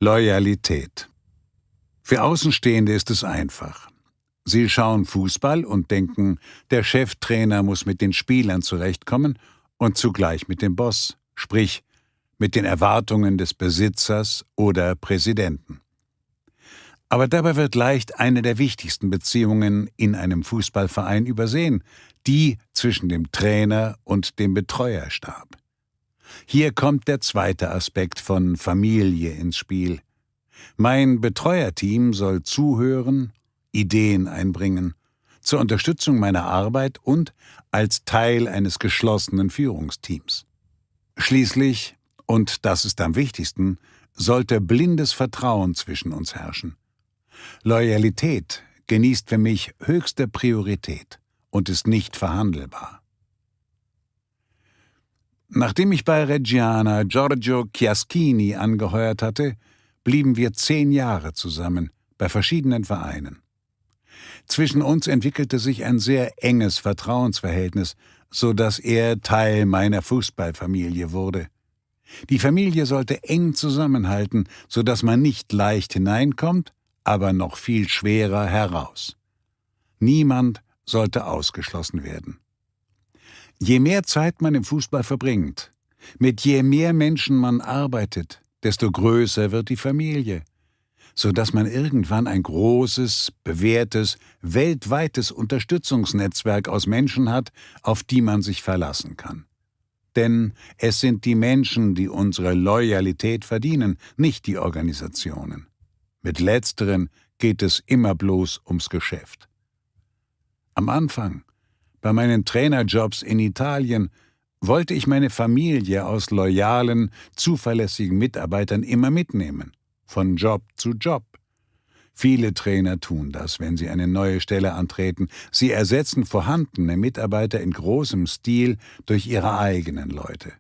Loyalität Für Außenstehende ist es einfach. Sie schauen Fußball und denken, der Cheftrainer muss mit den Spielern zurechtkommen und zugleich mit dem Boss, sprich mit den Erwartungen des Besitzers oder Präsidenten. Aber dabei wird leicht eine der wichtigsten Beziehungen in einem Fußballverein übersehen, die zwischen dem Trainer und dem Betreuerstab. Hier kommt der zweite Aspekt von Familie ins Spiel. Mein Betreuerteam soll zuhören, Ideen einbringen zur Unterstützung meiner Arbeit und als Teil eines geschlossenen Führungsteams. Schließlich, und das ist am wichtigsten, sollte blindes Vertrauen zwischen uns herrschen. Loyalität genießt für mich höchste Priorität und ist nicht verhandelbar. Nachdem ich bei Reggiana Giorgio Chiaschini angeheuert hatte, blieben wir zehn Jahre zusammen bei verschiedenen Vereinen. Zwischen uns entwickelte sich ein sehr enges Vertrauensverhältnis, so dass er Teil meiner Fußballfamilie wurde. Die Familie sollte eng zusammenhalten, so dass man nicht leicht hineinkommt, aber noch viel schwerer heraus. Niemand sollte ausgeschlossen werden. Je mehr Zeit man im Fußball verbringt, mit je mehr Menschen man arbeitet, desto größer wird die Familie sodass man irgendwann ein großes, bewährtes, weltweites Unterstützungsnetzwerk aus Menschen hat, auf die man sich verlassen kann. Denn es sind die Menschen, die unsere Loyalität verdienen, nicht die Organisationen. Mit letzteren geht es immer bloß ums Geschäft. Am Anfang, bei meinen Trainerjobs in Italien, wollte ich meine Familie aus loyalen, zuverlässigen Mitarbeitern immer mitnehmen von Job zu Job. Viele Trainer tun das, wenn sie eine neue Stelle antreten. Sie ersetzen vorhandene Mitarbeiter in großem Stil durch ihre eigenen Leute.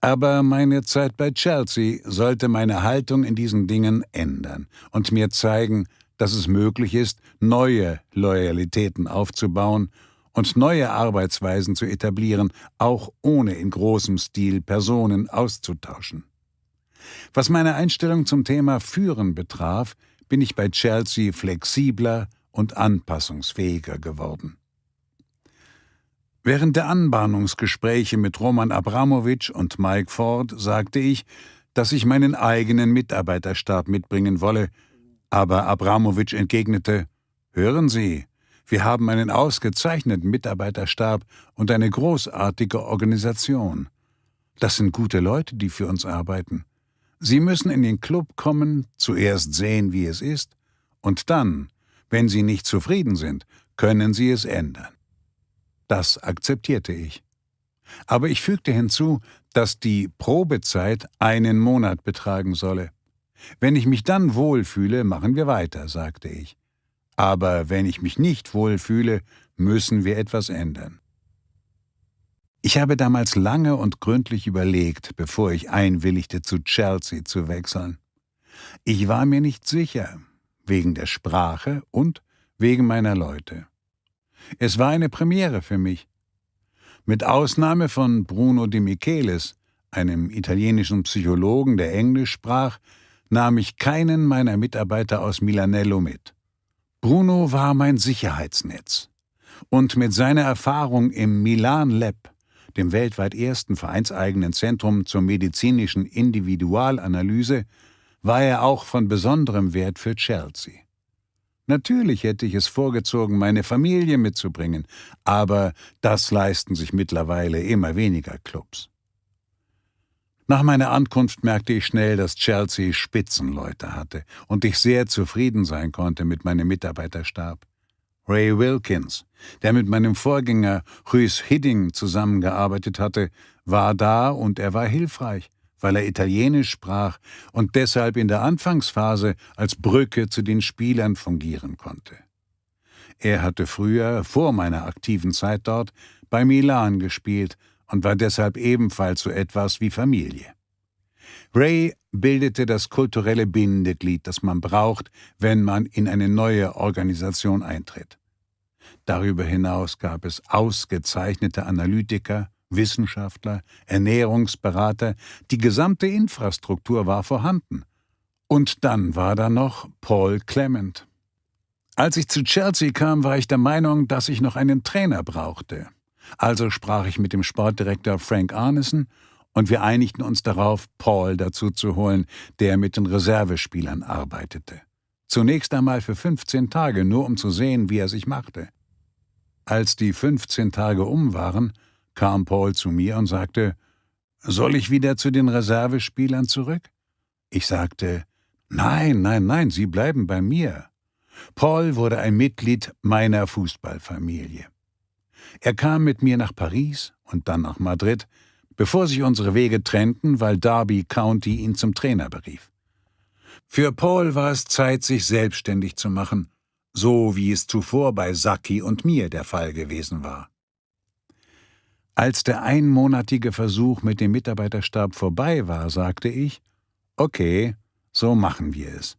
Aber meine Zeit bei Chelsea sollte meine Haltung in diesen Dingen ändern und mir zeigen, dass es möglich ist, neue Loyalitäten aufzubauen und neue Arbeitsweisen zu etablieren, auch ohne in großem Stil Personen auszutauschen. Was meine Einstellung zum Thema Führen betraf, bin ich bei Chelsea flexibler und anpassungsfähiger geworden. Während der Anbahnungsgespräche mit Roman Abramowitsch und Mike Ford sagte ich, dass ich meinen eigenen Mitarbeiterstab mitbringen wolle, aber Abramowitsch entgegnete, Hören Sie, wir haben einen ausgezeichneten Mitarbeiterstab und eine großartige Organisation. Das sind gute Leute, die für uns arbeiten. Sie müssen in den Club kommen, zuerst sehen, wie es ist, und dann, wenn Sie nicht zufrieden sind, können Sie es ändern. Das akzeptierte ich. Aber ich fügte hinzu, dass die Probezeit einen Monat betragen solle. Wenn ich mich dann wohlfühle, machen wir weiter, sagte ich. Aber wenn ich mich nicht wohlfühle, müssen wir etwas ändern. Ich habe damals lange und gründlich überlegt, bevor ich einwilligte, zu Chelsea zu wechseln. Ich war mir nicht sicher, wegen der Sprache und wegen meiner Leute. Es war eine Premiere für mich. Mit Ausnahme von Bruno de Michelis, einem italienischen Psychologen, der Englisch sprach, nahm ich keinen meiner Mitarbeiter aus Milanello mit. Bruno war mein Sicherheitsnetz. Und mit seiner Erfahrung im Milan Lab dem weltweit ersten vereinseigenen Zentrum zur medizinischen Individualanalyse, war er auch von besonderem Wert für Chelsea. Natürlich hätte ich es vorgezogen, meine Familie mitzubringen, aber das leisten sich mittlerweile immer weniger Clubs. Nach meiner Ankunft merkte ich schnell, dass Chelsea Spitzenleute hatte und ich sehr zufrieden sein konnte mit meinem Mitarbeiterstab. Ray Wilkins, der mit meinem Vorgänger Ruiz Hidding zusammengearbeitet hatte, war da und er war hilfreich, weil er Italienisch sprach und deshalb in der Anfangsphase als Brücke zu den Spielern fungieren konnte. Er hatte früher, vor meiner aktiven Zeit dort, bei Milan gespielt und war deshalb ebenfalls so etwas wie Familie. Ray bildete das kulturelle Bindeglied, das man braucht, wenn man in eine neue Organisation eintritt. Darüber hinaus gab es ausgezeichnete Analytiker, Wissenschaftler, Ernährungsberater, die gesamte Infrastruktur war vorhanden. Und dann war da noch Paul Clement. Als ich zu Chelsea kam, war ich der Meinung, dass ich noch einen Trainer brauchte. Also sprach ich mit dem Sportdirektor Frank Arneson und wir einigten uns darauf, Paul dazu zu holen, der mit den Reservespielern arbeitete. Zunächst einmal für 15 Tage, nur um zu sehen, wie er sich machte. Als die 15 Tage um waren, kam Paul zu mir und sagte, soll ich wieder zu den Reservespielern zurück? Ich sagte, nein, nein, nein, Sie bleiben bei mir. Paul wurde ein Mitglied meiner Fußballfamilie. Er kam mit mir nach Paris und dann nach Madrid, bevor sich unsere Wege trennten, weil Derby County ihn zum Trainer berief. Für Paul war es Zeit, sich selbstständig zu machen, so wie es zuvor bei Saki und mir der Fall gewesen war. Als der einmonatige Versuch mit dem Mitarbeiterstab vorbei war, sagte ich, okay, so machen wir es.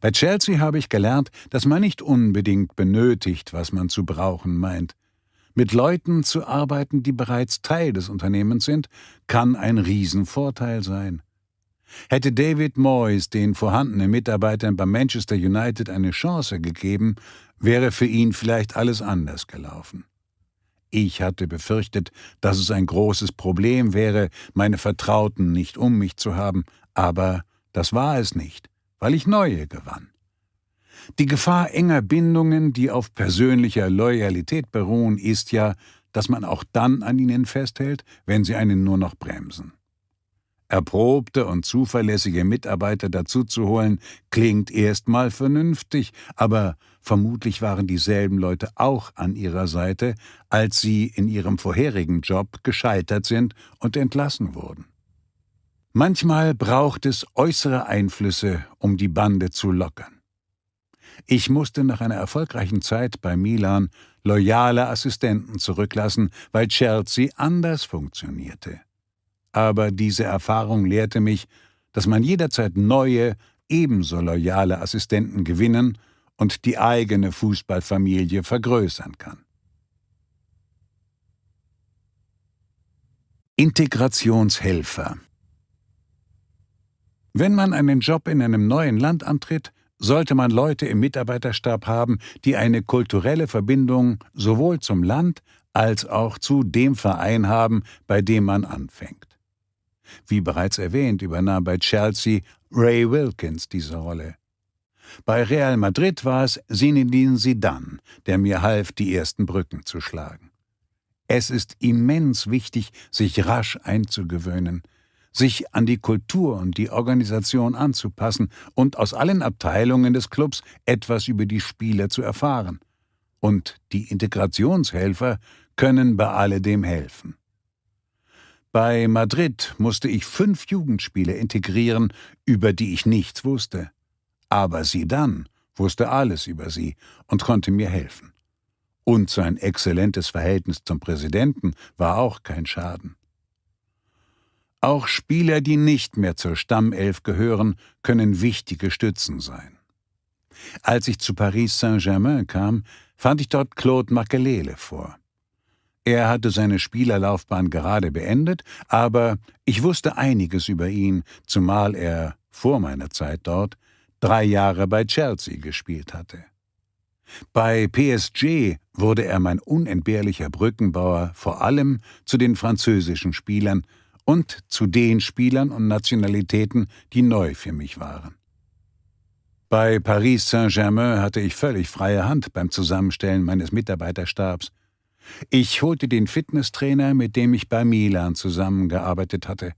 Bei Chelsea habe ich gelernt, dass man nicht unbedingt benötigt, was man zu brauchen meint, mit Leuten zu arbeiten, die bereits Teil des Unternehmens sind, kann ein Riesenvorteil sein. Hätte David Moyes den vorhandenen Mitarbeitern bei Manchester United eine Chance gegeben, wäre für ihn vielleicht alles anders gelaufen. Ich hatte befürchtet, dass es ein großes Problem wäre, meine Vertrauten nicht um mich zu haben, aber das war es nicht, weil ich neue gewann. Die Gefahr enger Bindungen, die auf persönlicher Loyalität beruhen, ist ja, dass man auch dann an ihnen festhält, wenn sie einen nur noch bremsen. Erprobte und zuverlässige Mitarbeiter dazuzuholen, klingt erstmal vernünftig, aber vermutlich waren dieselben Leute auch an ihrer Seite, als sie in ihrem vorherigen Job gescheitert sind und entlassen wurden. Manchmal braucht es äußere Einflüsse, um die Bande zu lockern. Ich musste nach einer erfolgreichen Zeit bei Milan loyale Assistenten zurücklassen, weil Chelsea anders funktionierte. Aber diese Erfahrung lehrte mich, dass man jederzeit neue, ebenso loyale Assistenten gewinnen und die eigene Fußballfamilie vergrößern kann. Integrationshelfer Wenn man einen Job in einem neuen Land antritt, sollte man Leute im Mitarbeiterstab haben, die eine kulturelle Verbindung sowohl zum Land als auch zu dem Verein haben, bei dem man anfängt. Wie bereits erwähnt, übernahm bei Chelsea Ray Wilkins diese Rolle. Bei Real Madrid war es Sinidin Sidan, der mir half, die ersten Brücken zu schlagen. Es ist immens wichtig, sich rasch einzugewöhnen, sich an die Kultur und die Organisation anzupassen und aus allen Abteilungen des Clubs etwas über die Spieler zu erfahren. Und die Integrationshelfer können bei alledem helfen. Bei Madrid musste ich fünf Jugendspiele integrieren, über die ich nichts wusste. Aber sie dann wusste alles über sie und konnte mir helfen. Und sein exzellentes Verhältnis zum Präsidenten war auch kein Schaden. Auch Spieler, die nicht mehr zur Stammelf gehören, können wichtige Stützen sein. Als ich zu Paris Saint-Germain kam, fand ich dort Claude Makelele vor. Er hatte seine Spielerlaufbahn gerade beendet, aber ich wusste einiges über ihn, zumal er vor meiner Zeit dort drei Jahre bei Chelsea gespielt hatte. Bei PSG wurde er mein unentbehrlicher Brückenbauer vor allem zu den französischen Spielern, und zu den Spielern und Nationalitäten, die neu für mich waren. Bei Paris Saint-Germain hatte ich völlig freie Hand beim Zusammenstellen meines Mitarbeiterstabs. Ich holte den Fitnesstrainer, mit dem ich bei Milan zusammengearbeitet hatte,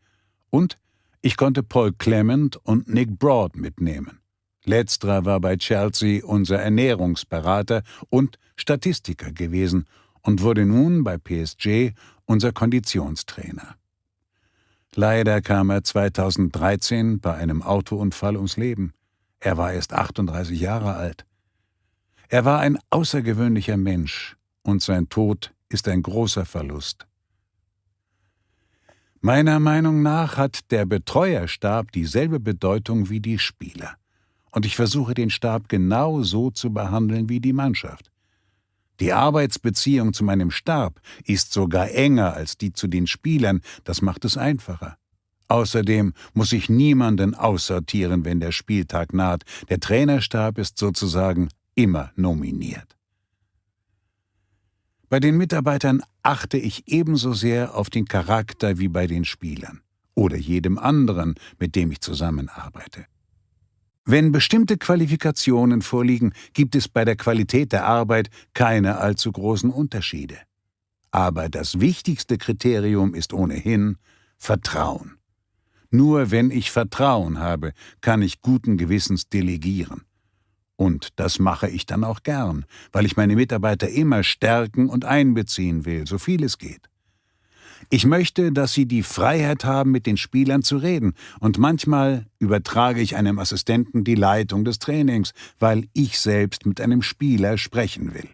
und ich konnte Paul Clement und Nick Broad mitnehmen. Letzterer war bei Chelsea unser Ernährungsberater und Statistiker gewesen und wurde nun bei PSG unser Konditionstrainer. Leider kam er 2013 bei einem Autounfall ums Leben. Er war erst 38 Jahre alt. Er war ein außergewöhnlicher Mensch und sein Tod ist ein großer Verlust. Meiner Meinung nach hat der Betreuerstab dieselbe Bedeutung wie die Spieler. Und ich versuche den Stab genau so zu behandeln wie die Mannschaft. Die Arbeitsbeziehung zu meinem Stab ist sogar enger als die zu den Spielern, das macht es einfacher. Außerdem muss ich niemanden aussortieren, wenn der Spieltag naht. Der Trainerstab ist sozusagen immer nominiert. Bei den Mitarbeitern achte ich ebenso sehr auf den Charakter wie bei den Spielern oder jedem anderen, mit dem ich zusammenarbeite. Wenn bestimmte Qualifikationen vorliegen, gibt es bei der Qualität der Arbeit keine allzu großen Unterschiede. Aber das wichtigste Kriterium ist ohnehin Vertrauen. Nur wenn ich Vertrauen habe, kann ich guten Gewissens delegieren. Und das mache ich dann auch gern, weil ich meine Mitarbeiter immer stärken und einbeziehen will, so viel es geht. Ich möchte, dass sie die Freiheit haben, mit den Spielern zu reden. Und manchmal übertrage ich einem Assistenten die Leitung des Trainings, weil ich selbst mit einem Spieler sprechen will.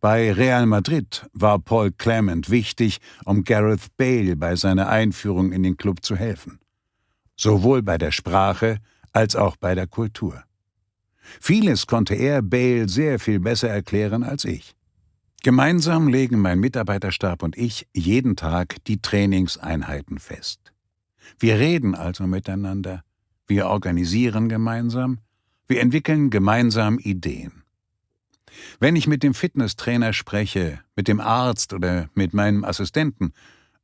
Bei Real Madrid war Paul Clement wichtig, um Gareth Bale bei seiner Einführung in den Club zu helfen. Sowohl bei der Sprache als auch bei der Kultur. Vieles konnte er Bale sehr viel besser erklären als ich. Gemeinsam legen mein Mitarbeiterstab und ich jeden Tag die Trainingseinheiten fest. Wir reden also miteinander, wir organisieren gemeinsam, wir entwickeln gemeinsam Ideen. Wenn ich mit dem Fitnesstrainer spreche, mit dem Arzt oder mit meinem Assistenten,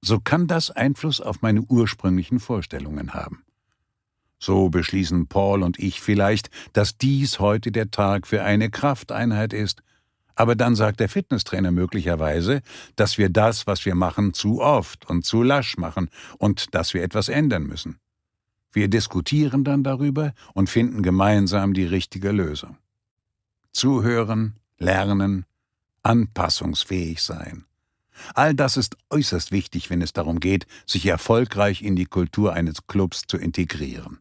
so kann das Einfluss auf meine ursprünglichen Vorstellungen haben. So beschließen Paul und ich vielleicht, dass dies heute der Tag für eine Krafteinheit ist aber dann sagt der Fitnesstrainer möglicherweise, dass wir das, was wir machen, zu oft und zu lasch machen und dass wir etwas ändern müssen. Wir diskutieren dann darüber und finden gemeinsam die richtige Lösung. Zuhören, lernen, anpassungsfähig sein. All das ist äußerst wichtig, wenn es darum geht, sich erfolgreich in die Kultur eines Clubs zu integrieren.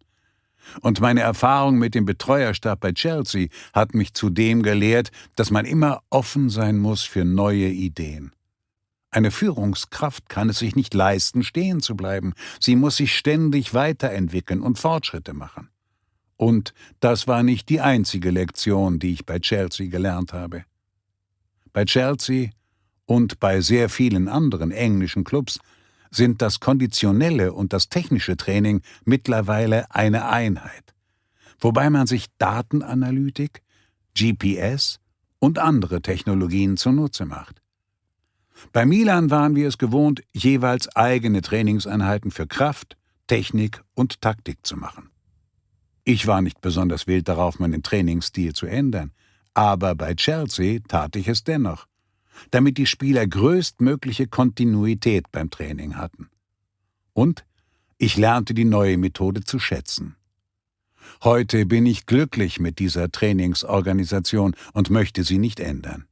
Und meine Erfahrung mit dem Betreuerstab bei Chelsea hat mich zudem gelehrt, dass man immer offen sein muss für neue Ideen. Eine Führungskraft kann es sich nicht leisten, stehen zu bleiben. Sie muss sich ständig weiterentwickeln und Fortschritte machen. Und das war nicht die einzige Lektion, die ich bei Chelsea gelernt habe. Bei Chelsea und bei sehr vielen anderen englischen Clubs sind das konditionelle und das technische Training mittlerweile eine Einheit, wobei man sich Datenanalytik, GPS und andere Technologien zunutze macht. Bei Milan waren wir es gewohnt, jeweils eigene Trainingseinheiten für Kraft, Technik und Taktik zu machen. Ich war nicht besonders wild darauf, meinen Trainingsstil zu ändern, aber bei Chelsea tat ich es dennoch damit die Spieler größtmögliche Kontinuität beim Training hatten. Und ich lernte die neue Methode zu schätzen. Heute bin ich glücklich mit dieser Trainingsorganisation und möchte sie nicht ändern.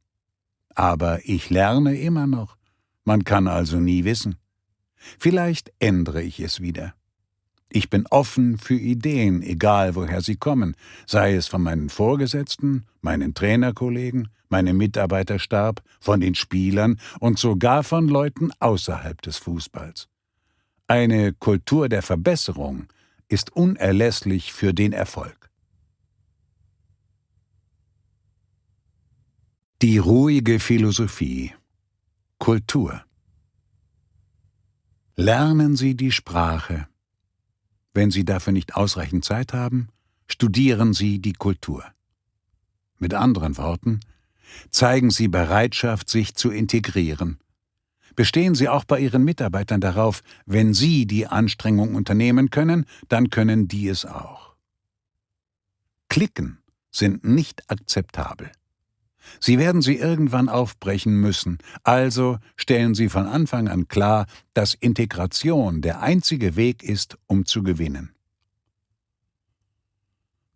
Aber ich lerne immer noch. Man kann also nie wissen. Vielleicht ändere ich es wieder. Ich bin offen für Ideen, egal woher sie kommen, sei es von meinen Vorgesetzten, meinen Trainerkollegen, meinem Mitarbeiterstab, von den Spielern und sogar von Leuten außerhalb des Fußballs. Eine Kultur der Verbesserung ist unerlässlich für den Erfolg. Die ruhige Philosophie Kultur Lernen Sie die Sprache, wenn Sie dafür nicht ausreichend Zeit haben, studieren Sie die Kultur. Mit anderen Worten, zeigen Sie Bereitschaft, sich zu integrieren. Bestehen Sie auch bei Ihren Mitarbeitern darauf, wenn Sie die Anstrengung unternehmen können, dann können die es auch. Klicken sind nicht akzeptabel. Sie werden sie irgendwann aufbrechen müssen, also stellen Sie von Anfang an klar, dass Integration der einzige Weg ist, um zu gewinnen.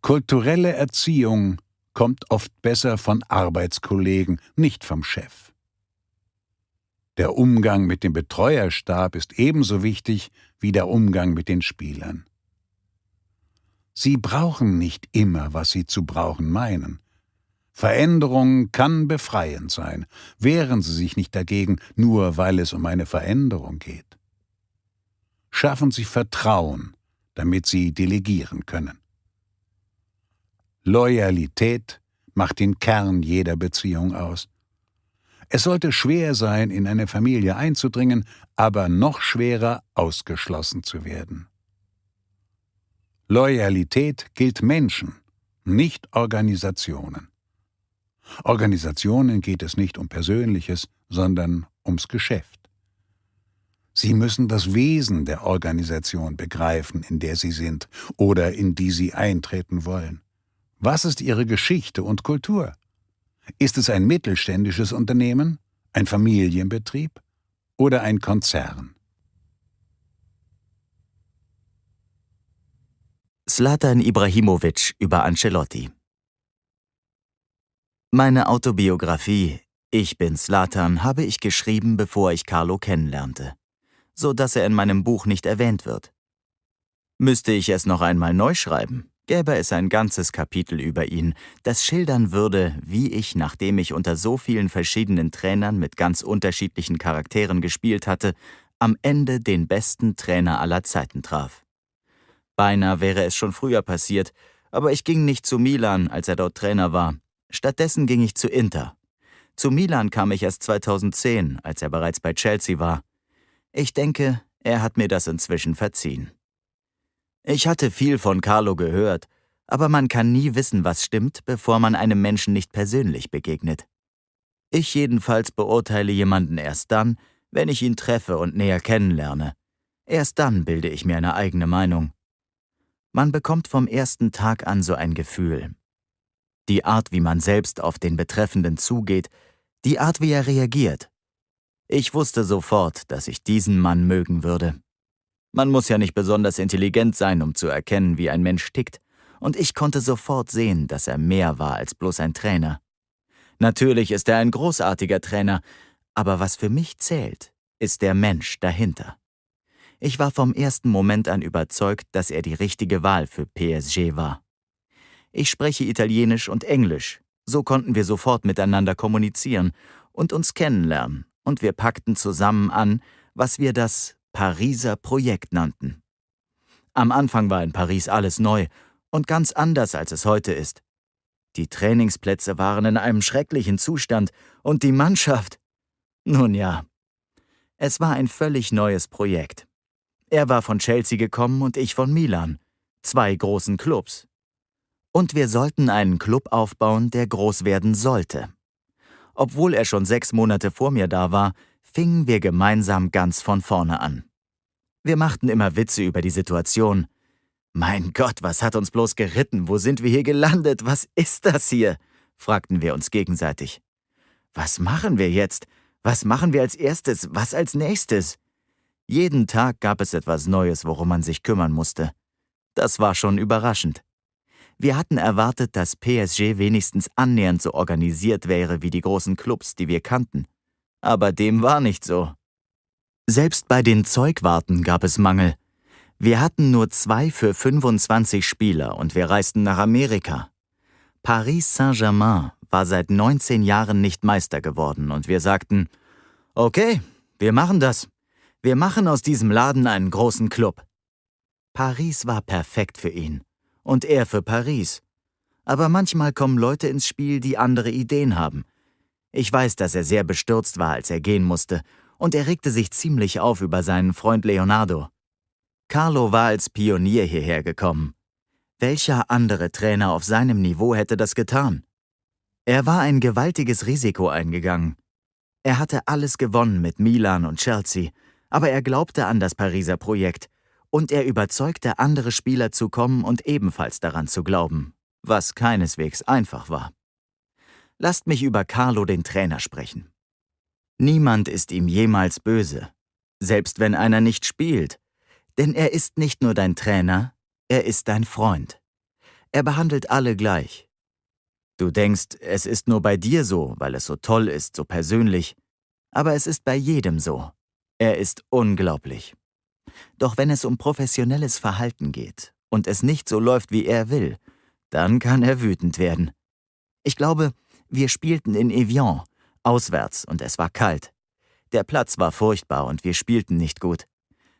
Kulturelle Erziehung kommt oft besser von Arbeitskollegen, nicht vom Chef. Der Umgang mit dem Betreuerstab ist ebenso wichtig wie der Umgang mit den Spielern. Sie brauchen nicht immer, was sie zu brauchen meinen, Veränderung kann befreiend sein. Wehren Sie sich nicht dagegen, nur weil es um eine Veränderung geht. Schaffen Sie Vertrauen, damit Sie delegieren können. Loyalität macht den Kern jeder Beziehung aus. Es sollte schwer sein, in eine Familie einzudringen, aber noch schwerer, ausgeschlossen zu werden. Loyalität gilt Menschen, nicht Organisationen. Organisationen geht es nicht um Persönliches, sondern ums Geschäft. Sie müssen das Wesen der Organisation begreifen, in der Sie sind oder in die Sie eintreten wollen. Was ist Ihre Geschichte und Kultur? Ist es ein mittelständisches Unternehmen, ein Familienbetrieb oder ein Konzern? Slatan Ibrahimovic über Ancelotti meine Autobiografie Ich bin Slatan habe ich geschrieben, bevor ich Carlo kennenlernte, so dass er in meinem Buch nicht erwähnt wird. Müsste ich es noch einmal neu schreiben, gäbe es ein ganzes Kapitel über ihn, das schildern würde, wie ich, nachdem ich unter so vielen verschiedenen Trainern mit ganz unterschiedlichen Charakteren gespielt hatte, am Ende den besten Trainer aller Zeiten traf. Beinahe wäre es schon früher passiert, aber ich ging nicht zu Milan, als er dort Trainer war, Stattdessen ging ich zu Inter. Zu Milan kam ich erst 2010, als er bereits bei Chelsea war. Ich denke, er hat mir das inzwischen verziehen. Ich hatte viel von Carlo gehört, aber man kann nie wissen, was stimmt, bevor man einem Menschen nicht persönlich begegnet. Ich jedenfalls beurteile jemanden erst dann, wenn ich ihn treffe und näher kennenlerne. Erst dann bilde ich mir eine eigene Meinung. Man bekommt vom ersten Tag an so ein Gefühl, die Art, wie man selbst auf den Betreffenden zugeht, die Art, wie er reagiert. Ich wusste sofort, dass ich diesen Mann mögen würde. Man muss ja nicht besonders intelligent sein, um zu erkennen, wie ein Mensch tickt, und ich konnte sofort sehen, dass er mehr war als bloß ein Trainer. Natürlich ist er ein großartiger Trainer, aber was für mich zählt, ist der Mensch dahinter. Ich war vom ersten Moment an überzeugt, dass er die richtige Wahl für PSG war. Ich spreche Italienisch und Englisch. So konnten wir sofort miteinander kommunizieren und uns kennenlernen, und wir packten zusammen an, was wir das Pariser Projekt nannten. Am Anfang war in Paris alles neu und ganz anders, als es heute ist. Die Trainingsplätze waren in einem schrecklichen Zustand und die Mannschaft. Nun ja, es war ein völlig neues Projekt. Er war von Chelsea gekommen und ich von Milan, zwei großen Clubs, und wir sollten einen Club aufbauen, der groß werden sollte. Obwohl er schon sechs Monate vor mir da war, fingen wir gemeinsam ganz von vorne an. Wir machten immer Witze über die Situation. Mein Gott, was hat uns bloß geritten? Wo sind wir hier gelandet? Was ist das hier? fragten wir uns gegenseitig. Was machen wir jetzt? Was machen wir als erstes? Was als nächstes? Jeden Tag gab es etwas Neues, worum man sich kümmern musste. Das war schon überraschend. Wir hatten erwartet, dass PSG wenigstens annähernd so organisiert wäre wie die großen Clubs, die wir kannten. Aber dem war nicht so. Selbst bei den Zeugwarten gab es Mangel. Wir hatten nur zwei für 25 Spieler und wir reisten nach Amerika. Paris Saint-Germain war seit 19 Jahren nicht Meister geworden und wir sagten, okay, wir machen das. Wir machen aus diesem Laden einen großen Club. Paris war perfekt für ihn und er für Paris. Aber manchmal kommen Leute ins Spiel, die andere Ideen haben. Ich weiß, dass er sehr bestürzt war, als er gehen musste, und er regte sich ziemlich auf über seinen Freund Leonardo. Carlo war als Pionier hierher gekommen. Welcher andere Trainer auf seinem Niveau hätte das getan? Er war ein gewaltiges Risiko eingegangen. Er hatte alles gewonnen mit Milan und Chelsea, aber er glaubte an das Pariser Projekt und er überzeugte andere Spieler zu kommen und ebenfalls daran zu glauben, was keineswegs einfach war. Lasst mich über Carlo den Trainer sprechen. Niemand ist ihm jemals böse, selbst wenn einer nicht spielt, denn er ist nicht nur dein Trainer, er ist dein Freund. Er behandelt alle gleich. Du denkst, es ist nur bei dir so, weil es so toll ist, so persönlich, aber es ist bei jedem so. Er ist unglaublich. Doch wenn es um professionelles Verhalten geht und es nicht so läuft, wie er will, dann kann er wütend werden. Ich glaube, wir spielten in Evian, auswärts, und es war kalt. Der Platz war furchtbar und wir spielten nicht gut.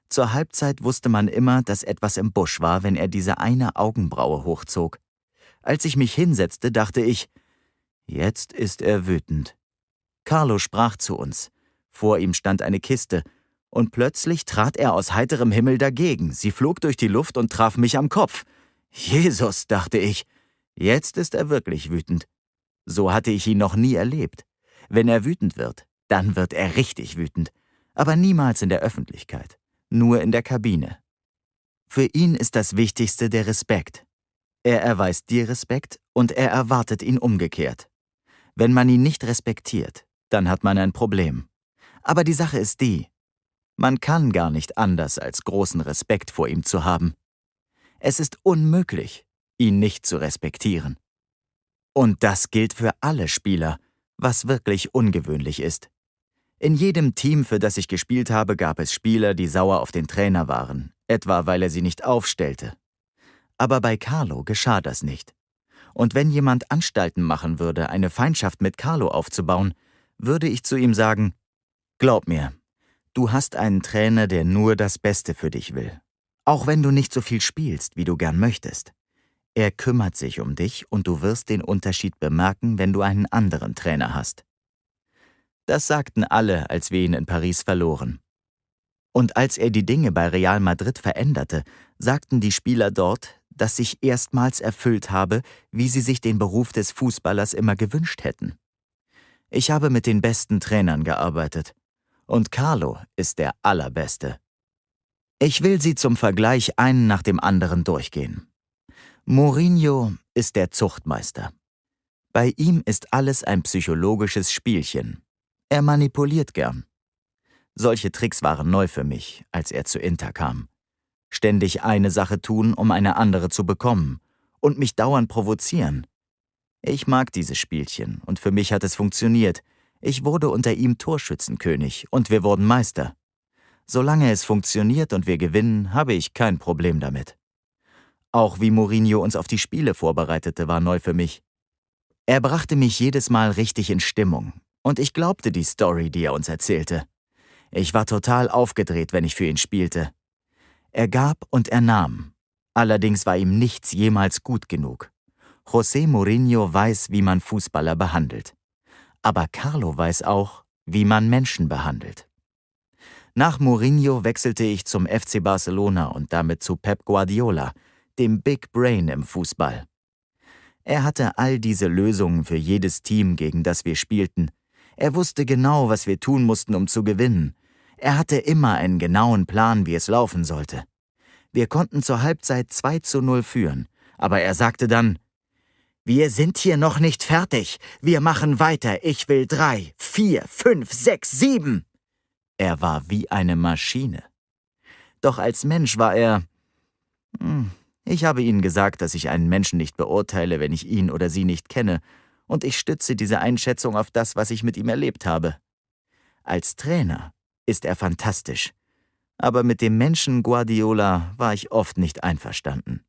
Zur Halbzeit wusste man immer, dass etwas im Busch war, wenn er diese eine Augenbraue hochzog. Als ich mich hinsetzte, dachte ich, jetzt ist er wütend. Carlo sprach zu uns. Vor ihm stand eine Kiste, und plötzlich trat er aus heiterem Himmel dagegen. Sie flog durch die Luft und traf mich am Kopf. Jesus, dachte ich. Jetzt ist er wirklich wütend. So hatte ich ihn noch nie erlebt. Wenn er wütend wird, dann wird er richtig wütend. Aber niemals in der Öffentlichkeit. Nur in der Kabine. Für ihn ist das Wichtigste der Respekt. Er erweist dir Respekt und er erwartet ihn umgekehrt. Wenn man ihn nicht respektiert, dann hat man ein Problem. Aber die Sache ist die, man kann gar nicht anders, als großen Respekt vor ihm zu haben. Es ist unmöglich, ihn nicht zu respektieren. Und das gilt für alle Spieler, was wirklich ungewöhnlich ist. In jedem Team, für das ich gespielt habe, gab es Spieler, die sauer auf den Trainer waren, etwa weil er sie nicht aufstellte. Aber bei Carlo geschah das nicht. Und wenn jemand Anstalten machen würde, eine Feindschaft mit Carlo aufzubauen, würde ich zu ihm sagen, Glaub mir, Du hast einen Trainer, der nur das Beste für dich will. Auch wenn du nicht so viel spielst, wie du gern möchtest. Er kümmert sich um dich und du wirst den Unterschied bemerken, wenn du einen anderen Trainer hast. Das sagten alle, als wir ihn in Paris verloren. Und als er die Dinge bei Real Madrid veränderte, sagten die Spieler dort, dass ich erstmals erfüllt habe, wie sie sich den Beruf des Fußballers immer gewünscht hätten. Ich habe mit den besten Trainern gearbeitet. Und Carlo ist der Allerbeste. Ich will sie zum Vergleich einen nach dem anderen durchgehen. Mourinho ist der Zuchtmeister. Bei ihm ist alles ein psychologisches Spielchen. Er manipuliert gern. Solche Tricks waren neu für mich, als er zu Inter kam. Ständig eine Sache tun, um eine andere zu bekommen. Und mich dauernd provozieren. Ich mag dieses Spielchen und für mich hat es funktioniert. Ich wurde unter ihm Torschützenkönig und wir wurden Meister. Solange es funktioniert und wir gewinnen, habe ich kein Problem damit. Auch wie Mourinho uns auf die Spiele vorbereitete, war neu für mich. Er brachte mich jedes Mal richtig in Stimmung und ich glaubte die Story, die er uns erzählte. Ich war total aufgedreht, wenn ich für ihn spielte. Er gab und er nahm. Allerdings war ihm nichts jemals gut genug. José Mourinho weiß, wie man Fußballer behandelt aber Carlo weiß auch, wie man Menschen behandelt. Nach Mourinho wechselte ich zum FC Barcelona und damit zu Pep Guardiola, dem Big Brain im Fußball. Er hatte all diese Lösungen für jedes Team, gegen das wir spielten. Er wusste genau, was wir tun mussten, um zu gewinnen. Er hatte immer einen genauen Plan, wie es laufen sollte. Wir konnten zur Halbzeit 2 zu 0 führen, aber er sagte dann, wir sind hier noch nicht fertig. Wir machen weiter. Ich will drei, vier, fünf, sechs, sieben. Er war wie eine Maschine. Doch als Mensch war er... Hm, ich habe Ihnen gesagt, dass ich einen Menschen nicht beurteile, wenn ich ihn oder sie nicht kenne, und ich stütze diese Einschätzung auf das, was ich mit ihm erlebt habe. Als Trainer ist er fantastisch, aber mit dem Menschen Guardiola war ich oft nicht einverstanden.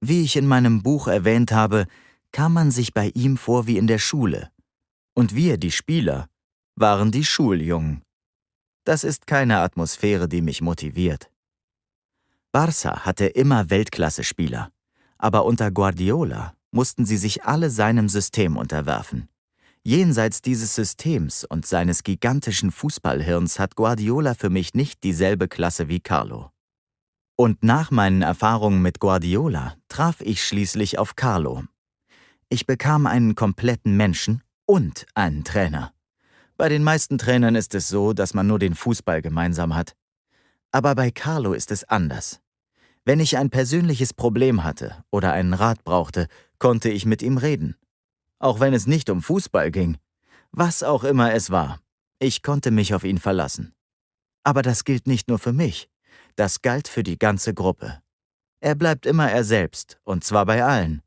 Wie ich in meinem Buch erwähnt habe, kam man sich bei ihm vor wie in der Schule. Und wir, die Spieler, waren die Schuljungen. Das ist keine Atmosphäre, die mich motiviert. Barca hatte immer Weltklasse-Spieler, aber unter Guardiola mussten sie sich alle seinem System unterwerfen. Jenseits dieses Systems und seines gigantischen Fußballhirns hat Guardiola für mich nicht dieselbe Klasse wie Carlo. Und nach meinen Erfahrungen mit Guardiola traf ich schließlich auf Carlo, ich bekam einen kompletten Menschen und einen Trainer. Bei den meisten Trainern ist es so, dass man nur den Fußball gemeinsam hat. Aber bei Carlo ist es anders. Wenn ich ein persönliches Problem hatte oder einen Rat brauchte, konnte ich mit ihm reden. Auch wenn es nicht um Fußball ging. Was auch immer es war, ich konnte mich auf ihn verlassen. Aber das gilt nicht nur für mich, das galt für die ganze Gruppe. Er bleibt immer er selbst, und zwar bei allen.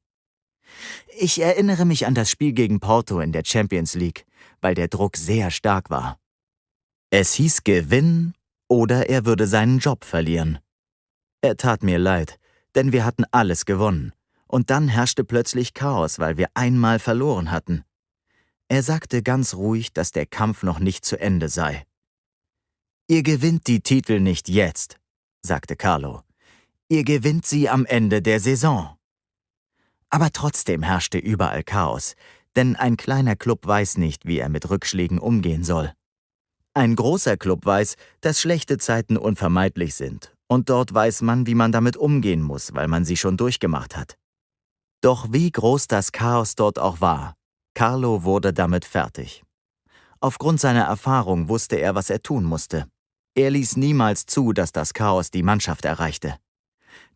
Ich erinnere mich an das Spiel gegen Porto in der Champions League, weil der Druck sehr stark war. Es hieß gewinnen oder er würde seinen Job verlieren. Er tat mir leid, denn wir hatten alles gewonnen. Und dann herrschte plötzlich Chaos, weil wir einmal verloren hatten. Er sagte ganz ruhig, dass der Kampf noch nicht zu Ende sei. Ihr gewinnt die Titel nicht jetzt, sagte Carlo. Ihr gewinnt sie am Ende der Saison. Aber trotzdem herrschte überall Chaos, denn ein kleiner Club weiß nicht, wie er mit Rückschlägen umgehen soll. Ein großer Club weiß, dass schlechte Zeiten unvermeidlich sind, und dort weiß man, wie man damit umgehen muss, weil man sie schon durchgemacht hat. Doch wie groß das Chaos dort auch war, Carlo wurde damit fertig. Aufgrund seiner Erfahrung wusste er, was er tun musste. Er ließ niemals zu, dass das Chaos die Mannschaft erreichte.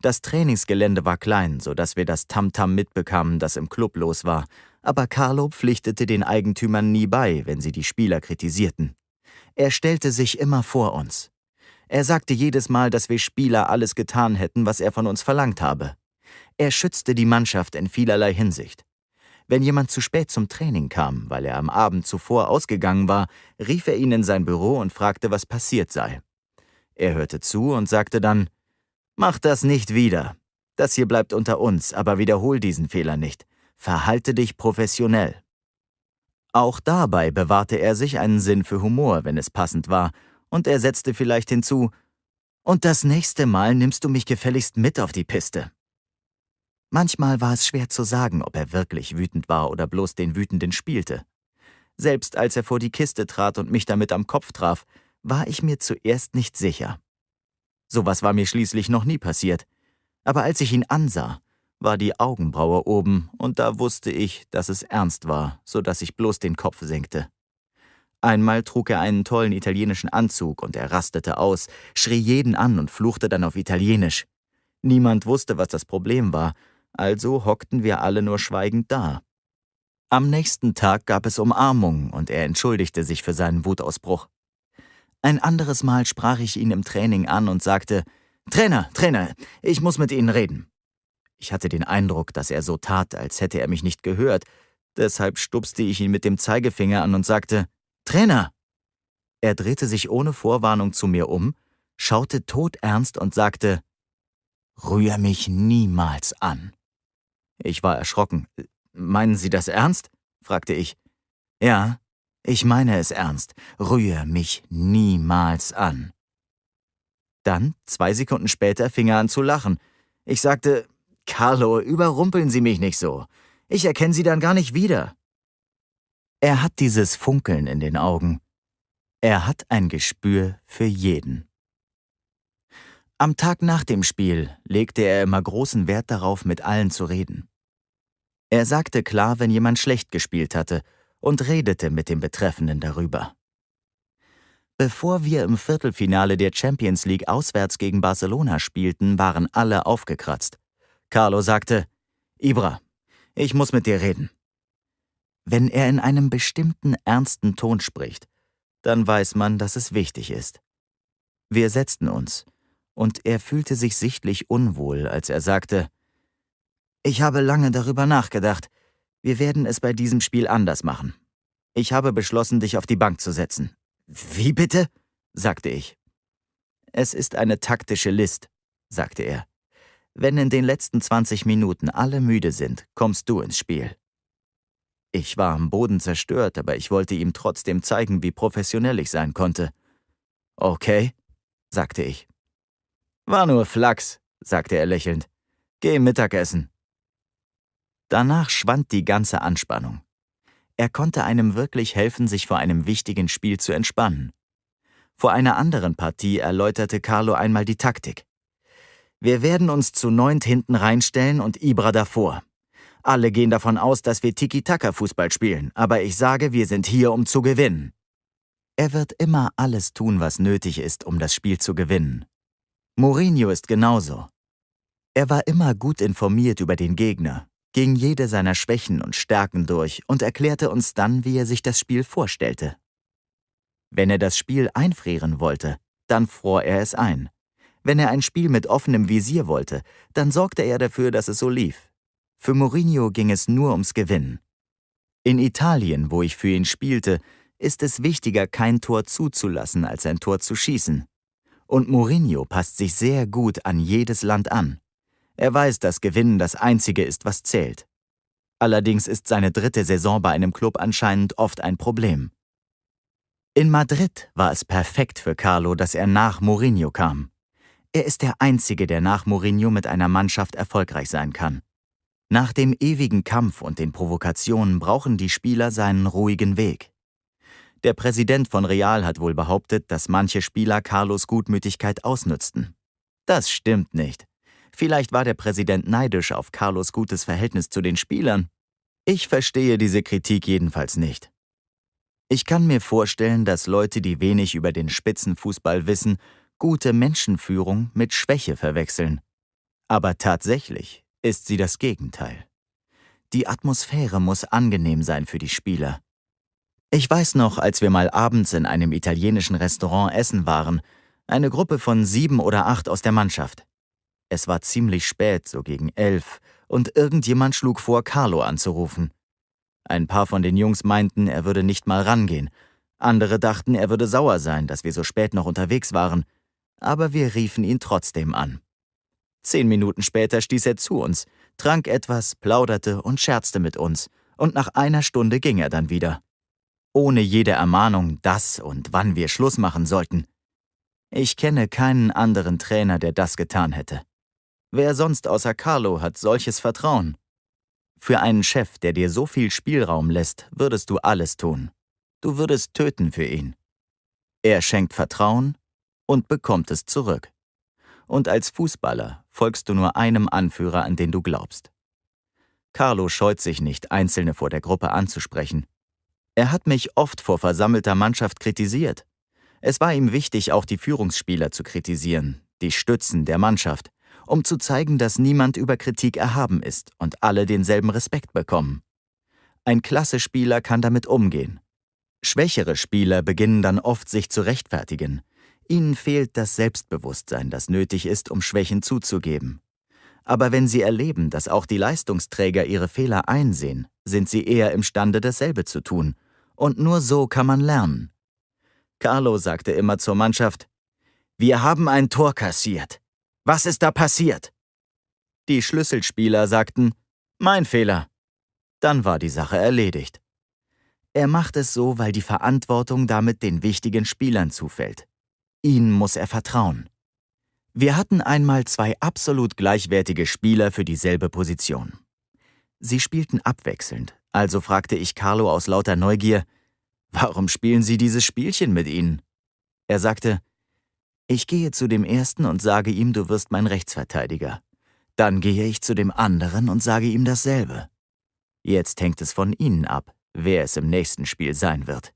Das Trainingsgelände war klein, sodass wir das Tamtam mitbekamen, das im Club los war, aber Carlo pflichtete den Eigentümern nie bei, wenn sie die Spieler kritisierten. Er stellte sich immer vor uns. Er sagte jedes Mal, dass wir Spieler alles getan hätten, was er von uns verlangt habe. Er schützte die Mannschaft in vielerlei Hinsicht. Wenn jemand zu spät zum Training kam, weil er am Abend zuvor ausgegangen war, rief er ihn in sein Büro und fragte, was passiert sei. Er hörte zu und sagte dann, Mach das nicht wieder. Das hier bleibt unter uns, aber wiederhol diesen Fehler nicht. Verhalte dich professionell. Auch dabei bewahrte er sich einen Sinn für Humor, wenn es passend war, und er setzte vielleicht hinzu, und das nächste Mal nimmst du mich gefälligst mit auf die Piste. Manchmal war es schwer zu sagen, ob er wirklich wütend war oder bloß den Wütenden spielte. Selbst als er vor die Kiste trat und mich damit am Kopf traf, war ich mir zuerst nicht sicher. Sowas war mir schließlich noch nie passiert. Aber als ich ihn ansah, war die Augenbraue oben, und da wusste ich, dass es ernst war, so dass ich bloß den Kopf senkte. Einmal trug er einen tollen italienischen Anzug und er rastete aus, schrie jeden an und fluchte dann auf Italienisch. Niemand wusste, was das Problem war, also hockten wir alle nur schweigend da. Am nächsten Tag gab es Umarmungen und er entschuldigte sich für seinen Wutausbruch. Ein anderes Mal sprach ich ihn im Training an und sagte, Trainer, Trainer, ich muss mit Ihnen reden. Ich hatte den Eindruck, dass er so tat, als hätte er mich nicht gehört, deshalb stupste ich ihn mit dem Zeigefinger an und sagte, Trainer! Er drehte sich ohne Vorwarnung zu mir um, schaute todernst und sagte, Rühr mich niemals an. Ich war erschrocken. Meinen Sie das ernst? fragte ich. Ja, ich meine es ernst, rühre mich niemals an. Dann, zwei Sekunden später, fing er an zu lachen. Ich sagte, Carlo, überrumpeln Sie mich nicht so. Ich erkenne Sie dann gar nicht wieder. Er hat dieses Funkeln in den Augen. Er hat ein Gespür für jeden. Am Tag nach dem Spiel legte er immer großen Wert darauf, mit allen zu reden. Er sagte klar, wenn jemand schlecht gespielt hatte – und redete mit dem Betreffenden darüber. Bevor wir im Viertelfinale der Champions League auswärts gegen Barcelona spielten, waren alle aufgekratzt. Carlo sagte, Ibra, ich muss mit dir reden. Wenn er in einem bestimmten ernsten Ton spricht, dann weiß man, dass es wichtig ist. Wir setzten uns, und er fühlte sich sichtlich unwohl, als er sagte, Ich habe lange darüber nachgedacht, wir werden es bei diesem Spiel anders machen. Ich habe beschlossen, dich auf die Bank zu setzen. Wie bitte? sagte ich. Es ist eine taktische List, sagte er. Wenn in den letzten 20 Minuten alle müde sind, kommst du ins Spiel. Ich war am Boden zerstört, aber ich wollte ihm trotzdem zeigen, wie professionell ich sein konnte. Okay, sagte ich. War nur Flachs, sagte er lächelnd. Geh Mittagessen. Danach schwand die ganze Anspannung. Er konnte einem wirklich helfen, sich vor einem wichtigen Spiel zu entspannen. Vor einer anderen Partie erläuterte Carlo einmal die Taktik. Wir werden uns zu neunt hinten reinstellen und Ibra davor. Alle gehen davon aus, dass wir Tiki-Taka-Fußball spielen, aber ich sage, wir sind hier, um zu gewinnen. Er wird immer alles tun, was nötig ist, um das Spiel zu gewinnen. Mourinho ist genauso. Er war immer gut informiert über den Gegner ging jede seiner Schwächen und Stärken durch und erklärte uns dann, wie er sich das Spiel vorstellte. Wenn er das Spiel einfrieren wollte, dann fror er es ein. Wenn er ein Spiel mit offenem Visier wollte, dann sorgte er dafür, dass es so lief. Für Mourinho ging es nur ums Gewinnen. In Italien, wo ich für ihn spielte, ist es wichtiger, kein Tor zuzulassen, als ein Tor zu schießen. Und Mourinho passt sich sehr gut an jedes Land an. Er weiß, dass Gewinnen das Einzige ist, was zählt. Allerdings ist seine dritte Saison bei einem Club anscheinend oft ein Problem. In Madrid war es perfekt für Carlo, dass er nach Mourinho kam. Er ist der Einzige, der nach Mourinho mit einer Mannschaft erfolgreich sein kann. Nach dem ewigen Kampf und den Provokationen brauchen die Spieler seinen ruhigen Weg. Der Präsident von Real hat wohl behauptet, dass manche Spieler Carlos Gutmütigkeit ausnützten. Das stimmt nicht. Vielleicht war der Präsident neidisch auf Carlos gutes Verhältnis zu den Spielern. Ich verstehe diese Kritik jedenfalls nicht. Ich kann mir vorstellen, dass Leute, die wenig über den Spitzenfußball wissen, gute Menschenführung mit Schwäche verwechseln. Aber tatsächlich ist sie das Gegenteil. Die Atmosphäre muss angenehm sein für die Spieler. Ich weiß noch, als wir mal abends in einem italienischen Restaurant essen waren, eine Gruppe von sieben oder acht aus der Mannschaft. Es war ziemlich spät, so gegen elf, und irgendjemand schlug vor, Carlo anzurufen. Ein paar von den Jungs meinten, er würde nicht mal rangehen. Andere dachten, er würde sauer sein, dass wir so spät noch unterwegs waren. Aber wir riefen ihn trotzdem an. Zehn Minuten später stieß er zu uns, trank etwas, plauderte und scherzte mit uns, und nach einer Stunde ging er dann wieder. Ohne jede Ermahnung, dass und wann wir Schluss machen sollten. Ich kenne keinen anderen Trainer, der das getan hätte. Wer sonst außer Carlo hat solches Vertrauen? Für einen Chef, der dir so viel Spielraum lässt, würdest du alles tun. Du würdest töten für ihn. Er schenkt Vertrauen und bekommt es zurück. Und als Fußballer folgst du nur einem Anführer, an den du glaubst. Carlo scheut sich nicht, Einzelne vor der Gruppe anzusprechen. Er hat mich oft vor versammelter Mannschaft kritisiert. Es war ihm wichtig, auch die Führungsspieler zu kritisieren, die Stützen der Mannschaft, um zu zeigen, dass niemand über Kritik erhaben ist und alle denselben Respekt bekommen. Ein klasse Spieler kann damit umgehen. Schwächere Spieler beginnen dann oft, sich zu rechtfertigen. Ihnen fehlt das Selbstbewusstsein, das nötig ist, um Schwächen zuzugeben. Aber wenn sie erleben, dass auch die Leistungsträger ihre Fehler einsehen, sind sie eher imstande, dasselbe zu tun. Und nur so kann man lernen. Carlo sagte immer zur Mannschaft, Wir haben ein Tor kassiert. Was ist da passiert? Die Schlüsselspieler sagten, mein Fehler. Dann war die Sache erledigt. Er macht es so, weil die Verantwortung damit den wichtigen Spielern zufällt. Ihnen muss er vertrauen. Wir hatten einmal zwei absolut gleichwertige Spieler für dieselbe Position. Sie spielten abwechselnd, also fragte ich Carlo aus lauter Neugier, warum spielen Sie dieses Spielchen mit Ihnen? Er sagte, ich gehe zu dem ersten und sage ihm, du wirst mein Rechtsverteidiger. Dann gehe ich zu dem anderen und sage ihm dasselbe. Jetzt hängt es von Ihnen ab, wer es im nächsten Spiel sein wird.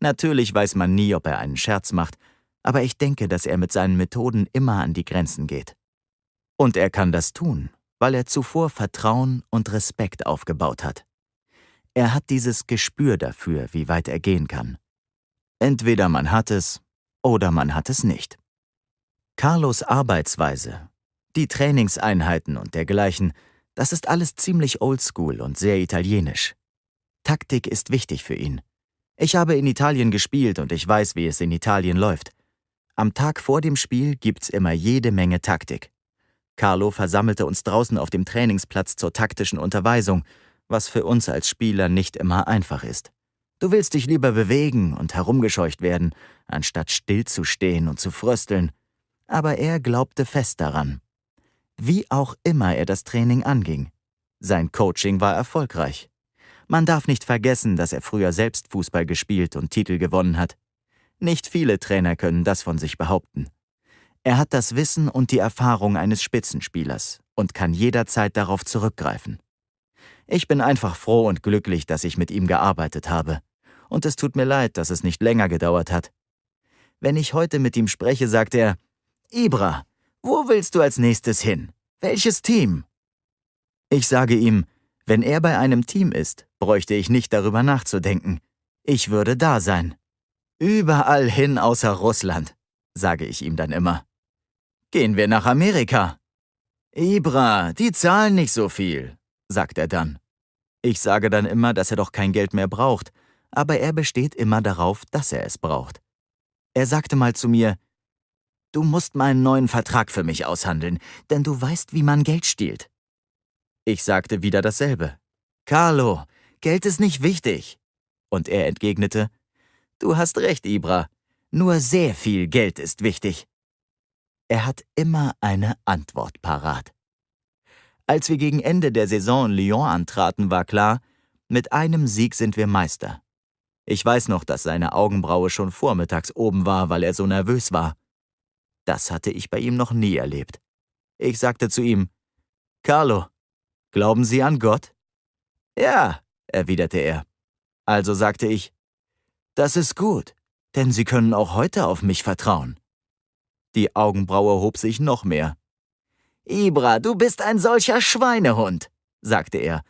Natürlich weiß man nie, ob er einen Scherz macht, aber ich denke, dass er mit seinen Methoden immer an die Grenzen geht. Und er kann das tun, weil er zuvor Vertrauen und Respekt aufgebaut hat. Er hat dieses Gespür dafür, wie weit er gehen kann. Entweder man hat es oder man hat es nicht. Carlos Arbeitsweise, die Trainingseinheiten und dergleichen, das ist alles ziemlich oldschool und sehr italienisch. Taktik ist wichtig für ihn. Ich habe in Italien gespielt und ich weiß, wie es in Italien läuft. Am Tag vor dem Spiel gibt's immer jede Menge Taktik. Carlo versammelte uns draußen auf dem Trainingsplatz zur taktischen Unterweisung, was für uns als Spieler nicht immer einfach ist. Du willst dich lieber bewegen und herumgescheucht werden, anstatt stillzustehen und zu frösteln. Aber er glaubte fest daran. Wie auch immer er das Training anging. Sein Coaching war erfolgreich. Man darf nicht vergessen, dass er früher selbst Fußball gespielt und Titel gewonnen hat. Nicht viele Trainer können das von sich behaupten. Er hat das Wissen und die Erfahrung eines Spitzenspielers und kann jederzeit darauf zurückgreifen. Ich bin einfach froh und glücklich, dass ich mit ihm gearbeitet habe und es tut mir leid, dass es nicht länger gedauert hat. Wenn ich heute mit ihm spreche, sagt er, Ibra, wo willst du als nächstes hin? Welches Team? Ich sage ihm, wenn er bei einem Team ist, bräuchte ich nicht darüber nachzudenken. Ich würde da sein. Überall hin außer Russland, sage ich ihm dann immer. Gehen wir nach Amerika. Ibra, die zahlen nicht so viel, sagt er dann. Ich sage dann immer, dass er doch kein Geld mehr braucht, aber er besteht immer darauf, dass er es braucht. Er sagte mal zu mir, Du musst meinen neuen Vertrag für mich aushandeln, denn du weißt, wie man Geld stiehlt. Ich sagte wieder dasselbe. Carlo, Geld ist nicht wichtig. Und er entgegnete, Du hast recht, Ibra, nur sehr viel Geld ist wichtig. Er hat immer eine Antwort parat. Als wir gegen Ende der Saison Lyon antraten, war klar, mit einem Sieg sind wir Meister. Ich weiß noch, dass seine Augenbraue schon vormittags oben war, weil er so nervös war. Das hatte ich bei ihm noch nie erlebt. Ich sagte zu ihm, Carlo, glauben Sie an Gott? Ja, erwiderte er. Also sagte ich, das ist gut, denn Sie können auch heute auf mich vertrauen. Die Augenbraue hob sich noch mehr. Ibra, du bist ein solcher Schweinehund, sagte er,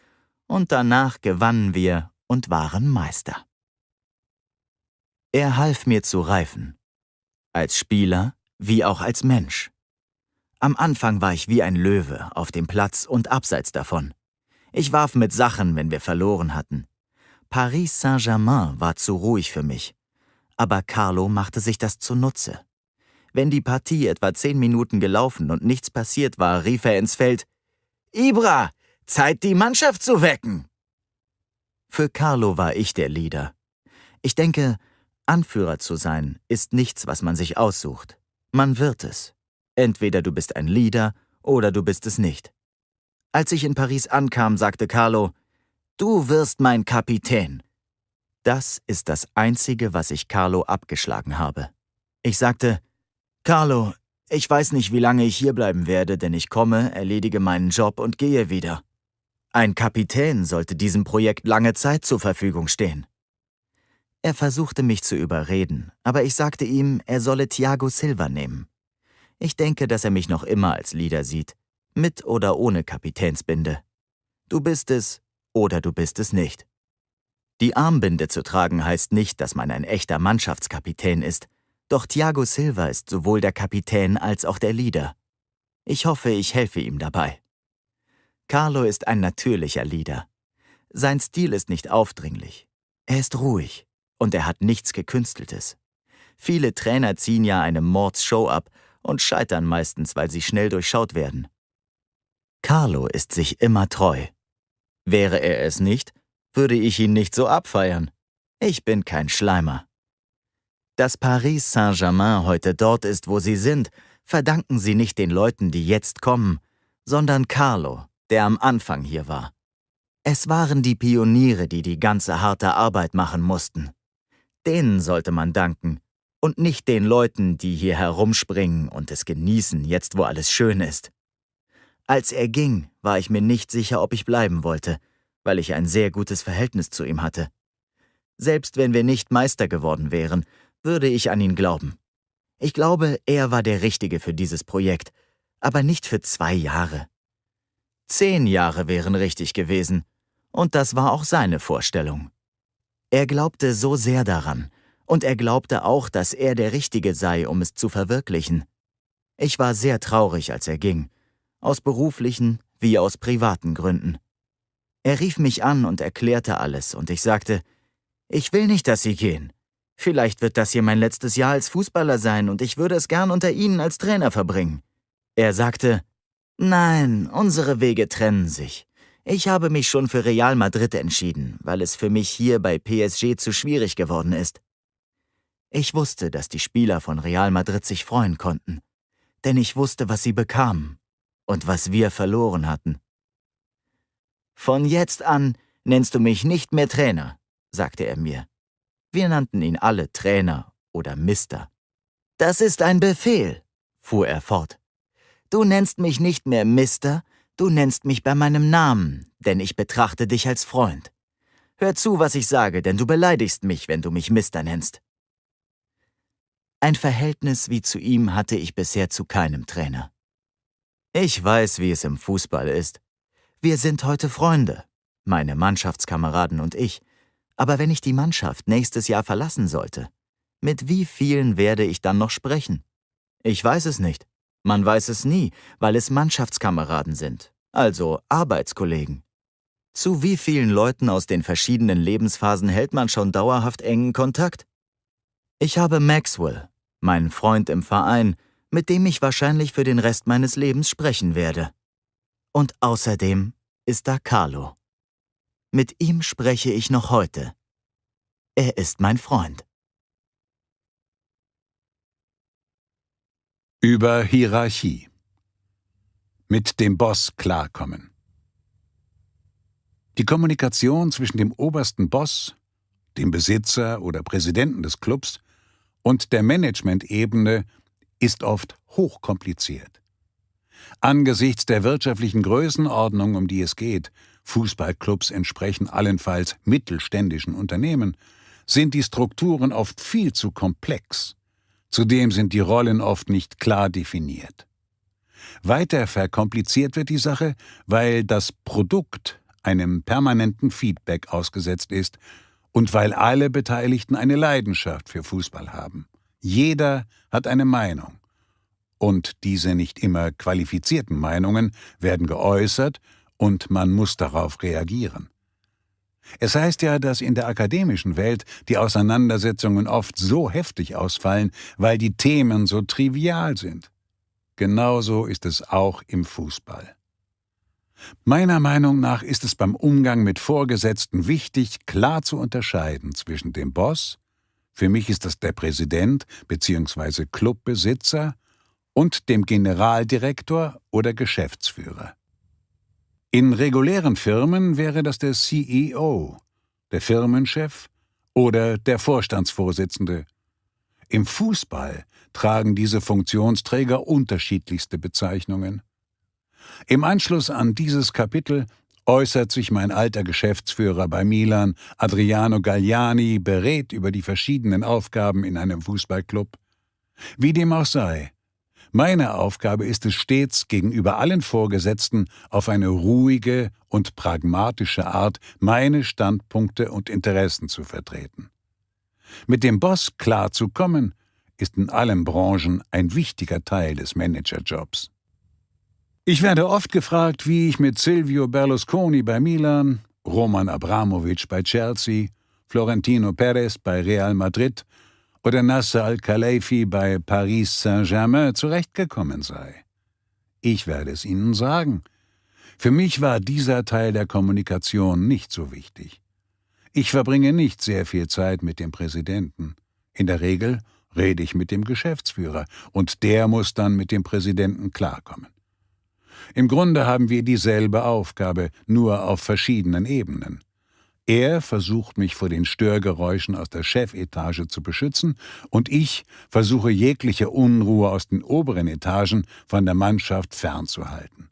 und danach gewannen wir und waren Meister. Er half mir zu reifen. Als Spieler wie auch als Mensch. Am Anfang war ich wie ein Löwe auf dem Platz und abseits davon. Ich warf mit Sachen, wenn wir verloren hatten. Paris Saint-Germain war zu ruhig für mich. Aber Carlo machte sich das zunutze. Wenn die Partie etwa zehn Minuten gelaufen und nichts passiert war, rief er ins Feld: Ibra, Zeit, die Mannschaft zu wecken! Für Carlo war ich der Leader. Ich denke, Anführer zu sein ist nichts, was man sich aussucht. Man wird es. Entweder du bist ein Leader oder du bist es nicht. Als ich in Paris ankam, sagte Carlo, Du wirst mein Kapitän. Das ist das Einzige, was ich Carlo abgeschlagen habe. Ich sagte, Carlo, ich weiß nicht, wie lange ich hierbleiben werde, denn ich komme, erledige meinen Job und gehe wieder. Ein Kapitän sollte diesem Projekt lange Zeit zur Verfügung stehen. Er versuchte mich zu überreden, aber ich sagte ihm, er solle Thiago Silva nehmen. Ich denke, dass er mich noch immer als Leader sieht, mit oder ohne Kapitänsbinde. Du bist es oder du bist es nicht. Die Armbinde zu tragen heißt nicht, dass man ein echter Mannschaftskapitän ist, doch Thiago Silva ist sowohl der Kapitän als auch der Leader. Ich hoffe, ich helfe ihm dabei. Carlo ist ein natürlicher Leader. Sein Stil ist nicht aufdringlich. Er ist ruhig. Und er hat nichts Gekünsteltes. Viele Trainer ziehen ja eine mords ab und scheitern meistens, weil sie schnell durchschaut werden. Carlo ist sich immer treu. Wäre er es nicht, würde ich ihn nicht so abfeiern. Ich bin kein Schleimer. Dass Paris Saint-Germain heute dort ist, wo sie sind, verdanken sie nicht den Leuten, die jetzt kommen, sondern Carlo, der am Anfang hier war. Es waren die Pioniere, die die ganze harte Arbeit machen mussten. Denen sollte man danken und nicht den Leuten, die hier herumspringen und es genießen, jetzt wo alles schön ist. Als er ging, war ich mir nicht sicher, ob ich bleiben wollte, weil ich ein sehr gutes Verhältnis zu ihm hatte. Selbst wenn wir nicht Meister geworden wären, würde ich an ihn glauben. Ich glaube, er war der Richtige für dieses Projekt, aber nicht für zwei Jahre. Zehn Jahre wären richtig gewesen, und das war auch seine Vorstellung. Er glaubte so sehr daran, und er glaubte auch, dass er der Richtige sei, um es zu verwirklichen. Ich war sehr traurig, als er ging, aus beruflichen wie aus privaten Gründen. Er rief mich an und erklärte alles, und ich sagte, ich will nicht, dass Sie gehen. Vielleicht wird das hier mein letztes Jahr als Fußballer sein, und ich würde es gern unter Ihnen als Trainer verbringen. Er sagte, Nein, unsere Wege trennen sich. Ich habe mich schon für Real Madrid entschieden, weil es für mich hier bei PSG zu schwierig geworden ist. Ich wusste, dass die Spieler von Real Madrid sich freuen konnten, denn ich wusste, was sie bekamen und was wir verloren hatten. Von jetzt an nennst du mich nicht mehr Trainer, sagte er mir. Wir nannten ihn alle Trainer oder Mister. Das ist ein Befehl, fuhr er fort. Du nennst mich nicht mehr Mister, Du nennst mich bei meinem Namen, denn ich betrachte dich als Freund. Hör zu, was ich sage, denn du beleidigst mich, wenn du mich Mister nennst. Ein Verhältnis wie zu ihm hatte ich bisher zu keinem Trainer. Ich weiß, wie es im Fußball ist. Wir sind heute Freunde, meine Mannschaftskameraden und ich. Aber wenn ich die Mannschaft nächstes Jahr verlassen sollte, mit wie vielen werde ich dann noch sprechen? Ich weiß es nicht. Man weiß es nie, weil es Mannschaftskameraden sind, also Arbeitskollegen. Zu wie vielen Leuten aus den verschiedenen Lebensphasen hält man schon dauerhaft engen Kontakt? Ich habe Maxwell, meinen Freund im Verein, mit dem ich wahrscheinlich für den Rest meines Lebens sprechen werde. Und außerdem ist da Carlo. Mit ihm spreche ich noch heute. Er ist mein Freund. Über Hierarchie. Mit dem Boss klarkommen. Die Kommunikation zwischen dem obersten Boss, dem Besitzer oder Präsidenten des Clubs und der Managementebene ist oft hochkompliziert. Angesichts der wirtschaftlichen Größenordnung, um die es geht, Fußballclubs entsprechen allenfalls mittelständischen Unternehmen, sind die Strukturen oft viel zu komplex. Zudem sind die Rollen oft nicht klar definiert. Weiter verkompliziert wird die Sache, weil das Produkt einem permanenten Feedback ausgesetzt ist und weil alle Beteiligten eine Leidenschaft für Fußball haben. Jeder hat eine Meinung. Und diese nicht immer qualifizierten Meinungen werden geäußert und man muss darauf reagieren. Es heißt ja, dass in der akademischen Welt die Auseinandersetzungen oft so heftig ausfallen, weil die Themen so trivial sind. Genauso ist es auch im Fußball. Meiner Meinung nach ist es beim Umgang mit Vorgesetzten wichtig, klar zu unterscheiden zwischen dem Boss, für mich ist das der Präsident bzw. Clubbesitzer, und dem Generaldirektor oder Geschäftsführer. In regulären Firmen wäre das der CEO, der Firmenchef oder der Vorstandsvorsitzende. Im Fußball tragen diese Funktionsträger unterschiedlichste Bezeichnungen. Im Anschluss an dieses Kapitel äußert sich mein alter Geschäftsführer bei Milan, Adriano Galliani, berät über die verschiedenen Aufgaben in einem Fußballclub. Wie dem auch sei, meine Aufgabe ist es stets, gegenüber allen Vorgesetzten auf eine ruhige und pragmatische Art meine Standpunkte und Interessen zu vertreten. Mit dem Boss klar zu kommen, ist in allen Branchen ein wichtiger Teil des Managerjobs. Ich werde oft gefragt, wie ich mit Silvio Berlusconi bei Milan, Roman Abramowitsch bei Chelsea, Florentino Perez bei Real Madrid oder Nasser al-Khalifi bei Paris Saint-Germain zurechtgekommen sei. Ich werde es Ihnen sagen. Für mich war dieser Teil der Kommunikation nicht so wichtig. Ich verbringe nicht sehr viel Zeit mit dem Präsidenten. In der Regel rede ich mit dem Geschäftsführer, und der muss dann mit dem Präsidenten klarkommen. Im Grunde haben wir dieselbe Aufgabe, nur auf verschiedenen Ebenen. Er versucht mich vor den Störgeräuschen aus der Chefetage zu beschützen und ich versuche jegliche Unruhe aus den oberen Etagen von der Mannschaft fernzuhalten.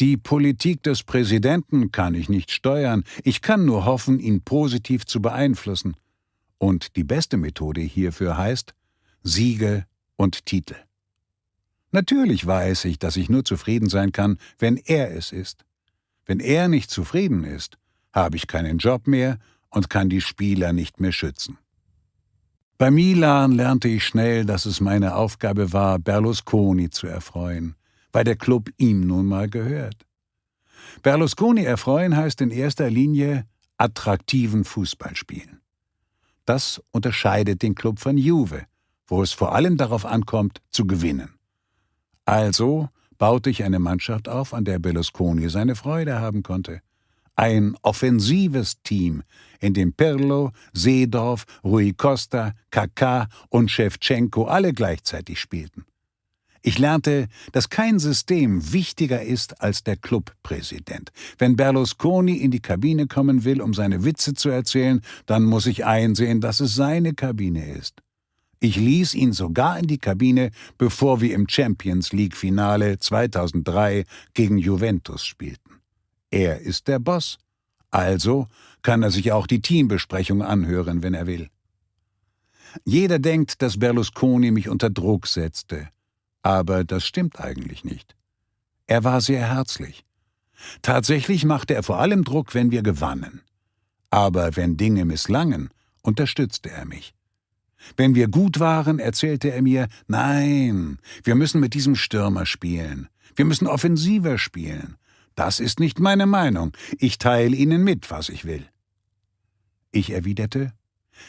Die Politik des Präsidenten kann ich nicht steuern, ich kann nur hoffen, ihn positiv zu beeinflussen. Und die beste Methode hierfür heißt Siege und Titel. Natürlich weiß ich, dass ich nur zufrieden sein kann, wenn er es ist. Wenn er nicht zufrieden ist, habe ich keinen Job mehr und kann die Spieler nicht mehr schützen. Bei Milan lernte ich schnell, dass es meine Aufgabe war, Berlusconi zu erfreuen, weil der Club ihm nun mal gehört. Berlusconi erfreuen heißt in erster Linie attraktiven Fußball spielen. Das unterscheidet den Club von Juve, wo es vor allem darauf ankommt, zu gewinnen. Also baute ich eine Mannschaft auf, an der Berlusconi seine Freude haben konnte. Ein offensives Team, in dem Pirlo, Seedorf, Rui Costa, Kaká und Schewtschenko alle gleichzeitig spielten. Ich lernte, dass kein System wichtiger ist als der Clubpräsident. Wenn Berlusconi in die Kabine kommen will, um seine Witze zu erzählen, dann muss ich einsehen, dass es seine Kabine ist. Ich ließ ihn sogar in die Kabine, bevor wir im Champions League Finale 2003 gegen Juventus spielten. Er ist der Boss. Also kann er sich auch die Teambesprechung anhören, wenn er will. Jeder denkt, dass Berlusconi mich unter Druck setzte. Aber das stimmt eigentlich nicht. Er war sehr herzlich. Tatsächlich machte er vor allem Druck, wenn wir gewannen. Aber wenn Dinge misslangen, unterstützte er mich. Wenn wir gut waren, erzählte er mir, nein, wir müssen mit diesem Stürmer spielen, wir müssen offensiver spielen, das ist nicht meine Meinung. Ich teile Ihnen mit, was ich will. Ich erwiderte,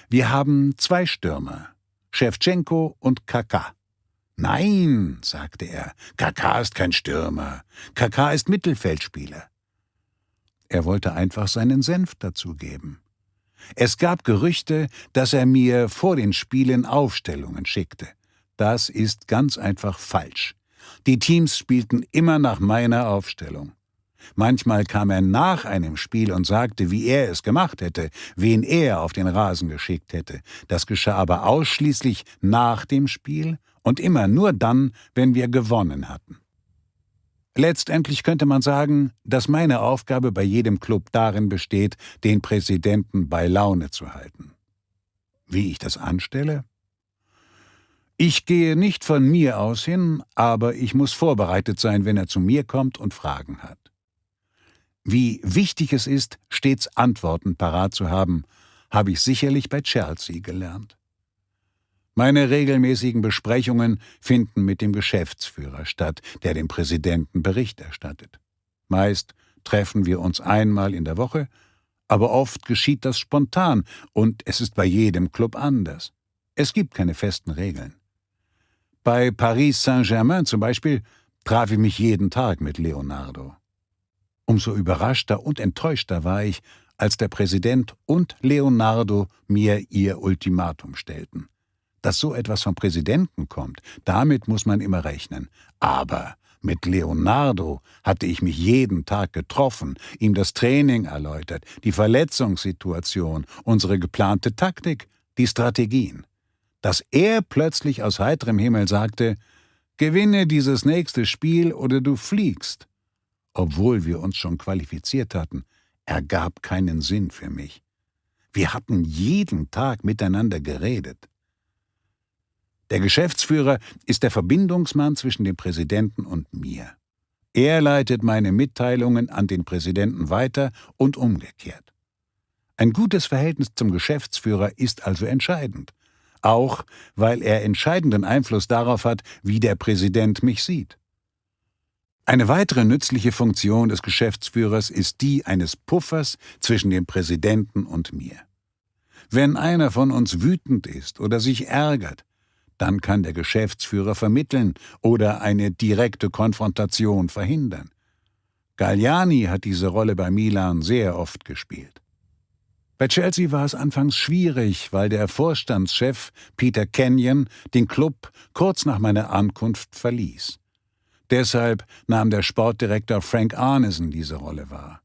wir haben zwei Stürmer, Schewtschenko und Kaka. Nein, sagte er, Kaka ist kein Stürmer. Kaka ist Mittelfeldspieler. Er wollte einfach seinen Senf dazugeben. Es gab Gerüchte, dass er mir vor den Spielen Aufstellungen schickte. Das ist ganz einfach falsch. Die Teams spielten immer nach meiner Aufstellung. Manchmal kam er nach einem Spiel und sagte, wie er es gemacht hätte, wen er auf den Rasen geschickt hätte. Das geschah aber ausschließlich nach dem Spiel und immer nur dann, wenn wir gewonnen hatten. Letztendlich könnte man sagen, dass meine Aufgabe bei jedem Club darin besteht, den Präsidenten bei Laune zu halten. Wie ich das anstelle? Ich gehe nicht von mir aus hin, aber ich muss vorbereitet sein, wenn er zu mir kommt und Fragen hat. Wie wichtig es ist, stets Antworten parat zu haben, habe ich sicherlich bei Chelsea gelernt. Meine regelmäßigen Besprechungen finden mit dem Geschäftsführer statt, der dem Präsidenten Bericht erstattet. Meist treffen wir uns einmal in der Woche, aber oft geschieht das spontan und es ist bei jedem Club anders. Es gibt keine festen Regeln. Bei Paris Saint-Germain zum Beispiel traf ich mich jeden Tag mit Leonardo. Umso überraschter und enttäuschter war ich, als der Präsident und Leonardo mir ihr Ultimatum stellten. Dass so etwas vom Präsidenten kommt, damit muss man immer rechnen. Aber mit Leonardo hatte ich mich jeden Tag getroffen, ihm das Training erläutert, die Verletzungssituation, unsere geplante Taktik, die Strategien. Dass er plötzlich aus heiterem Himmel sagte, Gewinne dieses nächste Spiel oder du fliegst, obwohl wir uns schon qualifiziert hatten, ergab keinen Sinn für mich. Wir hatten jeden Tag miteinander geredet. Der Geschäftsführer ist der Verbindungsmann zwischen dem Präsidenten und mir. Er leitet meine Mitteilungen an den Präsidenten weiter und umgekehrt. Ein gutes Verhältnis zum Geschäftsführer ist also entscheidend, auch weil er entscheidenden Einfluss darauf hat, wie der Präsident mich sieht. Eine weitere nützliche Funktion des Geschäftsführers ist die eines Puffers zwischen dem Präsidenten und mir. Wenn einer von uns wütend ist oder sich ärgert, dann kann der Geschäftsführer vermitteln oder eine direkte Konfrontation verhindern. Galliani hat diese Rolle bei Milan sehr oft gespielt. Bei Chelsea war es anfangs schwierig, weil der Vorstandschef Peter Kenyon den Club kurz nach meiner Ankunft verließ. Deshalb nahm der Sportdirektor Frank Arnesen diese Rolle wahr.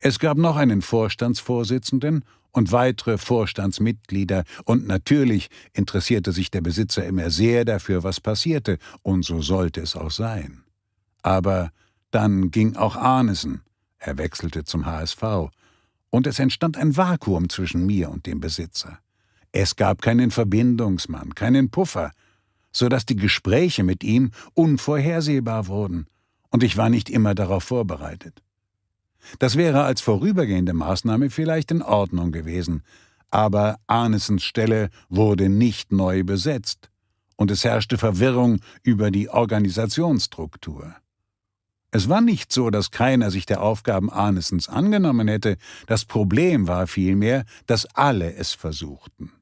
Es gab noch einen Vorstandsvorsitzenden und weitere Vorstandsmitglieder und natürlich interessierte sich der Besitzer immer sehr dafür, was passierte, und so sollte es auch sein. Aber dann ging auch Arnesen, er wechselte zum HSV, und es entstand ein Vakuum zwischen mir und dem Besitzer. Es gab keinen Verbindungsmann, keinen Puffer, so dass die Gespräche mit ihm unvorhersehbar wurden, und ich war nicht immer darauf vorbereitet. Das wäre als vorübergehende Maßnahme vielleicht in Ordnung gewesen, aber Arnesens Stelle wurde nicht neu besetzt, und es herrschte Verwirrung über die Organisationsstruktur. Es war nicht so, dass keiner sich der Aufgaben Arnesens angenommen hätte, das Problem war vielmehr, dass alle es versuchten.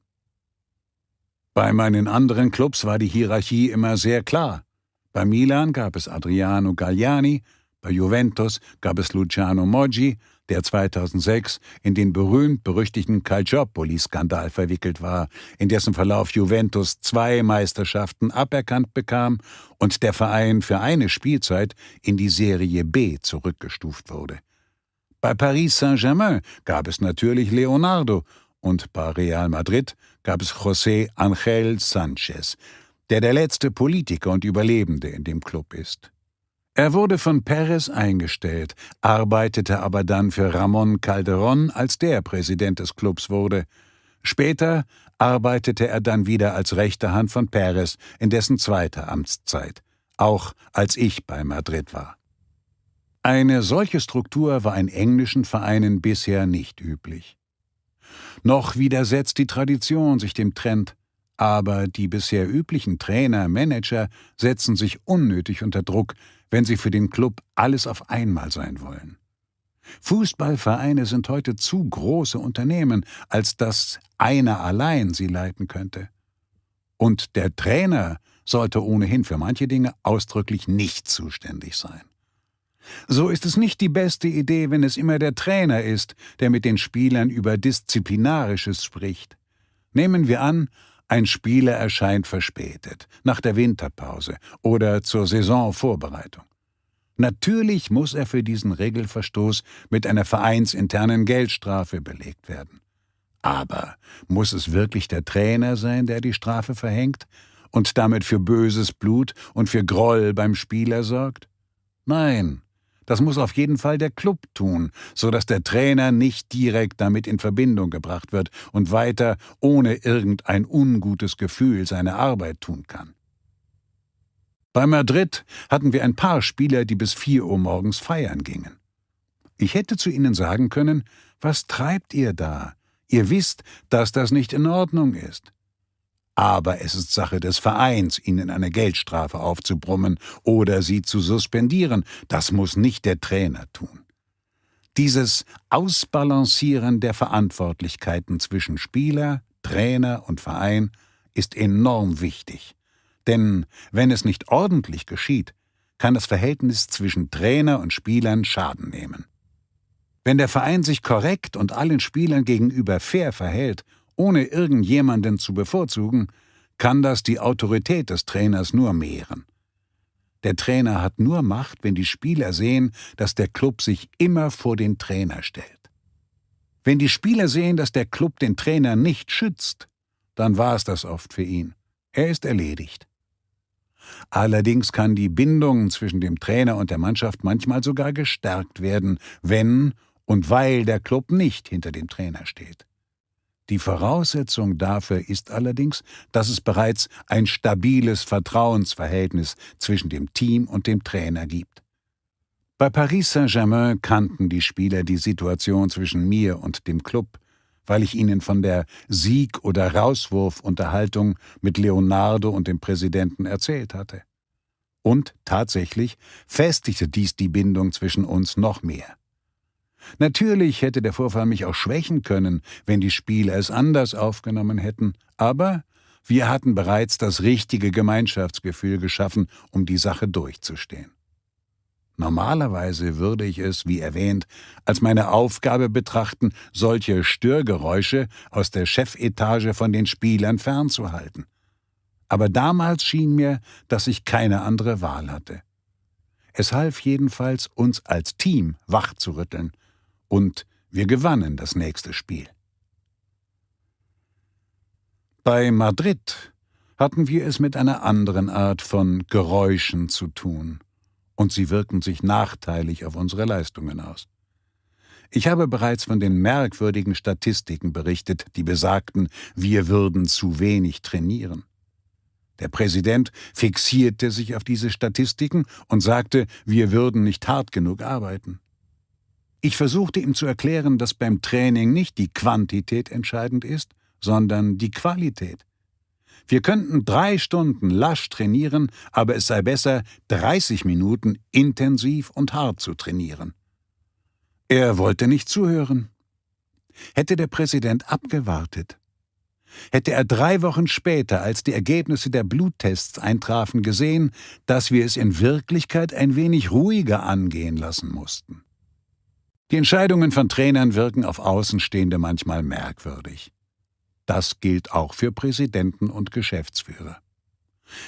Bei meinen anderen Clubs war die Hierarchie immer sehr klar. Bei Milan gab es Adriano Galliani, bei Juventus gab es Luciano Moggi, der 2006 in den berühmt-berüchtigten Calciopoli-Skandal verwickelt war, in dessen Verlauf Juventus zwei Meisterschaften aberkannt bekam und der Verein für eine Spielzeit in die Serie B zurückgestuft wurde. Bei Paris Saint-Germain gab es natürlich Leonardo und bei Real Madrid gab es José Ángel Sánchez, der der letzte Politiker und Überlebende in dem Club ist. Er wurde von Perez eingestellt, arbeitete aber dann für Ramon Calderón, als der Präsident des Clubs wurde. Später arbeitete er dann wieder als rechte Hand von Perez in dessen zweiter Amtszeit, auch als ich bei Madrid war. Eine solche Struktur war in englischen Vereinen bisher nicht üblich. Noch widersetzt die Tradition sich dem Trend. Aber die bisher üblichen Trainer, Manager setzen sich unnötig unter Druck, wenn sie für den Club alles auf einmal sein wollen. Fußballvereine sind heute zu große Unternehmen, als dass einer allein sie leiten könnte. Und der Trainer sollte ohnehin für manche Dinge ausdrücklich nicht zuständig sein. So ist es nicht die beste Idee, wenn es immer der Trainer ist, der mit den Spielern über Disziplinarisches spricht. Nehmen wir an, ein Spieler erscheint verspätet, nach der Winterpause oder zur Saisonvorbereitung. Natürlich muss er für diesen Regelverstoß mit einer vereinsinternen Geldstrafe belegt werden. Aber muss es wirklich der Trainer sein, der die Strafe verhängt und damit für böses Blut und für Groll beim Spieler sorgt? Nein, das muss auf jeden Fall der Club tun, so dass der Trainer nicht direkt damit in Verbindung gebracht wird und weiter ohne irgendein ungutes Gefühl seine Arbeit tun kann. Bei Madrid hatten wir ein paar Spieler, die bis vier Uhr morgens feiern gingen. Ich hätte zu ihnen sagen können, was treibt ihr da? Ihr wisst, dass das nicht in Ordnung ist. Aber es ist Sache des Vereins, ihnen eine Geldstrafe aufzubrummen oder sie zu suspendieren. Das muss nicht der Trainer tun. Dieses Ausbalancieren der Verantwortlichkeiten zwischen Spieler, Trainer und Verein ist enorm wichtig. Denn wenn es nicht ordentlich geschieht, kann das Verhältnis zwischen Trainer und Spielern Schaden nehmen. Wenn der Verein sich korrekt und allen Spielern gegenüber fair verhält ohne irgendjemanden zu bevorzugen, kann das die Autorität des Trainers nur mehren. Der Trainer hat nur Macht, wenn die Spieler sehen, dass der Club sich immer vor den Trainer stellt. Wenn die Spieler sehen, dass der Club den Trainer nicht schützt, dann war es das oft für ihn. Er ist erledigt. Allerdings kann die Bindung zwischen dem Trainer und der Mannschaft manchmal sogar gestärkt werden, wenn und weil der Club nicht hinter dem Trainer steht. Die Voraussetzung dafür ist allerdings, dass es bereits ein stabiles Vertrauensverhältnis zwischen dem Team und dem Trainer gibt. Bei Paris Saint-Germain kannten die Spieler die Situation zwischen mir und dem Club, weil ich ihnen von der Sieg- oder Rauswurf-Unterhaltung mit Leonardo und dem Präsidenten erzählt hatte. Und tatsächlich festigte dies die Bindung zwischen uns noch mehr. Natürlich hätte der Vorfall mich auch schwächen können, wenn die Spieler es anders aufgenommen hätten, aber wir hatten bereits das richtige Gemeinschaftsgefühl geschaffen, um die Sache durchzustehen. Normalerweise würde ich es, wie erwähnt, als meine Aufgabe betrachten, solche Störgeräusche aus der Chefetage von den Spielern fernzuhalten. Aber damals schien mir, dass ich keine andere Wahl hatte. Es half jedenfalls, uns als Team wachzurütteln, und wir gewannen das nächste Spiel. Bei Madrid hatten wir es mit einer anderen Art von Geräuschen zu tun, und sie wirken sich nachteilig auf unsere Leistungen aus. Ich habe bereits von den merkwürdigen Statistiken berichtet, die besagten, wir würden zu wenig trainieren. Der Präsident fixierte sich auf diese Statistiken und sagte, wir würden nicht hart genug arbeiten. Ich versuchte ihm zu erklären, dass beim Training nicht die Quantität entscheidend ist, sondern die Qualität. Wir könnten drei Stunden lasch trainieren, aber es sei besser, 30 Minuten intensiv und hart zu trainieren. Er wollte nicht zuhören. Hätte der Präsident abgewartet, hätte er drei Wochen später, als die Ergebnisse der Bluttests eintrafen, gesehen, dass wir es in Wirklichkeit ein wenig ruhiger angehen lassen mussten. Die Entscheidungen von Trainern wirken auf Außenstehende manchmal merkwürdig. Das gilt auch für Präsidenten und Geschäftsführer.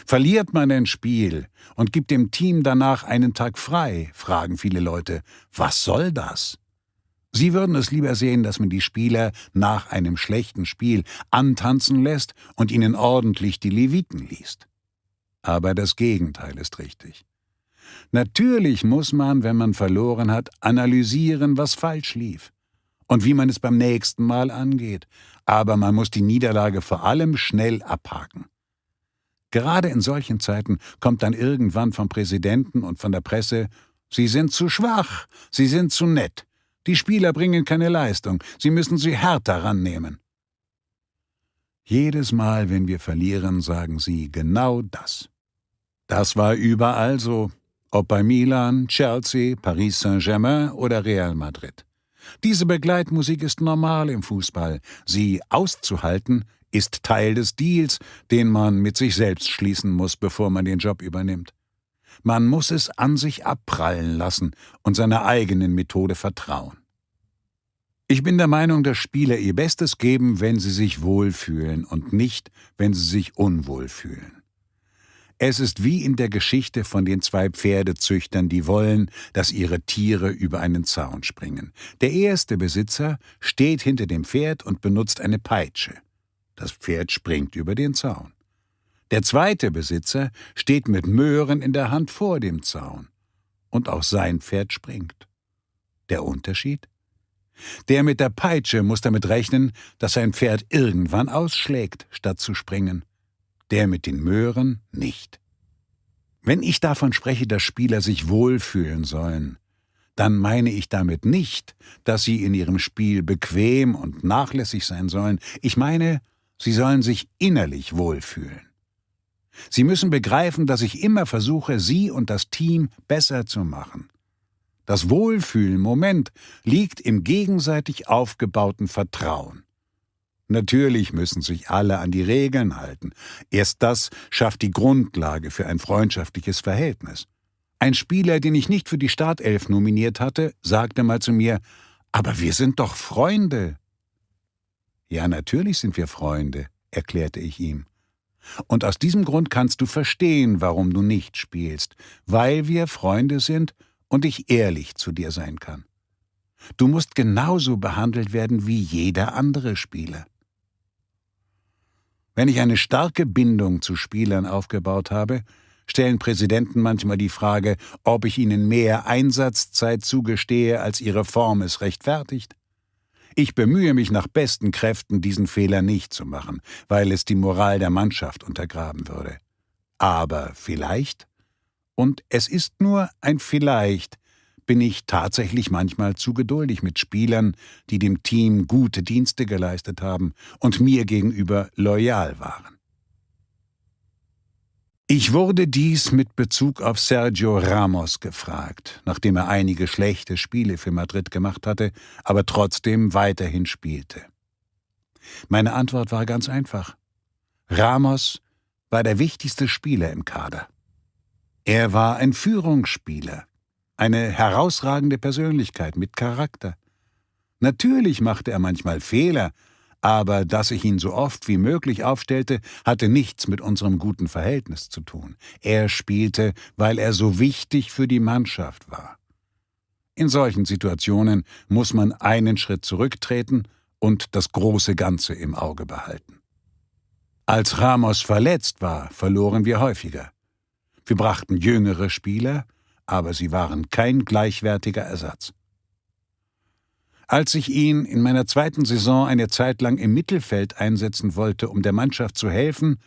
Verliert man ein Spiel und gibt dem Team danach einen Tag frei, fragen viele Leute, was soll das? Sie würden es lieber sehen, dass man die Spieler nach einem schlechten Spiel antanzen lässt und ihnen ordentlich die Leviten liest. Aber das Gegenteil ist richtig. Natürlich muss man, wenn man verloren hat, analysieren, was falsch lief und wie man es beim nächsten Mal angeht, aber man muss die Niederlage vor allem schnell abhaken. Gerade in solchen Zeiten kommt dann irgendwann vom Präsidenten und von der Presse Sie sind zu schwach, Sie sind zu nett, die Spieler bringen keine Leistung, Sie müssen sie härter rannehmen. Jedes Mal, wenn wir verlieren, sagen sie genau das. Das war überall so, ob bei Milan, Chelsea, Paris Saint-Germain oder Real Madrid. Diese Begleitmusik ist normal im Fußball. Sie auszuhalten ist Teil des Deals, den man mit sich selbst schließen muss, bevor man den Job übernimmt. Man muss es an sich abprallen lassen und seiner eigenen Methode vertrauen. Ich bin der Meinung, dass Spieler ihr Bestes geben, wenn sie sich wohlfühlen und nicht, wenn sie sich unwohl fühlen. Es ist wie in der Geschichte von den zwei Pferdezüchtern, die wollen, dass ihre Tiere über einen Zaun springen. Der erste Besitzer steht hinter dem Pferd und benutzt eine Peitsche. Das Pferd springt über den Zaun. Der zweite Besitzer steht mit Möhren in der Hand vor dem Zaun. Und auch sein Pferd springt. Der Unterschied? Der mit der Peitsche muss damit rechnen, dass sein Pferd irgendwann ausschlägt, statt zu springen der mit den Möhren nicht. Wenn ich davon spreche, dass Spieler sich wohlfühlen sollen, dann meine ich damit nicht, dass sie in ihrem Spiel bequem und nachlässig sein sollen, ich meine, sie sollen sich innerlich wohlfühlen. Sie müssen begreifen, dass ich immer versuche, Sie und das Team besser zu machen. Das Wohlfühlen-Moment liegt im gegenseitig aufgebauten Vertrauen. Natürlich müssen sich alle an die Regeln halten. Erst das schafft die Grundlage für ein freundschaftliches Verhältnis. Ein Spieler, den ich nicht für die Startelf nominiert hatte, sagte mal zu mir, aber wir sind doch Freunde. Ja, natürlich sind wir Freunde, erklärte ich ihm. Und aus diesem Grund kannst du verstehen, warum du nicht spielst, weil wir Freunde sind und ich ehrlich zu dir sein kann. Du musst genauso behandelt werden wie jeder andere Spieler. Wenn ich eine starke Bindung zu Spielern aufgebaut habe, stellen Präsidenten manchmal die Frage, ob ich ihnen mehr Einsatzzeit zugestehe, als ihre Form es rechtfertigt. Ich bemühe mich nach besten Kräften, diesen Fehler nicht zu machen, weil es die Moral der Mannschaft untergraben würde. Aber vielleicht, und es ist nur ein vielleicht, bin ich tatsächlich manchmal zu geduldig mit Spielern, die dem Team gute Dienste geleistet haben und mir gegenüber loyal waren. Ich wurde dies mit Bezug auf Sergio Ramos gefragt, nachdem er einige schlechte Spiele für Madrid gemacht hatte, aber trotzdem weiterhin spielte. Meine Antwort war ganz einfach. Ramos war der wichtigste Spieler im Kader. Er war ein Führungsspieler, eine herausragende Persönlichkeit mit Charakter. Natürlich machte er manchmal Fehler, aber dass ich ihn so oft wie möglich aufstellte, hatte nichts mit unserem guten Verhältnis zu tun. Er spielte, weil er so wichtig für die Mannschaft war. In solchen Situationen muss man einen Schritt zurücktreten und das große Ganze im Auge behalten. Als Ramos verletzt war, verloren wir häufiger. Wir brachten jüngere Spieler, aber sie waren kein gleichwertiger Ersatz. Als ich ihn in meiner zweiten Saison eine Zeit lang im Mittelfeld einsetzen wollte, um der Mannschaft zu helfen,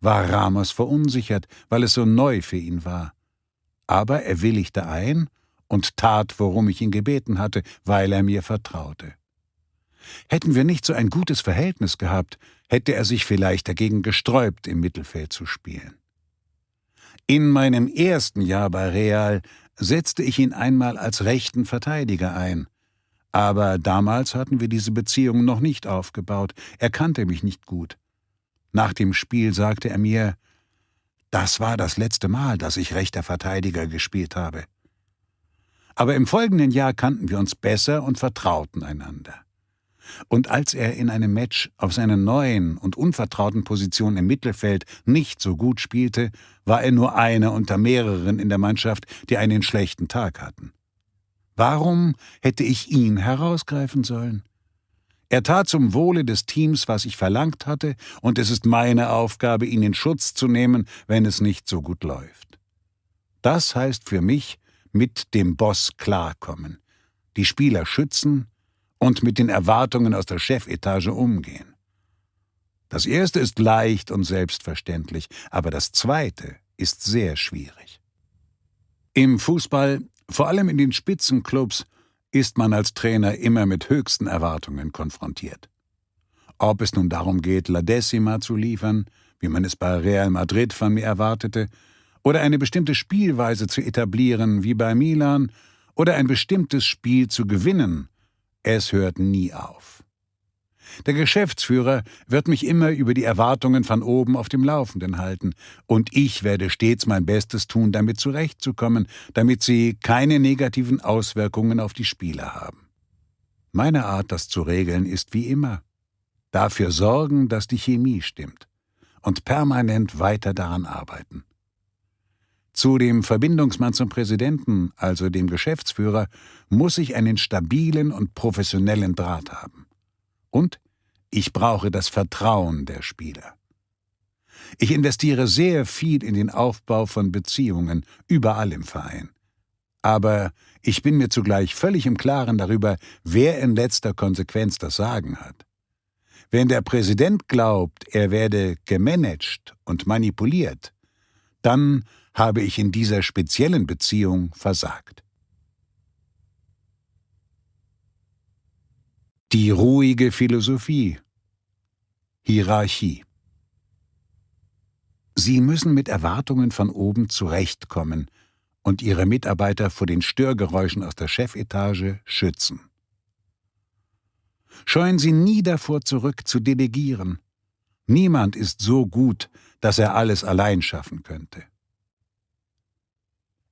war Ramos verunsichert, weil es so neu für ihn war. Aber er willigte ein und tat, worum ich ihn gebeten hatte, weil er mir vertraute. Hätten wir nicht so ein gutes Verhältnis gehabt, hätte er sich vielleicht dagegen gesträubt, im Mittelfeld zu spielen. In meinem ersten Jahr bei Real setzte ich ihn einmal als rechten Verteidiger ein. Aber damals hatten wir diese Beziehung noch nicht aufgebaut. Er kannte mich nicht gut. Nach dem Spiel sagte er mir, das war das letzte Mal, dass ich rechter Verteidiger gespielt habe. Aber im folgenden Jahr kannten wir uns besser und vertrauten einander. Und als er in einem Match auf seiner neuen und unvertrauten Position im Mittelfeld nicht so gut spielte, war er nur einer unter mehreren in der Mannschaft, die einen schlechten Tag hatten. Warum hätte ich ihn herausgreifen sollen? Er tat zum Wohle des Teams, was ich verlangt hatte, und es ist meine Aufgabe, ihn in Schutz zu nehmen, wenn es nicht so gut läuft. Das heißt für mich, mit dem Boss klarkommen, die Spieler schützen und mit den Erwartungen aus der Chefetage umgehen. Das erste ist leicht und selbstverständlich, aber das zweite ist sehr schwierig. Im Fußball, vor allem in den Spitzenclubs, ist man als Trainer immer mit höchsten Erwartungen konfrontiert. Ob es nun darum geht, La Decima zu liefern, wie man es bei Real Madrid von mir erwartete, oder eine bestimmte Spielweise zu etablieren, wie bei Milan, oder ein bestimmtes Spiel zu gewinnen, es hört nie auf. Der Geschäftsführer wird mich immer über die Erwartungen von oben auf dem Laufenden halten, und ich werde stets mein Bestes tun, damit zurechtzukommen, damit sie keine negativen Auswirkungen auf die Spieler haben. Meine Art, das zu regeln, ist wie immer. Dafür sorgen, dass die Chemie stimmt und permanent weiter daran arbeiten. Zu dem Verbindungsmann zum Präsidenten, also dem Geschäftsführer, muss ich einen stabilen und professionellen Draht haben. Und ich brauche das Vertrauen der Spieler. Ich investiere sehr viel in den Aufbau von Beziehungen, überall im Verein. Aber ich bin mir zugleich völlig im Klaren darüber, wer in letzter Konsequenz das Sagen hat. Wenn der Präsident glaubt, er werde gemanagt und manipuliert, dann habe ich in dieser speziellen Beziehung versagt. Die ruhige Philosophie Hierarchie Sie müssen mit Erwartungen von oben zurechtkommen und Ihre Mitarbeiter vor den Störgeräuschen aus der Chefetage schützen. Scheuen Sie nie davor zurück zu delegieren. Niemand ist so gut, dass er alles allein schaffen könnte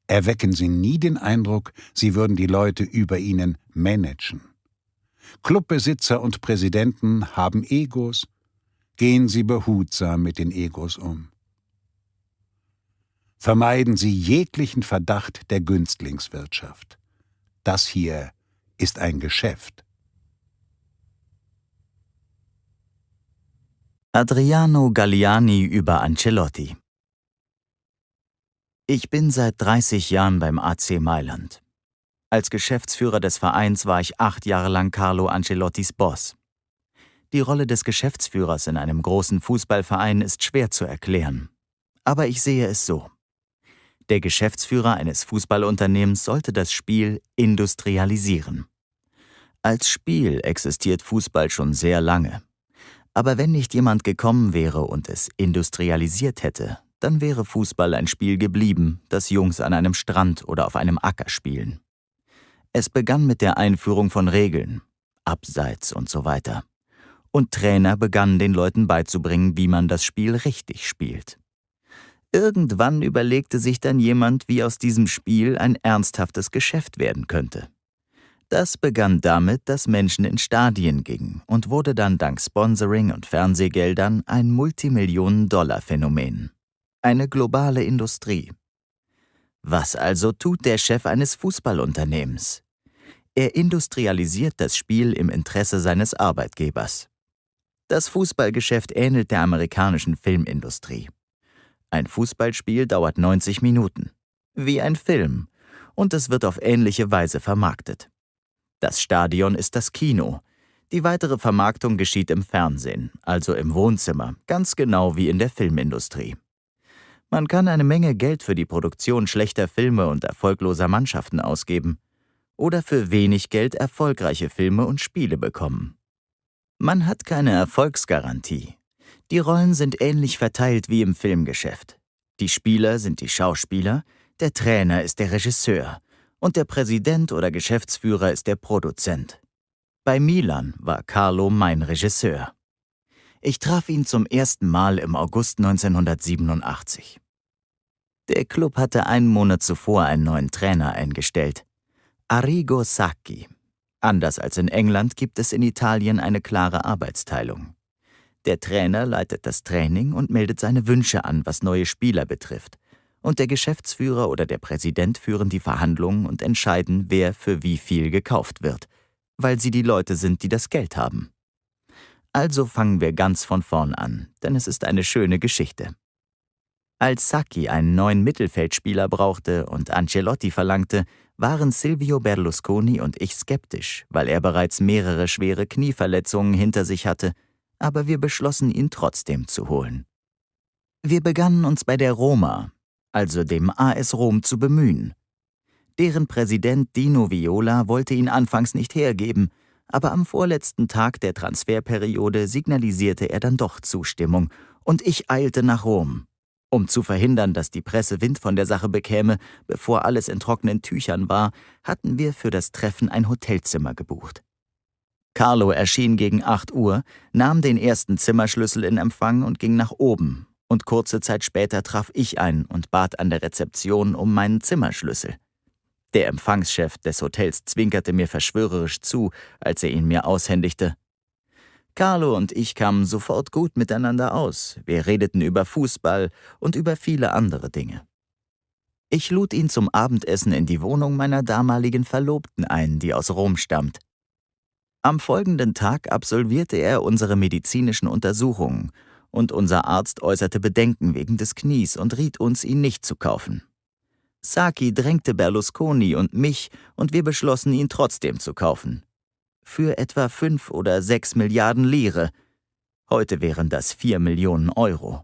erwecken Sie nie den Eindruck, Sie würden die Leute über Ihnen managen. Clubbesitzer und Präsidenten haben Egos. Gehen Sie behutsam mit den Egos um. Vermeiden Sie jeglichen Verdacht der Günstlingswirtschaft. Das hier ist ein Geschäft. Adriano Galliani über Ancelotti ich bin seit 30 Jahren beim AC Mailand. Als Geschäftsführer des Vereins war ich acht Jahre lang Carlo Ancelottis Boss. Die Rolle des Geschäftsführers in einem großen Fußballverein ist schwer zu erklären. Aber ich sehe es so. Der Geschäftsführer eines Fußballunternehmens sollte das Spiel industrialisieren. Als Spiel existiert Fußball schon sehr lange. Aber wenn nicht jemand gekommen wäre und es industrialisiert hätte, dann wäre Fußball ein Spiel geblieben, das Jungs an einem Strand oder auf einem Acker spielen. Es begann mit der Einführung von Regeln, Abseits und so weiter. Und Trainer begannen den Leuten beizubringen, wie man das Spiel richtig spielt. Irgendwann überlegte sich dann jemand, wie aus diesem Spiel ein ernsthaftes Geschäft werden könnte. Das begann damit, dass Menschen in Stadien gingen und wurde dann dank Sponsoring und Fernsehgeldern ein Multimillionen-Dollar-Phänomen eine globale Industrie. Was also tut der Chef eines Fußballunternehmens? Er industrialisiert das Spiel im Interesse seines Arbeitgebers. Das Fußballgeschäft ähnelt der amerikanischen Filmindustrie. Ein Fußballspiel dauert 90 Minuten, wie ein Film, und es wird auf ähnliche Weise vermarktet. Das Stadion ist das Kino. Die weitere Vermarktung geschieht im Fernsehen, also im Wohnzimmer, ganz genau wie in der Filmindustrie. Man kann eine Menge Geld für die Produktion schlechter Filme und erfolgloser Mannschaften ausgeben oder für wenig Geld erfolgreiche Filme und Spiele bekommen. Man hat keine Erfolgsgarantie. Die Rollen sind ähnlich verteilt wie im Filmgeschäft. Die Spieler sind die Schauspieler, der Trainer ist der Regisseur und der Präsident oder Geschäftsführer ist der Produzent. Bei Milan war Carlo mein Regisseur. Ich traf ihn zum ersten Mal im August 1987. Der Club hatte einen Monat zuvor einen neuen Trainer eingestellt. Arrigo Sacchi. Anders als in England gibt es in Italien eine klare Arbeitsteilung. Der Trainer leitet das Training und meldet seine Wünsche an, was neue Spieler betrifft. Und der Geschäftsführer oder der Präsident führen die Verhandlungen und entscheiden, wer für wie viel gekauft wird, weil sie die Leute sind, die das Geld haben. Also fangen wir ganz von vorn an, denn es ist eine schöne Geschichte. Als Sacchi einen neuen Mittelfeldspieler brauchte und Ancelotti verlangte, waren Silvio Berlusconi und ich skeptisch, weil er bereits mehrere schwere Knieverletzungen hinter sich hatte, aber wir beschlossen, ihn trotzdem zu holen. Wir begannen uns bei der Roma, also dem AS Rom, zu bemühen. Deren Präsident Dino Viola wollte ihn anfangs nicht hergeben, aber am vorletzten Tag der Transferperiode signalisierte er dann doch Zustimmung, und ich eilte nach Rom. Um zu verhindern, dass die Presse Wind von der Sache bekäme, bevor alles in trockenen Tüchern war, hatten wir für das Treffen ein Hotelzimmer gebucht. Carlo erschien gegen 8 Uhr, nahm den ersten Zimmerschlüssel in Empfang und ging nach oben, und kurze Zeit später traf ich ein und bat an der Rezeption um meinen Zimmerschlüssel. Der Empfangschef des Hotels zwinkerte mir verschwörerisch zu, als er ihn mir aushändigte. Carlo und ich kamen sofort gut miteinander aus. Wir redeten über Fußball und über viele andere Dinge. Ich lud ihn zum Abendessen in die Wohnung meiner damaligen Verlobten ein, die aus Rom stammt. Am folgenden Tag absolvierte er unsere medizinischen Untersuchungen und unser Arzt äußerte Bedenken wegen des Knies und riet uns, ihn nicht zu kaufen. Saki drängte Berlusconi und mich und wir beschlossen, ihn trotzdem zu kaufen. Für etwa fünf oder sechs Milliarden Lire. Heute wären das vier Millionen Euro.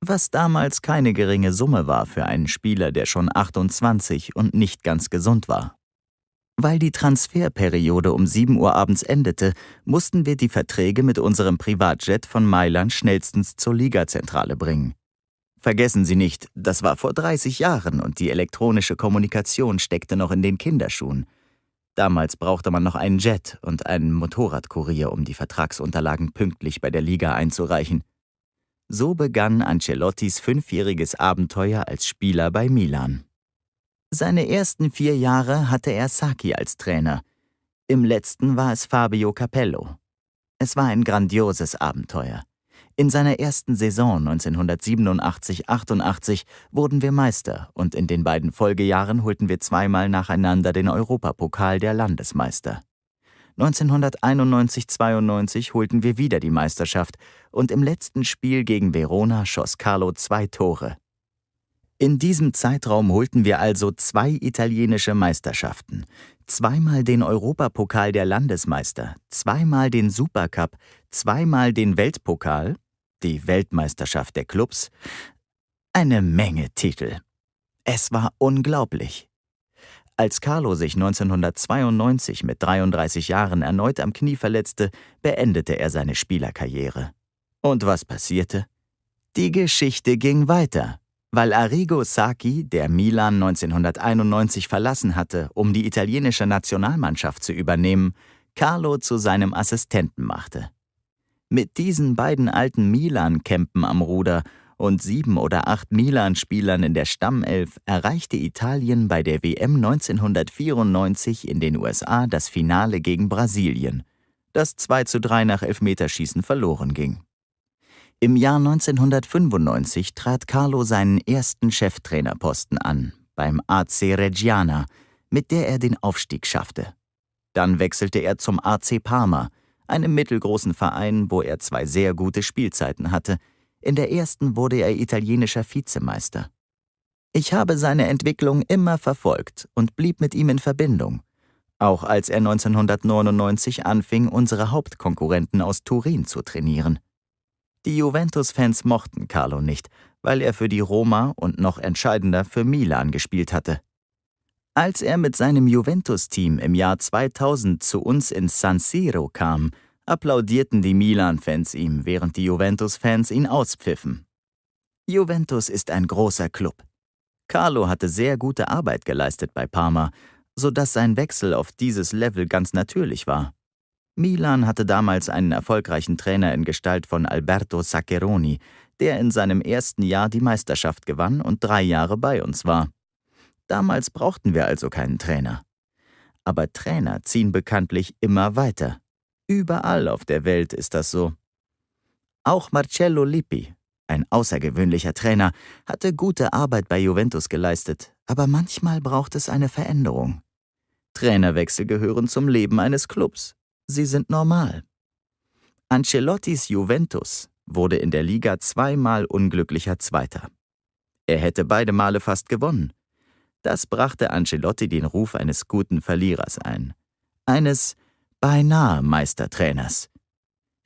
Was damals keine geringe Summe war für einen Spieler, der schon 28 und nicht ganz gesund war. Weil die Transferperiode um 7 Uhr abends endete, mussten wir die Verträge mit unserem Privatjet von Mailand schnellstens zur Ligazentrale bringen. Vergessen Sie nicht, das war vor 30 Jahren und die elektronische Kommunikation steckte noch in den Kinderschuhen. Damals brauchte man noch einen Jet und einen Motorradkurier, um die Vertragsunterlagen pünktlich bei der Liga einzureichen. So begann Ancelottis fünfjähriges Abenteuer als Spieler bei Milan. Seine ersten vier Jahre hatte er Saki als Trainer. Im letzten war es Fabio Capello. Es war ein grandioses Abenteuer. In seiner ersten Saison 1987-88 wurden wir Meister und in den beiden Folgejahren holten wir zweimal nacheinander den Europapokal der Landesmeister. 1991-92 holten wir wieder die Meisterschaft und im letzten Spiel gegen Verona schoss Carlo zwei Tore. In diesem Zeitraum holten wir also zwei italienische Meisterschaften, zweimal den Europapokal der Landesmeister, zweimal den Supercup, zweimal den Weltpokal die Weltmeisterschaft der Clubs, eine Menge Titel. Es war unglaublich. Als Carlo sich 1992 mit 33 Jahren erneut am Knie verletzte, beendete er seine Spielerkarriere. Und was passierte? Die Geschichte ging weiter. Weil Arrigo Sacchi, der Milan 1991 verlassen hatte, um die italienische Nationalmannschaft zu übernehmen, Carlo zu seinem Assistenten machte. Mit diesen beiden alten Milan-Campen am Ruder und sieben oder acht Milan-Spielern in der Stammelf erreichte Italien bei der WM 1994 in den USA das Finale gegen Brasilien, das 2 zu 3 nach Elfmeterschießen verloren ging. Im Jahr 1995 trat Carlo seinen ersten Cheftrainerposten an, beim AC Reggiana, mit der er den Aufstieg schaffte. Dann wechselte er zum AC Parma, einem mittelgroßen Verein, wo er zwei sehr gute Spielzeiten hatte. In der ersten wurde er italienischer Vizemeister. Ich habe seine Entwicklung immer verfolgt und blieb mit ihm in Verbindung, auch als er 1999 anfing, unsere Hauptkonkurrenten aus Turin zu trainieren. Die Juventus-Fans mochten Carlo nicht, weil er für die Roma und noch entscheidender für Milan gespielt hatte. Als er mit seinem Juventus-Team im Jahr 2000 zu uns ins San Siro kam, applaudierten die Milan-Fans ihm, während die Juventus-Fans ihn auspfiffen. Juventus ist ein großer Club. Carlo hatte sehr gute Arbeit geleistet bei Parma, sodass sein Wechsel auf dieses Level ganz natürlich war. Milan hatte damals einen erfolgreichen Trainer in Gestalt von Alberto Saccheroni, der in seinem ersten Jahr die Meisterschaft gewann und drei Jahre bei uns war. Damals brauchten wir also keinen Trainer. Aber Trainer ziehen bekanntlich immer weiter. Überall auf der Welt ist das so. Auch Marcello Lippi, ein außergewöhnlicher Trainer, hatte gute Arbeit bei Juventus geleistet, aber manchmal braucht es eine Veränderung. Trainerwechsel gehören zum Leben eines Clubs. Sie sind normal. Ancelottis Juventus wurde in der Liga zweimal unglücklicher Zweiter. Er hätte beide Male fast gewonnen. Das brachte Ancelotti den Ruf eines guten Verlierers ein. Eines beinahe Meistertrainers.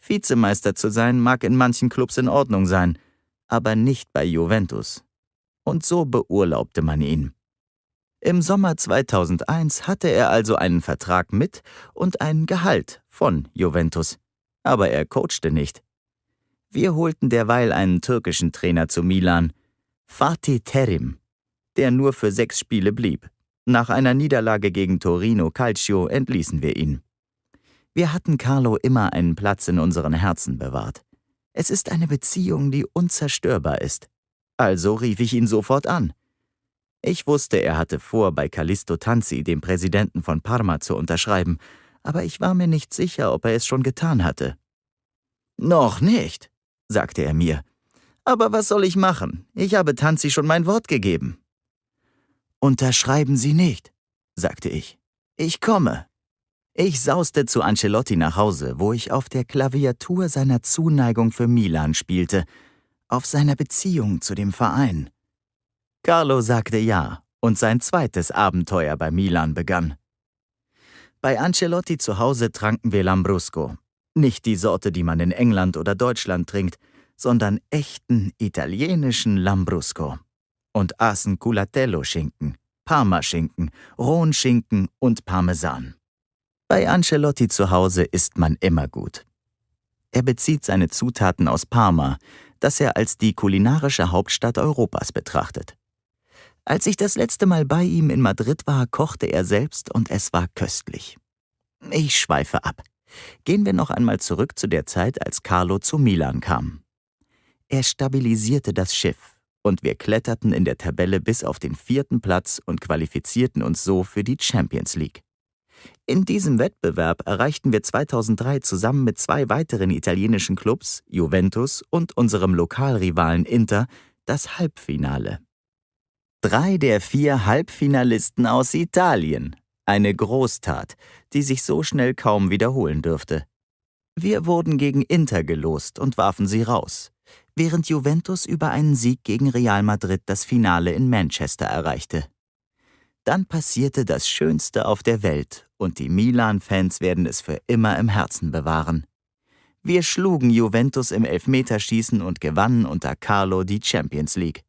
Vizemeister zu sein mag in manchen Clubs in Ordnung sein, aber nicht bei Juventus. Und so beurlaubte man ihn. Im Sommer 2001 hatte er also einen Vertrag mit und ein Gehalt von Juventus, aber er coachte nicht. Wir holten derweil einen türkischen Trainer zu Milan, Fatih Terim der nur für sechs Spiele blieb. Nach einer Niederlage gegen Torino Calcio entließen wir ihn. Wir hatten Carlo immer einen Platz in unseren Herzen bewahrt. Es ist eine Beziehung, die unzerstörbar ist. Also rief ich ihn sofort an. Ich wusste, er hatte vor, bei Callisto Tanzi, dem Präsidenten von Parma, zu unterschreiben, aber ich war mir nicht sicher, ob er es schon getan hatte. Noch nicht, sagte er mir. Aber was soll ich machen? Ich habe Tanzi schon mein Wort gegeben. Unterschreiben Sie nicht, sagte ich. Ich komme. Ich sauste zu Ancelotti nach Hause, wo ich auf der Klaviatur seiner Zuneigung für Milan spielte, auf seiner Beziehung zu dem Verein. Carlo sagte ja, und sein zweites Abenteuer bei Milan begann. Bei Ancelotti zu Hause tranken wir Lambrusco, nicht die Sorte, die man in England oder Deutschland trinkt, sondern echten italienischen Lambrusco und aßen Culatello-Schinken, Parmaschinken, rohen Schinken und Parmesan. Bei Ancelotti zu Hause isst man immer gut. Er bezieht seine Zutaten aus Parma, das er als die kulinarische Hauptstadt Europas betrachtet. Als ich das letzte Mal bei ihm in Madrid war, kochte er selbst und es war köstlich. Ich schweife ab. Gehen wir noch einmal zurück zu der Zeit, als Carlo zu Milan kam. Er stabilisierte das Schiff, und wir kletterten in der Tabelle bis auf den vierten Platz und qualifizierten uns so für die Champions League. In diesem Wettbewerb erreichten wir 2003 zusammen mit zwei weiteren italienischen Clubs, Juventus und unserem Lokalrivalen Inter, das Halbfinale. Drei der vier Halbfinalisten aus Italien. Eine Großtat, die sich so schnell kaum wiederholen dürfte. Wir wurden gegen Inter gelost und warfen sie raus während Juventus über einen Sieg gegen Real Madrid das Finale in Manchester erreichte. Dann passierte das Schönste auf der Welt und die Milan-Fans werden es für immer im Herzen bewahren. Wir schlugen Juventus im Elfmeterschießen und gewannen unter Carlo die Champions League.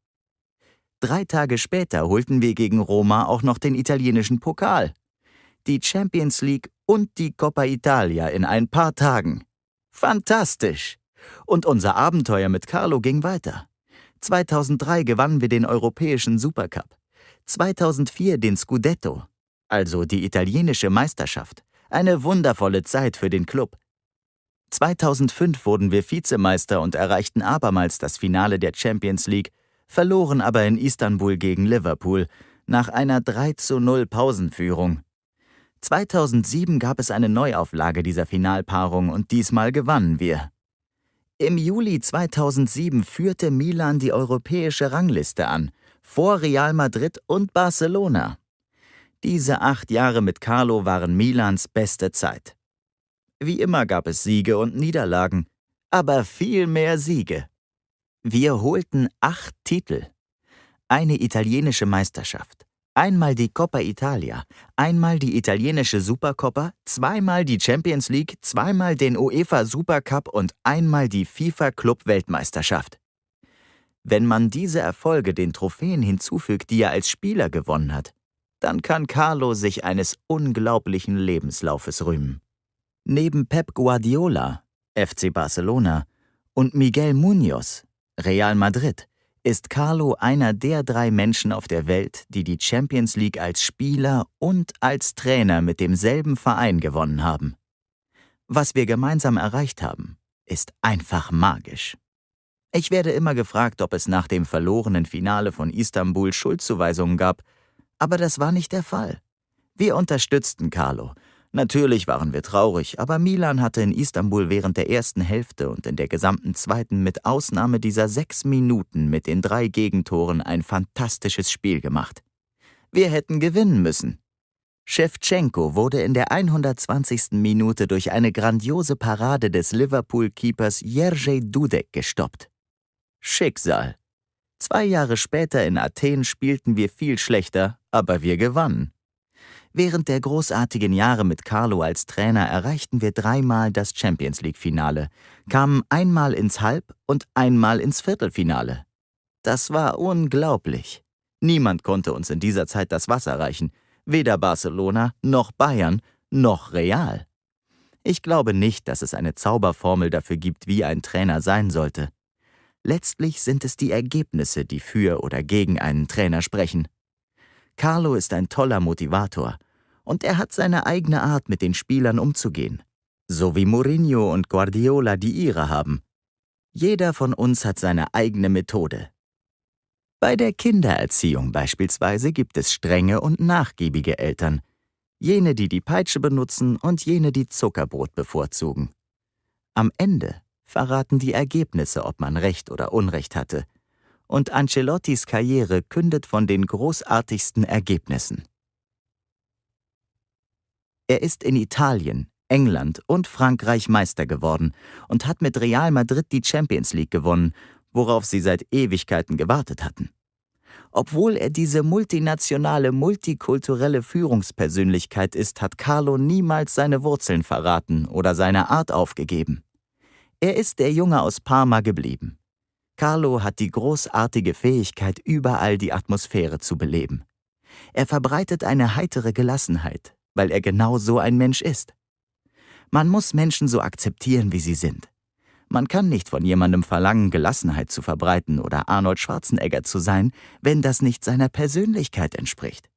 Drei Tage später holten wir gegen Roma auch noch den italienischen Pokal. Die Champions League und die Coppa Italia in ein paar Tagen. Fantastisch! Und unser Abenteuer mit Carlo ging weiter. 2003 gewannen wir den europäischen Supercup, 2004 den Scudetto, also die italienische Meisterschaft. Eine wundervolle Zeit für den Club. 2005 wurden wir Vizemeister und erreichten abermals das Finale der Champions League, verloren aber in Istanbul gegen Liverpool nach einer 3 zu 0 Pausenführung. 2007 gab es eine Neuauflage dieser Finalpaarung und diesmal gewannen wir. Im Juli 2007 führte Milan die europäische Rangliste an, vor Real Madrid und Barcelona. Diese acht Jahre mit Carlo waren Milans beste Zeit. Wie immer gab es Siege und Niederlagen, aber viel mehr Siege. Wir holten acht Titel. Eine italienische Meisterschaft, Einmal die Coppa Italia, einmal die italienische Supercoppa, zweimal die Champions League, zweimal den UEFA Supercup und einmal die FIFA Club Weltmeisterschaft. Wenn man diese Erfolge den Trophäen hinzufügt, die er als Spieler gewonnen hat, dann kann Carlo sich eines unglaublichen Lebenslaufes rühmen. Neben Pep Guardiola, FC Barcelona, und Miguel Munoz, Real Madrid, ist Carlo einer der drei Menschen auf der Welt, die die Champions League als Spieler und als Trainer mit demselben Verein gewonnen haben. Was wir gemeinsam erreicht haben, ist einfach magisch. Ich werde immer gefragt, ob es nach dem verlorenen Finale von Istanbul Schuldzuweisungen gab, aber das war nicht der Fall. Wir unterstützten Carlo Natürlich waren wir traurig, aber Milan hatte in Istanbul während der ersten Hälfte und in der gesamten zweiten mit Ausnahme dieser sechs Minuten mit den drei Gegentoren ein fantastisches Spiel gemacht. Wir hätten gewinnen müssen. Schewtschenko wurde in der 120. Minute durch eine grandiose Parade des Liverpool-Keepers Jerzy Dudek gestoppt. Schicksal. Zwei Jahre später in Athen spielten wir viel schlechter, aber wir gewannen. Während der großartigen Jahre mit Carlo als Trainer erreichten wir dreimal das Champions League-Finale, kamen einmal ins Halb- und einmal ins Viertelfinale. Das war unglaublich. Niemand konnte uns in dieser Zeit das Wasser reichen, weder Barcelona noch Bayern noch Real. Ich glaube nicht, dass es eine Zauberformel dafür gibt, wie ein Trainer sein sollte. Letztlich sind es die Ergebnisse, die für oder gegen einen Trainer sprechen. Carlo ist ein toller Motivator und er hat seine eigene Art, mit den Spielern umzugehen. So wie Mourinho und Guardiola die ihre haben. Jeder von uns hat seine eigene Methode. Bei der Kindererziehung beispielsweise gibt es strenge und nachgiebige Eltern, jene, die die Peitsche benutzen und jene, die Zuckerbrot bevorzugen. Am Ende verraten die Ergebnisse, ob man recht oder unrecht hatte – und Ancelottis Karriere kündet von den großartigsten Ergebnissen. Er ist in Italien, England und Frankreich Meister geworden und hat mit Real Madrid die Champions League gewonnen, worauf sie seit Ewigkeiten gewartet hatten. Obwohl er diese multinationale, multikulturelle Führungspersönlichkeit ist, hat Carlo niemals seine Wurzeln verraten oder seine Art aufgegeben. Er ist der Junge aus Parma geblieben. Carlo hat die großartige Fähigkeit, überall die Atmosphäre zu beleben. Er verbreitet eine heitere Gelassenheit, weil er genau so ein Mensch ist. Man muss Menschen so akzeptieren, wie sie sind. Man kann nicht von jemandem verlangen, Gelassenheit zu verbreiten oder Arnold Schwarzenegger zu sein, wenn das nicht seiner Persönlichkeit entspricht.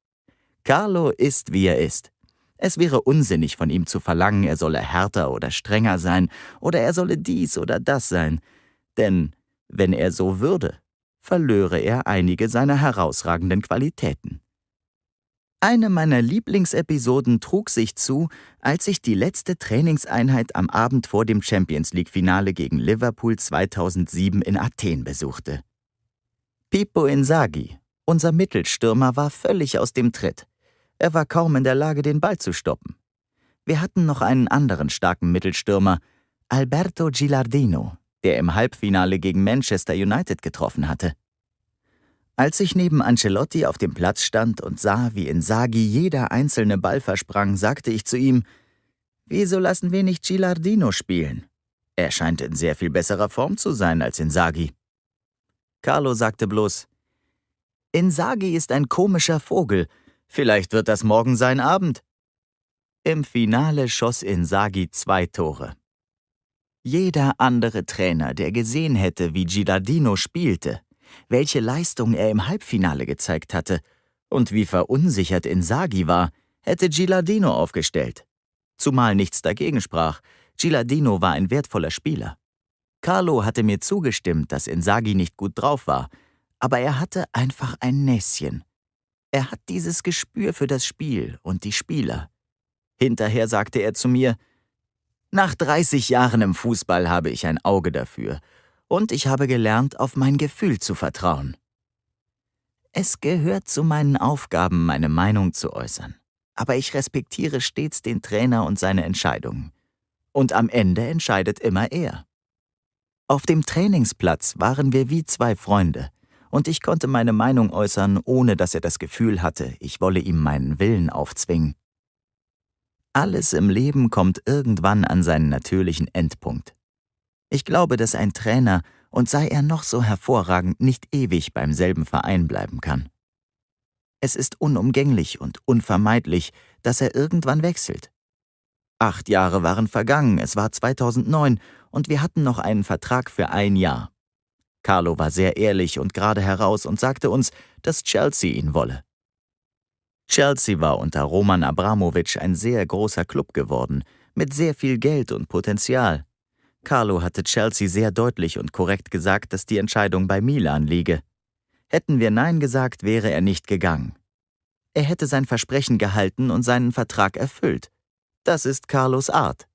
Carlo ist, wie er ist. Es wäre unsinnig von ihm zu verlangen, er solle härter oder strenger sein oder er solle dies oder das sein, denn wenn er so würde, verlöre er einige seiner herausragenden Qualitäten. Eine meiner Lieblingsepisoden trug sich zu, als ich die letzte Trainingseinheit am Abend vor dem Champions League-Finale gegen Liverpool 2007 in Athen besuchte. Pippo Inzaghi, unser Mittelstürmer, war völlig aus dem Tritt. Er war kaum in der Lage, den Ball zu stoppen. Wir hatten noch einen anderen starken Mittelstürmer, Alberto Gilardino, der im Halbfinale gegen Manchester United getroffen hatte. Als ich neben Ancelotti auf dem Platz stand und sah, wie in Sagi jeder einzelne Ball versprang, sagte ich zu ihm, Wieso lassen wir nicht Gilardino spielen? Er scheint in sehr viel besserer Form zu sein als in Sagi.« Carlo sagte bloß, »In Sagi ist ein komischer Vogel, vielleicht wird das morgen sein Abend. Im Finale schoss in Sagi zwei Tore. Jeder andere Trainer, der gesehen hätte, wie Gilardino spielte, welche Leistung er im Halbfinale gezeigt hatte und wie verunsichert Insagi war, hätte Gilardino aufgestellt. Zumal nichts dagegen sprach, Gilardino war ein wertvoller Spieler. Carlo hatte mir zugestimmt, dass Insagi nicht gut drauf war, aber er hatte einfach ein Näschen. Er hat dieses Gespür für das Spiel und die Spieler. Hinterher sagte er zu mir, nach 30 Jahren im Fußball habe ich ein Auge dafür und ich habe gelernt, auf mein Gefühl zu vertrauen. Es gehört zu meinen Aufgaben, meine Meinung zu äußern, aber ich respektiere stets den Trainer und seine Entscheidungen. Und am Ende entscheidet immer er. Auf dem Trainingsplatz waren wir wie zwei Freunde, und ich konnte meine Meinung äußern, ohne dass er das Gefühl hatte, ich wolle ihm meinen Willen aufzwingen. Alles im Leben kommt irgendwann an seinen natürlichen Endpunkt. Ich glaube, dass ein Trainer, und sei er noch so hervorragend, nicht ewig beim selben Verein bleiben kann. Es ist unumgänglich und unvermeidlich, dass er irgendwann wechselt. Acht Jahre waren vergangen, es war 2009 und wir hatten noch einen Vertrag für ein Jahr. Carlo war sehr ehrlich und gerade heraus und sagte uns, dass Chelsea ihn wolle. Chelsea war unter Roman Abramowitsch ein sehr großer Club geworden, mit sehr viel Geld und Potenzial. Carlo hatte Chelsea sehr deutlich und korrekt gesagt, dass die Entscheidung bei Milan liege. Hätten wir Nein gesagt, wäre er nicht gegangen. Er hätte sein Versprechen gehalten und seinen Vertrag erfüllt. Das ist Carlos Art.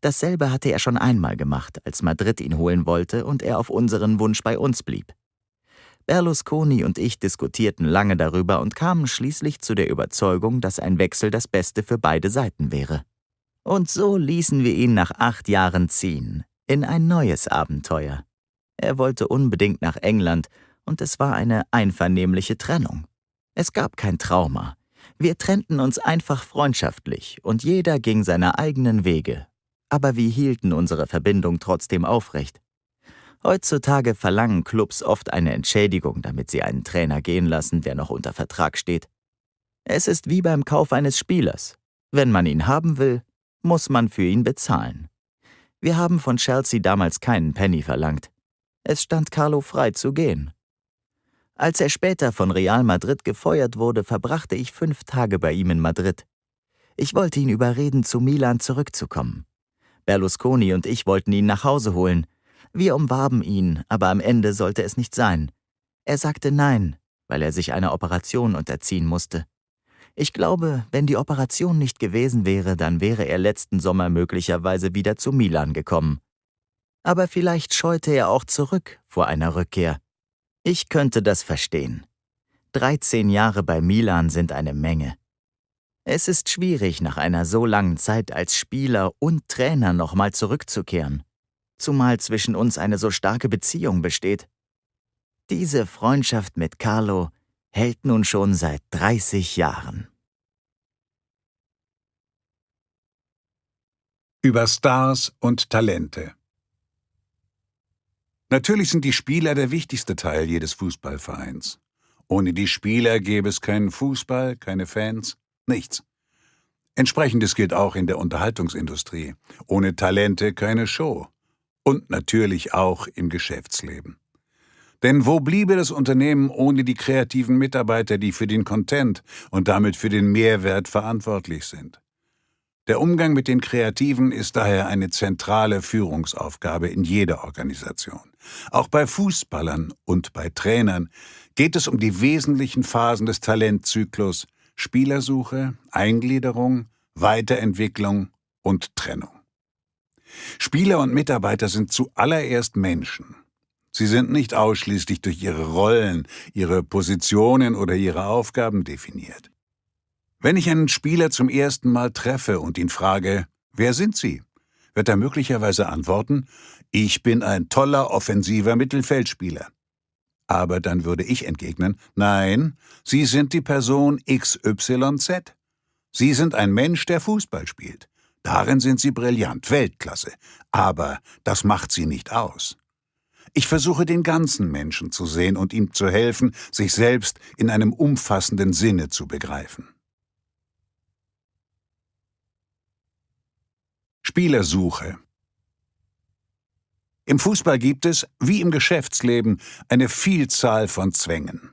Dasselbe hatte er schon einmal gemacht, als Madrid ihn holen wollte und er auf unseren Wunsch bei uns blieb. Berlusconi und ich diskutierten lange darüber und kamen schließlich zu der Überzeugung, dass ein Wechsel das Beste für beide Seiten wäre. Und so ließen wir ihn nach acht Jahren ziehen, in ein neues Abenteuer. Er wollte unbedingt nach England, und es war eine einvernehmliche Trennung. Es gab kein Trauma. Wir trennten uns einfach freundschaftlich, und jeder ging seine eigenen Wege. Aber wir hielten unsere Verbindung trotzdem aufrecht. Heutzutage verlangen Clubs oft eine Entschädigung, damit sie einen Trainer gehen lassen, der noch unter Vertrag steht. Es ist wie beim Kauf eines Spielers. Wenn man ihn haben will, muss man für ihn bezahlen. Wir haben von Chelsea damals keinen Penny verlangt. Es stand Carlo frei zu gehen. Als er später von Real Madrid gefeuert wurde, verbrachte ich fünf Tage bei ihm in Madrid. Ich wollte ihn überreden, zu Milan zurückzukommen. Berlusconi und ich wollten ihn nach Hause holen – wir umwarben ihn, aber am Ende sollte es nicht sein. Er sagte nein, weil er sich einer Operation unterziehen musste. Ich glaube, wenn die Operation nicht gewesen wäre, dann wäre er letzten Sommer möglicherweise wieder zu Milan gekommen. Aber vielleicht scheute er auch zurück vor einer Rückkehr. Ich könnte das verstehen. 13 Jahre bei Milan sind eine Menge. Es ist schwierig, nach einer so langen Zeit als Spieler und Trainer nochmal zurückzukehren zumal zwischen uns eine so starke Beziehung besteht. Diese Freundschaft mit Carlo hält nun schon seit 30 Jahren. Über Stars und Talente. Natürlich sind die Spieler der wichtigste Teil jedes Fußballvereins. Ohne die Spieler gäbe es keinen Fußball, keine Fans, nichts. Entsprechendes gilt auch in der Unterhaltungsindustrie. Ohne Talente keine Show und natürlich auch im Geschäftsleben. Denn wo bliebe das Unternehmen ohne die kreativen Mitarbeiter, die für den Content und damit für den Mehrwert verantwortlich sind? Der Umgang mit den Kreativen ist daher eine zentrale Führungsaufgabe in jeder Organisation. Auch bei Fußballern und bei Trainern geht es um die wesentlichen Phasen des Talentzyklus Spielersuche, Eingliederung, Weiterentwicklung und Trennung. Spieler und Mitarbeiter sind zuallererst Menschen. Sie sind nicht ausschließlich durch ihre Rollen, ihre Positionen oder ihre Aufgaben definiert. Wenn ich einen Spieler zum ersten Mal treffe und ihn frage, wer sind Sie? wird er möglicherweise antworten, ich bin ein toller offensiver Mittelfeldspieler. Aber dann würde ich entgegnen, nein, Sie sind die Person XYZ. Sie sind ein Mensch, der Fußball spielt. Darin sind sie brillant, Weltklasse. Aber das macht sie nicht aus. Ich versuche den ganzen Menschen zu sehen und ihm zu helfen, sich selbst in einem umfassenden Sinne zu begreifen. Spielersuche Im Fußball gibt es, wie im Geschäftsleben, eine Vielzahl von Zwängen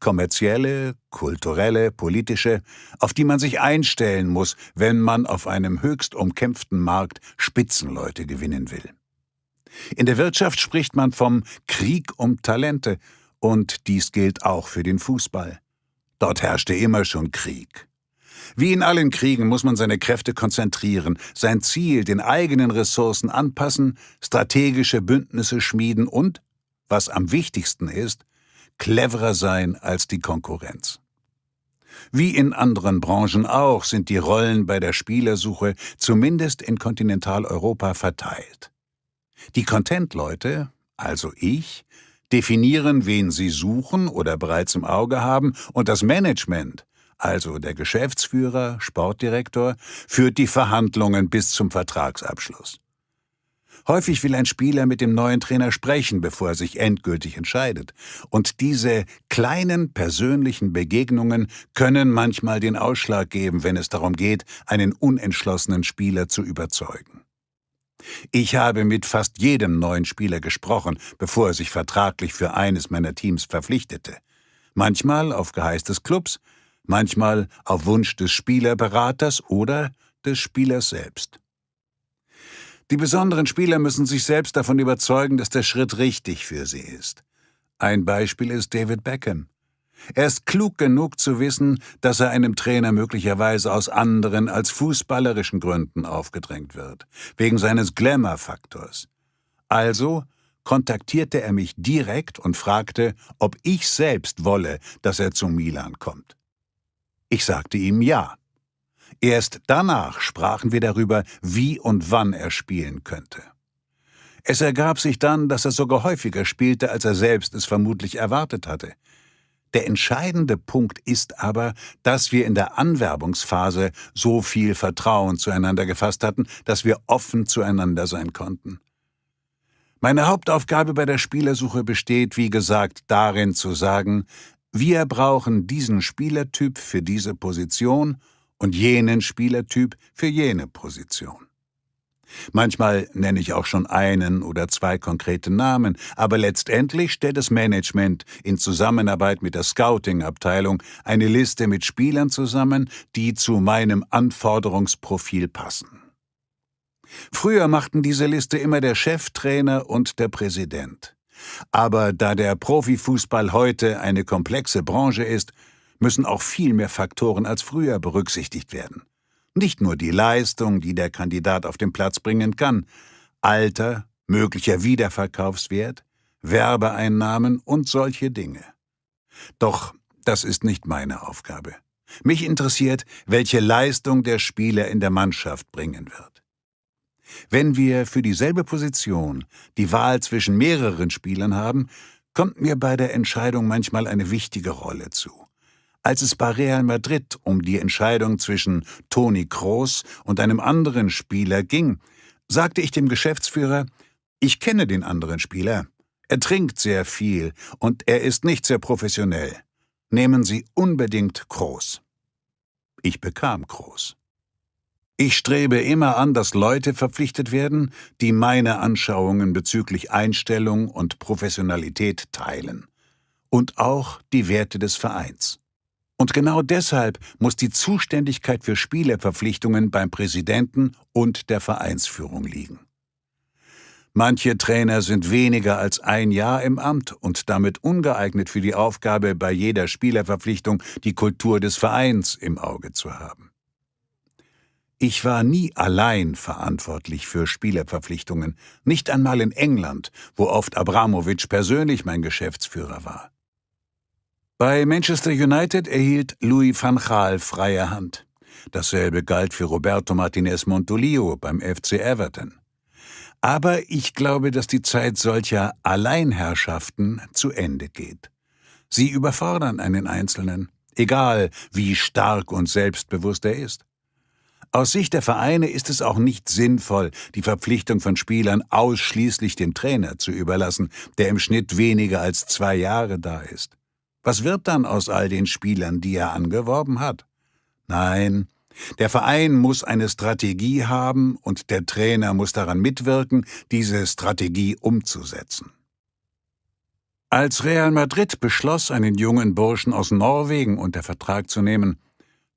kommerzielle, kulturelle, politische, auf die man sich einstellen muss, wenn man auf einem höchst umkämpften Markt Spitzenleute gewinnen will. In der Wirtschaft spricht man vom Krieg um Talente, und dies gilt auch für den Fußball. Dort herrschte immer schon Krieg. Wie in allen Kriegen muss man seine Kräfte konzentrieren, sein Ziel den eigenen Ressourcen anpassen, strategische Bündnisse schmieden und, was am wichtigsten ist, cleverer sein als die Konkurrenz. Wie in anderen Branchen auch sind die Rollen bei der Spielersuche zumindest in Kontinentaleuropa verteilt. Die Content-Leute, also ich, definieren, wen sie suchen oder bereits im Auge haben, und das Management, also der Geschäftsführer, Sportdirektor, führt die Verhandlungen bis zum Vertragsabschluss. Häufig will ein Spieler mit dem neuen Trainer sprechen, bevor er sich endgültig entscheidet. Und diese kleinen persönlichen Begegnungen können manchmal den Ausschlag geben, wenn es darum geht, einen unentschlossenen Spieler zu überzeugen. Ich habe mit fast jedem neuen Spieler gesprochen, bevor er sich vertraglich für eines meiner Teams verpflichtete. Manchmal auf Geheiß des Clubs, manchmal auf Wunsch des Spielerberaters oder des Spielers selbst. Die besonderen Spieler müssen sich selbst davon überzeugen, dass der Schritt richtig für sie ist. Ein Beispiel ist David Beckham. Er ist klug genug zu wissen, dass er einem Trainer möglicherweise aus anderen als fußballerischen Gründen aufgedrängt wird, wegen seines Glamour-Faktors. Also kontaktierte er mich direkt und fragte, ob ich selbst wolle, dass er zu Milan kommt. Ich sagte ihm ja. Erst danach sprachen wir darüber, wie und wann er spielen könnte. Es ergab sich dann, dass er sogar häufiger spielte, als er selbst es vermutlich erwartet hatte. Der entscheidende Punkt ist aber, dass wir in der Anwerbungsphase so viel Vertrauen zueinander gefasst hatten, dass wir offen zueinander sein konnten. Meine Hauptaufgabe bei der Spielersuche besteht, wie gesagt, darin zu sagen, wir brauchen diesen Spielertyp für diese Position und jenen Spielertyp für jene Position. Manchmal nenne ich auch schon einen oder zwei konkrete Namen, aber letztendlich stellt das Management in Zusammenarbeit mit der Scouting-Abteilung eine Liste mit Spielern zusammen, die zu meinem Anforderungsprofil passen. Früher machten diese Liste immer der Cheftrainer und der Präsident. Aber da der Profifußball heute eine komplexe Branche ist, müssen auch viel mehr Faktoren als früher berücksichtigt werden. Nicht nur die Leistung, die der Kandidat auf den Platz bringen kann, Alter, möglicher Wiederverkaufswert, Werbeeinnahmen und solche Dinge. Doch das ist nicht meine Aufgabe. Mich interessiert, welche Leistung der Spieler in der Mannschaft bringen wird. Wenn wir für dieselbe Position die Wahl zwischen mehreren Spielern haben, kommt mir bei der Entscheidung manchmal eine wichtige Rolle zu. Als es bei Real Madrid um die Entscheidung zwischen Toni Kroos und einem anderen Spieler ging, sagte ich dem Geschäftsführer, ich kenne den anderen Spieler. Er trinkt sehr viel und er ist nicht sehr professionell. Nehmen Sie unbedingt Kroos. Ich bekam Kroos. Ich strebe immer an, dass Leute verpflichtet werden, die meine Anschauungen bezüglich Einstellung und Professionalität teilen. Und auch die Werte des Vereins. Und genau deshalb muss die Zuständigkeit für Spielerverpflichtungen beim Präsidenten und der Vereinsführung liegen. Manche Trainer sind weniger als ein Jahr im Amt und damit ungeeignet für die Aufgabe, bei jeder Spielerverpflichtung die Kultur des Vereins im Auge zu haben. Ich war nie allein verantwortlich für Spielerverpflichtungen, nicht einmal in England, wo oft Abramowitsch persönlich mein Geschäftsführer war. Bei Manchester United erhielt Louis van Gaal freie Hand. Dasselbe galt für Roberto Martinez Montolio beim FC Everton. Aber ich glaube, dass die Zeit solcher Alleinherrschaften zu Ende geht. Sie überfordern einen Einzelnen, egal wie stark und selbstbewusst er ist. Aus Sicht der Vereine ist es auch nicht sinnvoll, die Verpflichtung von Spielern ausschließlich dem Trainer zu überlassen, der im Schnitt weniger als zwei Jahre da ist. Was wird dann aus all den Spielern, die er angeworben hat? Nein, der Verein muss eine Strategie haben und der Trainer muss daran mitwirken, diese Strategie umzusetzen. Als Real Madrid beschloss, einen jungen Burschen aus Norwegen unter Vertrag zu nehmen,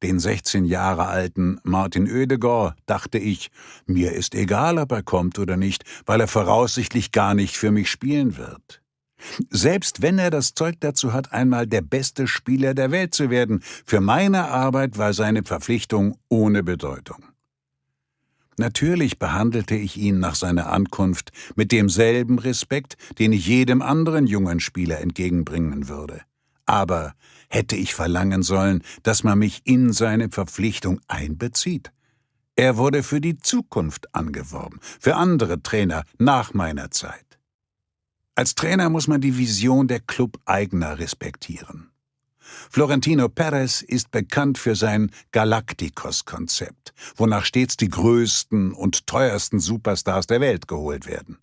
den 16 Jahre alten Martin Oedegor, dachte ich, mir ist egal, ob er kommt oder nicht, weil er voraussichtlich gar nicht für mich spielen wird. Selbst wenn er das Zeug dazu hat, einmal der beste Spieler der Welt zu werden, für meine Arbeit war seine Verpflichtung ohne Bedeutung. Natürlich behandelte ich ihn nach seiner Ankunft mit demselben Respekt, den ich jedem anderen jungen Spieler entgegenbringen würde. Aber hätte ich verlangen sollen, dass man mich in seine Verpflichtung einbezieht? Er wurde für die Zukunft angeworben, für andere Trainer nach meiner Zeit. Als Trainer muss man die Vision der Club-Eigner respektieren. Florentino Perez ist bekannt für sein Galacticos-Konzept, wonach stets die größten und teuersten Superstars der Welt geholt werden.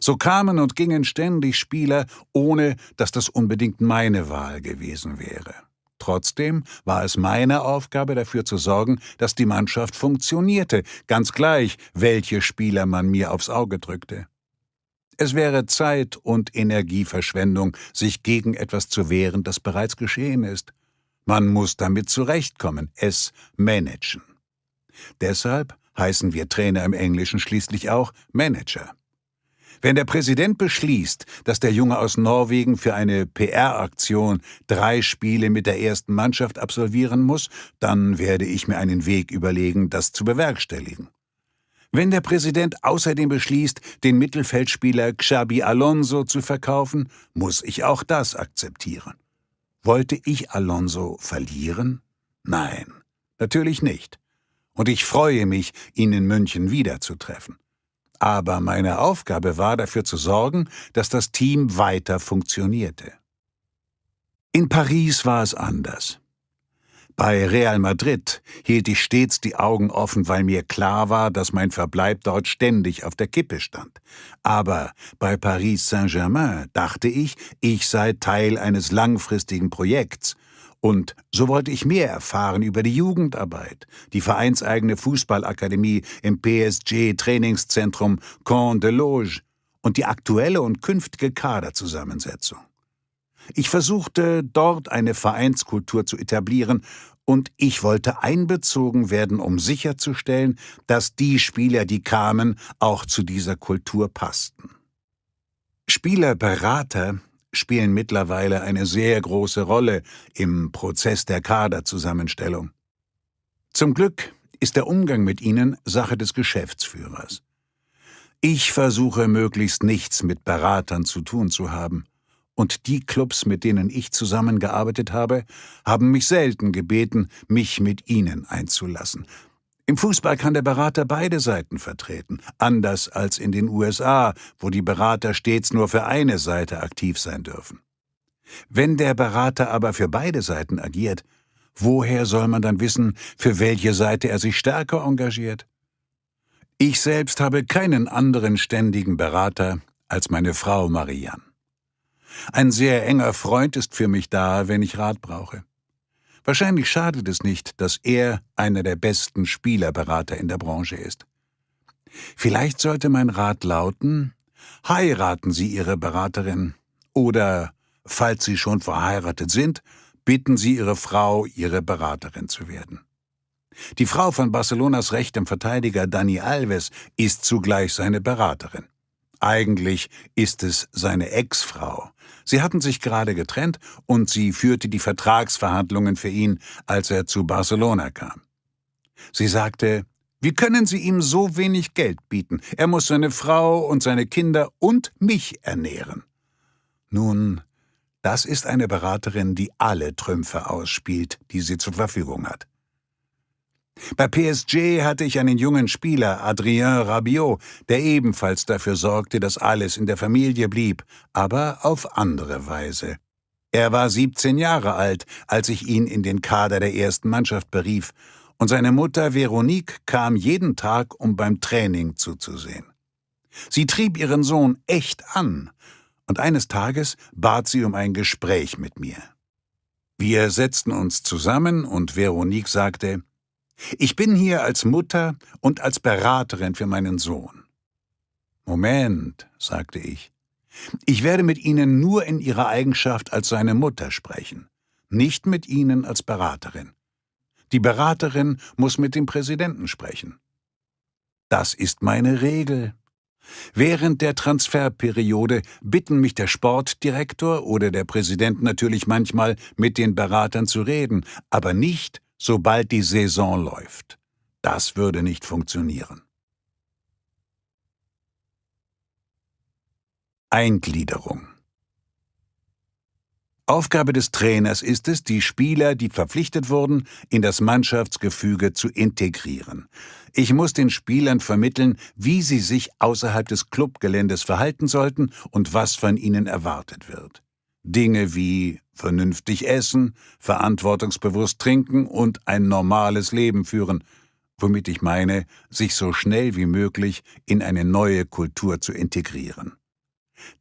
So kamen und gingen ständig Spieler, ohne dass das unbedingt meine Wahl gewesen wäre. Trotzdem war es meine Aufgabe dafür zu sorgen, dass die Mannschaft funktionierte, ganz gleich, welche Spieler man mir aufs Auge drückte. Es wäre Zeit- und Energieverschwendung, sich gegen etwas zu wehren, das bereits geschehen ist. Man muss damit zurechtkommen, es managen. Deshalb heißen wir Trainer im Englischen schließlich auch Manager. Wenn der Präsident beschließt, dass der Junge aus Norwegen für eine PR-Aktion drei Spiele mit der ersten Mannschaft absolvieren muss, dann werde ich mir einen Weg überlegen, das zu bewerkstelligen. Wenn der Präsident außerdem beschließt, den Mittelfeldspieler Xabi Alonso zu verkaufen, muss ich auch das akzeptieren. Wollte ich Alonso verlieren? Nein, natürlich nicht. Und ich freue mich, ihn in München wiederzutreffen. Aber meine Aufgabe war dafür zu sorgen, dass das Team weiter funktionierte. In Paris war es anders. Bei Real Madrid hielt ich stets die Augen offen, weil mir klar war, dass mein Verbleib dort ständig auf der Kippe stand. Aber bei Paris Saint-Germain dachte ich, ich sei Teil eines langfristigen Projekts. Und so wollte ich mehr erfahren über die Jugendarbeit, die vereinseigene Fußballakademie im PSG-Trainingszentrum Camp de Loge und die aktuelle und künftige Kaderzusammensetzung. Ich versuchte, dort eine Vereinskultur zu etablieren und ich wollte einbezogen werden, um sicherzustellen, dass die Spieler, die kamen, auch zu dieser Kultur passten. Spielerberater spielen mittlerweile eine sehr große Rolle im Prozess der Kaderzusammenstellung. Zum Glück ist der Umgang mit ihnen Sache des Geschäftsführers. Ich versuche möglichst nichts mit Beratern zu tun zu haben. Und die Clubs, mit denen ich zusammengearbeitet habe, haben mich selten gebeten, mich mit ihnen einzulassen. Im Fußball kann der Berater beide Seiten vertreten, anders als in den USA, wo die Berater stets nur für eine Seite aktiv sein dürfen. Wenn der Berater aber für beide Seiten agiert, woher soll man dann wissen, für welche Seite er sich stärker engagiert? Ich selbst habe keinen anderen ständigen Berater als meine Frau Marianne. Ein sehr enger Freund ist für mich da, wenn ich Rat brauche. Wahrscheinlich schadet es nicht, dass er einer der besten Spielerberater in der Branche ist. Vielleicht sollte mein Rat lauten, heiraten Sie Ihre Beraterin oder, falls Sie schon verheiratet sind, bitten Sie Ihre Frau, Ihre Beraterin zu werden. Die Frau von Barcelonas rechtem Verteidiger Dani Alves ist zugleich seine Beraterin. Eigentlich ist es seine Ex-Frau, Sie hatten sich gerade getrennt und sie führte die Vertragsverhandlungen für ihn, als er zu Barcelona kam. Sie sagte, wie können Sie ihm so wenig Geld bieten? Er muss seine Frau und seine Kinder und mich ernähren. Nun, das ist eine Beraterin, die alle Trümpfe ausspielt, die sie zur Verfügung hat. Bei PSG hatte ich einen jungen Spieler, Adrien Rabiot, der ebenfalls dafür sorgte, dass alles in der Familie blieb, aber auf andere Weise. Er war 17 Jahre alt, als ich ihn in den Kader der ersten Mannschaft berief, und seine Mutter Veronique kam jeden Tag, um beim Training zuzusehen. Sie trieb ihren Sohn echt an, und eines Tages bat sie um ein Gespräch mit mir. Wir setzten uns zusammen und Veronique sagte, ich bin hier als Mutter und als Beraterin für meinen Sohn. Moment, sagte ich. Ich werde mit Ihnen nur in Ihrer Eigenschaft als seine Mutter sprechen, nicht mit Ihnen als Beraterin. Die Beraterin muss mit dem Präsidenten sprechen. Das ist meine Regel. Während der Transferperiode bitten mich der Sportdirektor oder der Präsident natürlich manchmal, mit den Beratern zu reden, aber nicht, sobald die Saison läuft. Das würde nicht funktionieren. Eingliederung Aufgabe des Trainers ist es, die Spieler, die verpflichtet wurden, in das Mannschaftsgefüge zu integrieren. Ich muss den Spielern vermitteln, wie sie sich außerhalb des Clubgeländes verhalten sollten und was von ihnen erwartet wird. Dinge wie vernünftig essen, verantwortungsbewusst trinken und ein normales Leben führen, womit ich meine, sich so schnell wie möglich in eine neue Kultur zu integrieren.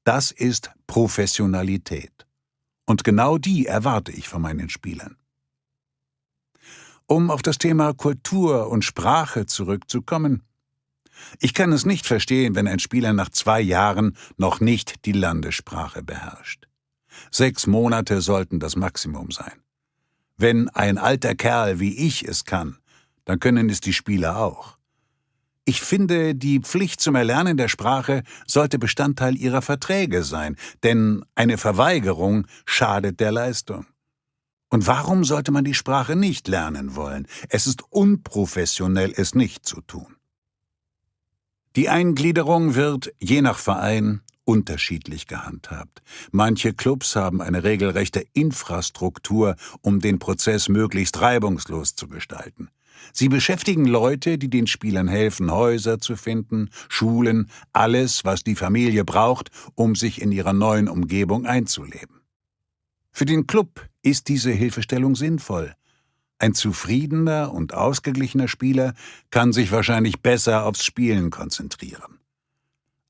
Das ist Professionalität. Und genau die erwarte ich von meinen Spielern. Um auf das Thema Kultur und Sprache zurückzukommen, ich kann es nicht verstehen, wenn ein Spieler nach zwei Jahren noch nicht die Landessprache beherrscht. Sechs Monate sollten das Maximum sein. Wenn ein alter Kerl wie ich es kann, dann können es die Spieler auch. Ich finde, die Pflicht zum Erlernen der Sprache sollte Bestandteil ihrer Verträge sein, denn eine Verweigerung schadet der Leistung. Und warum sollte man die Sprache nicht lernen wollen? Es ist unprofessionell, es nicht zu tun. Die Eingliederung wird, je nach Verein, unterschiedlich gehandhabt. Manche Clubs haben eine regelrechte Infrastruktur, um den Prozess möglichst reibungslos zu gestalten. Sie beschäftigen Leute, die den Spielern helfen, Häuser zu finden, Schulen, alles, was die Familie braucht, um sich in ihrer neuen Umgebung einzuleben. Für den Club ist diese Hilfestellung sinnvoll. Ein zufriedener und ausgeglichener Spieler kann sich wahrscheinlich besser aufs Spielen konzentrieren.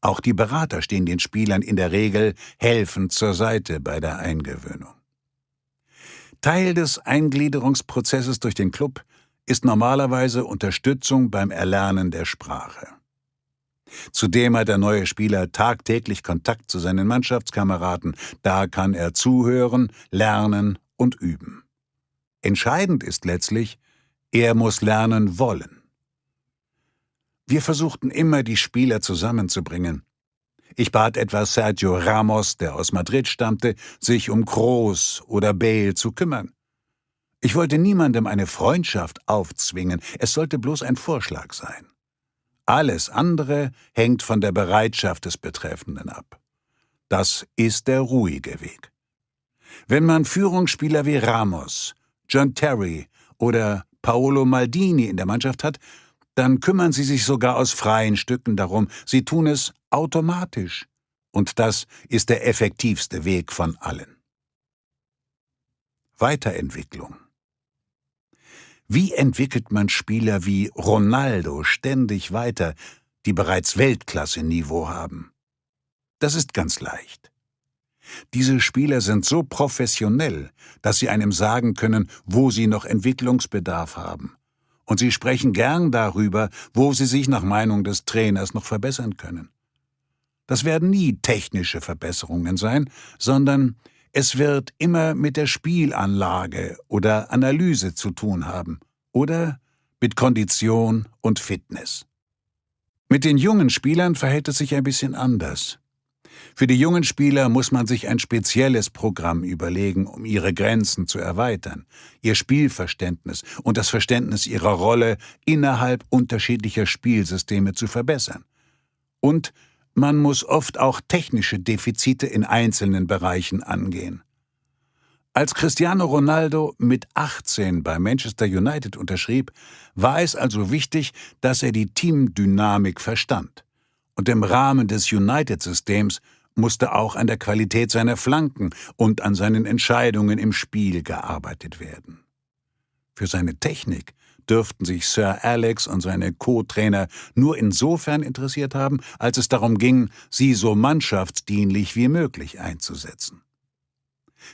Auch die Berater stehen den Spielern in der Regel helfend zur Seite bei der Eingewöhnung. Teil des Eingliederungsprozesses durch den Club ist normalerweise Unterstützung beim Erlernen der Sprache. Zudem hat der neue Spieler tagtäglich Kontakt zu seinen Mannschaftskameraden, da kann er zuhören, lernen und üben. Entscheidend ist letztlich, er muss lernen wollen. Wir versuchten immer, die Spieler zusammenzubringen. Ich bat etwa Sergio Ramos, der aus Madrid stammte, sich um Kroos oder Bale zu kümmern. Ich wollte niemandem eine Freundschaft aufzwingen, es sollte bloß ein Vorschlag sein. Alles andere hängt von der Bereitschaft des Betreffenden ab. Das ist der ruhige Weg. Wenn man Führungsspieler wie Ramos, John Terry oder Paolo Maldini in der Mannschaft hat, dann kümmern sie sich sogar aus freien Stücken darum, sie tun es automatisch. Und das ist der effektivste Weg von allen. Weiterentwicklung Wie entwickelt man Spieler wie Ronaldo ständig weiter, die bereits Weltklasse-Niveau haben? Das ist ganz leicht. Diese Spieler sind so professionell, dass sie einem sagen können, wo sie noch Entwicklungsbedarf haben und sie sprechen gern darüber, wo sie sich nach Meinung des Trainers noch verbessern können. Das werden nie technische Verbesserungen sein, sondern es wird immer mit der Spielanlage oder Analyse zu tun haben oder mit Kondition und Fitness. Mit den jungen Spielern verhält es sich ein bisschen anders. Für die jungen Spieler muss man sich ein spezielles Programm überlegen, um ihre Grenzen zu erweitern, ihr Spielverständnis und das Verständnis ihrer Rolle innerhalb unterschiedlicher Spielsysteme zu verbessern. Und man muss oft auch technische Defizite in einzelnen Bereichen angehen. Als Cristiano Ronaldo mit 18 bei Manchester United unterschrieb, war es also wichtig, dass er die Teamdynamik verstand und im Rahmen des United-Systems musste auch an der Qualität seiner Flanken und an seinen Entscheidungen im Spiel gearbeitet werden. Für seine Technik dürften sich Sir Alex und seine Co-Trainer nur insofern interessiert haben, als es darum ging, sie so mannschaftsdienlich wie möglich einzusetzen.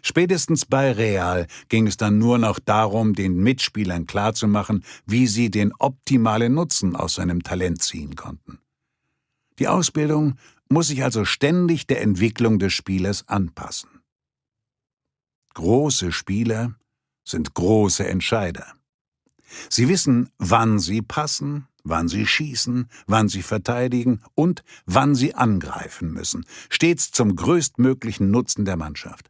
Spätestens bei Real ging es dann nur noch darum, den Mitspielern klarzumachen, wie sie den optimalen Nutzen aus seinem Talent ziehen konnten. Die Ausbildung muss sich also ständig der Entwicklung des Spielers anpassen. Große Spieler sind große Entscheider. Sie wissen, wann sie passen, wann sie schießen, wann sie verteidigen und wann sie angreifen müssen, stets zum größtmöglichen Nutzen der Mannschaft.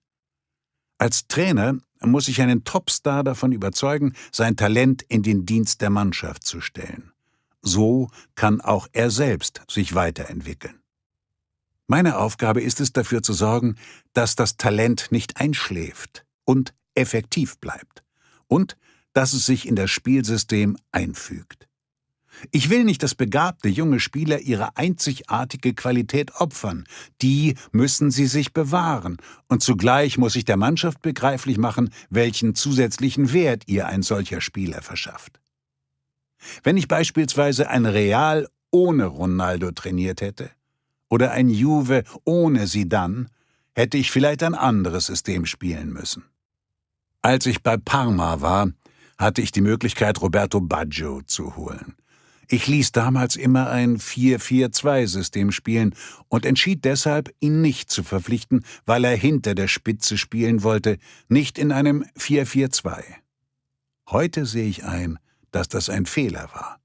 Als Trainer muss ich einen Topstar davon überzeugen, sein Talent in den Dienst der Mannschaft zu stellen. So kann auch er selbst sich weiterentwickeln. Meine Aufgabe ist es, dafür zu sorgen, dass das Talent nicht einschläft und effektiv bleibt und dass es sich in das Spielsystem einfügt. Ich will nicht, dass begabte junge Spieler ihre einzigartige Qualität opfern. Die müssen sie sich bewahren. Und zugleich muss ich der Mannschaft begreiflich machen, welchen zusätzlichen Wert ihr ein solcher Spieler verschafft. Wenn ich beispielsweise ein Real ohne Ronaldo trainiert hätte oder ein Juve ohne Sidan, hätte ich vielleicht ein anderes System spielen müssen. Als ich bei Parma war, hatte ich die Möglichkeit, Roberto Baggio zu holen. Ich ließ damals immer ein 4-4-2-System spielen und entschied deshalb, ihn nicht zu verpflichten, weil er hinter der Spitze spielen wollte, nicht in einem 4-4-2. Heute sehe ich ein, dass das ein Fehler war.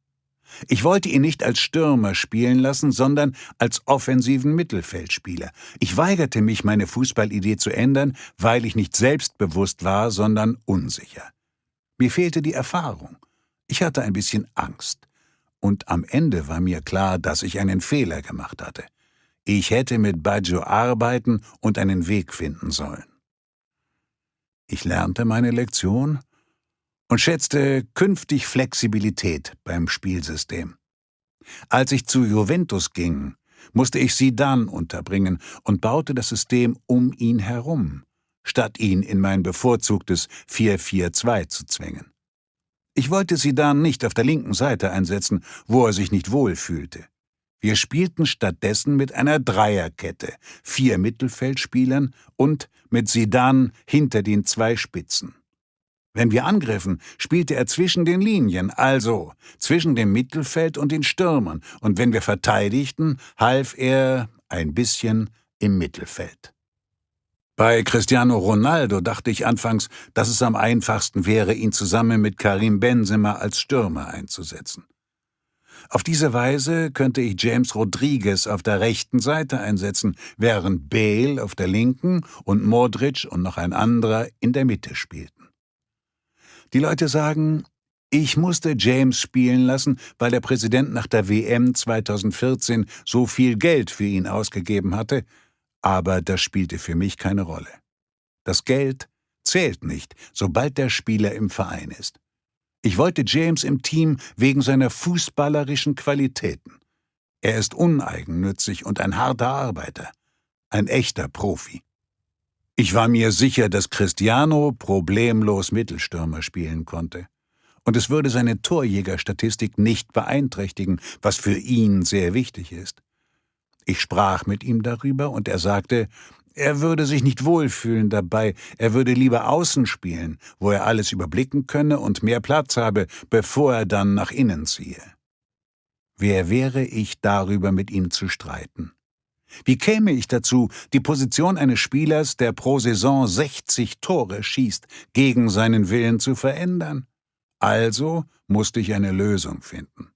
Ich wollte ihn nicht als Stürmer spielen lassen, sondern als offensiven Mittelfeldspieler. Ich weigerte mich, meine Fußballidee zu ändern, weil ich nicht selbstbewusst war, sondern unsicher. Mir fehlte die Erfahrung. Ich hatte ein bisschen Angst. Und am Ende war mir klar, dass ich einen Fehler gemacht hatte. Ich hätte mit Baggio arbeiten und einen Weg finden sollen. Ich lernte meine Lektion und schätzte künftig Flexibilität beim Spielsystem. Als ich zu Juventus ging, musste ich Sidan unterbringen und baute das System um ihn herum, statt ihn in mein bevorzugtes 4-4-2 zu zwängen. Ich wollte Sidan nicht auf der linken Seite einsetzen, wo er sich nicht wohl fühlte. Wir spielten stattdessen mit einer Dreierkette, vier Mittelfeldspielern und mit Sidan hinter den zwei Spitzen. Wenn wir angriffen, spielte er zwischen den Linien, also zwischen dem Mittelfeld und den Stürmern, und wenn wir verteidigten, half er ein bisschen im Mittelfeld. Bei Cristiano Ronaldo dachte ich anfangs, dass es am einfachsten wäre, ihn zusammen mit Karim Benzema als Stürmer einzusetzen. Auf diese Weise könnte ich James Rodriguez auf der rechten Seite einsetzen, während Bale auf der linken und Modric und noch ein anderer in der Mitte spielten. Die Leute sagen, ich musste James spielen lassen, weil der Präsident nach der WM 2014 so viel Geld für ihn ausgegeben hatte, aber das spielte für mich keine Rolle. Das Geld zählt nicht, sobald der Spieler im Verein ist. Ich wollte James im Team wegen seiner fußballerischen Qualitäten. Er ist uneigennützig und ein harter Arbeiter, ein echter Profi. Ich war mir sicher, dass Cristiano problemlos Mittelstürmer spielen konnte. Und es würde seine Torjägerstatistik nicht beeinträchtigen, was für ihn sehr wichtig ist. Ich sprach mit ihm darüber und er sagte, er würde sich nicht wohlfühlen dabei, er würde lieber außen spielen, wo er alles überblicken könne und mehr Platz habe, bevor er dann nach innen ziehe. Wer wäre ich darüber mit ihm zu streiten? Wie käme ich dazu, die Position eines Spielers, der pro Saison 60 Tore schießt, gegen seinen Willen zu verändern? Also musste ich eine Lösung finden.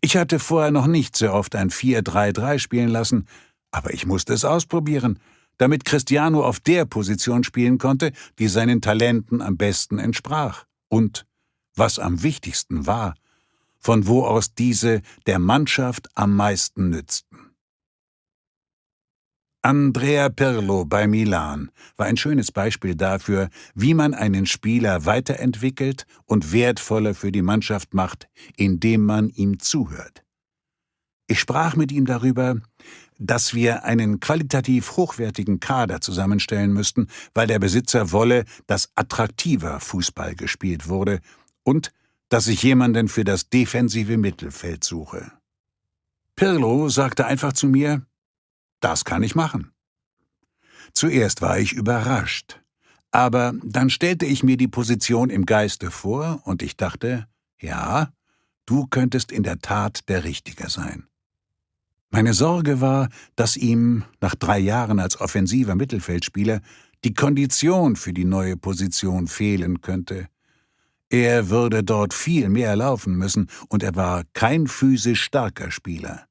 Ich hatte vorher noch nicht sehr oft ein 4-3-3 spielen lassen, aber ich musste es ausprobieren, damit Cristiano auf der Position spielen konnte, die seinen Talenten am besten entsprach und, was am wichtigsten war, von wo aus diese der Mannschaft am meisten nützten. Andrea Pirlo bei Milan war ein schönes Beispiel dafür, wie man einen Spieler weiterentwickelt und wertvoller für die Mannschaft macht, indem man ihm zuhört. Ich sprach mit ihm darüber, dass wir einen qualitativ hochwertigen Kader zusammenstellen müssten, weil der Besitzer wolle, dass attraktiver Fußball gespielt wurde und dass ich jemanden für das defensive Mittelfeld suche. Pirlo sagte einfach zu mir, das kann ich machen. Zuerst war ich überrascht, aber dann stellte ich mir die Position im Geiste vor und ich dachte, ja, du könntest in der Tat der Richtige sein. Meine Sorge war, dass ihm, nach drei Jahren als offensiver Mittelfeldspieler, die Kondition für die neue Position fehlen könnte. Er würde dort viel mehr laufen müssen und er war kein physisch starker Spieler.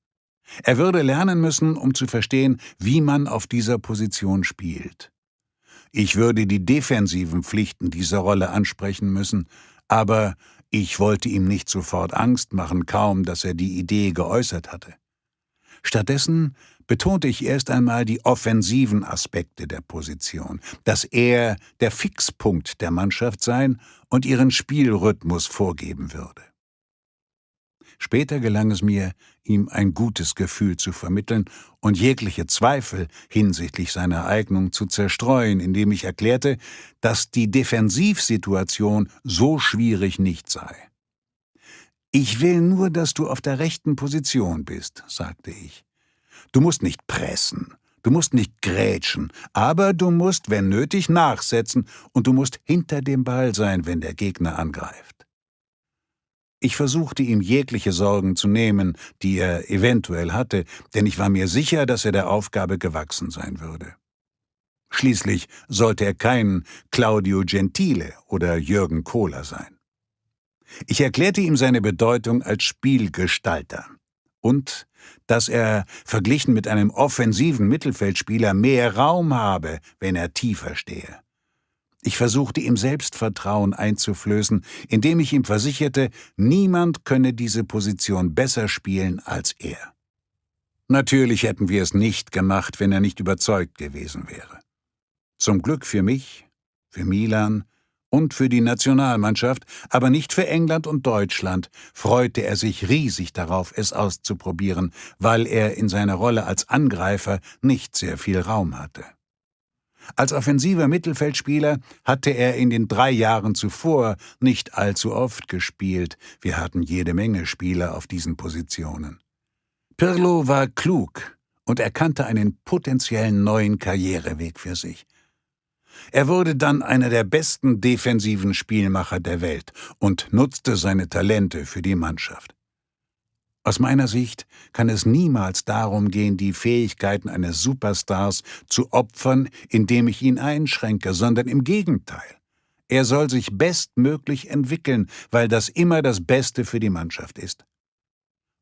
Er würde lernen müssen, um zu verstehen, wie man auf dieser Position spielt. Ich würde die defensiven Pflichten dieser Rolle ansprechen müssen, aber ich wollte ihm nicht sofort Angst machen, kaum dass er die Idee geäußert hatte. Stattdessen betonte ich erst einmal die offensiven Aspekte der Position, dass er der Fixpunkt der Mannschaft sein und ihren Spielrhythmus vorgeben würde. Später gelang es mir, ihm ein gutes Gefühl zu vermitteln und jegliche Zweifel hinsichtlich seiner Eignung zu zerstreuen, indem ich erklärte, dass die Defensivsituation so schwierig nicht sei. Ich will nur, dass du auf der rechten Position bist, sagte ich. Du musst nicht pressen, du musst nicht grätschen, aber du musst, wenn nötig, nachsetzen und du musst hinter dem Ball sein, wenn der Gegner angreift. Ich versuchte ihm jegliche Sorgen zu nehmen, die er eventuell hatte, denn ich war mir sicher, dass er der Aufgabe gewachsen sein würde. Schließlich sollte er kein Claudio Gentile oder Jürgen Kohler sein. Ich erklärte ihm seine Bedeutung als Spielgestalter und dass er verglichen mit einem offensiven Mittelfeldspieler mehr Raum habe, wenn er tiefer stehe. Ich versuchte ihm Selbstvertrauen einzuflößen, indem ich ihm versicherte, niemand könne diese Position besser spielen als er. Natürlich hätten wir es nicht gemacht, wenn er nicht überzeugt gewesen wäre. Zum Glück für mich, für Milan und für die Nationalmannschaft, aber nicht für England und Deutschland, freute er sich riesig darauf, es auszuprobieren, weil er in seiner Rolle als Angreifer nicht sehr viel Raum hatte. Als offensiver Mittelfeldspieler hatte er in den drei Jahren zuvor nicht allzu oft gespielt. Wir hatten jede Menge Spieler auf diesen Positionen. Pirlo war klug und erkannte einen potenziellen neuen Karriereweg für sich. Er wurde dann einer der besten defensiven Spielmacher der Welt und nutzte seine Talente für die Mannschaft. Aus meiner Sicht kann es niemals darum gehen, die Fähigkeiten eines Superstars zu opfern, indem ich ihn einschränke, sondern im Gegenteil. Er soll sich bestmöglich entwickeln, weil das immer das Beste für die Mannschaft ist.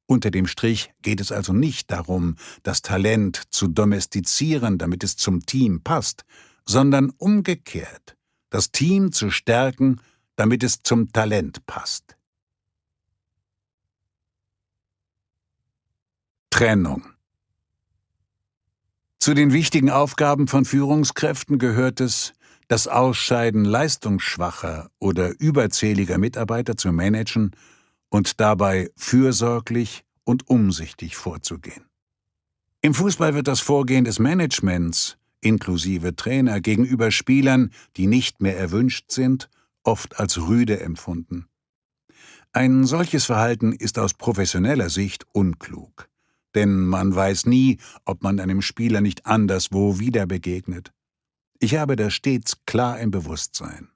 Unter dem Strich geht es also nicht darum, das Talent zu domestizieren, damit es zum Team passt, sondern umgekehrt, das Team zu stärken, damit es zum Talent passt. Trennung. Zu den wichtigen Aufgaben von Führungskräften gehört es, das Ausscheiden leistungsschwacher oder überzähliger Mitarbeiter zu managen und dabei fürsorglich und umsichtig vorzugehen. Im Fußball wird das Vorgehen des Managements inklusive Trainer gegenüber Spielern, die nicht mehr erwünscht sind, oft als rüde empfunden. Ein solches Verhalten ist aus professioneller Sicht unklug denn man weiß nie, ob man einem Spieler nicht anderswo wieder begegnet. Ich habe das stets klar im Bewusstsein.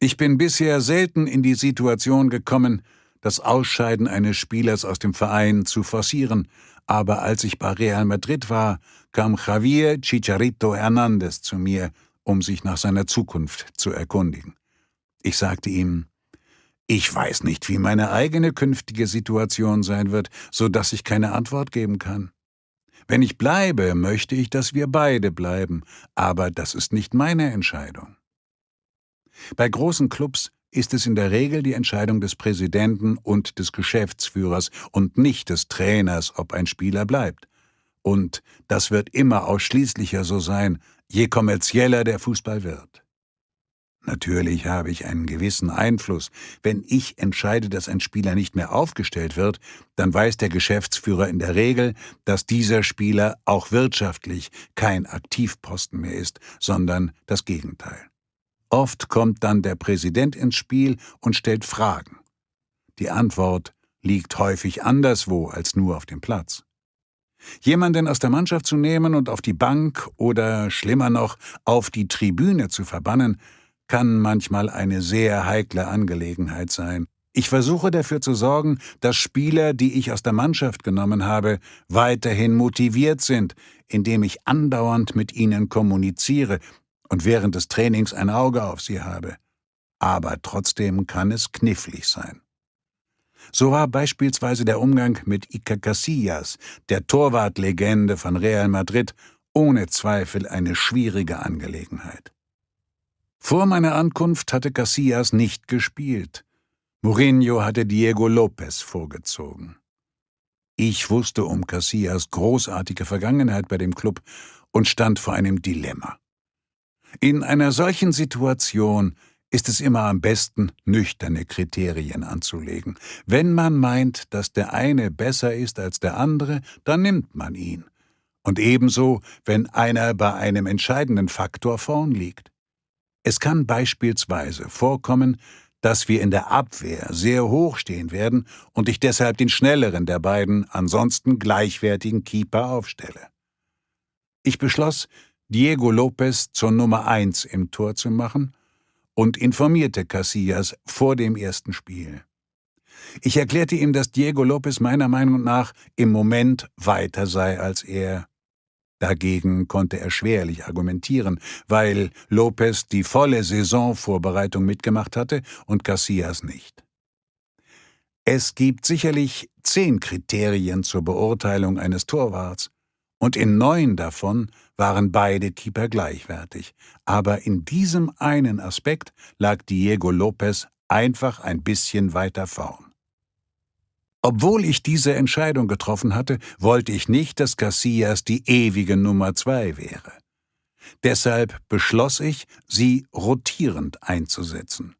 Ich bin bisher selten in die Situation gekommen, das Ausscheiden eines Spielers aus dem Verein zu forcieren, aber als ich bei Real Madrid war, kam Javier Chicharito Hernandez zu mir, um sich nach seiner Zukunft zu erkundigen. Ich sagte ihm, ich weiß nicht, wie meine eigene künftige Situation sein wird, so dass ich keine Antwort geben kann. Wenn ich bleibe, möchte ich, dass wir beide bleiben, aber das ist nicht meine Entscheidung. Bei großen Clubs ist es in der Regel die Entscheidung des Präsidenten und des Geschäftsführers und nicht des Trainers, ob ein Spieler bleibt. Und das wird immer ausschließlicher so sein, je kommerzieller der Fußball wird. Natürlich habe ich einen gewissen Einfluss. Wenn ich entscheide, dass ein Spieler nicht mehr aufgestellt wird, dann weiß der Geschäftsführer in der Regel, dass dieser Spieler auch wirtschaftlich kein Aktivposten mehr ist, sondern das Gegenteil. Oft kommt dann der Präsident ins Spiel und stellt Fragen. Die Antwort liegt häufig anderswo als nur auf dem Platz. Jemanden aus der Mannschaft zu nehmen und auf die Bank oder schlimmer noch auf die Tribüne zu verbannen, kann manchmal eine sehr heikle Angelegenheit sein. Ich versuche dafür zu sorgen, dass Spieler, die ich aus der Mannschaft genommen habe, weiterhin motiviert sind, indem ich andauernd mit ihnen kommuniziere und während des Trainings ein Auge auf sie habe. Aber trotzdem kann es knifflig sein. So war beispielsweise der Umgang mit Iker Casillas, der Torwartlegende von Real Madrid, ohne Zweifel eine schwierige Angelegenheit. Vor meiner Ankunft hatte Casillas nicht gespielt. Mourinho hatte Diego Lopez vorgezogen. Ich wusste um Casillas großartige Vergangenheit bei dem Club und stand vor einem Dilemma. In einer solchen Situation ist es immer am besten, nüchterne Kriterien anzulegen. Wenn man meint, dass der eine besser ist als der andere, dann nimmt man ihn. Und ebenso, wenn einer bei einem entscheidenden Faktor vorn liegt. Es kann beispielsweise vorkommen, dass wir in der Abwehr sehr hoch stehen werden und ich deshalb den schnelleren der beiden, ansonsten gleichwertigen Keeper aufstelle. Ich beschloss, Diego Lopez zur Nummer 1 im Tor zu machen und informierte Casillas vor dem ersten Spiel. Ich erklärte ihm, dass Diego Lopez meiner Meinung nach im Moment weiter sei als er Dagegen konnte er schwerlich argumentieren, weil Lopez die volle Saisonvorbereitung mitgemacht hatte und Casillas nicht. Es gibt sicherlich zehn Kriterien zur Beurteilung eines Torwarts, und in neun davon waren beide Keeper gleichwertig. Aber in diesem einen Aspekt lag Diego Lopez einfach ein bisschen weiter vorn. Obwohl ich diese Entscheidung getroffen hatte, wollte ich nicht, dass Casillas die ewige Nummer zwei wäre. Deshalb beschloss ich, sie rotierend einzusetzen.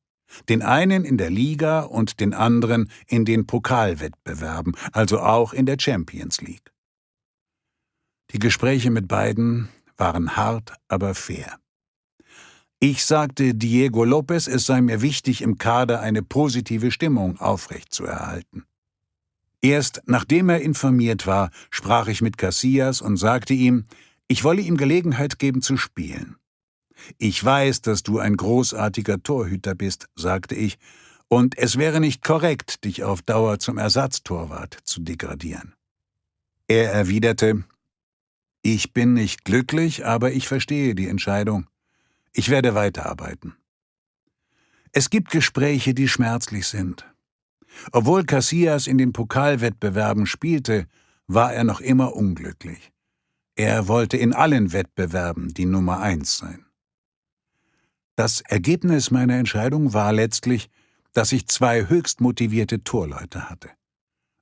Den einen in der Liga und den anderen in den Pokalwettbewerben, also auch in der Champions League. Die Gespräche mit beiden waren hart, aber fair. Ich sagte Diego Lopez, es sei mir wichtig, im Kader eine positive Stimmung aufrechtzuerhalten. Erst nachdem er informiert war, sprach ich mit Cassias und sagte ihm, ich wolle ihm Gelegenheit geben zu spielen. Ich weiß, dass du ein großartiger Torhüter bist, sagte ich, und es wäre nicht korrekt, dich auf Dauer zum Ersatztorwart zu degradieren. Er erwiderte, ich bin nicht glücklich, aber ich verstehe die Entscheidung. Ich werde weiterarbeiten. Es gibt Gespräche, die schmerzlich sind, obwohl Casillas in den Pokalwettbewerben spielte, war er noch immer unglücklich. Er wollte in allen Wettbewerben die Nummer eins sein. Das Ergebnis meiner Entscheidung war letztlich, dass ich zwei höchst motivierte Torleute hatte.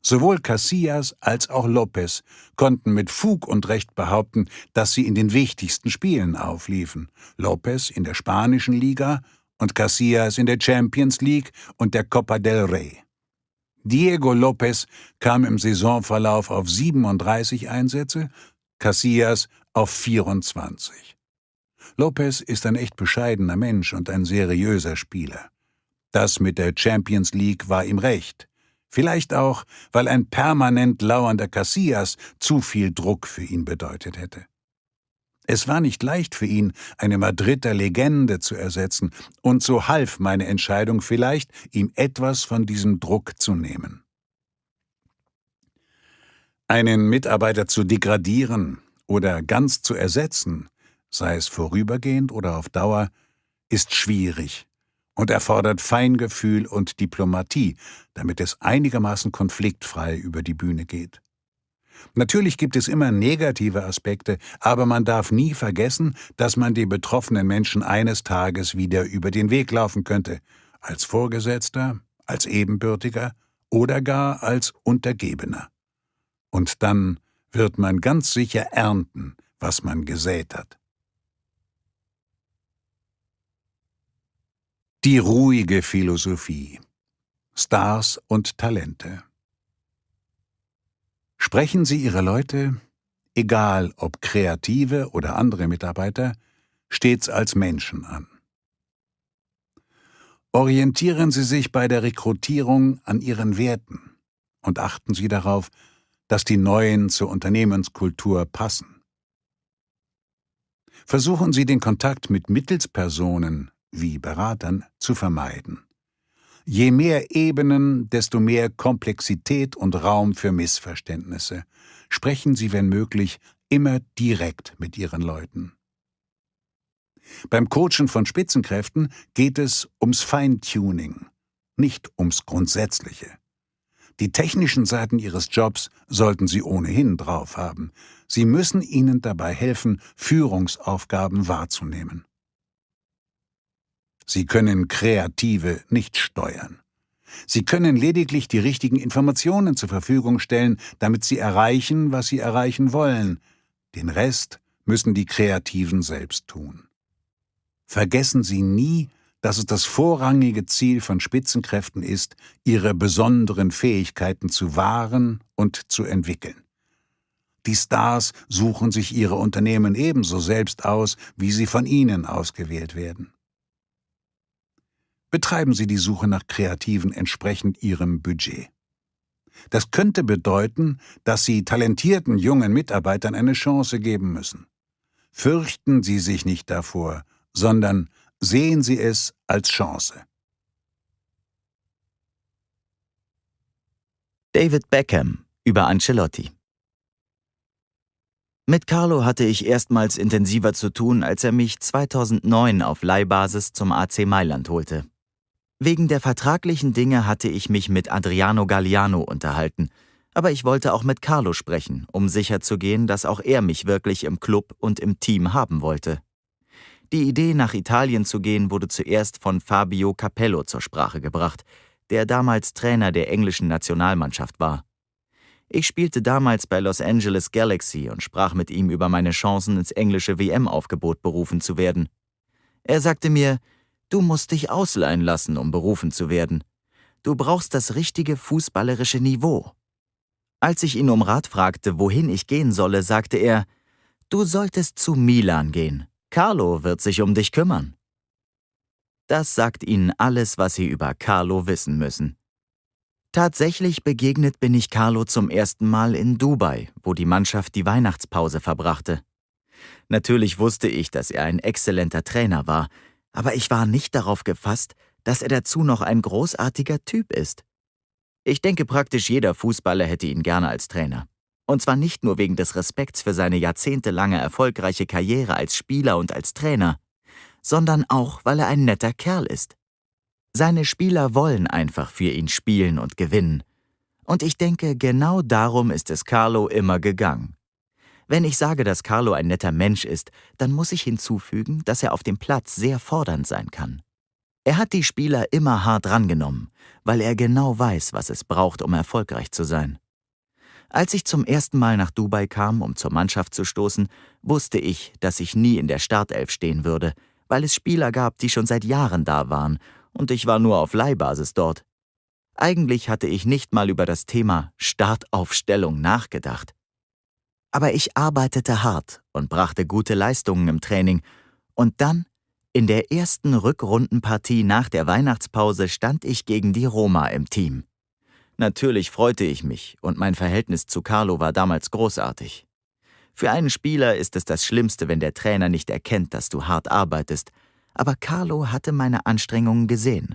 Sowohl Casillas als auch Lopez konnten mit Fug und Recht behaupten, dass sie in den wichtigsten Spielen aufliefen. Lopez in der spanischen Liga und Casillas in der Champions League und der Copa del Rey. Diego Lopez kam im Saisonverlauf auf 37 Einsätze, Casillas auf 24. Lopez ist ein echt bescheidener Mensch und ein seriöser Spieler. Das mit der Champions League war ihm recht. Vielleicht auch, weil ein permanent lauernder Casillas zu viel Druck für ihn bedeutet hätte. Es war nicht leicht für ihn, eine Madrider Legende zu ersetzen, und so half meine Entscheidung vielleicht, ihm etwas von diesem Druck zu nehmen. Einen Mitarbeiter zu degradieren oder ganz zu ersetzen, sei es vorübergehend oder auf Dauer, ist schwierig und erfordert Feingefühl und Diplomatie, damit es einigermaßen konfliktfrei über die Bühne geht. Natürlich gibt es immer negative Aspekte, aber man darf nie vergessen, dass man die betroffenen Menschen eines Tages wieder über den Weg laufen könnte, als Vorgesetzter, als Ebenbürtiger oder gar als Untergebener. Und dann wird man ganz sicher ernten, was man gesät hat. Die ruhige Philosophie Stars und Talente Sprechen Sie Ihre Leute, egal ob kreative oder andere Mitarbeiter, stets als Menschen an. Orientieren Sie sich bei der Rekrutierung an Ihren Werten und achten Sie darauf, dass die neuen zur Unternehmenskultur passen. Versuchen Sie den Kontakt mit Mittelspersonen wie Beratern zu vermeiden. Je mehr Ebenen, desto mehr Komplexität und Raum für Missverständnisse. Sprechen Sie, wenn möglich, immer direkt mit Ihren Leuten. Beim Coachen von Spitzenkräften geht es ums Feintuning, nicht ums Grundsätzliche. Die technischen Seiten Ihres Jobs sollten Sie ohnehin drauf haben. Sie müssen Ihnen dabei helfen, Führungsaufgaben wahrzunehmen. Sie können Kreative nicht steuern. Sie können lediglich die richtigen Informationen zur Verfügung stellen, damit sie erreichen, was sie erreichen wollen. Den Rest müssen die Kreativen selbst tun. Vergessen Sie nie, dass es das vorrangige Ziel von Spitzenkräften ist, ihre besonderen Fähigkeiten zu wahren und zu entwickeln. Die Stars suchen sich ihre Unternehmen ebenso selbst aus, wie sie von ihnen ausgewählt werden betreiben Sie die Suche nach Kreativen entsprechend Ihrem Budget. Das könnte bedeuten, dass Sie talentierten jungen Mitarbeitern eine Chance geben müssen. Fürchten Sie sich nicht davor, sondern sehen Sie es als Chance. David Beckham über Ancelotti Mit Carlo hatte ich erstmals intensiver zu tun, als er mich 2009 auf Leihbasis zum AC Mailand holte. Wegen der vertraglichen Dinge hatte ich mich mit Adriano Galliano unterhalten, aber ich wollte auch mit Carlo sprechen, um sicherzugehen, dass auch er mich wirklich im Club und im Team haben wollte. Die Idee, nach Italien zu gehen, wurde zuerst von Fabio Capello zur Sprache gebracht, der damals Trainer der englischen Nationalmannschaft war. Ich spielte damals bei Los Angeles Galaxy und sprach mit ihm über meine Chancen, ins englische WM-Aufgebot berufen zu werden. Er sagte mir, Du musst dich ausleihen lassen, um berufen zu werden. Du brauchst das richtige fußballerische Niveau. Als ich ihn um Rat fragte, wohin ich gehen solle, sagte er, Du solltest zu Milan gehen. Carlo wird sich um dich kümmern. Das sagt Ihnen alles, was Sie über Carlo wissen müssen. Tatsächlich begegnet bin ich Carlo zum ersten Mal in Dubai, wo die Mannschaft die Weihnachtspause verbrachte. Natürlich wusste ich, dass er ein exzellenter Trainer war, aber ich war nicht darauf gefasst, dass er dazu noch ein großartiger Typ ist. Ich denke, praktisch jeder Fußballer hätte ihn gerne als Trainer. Und zwar nicht nur wegen des Respekts für seine jahrzehntelange erfolgreiche Karriere als Spieler und als Trainer, sondern auch, weil er ein netter Kerl ist. Seine Spieler wollen einfach für ihn spielen und gewinnen. Und ich denke, genau darum ist es Carlo immer gegangen. Wenn ich sage, dass Carlo ein netter Mensch ist, dann muss ich hinzufügen, dass er auf dem Platz sehr fordernd sein kann. Er hat die Spieler immer hart rangenommen, weil er genau weiß, was es braucht, um erfolgreich zu sein. Als ich zum ersten Mal nach Dubai kam, um zur Mannschaft zu stoßen, wusste ich, dass ich nie in der Startelf stehen würde, weil es Spieler gab, die schon seit Jahren da waren, und ich war nur auf Leihbasis dort. Eigentlich hatte ich nicht mal über das Thema Startaufstellung nachgedacht. Aber ich arbeitete hart und brachte gute Leistungen im Training. Und dann, in der ersten Rückrundenpartie nach der Weihnachtspause, stand ich gegen die Roma im Team. Natürlich freute ich mich und mein Verhältnis zu Carlo war damals großartig. Für einen Spieler ist es das Schlimmste, wenn der Trainer nicht erkennt, dass du hart arbeitest, aber Carlo hatte meine Anstrengungen gesehen.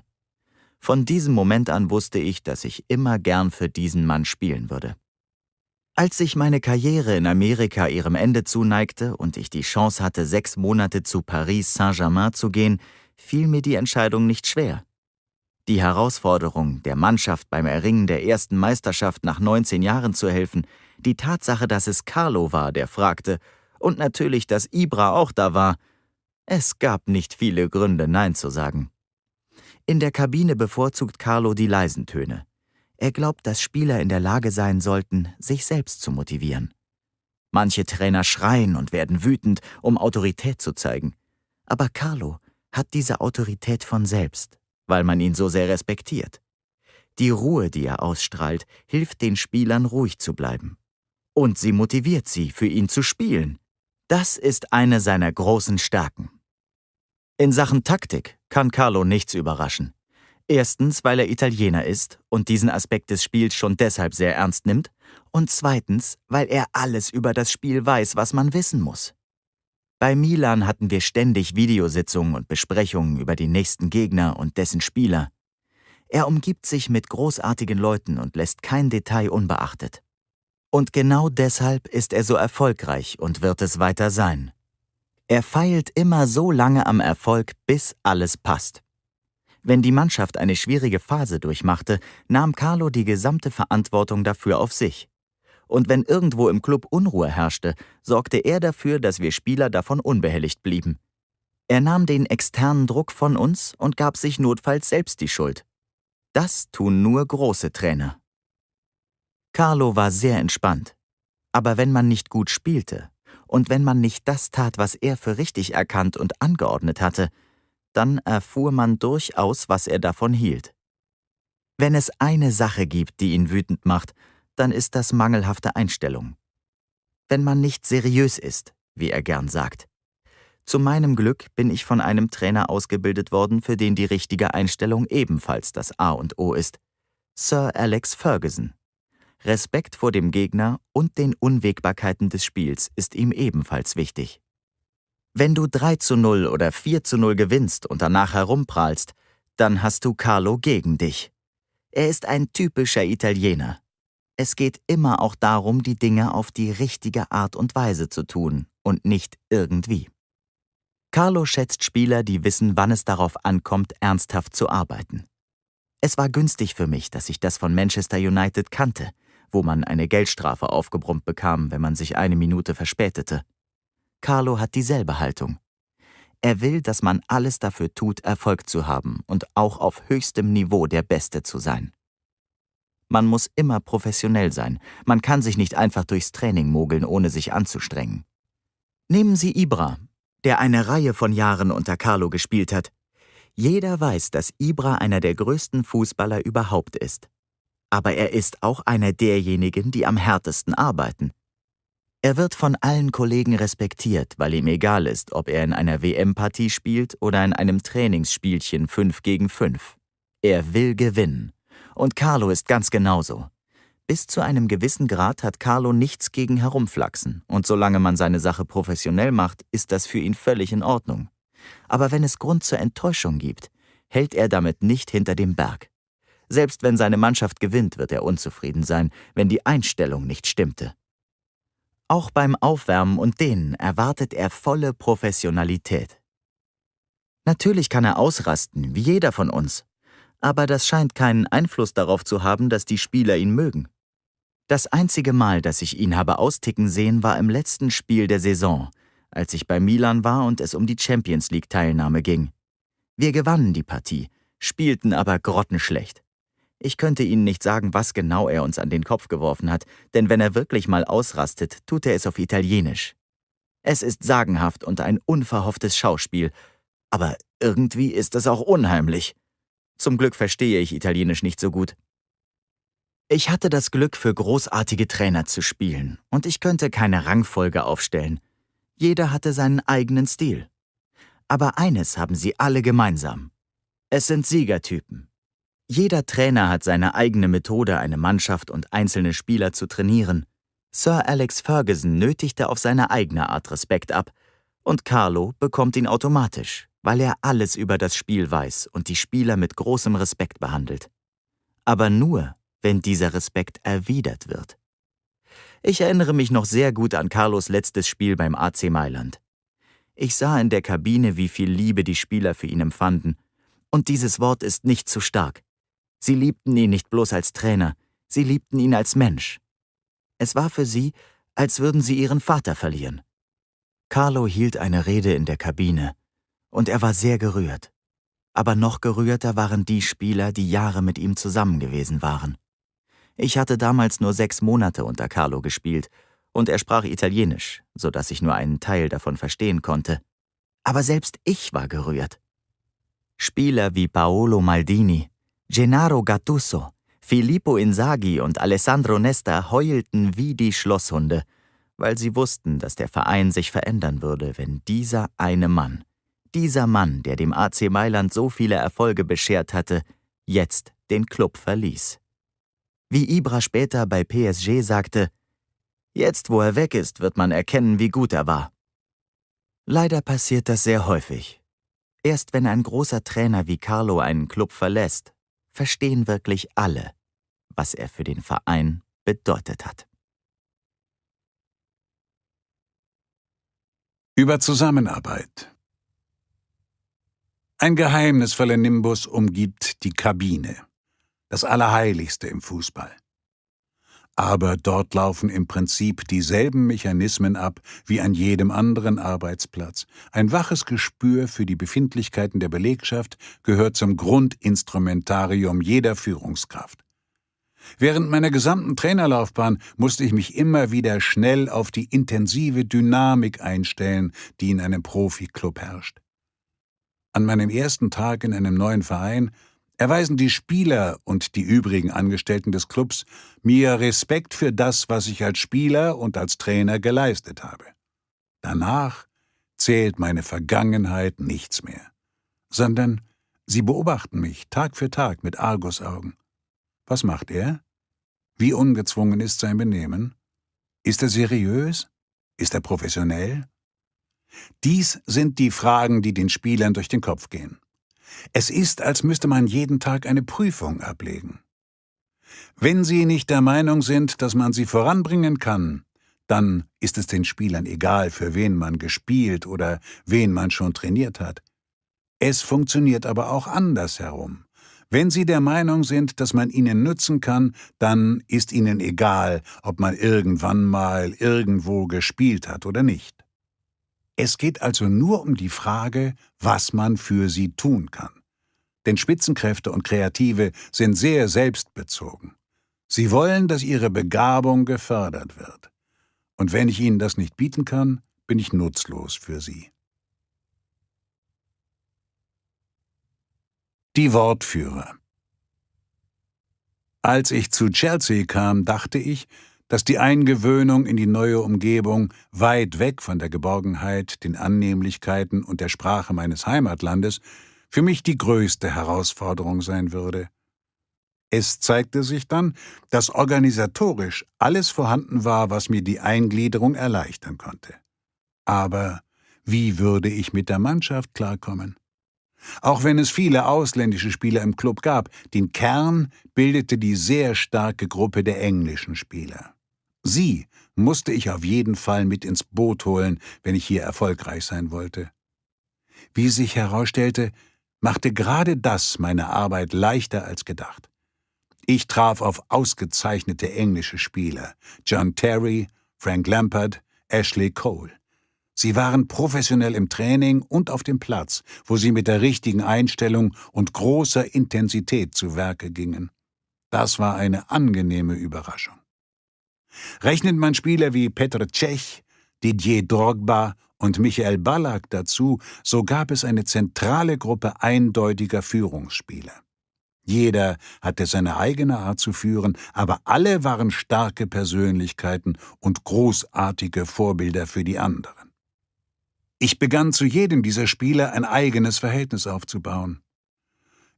Von diesem Moment an wusste ich, dass ich immer gern für diesen Mann spielen würde. Als sich meine Karriere in Amerika ihrem Ende zuneigte und ich die Chance hatte, sechs Monate zu Paris Saint-Germain zu gehen, fiel mir die Entscheidung nicht schwer. Die Herausforderung, der Mannschaft beim Erringen der ersten Meisterschaft nach 19 Jahren zu helfen, die Tatsache, dass es Carlo war, der fragte, und natürlich, dass Ibra auch da war, es gab nicht viele Gründe, Nein zu sagen. In der Kabine bevorzugt Carlo die leisen Töne. Er glaubt, dass Spieler in der Lage sein sollten, sich selbst zu motivieren. Manche Trainer schreien und werden wütend, um Autorität zu zeigen. Aber Carlo hat diese Autorität von selbst, weil man ihn so sehr respektiert. Die Ruhe, die er ausstrahlt, hilft den Spielern ruhig zu bleiben. Und sie motiviert sie, für ihn zu spielen. Das ist eine seiner großen Stärken. In Sachen Taktik kann Carlo nichts überraschen. Erstens, weil er Italiener ist und diesen Aspekt des Spiels schon deshalb sehr ernst nimmt, und zweitens, weil er alles über das Spiel weiß, was man wissen muss. Bei Milan hatten wir ständig Videositzungen und Besprechungen über den nächsten Gegner und dessen Spieler. Er umgibt sich mit großartigen Leuten und lässt kein Detail unbeachtet. Und genau deshalb ist er so erfolgreich und wird es weiter sein. Er feilt immer so lange am Erfolg, bis alles passt. Wenn die Mannschaft eine schwierige Phase durchmachte, nahm Carlo die gesamte Verantwortung dafür auf sich. Und wenn irgendwo im Club Unruhe herrschte, sorgte er dafür, dass wir Spieler davon unbehelligt blieben. Er nahm den externen Druck von uns und gab sich notfalls selbst die Schuld. Das tun nur große Trainer. Carlo war sehr entspannt. Aber wenn man nicht gut spielte und wenn man nicht das tat, was er für richtig erkannt und angeordnet hatte, dann erfuhr man durchaus, was er davon hielt. Wenn es eine Sache gibt, die ihn wütend macht, dann ist das mangelhafte Einstellung. Wenn man nicht seriös ist, wie er gern sagt. Zu meinem Glück bin ich von einem Trainer ausgebildet worden, für den die richtige Einstellung ebenfalls das A und O ist. Sir Alex Ferguson. Respekt vor dem Gegner und den Unwägbarkeiten des Spiels ist ihm ebenfalls wichtig. Wenn du 3 zu 0 oder 4 zu 0 gewinnst und danach herumprahlst, dann hast du Carlo gegen dich. Er ist ein typischer Italiener. Es geht immer auch darum, die Dinge auf die richtige Art und Weise zu tun und nicht irgendwie. Carlo schätzt Spieler, die wissen, wann es darauf ankommt, ernsthaft zu arbeiten. Es war günstig für mich, dass ich das von Manchester United kannte, wo man eine Geldstrafe aufgebrummt bekam, wenn man sich eine Minute verspätete. Carlo hat dieselbe Haltung. Er will, dass man alles dafür tut, Erfolg zu haben und auch auf höchstem Niveau der Beste zu sein. Man muss immer professionell sein, man kann sich nicht einfach durchs Training mogeln, ohne sich anzustrengen. Nehmen Sie Ibra, der eine Reihe von Jahren unter Carlo gespielt hat. Jeder weiß, dass Ibra einer der größten Fußballer überhaupt ist. Aber er ist auch einer derjenigen, die am härtesten arbeiten. Er wird von allen Kollegen respektiert, weil ihm egal ist, ob er in einer WM-Partie spielt oder in einem Trainingsspielchen 5 gegen 5. Er will gewinnen. Und Carlo ist ganz genauso. Bis zu einem gewissen Grad hat Carlo nichts gegen Herumflachsen, und solange man seine Sache professionell macht, ist das für ihn völlig in Ordnung. Aber wenn es Grund zur Enttäuschung gibt, hält er damit nicht hinter dem Berg. Selbst wenn seine Mannschaft gewinnt, wird er unzufrieden sein, wenn die Einstellung nicht stimmte. Auch beim Aufwärmen und Dehnen erwartet er volle Professionalität. Natürlich kann er ausrasten, wie jeder von uns, aber das scheint keinen Einfluss darauf zu haben, dass die Spieler ihn mögen. Das einzige Mal, dass ich ihn habe austicken sehen, war im letzten Spiel der Saison, als ich bei Milan war und es um die Champions League-Teilnahme ging. Wir gewannen die Partie, spielten aber grottenschlecht. Ich könnte Ihnen nicht sagen, was genau er uns an den Kopf geworfen hat, denn wenn er wirklich mal ausrastet, tut er es auf Italienisch. Es ist sagenhaft und ein unverhofftes Schauspiel, aber irgendwie ist es auch unheimlich. Zum Glück verstehe ich Italienisch nicht so gut. Ich hatte das Glück, für großartige Trainer zu spielen, und ich könnte keine Rangfolge aufstellen. Jeder hatte seinen eigenen Stil. Aber eines haben sie alle gemeinsam. Es sind Siegertypen. Jeder Trainer hat seine eigene Methode, eine Mannschaft und einzelne Spieler zu trainieren. Sir Alex Ferguson nötigte auf seine eigene Art Respekt ab, und Carlo bekommt ihn automatisch, weil er alles über das Spiel weiß und die Spieler mit großem Respekt behandelt. Aber nur, wenn dieser Respekt erwidert wird. Ich erinnere mich noch sehr gut an Carlos letztes Spiel beim AC Mailand. Ich sah in der Kabine, wie viel Liebe die Spieler für ihn empfanden, und dieses Wort ist nicht zu stark. Sie liebten ihn nicht bloß als Trainer, sie liebten ihn als Mensch. Es war für sie, als würden sie ihren Vater verlieren. Carlo hielt eine Rede in der Kabine, und er war sehr gerührt. Aber noch gerührter waren die Spieler, die Jahre mit ihm zusammen gewesen waren. Ich hatte damals nur sechs Monate unter Carlo gespielt, und er sprach Italienisch, so dass ich nur einen Teil davon verstehen konnte. Aber selbst ich war gerührt. Spieler wie Paolo Maldini, Gennaro Gattuso, Filippo Inzaghi und Alessandro Nesta heulten wie die Schlosshunde, weil sie wussten, dass der Verein sich verändern würde, wenn dieser eine Mann, dieser Mann, der dem AC Mailand so viele Erfolge beschert hatte, jetzt den Club verließ. Wie Ibra später bei PSG sagte, jetzt wo er weg ist, wird man erkennen, wie gut er war. Leider passiert das sehr häufig. Erst wenn ein großer Trainer wie Carlo einen Club verlässt, verstehen wirklich alle, was er für den Verein bedeutet hat. Über Zusammenarbeit. Ein geheimnisvoller Nimbus umgibt die Kabine, das Allerheiligste im Fußball. Aber dort laufen im Prinzip dieselben Mechanismen ab wie an jedem anderen Arbeitsplatz. Ein waches Gespür für die Befindlichkeiten der Belegschaft gehört zum Grundinstrumentarium jeder Führungskraft. Während meiner gesamten Trainerlaufbahn musste ich mich immer wieder schnell auf die intensive Dynamik einstellen, die in einem Profiklub herrscht. An meinem ersten Tag in einem neuen Verein erweisen die Spieler und die übrigen Angestellten des Clubs mir Respekt für das, was ich als Spieler und als Trainer geleistet habe. Danach zählt meine Vergangenheit nichts mehr, sondern sie beobachten mich Tag für Tag mit Argusaugen. Was macht er? Wie ungezwungen ist sein Benehmen? Ist er seriös? Ist er professionell? Dies sind die Fragen, die den Spielern durch den Kopf gehen. Es ist, als müsste man jeden Tag eine Prüfung ablegen. Wenn Sie nicht der Meinung sind, dass man sie voranbringen kann, dann ist es den Spielern egal, für wen man gespielt oder wen man schon trainiert hat. Es funktioniert aber auch andersherum. Wenn Sie der Meinung sind, dass man ihnen nützen kann, dann ist ihnen egal, ob man irgendwann mal irgendwo gespielt hat oder nicht. Es geht also nur um die Frage, was man für sie tun kann. Denn Spitzenkräfte und Kreative sind sehr selbstbezogen. Sie wollen, dass ihre Begabung gefördert wird. Und wenn ich ihnen das nicht bieten kann, bin ich nutzlos für sie. Die Wortführer Als ich zu Chelsea kam, dachte ich, dass die Eingewöhnung in die neue Umgebung weit weg von der Geborgenheit, den Annehmlichkeiten und der Sprache meines Heimatlandes für mich die größte Herausforderung sein würde. Es zeigte sich dann, dass organisatorisch alles vorhanden war, was mir die Eingliederung erleichtern konnte. Aber wie würde ich mit der Mannschaft klarkommen? Auch wenn es viele ausländische Spieler im Club gab, den Kern bildete die sehr starke Gruppe der englischen Spieler. Sie musste ich auf jeden Fall mit ins Boot holen, wenn ich hier erfolgreich sein wollte. Wie sich herausstellte, machte gerade das meine Arbeit leichter als gedacht. Ich traf auf ausgezeichnete englische Spieler, John Terry, Frank Lampard, Ashley Cole. Sie waren professionell im Training und auf dem Platz, wo sie mit der richtigen Einstellung und großer Intensität zu Werke gingen. Das war eine angenehme Überraschung. Rechnet man Spieler wie Petr Cech, Didier Drogba und Michael Ballack dazu, so gab es eine zentrale Gruppe eindeutiger Führungsspieler. Jeder hatte seine eigene Art zu führen, aber alle waren starke Persönlichkeiten und großartige Vorbilder für die anderen. Ich begann zu jedem dieser Spieler ein eigenes Verhältnis aufzubauen.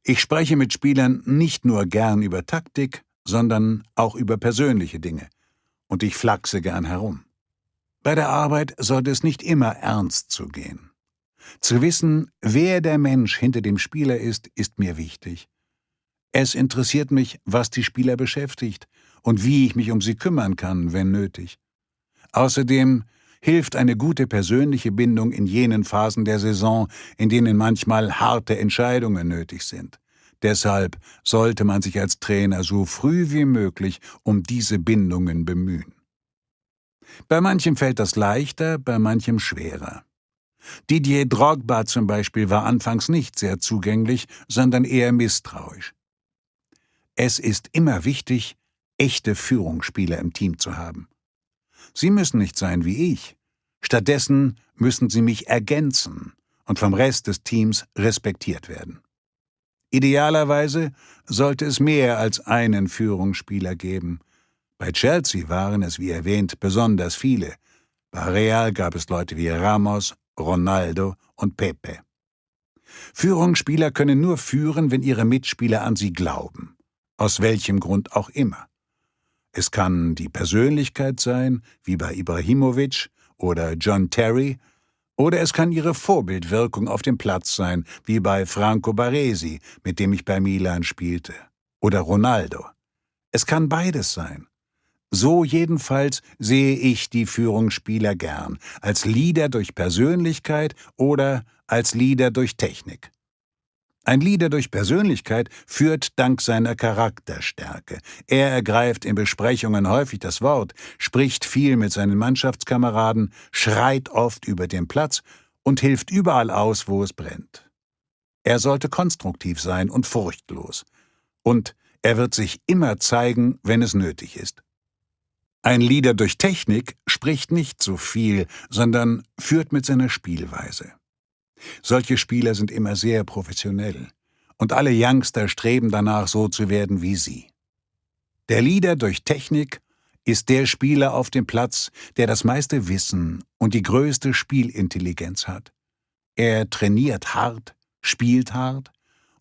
Ich spreche mit Spielern nicht nur gern über Taktik, sondern auch über persönliche Dinge und ich flachse gern herum. Bei der Arbeit sollte es nicht immer ernst zugehen. Zu wissen, wer der Mensch hinter dem Spieler ist, ist mir wichtig. Es interessiert mich, was die Spieler beschäftigt und wie ich mich um sie kümmern kann, wenn nötig. Außerdem hilft eine gute persönliche Bindung in jenen Phasen der Saison, in denen manchmal harte Entscheidungen nötig sind. Deshalb sollte man sich als Trainer so früh wie möglich um diese Bindungen bemühen. Bei manchem fällt das leichter, bei manchem schwerer. Didier Drogba zum Beispiel war anfangs nicht sehr zugänglich, sondern eher misstrauisch. Es ist immer wichtig, echte Führungsspieler im Team zu haben. Sie müssen nicht sein wie ich. Stattdessen müssen sie mich ergänzen und vom Rest des Teams respektiert werden. Idealerweise sollte es mehr als einen Führungsspieler geben. Bei Chelsea waren es, wie erwähnt, besonders viele. Bei Real gab es Leute wie Ramos, Ronaldo und Pepe. Führungsspieler können nur führen, wenn ihre Mitspieler an sie glauben, aus welchem Grund auch immer. Es kann die Persönlichkeit sein, wie bei Ibrahimovic oder John Terry, oder es kann ihre Vorbildwirkung auf dem Platz sein, wie bei Franco Baresi, mit dem ich bei Milan spielte. Oder Ronaldo. Es kann beides sein. So jedenfalls sehe ich die Führungsspieler gern, als Leader durch Persönlichkeit oder als Leader durch Technik. Ein Leader durch Persönlichkeit führt dank seiner Charakterstärke. Er ergreift in Besprechungen häufig das Wort, spricht viel mit seinen Mannschaftskameraden, schreit oft über den Platz und hilft überall aus, wo es brennt. Er sollte konstruktiv sein und furchtlos. Und er wird sich immer zeigen, wenn es nötig ist. Ein Leader durch Technik spricht nicht so viel, sondern führt mit seiner Spielweise. Solche Spieler sind immer sehr professionell. Und alle Youngster streben danach, so zu werden wie sie. Der Leader durch Technik ist der Spieler auf dem Platz, der das meiste Wissen und die größte Spielintelligenz hat. Er trainiert hart, spielt hart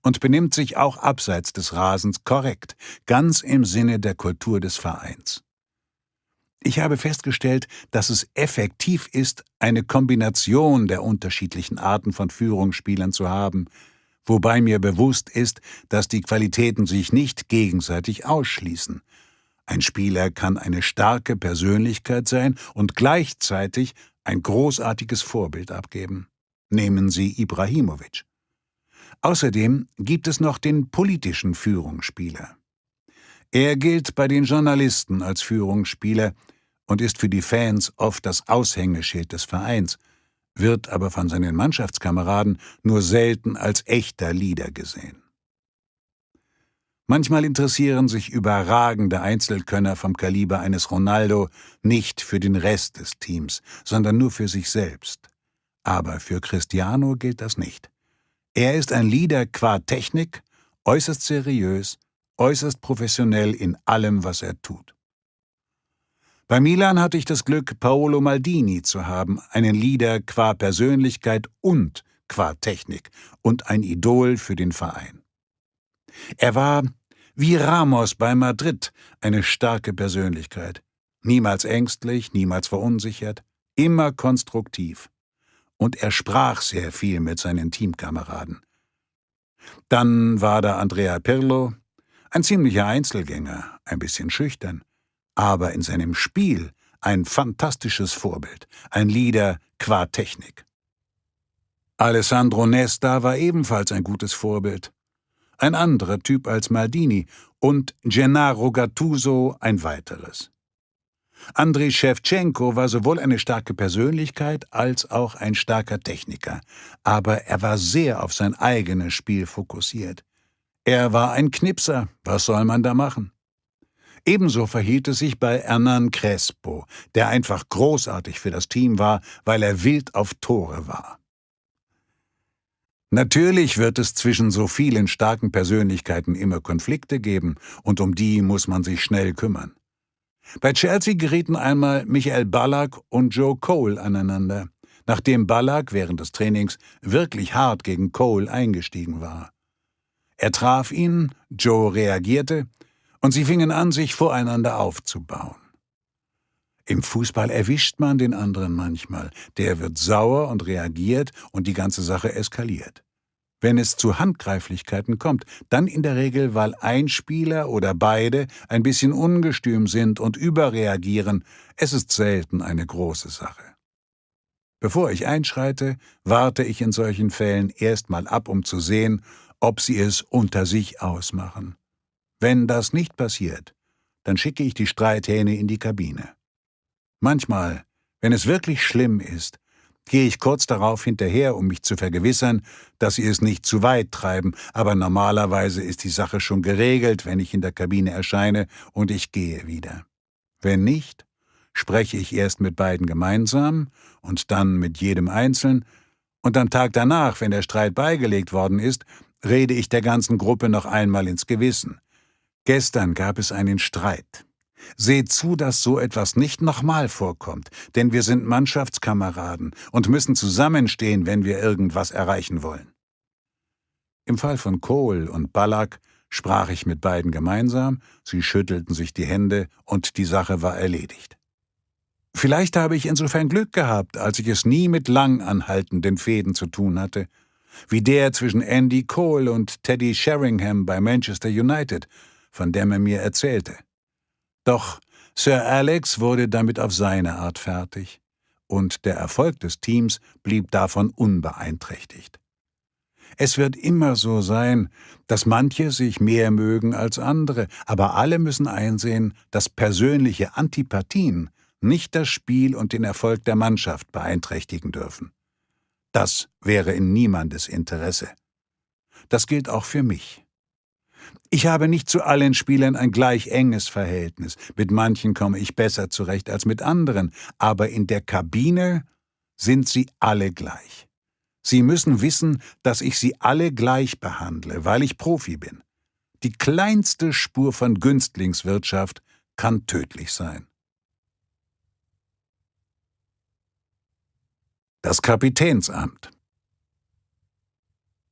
und benimmt sich auch abseits des Rasens korrekt, ganz im Sinne der Kultur des Vereins. Ich habe festgestellt, dass es effektiv ist, eine Kombination der unterschiedlichen Arten von Führungsspielern zu haben, wobei mir bewusst ist, dass die Qualitäten sich nicht gegenseitig ausschließen. Ein Spieler kann eine starke Persönlichkeit sein und gleichzeitig ein großartiges Vorbild abgeben. Nehmen Sie Ibrahimovic. Außerdem gibt es noch den politischen Führungsspieler. Er gilt bei den Journalisten als Führungsspieler und ist für die Fans oft das Aushängeschild des Vereins, wird aber von seinen Mannschaftskameraden nur selten als echter Leader gesehen. Manchmal interessieren sich überragende Einzelkönner vom Kaliber eines Ronaldo nicht für den Rest des Teams, sondern nur für sich selbst. Aber für Cristiano gilt das nicht. Er ist ein Leader qua Technik, äußerst seriös äußerst professionell in allem, was er tut. Bei Milan hatte ich das Glück, Paolo Maldini zu haben, einen Leader qua Persönlichkeit und qua Technik und ein Idol für den Verein. Er war wie Ramos bei Madrid, eine starke Persönlichkeit, niemals ängstlich, niemals verunsichert, immer konstruktiv. Und er sprach sehr viel mit seinen Teamkameraden. Dann war da Andrea Pirlo, ein ziemlicher Einzelgänger, ein bisschen schüchtern, aber in seinem Spiel ein fantastisches Vorbild, ein Leader qua Technik. Alessandro Nesta war ebenfalls ein gutes Vorbild. Ein anderer Typ als Maldini und Gennaro Gattuso ein weiteres. Andriy Shevchenko war sowohl eine starke Persönlichkeit als auch ein starker Techniker, aber er war sehr auf sein eigenes Spiel fokussiert. Er war ein Knipser, was soll man da machen? Ebenso verhielt es sich bei Hernan Crespo, der einfach großartig für das Team war, weil er wild auf Tore war. Natürlich wird es zwischen so vielen starken Persönlichkeiten immer Konflikte geben, und um die muss man sich schnell kümmern. Bei Chelsea gerieten einmal Michael Ballack und Joe Cole aneinander, nachdem Ballack während des Trainings wirklich hart gegen Cole eingestiegen war. Er traf ihn, Joe reagierte und sie fingen an, sich voreinander aufzubauen. Im Fußball erwischt man den anderen manchmal. Der wird sauer und reagiert und die ganze Sache eskaliert. Wenn es zu Handgreiflichkeiten kommt, dann in der Regel, weil ein Spieler oder beide ein bisschen ungestüm sind und überreagieren, es ist selten eine große Sache. Bevor ich einschreite, warte ich in solchen Fällen erstmal ab, um zu sehen, ob sie es unter sich ausmachen. Wenn das nicht passiert, dann schicke ich die Streithähne in die Kabine. Manchmal, wenn es wirklich schlimm ist, gehe ich kurz darauf hinterher, um mich zu vergewissern, dass sie es nicht zu weit treiben, aber normalerweise ist die Sache schon geregelt, wenn ich in der Kabine erscheine, und ich gehe wieder. Wenn nicht, spreche ich erst mit beiden gemeinsam und dann mit jedem einzeln, und am Tag danach, wenn der Streit beigelegt worden ist, rede ich der ganzen Gruppe noch einmal ins Gewissen. Gestern gab es einen Streit. Seht zu, dass so etwas nicht nochmal vorkommt, denn wir sind Mannschaftskameraden und müssen zusammenstehen, wenn wir irgendwas erreichen wollen. Im Fall von Kohl und Ballack sprach ich mit beiden gemeinsam, sie schüttelten sich die Hände und die Sache war erledigt. Vielleicht habe ich insofern Glück gehabt, als ich es nie mit langanhaltenden Fäden zu tun hatte, wie der zwischen Andy Cole und Teddy Sheringham bei Manchester United, von dem er mir erzählte. Doch Sir Alex wurde damit auf seine Art fertig, und der Erfolg des Teams blieb davon unbeeinträchtigt. Es wird immer so sein, dass manche sich mehr mögen als andere, aber alle müssen einsehen, dass persönliche Antipathien nicht das Spiel und den Erfolg der Mannschaft beeinträchtigen dürfen. Das wäre in niemandes Interesse. Das gilt auch für mich. Ich habe nicht zu allen Spielern ein gleich enges Verhältnis. Mit manchen komme ich besser zurecht als mit anderen, aber in der Kabine sind sie alle gleich. Sie müssen wissen, dass ich sie alle gleich behandle, weil ich Profi bin. Die kleinste Spur von Günstlingswirtschaft kann tödlich sein. Das Kapitänsamt.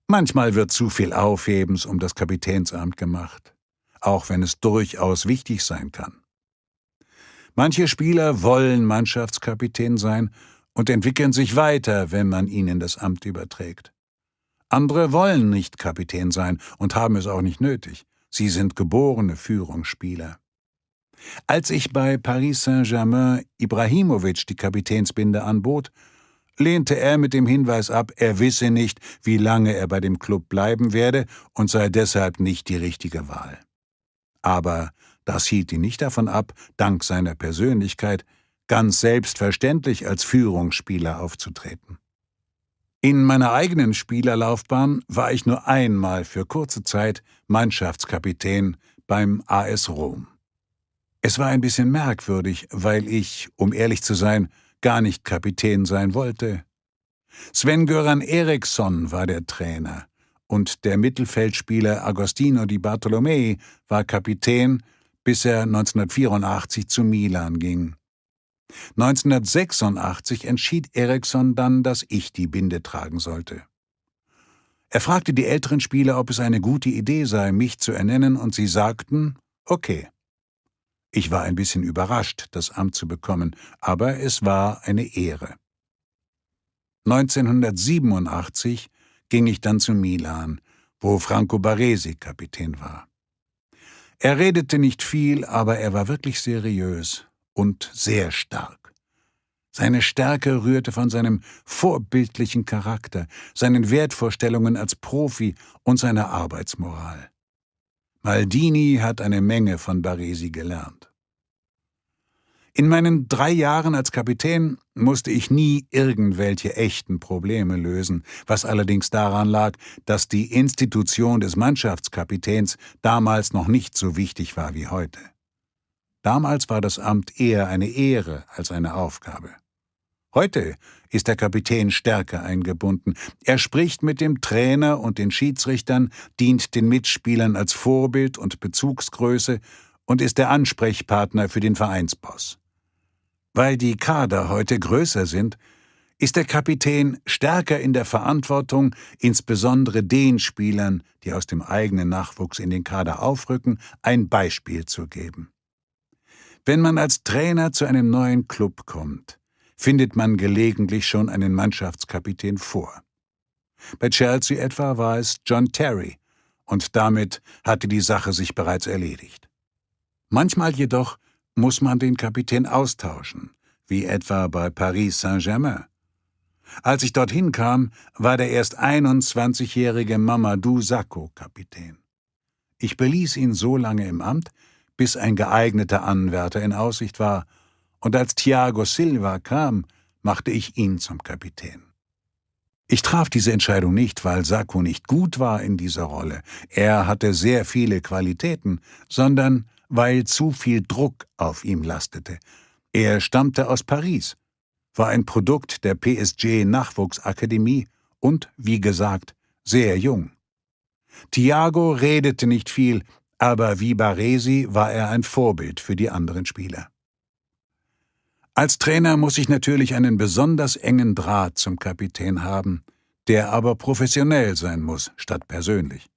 Manchmal wird zu viel Aufhebens um das Kapitänsamt gemacht, auch wenn es durchaus wichtig sein kann. Manche Spieler wollen Mannschaftskapitän sein und entwickeln sich weiter, wenn man ihnen das Amt überträgt. Andere wollen nicht Kapitän sein und haben es auch nicht nötig. Sie sind geborene Führungsspieler. Als ich bei Paris Saint-Germain Ibrahimovic die Kapitänsbinde anbot, lehnte er mit dem Hinweis ab, er wisse nicht, wie lange er bei dem Club bleiben werde und sei deshalb nicht die richtige Wahl. Aber das hielt ihn nicht davon ab, dank seiner Persönlichkeit ganz selbstverständlich als Führungsspieler aufzutreten. In meiner eigenen Spielerlaufbahn war ich nur einmal für kurze Zeit Mannschaftskapitän beim AS Rom. Es war ein bisschen merkwürdig, weil ich, um ehrlich zu sein, gar nicht Kapitän sein wollte. Sven-Göran Eriksson war der Trainer und der Mittelfeldspieler Agostino Di Bartolomei war Kapitän, bis er 1984 zu Milan ging. 1986 entschied Eriksson dann, dass ich die Binde tragen sollte. Er fragte die älteren Spieler, ob es eine gute Idee sei, mich zu ernennen, und sie sagten, okay. Ich war ein bisschen überrascht, das Amt zu bekommen, aber es war eine Ehre. 1987 ging ich dann zu Milan, wo Franco Baresi Kapitän war. Er redete nicht viel, aber er war wirklich seriös und sehr stark. Seine Stärke rührte von seinem vorbildlichen Charakter, seinen Wertvorstellungen als Profi und seiner Arbeitsmoral. Maldini hat eine Menge von Baresi gelernt. In meinen drei Jahren als Kapitän musste ich nie irgendwelche echten Probleme lösen, was allerdings daran lag, dass die Institution des Mannschaftskapitäns damals noch nicht so wichtig war wie heute. Damals war das Amt eher eine Ehre als eine Aufgabe. Heute ist der Kapitän stärker eingebunden. Er spricht mit dem Trainer und den Schiedsrichtern, dient den Mitspielern als Vorbild und Bezugsgröße und ist der Ansprechpartner für den Vereinsboss. Weil die Kader heute größer sind, ist der Kapitän stärker in der Verantwortung, insbesondere den Spielern, die aus dem eigenen Nachwuchs in den Kader aufrücken, ein Beispiel zu geben. Wenn man als Trainer zu einem neuen Club kommt, findet man gelegentlich schon einen Mannschaftskapitän vor. Bei Chelsea etwa war es John Terry, und damit hatte die Sache sich bereits erledigt. Manchmal jedoch muss man den Kapitän austauschen, wie etwa bei Paris Saint-Germain. Als ich dorthin kam, war der erst 21-jährige Mamadou Sacco Kapitän. Ich beließ ihn so lange im Amt, bis ein geeigneter Anwärter in Aussicht war, und als Thiago Silva kam, machte ich ihn zum Kapitän. Ich traf diese Entscheidung nicht, weil Sacco nicht gut war in dieser Rolle, er hatte sehr viele Qualitäten, sondern weil zu viel Druck auf ihm lastete. Er stammte aus Paris, war ein Produkt der PSG Nachwuchsakademie und, wie gesagt, sehr jung. Thiago redete nicht viel, aber wie Baresi war er ein Vorbild für die anderen Spieler. Als Trainer muss ich natürlich einen besonders engen Draht zum Kapitän haben, der aber professionell sein muss statt persönlich.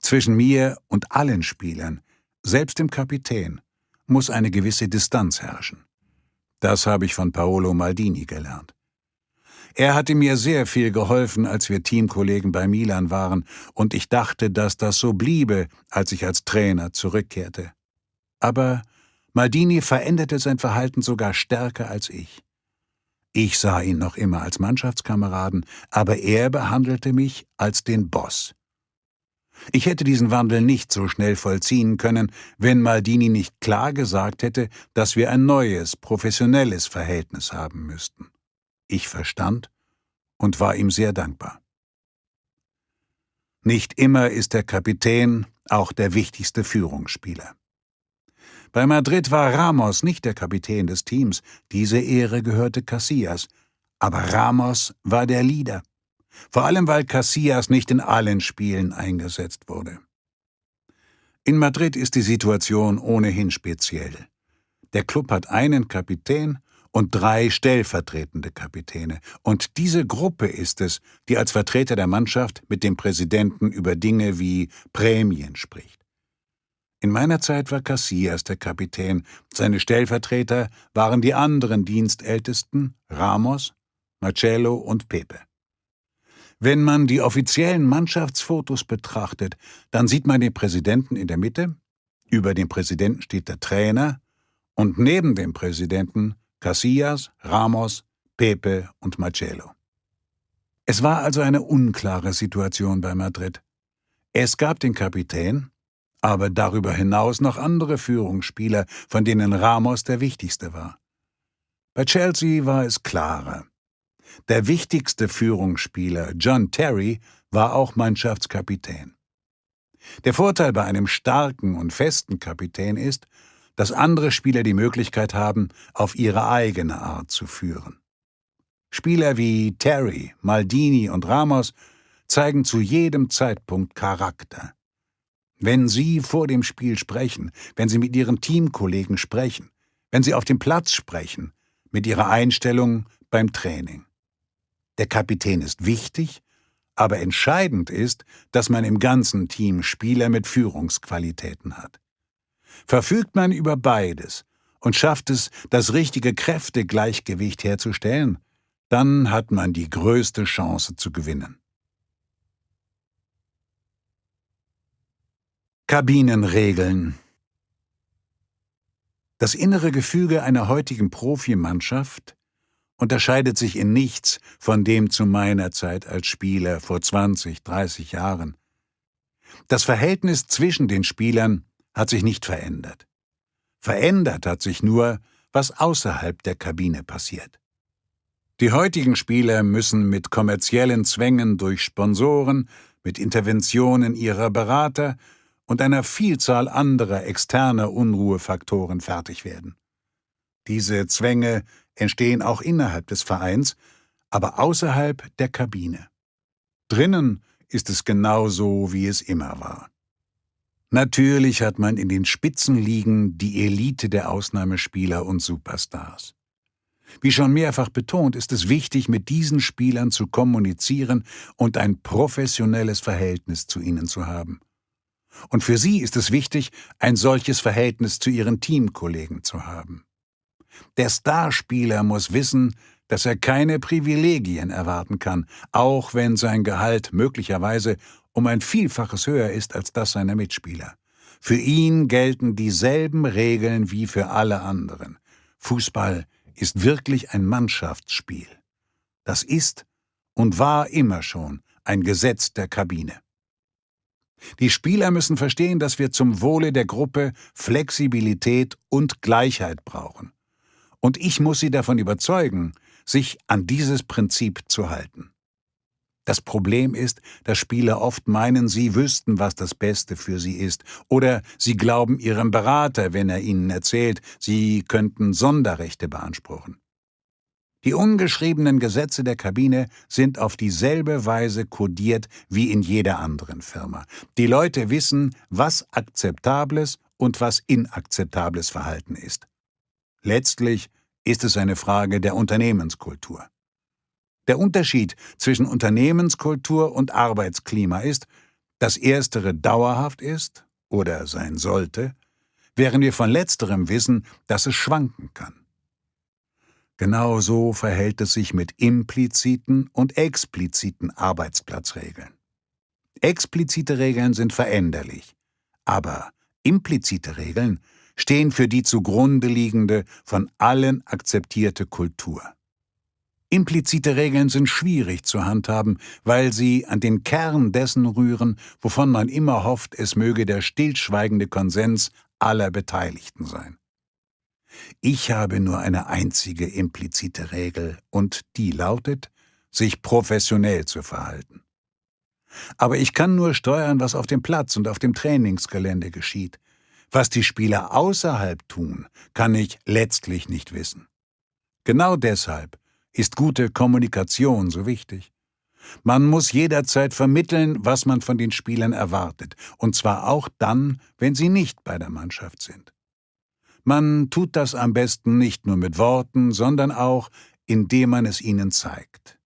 Zwischen mir und allen Spielern, selbst dem Kapitän, muss eine gewisse Distanz herrschen. Das habe ich von Paolo Maldini gelernt. Er hatte mir sehr viel geholfen, als wir Teamkollegen bei Milan waren, und ich dachte, dass das so bliebe, als ich als Trainer zurückkehrte. Aber Maldini veränderte sein Verhalten sogar stärker als ich. Ich sah ihn noch immer als Mannschaftskameraden, aber er behandelte mich als den Boss. Ich hätte diesen Wandel nicht so schnell vollziehen können, wenn Maldini nicht klar gesagt hätte, dass wir ein neues, professionelles Verhältnis haben müssten. Ich verstand und war ihm sehr dankbar. Nicht immer ist der Kapitän auch der wichtigste Führungsspieler. Bei Madrid war Ramos nicht der Kapitän des Teams, diese Ehre gehörte Casillas, aber Ramos war der Leader, vor allem weil Casillas nicht in allen Spielen eingesetzt wurde. In Madrid ist die Situation ohnehin speziell. Der Club hat einen Kapitän und drei stellvertretende Kapitäne. Und diese Gruppe ist es, die als Vertreter der Mannschaft mit dem Präsidenten über Dinge wie Prämien spricht. In meiner Zeit war Casillas der Kapitän, seine Stellvertreter waren die anderen Dienstältesten Ramos, Marcello und Pepe. Wenn man die offiziellen Mannschaftsfotos betrachtet, dann sieht man den Präsidenten in der Mitte, über dem Präsidenten steht der Trainer und neben dem Präsidenten Casillas, Ramos, Pepe und Marcello. Es war also eine unklare Situation bei Madrid. Es gab den Kapitän, aber darüber hinaus noch andere Führungsspieler, von denen Ramos der wichtigste war. Bei Chelsea war es klarer. Der wichtigste Führungsspieler, John Terry, war auch Mannschaftskapitän. Der Vorteil bei einem starken und festen Kapitän ist, dass andere Spieler die Möglichkeit haben, auf ihre eigene Art zu führen. Spieler wie Terry, Maldini und Ramos zeigen zu jedem Zeitpunkt Charakter. Wenn Sie vor dem Spiel sprechen, wenn Sie mit Ihren Teamkollegen sprechen, wenn Sie auf dem Platz sprechen, mit Ihrer Einstellung beim Training. Der Kapitän ist wichtig, aber entscheidend ist, dass man im ganzen Team Spieler mit Führungsqualitäten hat. Verfügt man über beides und schafft es, das richtige Kräftegleichgewicht herzustellen, dann hat man die größte Chance zu gewinnen. Kabinenregeln Das innere Gefüge einer heutigen Profimannschaft unterscheidet sich in nichts von dem zu meiner Zeit als Spieler vor 20, 30 Jahren. Das Verhältnis zwischen den Spielern hat sich nicht verändert. Verändert hat sich nur, was außerhalb der Kabine passiert. Die heutigen Spieler müssen mit kommerziellen Zwängen durch Sponsoren, mit Interventionen ihrer Berater, und einer Vielzahl anderer externer Unruhefaktoren fertig werden. Diese Zwänge entstehen auch innerhalb des Vereins, aber außerhalb der Kabine. Drinnen ist es genau so, wie es immer war. Natürlich hat man in den Spitzenligen die Elite der Ausnahmespieler und Superstars. Wie schon mehrfach betont, ist es wichtig, mit diesen Spielern zu kommunizieren und ein professionelles Verhältnis zu ihnen zu haben. Und für sie ist es wichtig, ein solches Verhältnis zu ihren Teamkollegen zu haben. Der Starspieler muss wissen, dass er keine Privilegien erwarten kann, auch wenn sein Gehalt möglicherweise um ein Vielfaches höher ist als das seiner Mitspieler. Für ihn gelten dieselben Regeln wie für alle anderen. Fußball ist wirklich ein Mannschaftsspiel. Das ist und war immer schon ein Gesetz der Kabine. Die Spieler müssen verstehen, dass wir zum Wohle der Gruppe Flexibilität und Gleichheit brauchen. Und ich muss sie davon überzeugen, sich an dieses Prinzip zu halten. Das Problem ist, dass Spieler oft meinen, sie wüssten, was das Beste für sie ist, oder sie glauben ihrem Berater, wenn er ihnen erzählt, sie könnten Sonderrechte beanspruchen. Die ungeschriebenen Gesetze der Kabine sind auf dieselbe Weise kodiert wie in jeder anderen Firma. Die Leute wissen, was akzeptables und was inakzeptables Verhalten ist. Letztlich ist es eine Frage der Unternehmenskultur. Der Unterschied zwischen Unternehmenskultur und Arbeitsklima ist, dass erstere dauerhaft ist oder sein sollte, während wir von letzterem wissen, dass es schwanken kann. Genauso verhält es sich mit impliziten und expliziten Arbeitsplatzregeln. Explizite Regeln sind veränderlich, aber implizite Regeln stehen für die zugrunde liegende, von allen akzeptierte Kultur. Implizite Regeln sind schwierig zu handhaben, weil sie an den Kern dessen rühren, wovon man immer hofft, es möge der stillschweigende Konsens aller Beteiligten sein. Ich habe nur eine einzige implizite Regel, und die lautet, sich professionell zu verhalten. Aber ich kann nur steuern, was auf dem Platz und auf dem Trainingsgelände geschieht. Was die Spieler außerhalb tun, kann ich letztlich nicht wissen. Genau deshalb ist gute Kommunikation so wichtig. Man muss jederzeit vermitteln, was man von den Spielern erwartet, und zwar auch dann, wenn sie nicht bei der Mannschaft sind. Man tut das am besten nicht nur mit Worten, sondern auch, indem man es ihnen zeigt.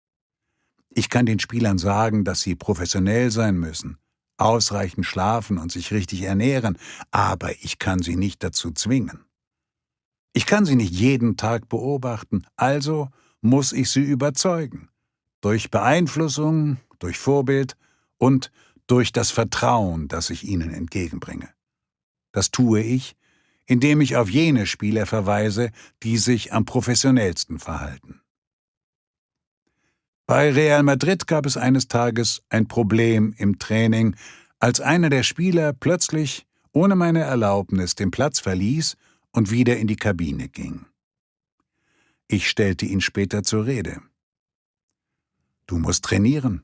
Ich kann den Spielern sagen, dass sie professionell sein müssen, ausreichend schlafen und sich richtig ernähren, aber ich kann sie nicht dazu zwingen. Ich kann sie nicht jeden Tag beobachten, also muss ich sie überzeugen. Durch Beeinflussung, durch Vorbild und durch das Vertrauen, das ich ihnen entgegenbringe. Das tue ich, indem ich auf jene Spieler verweise, die sich am professionellsten verhalten. Bei Real Madrid gab es eines Tages ein Problem im Training, als einer der Spieler plötzlich ohne meine Erlaubnis den Platz verließ und wieder in die Kabine ging. Ich stellte ihn später zur Rede. Du musst trainieren.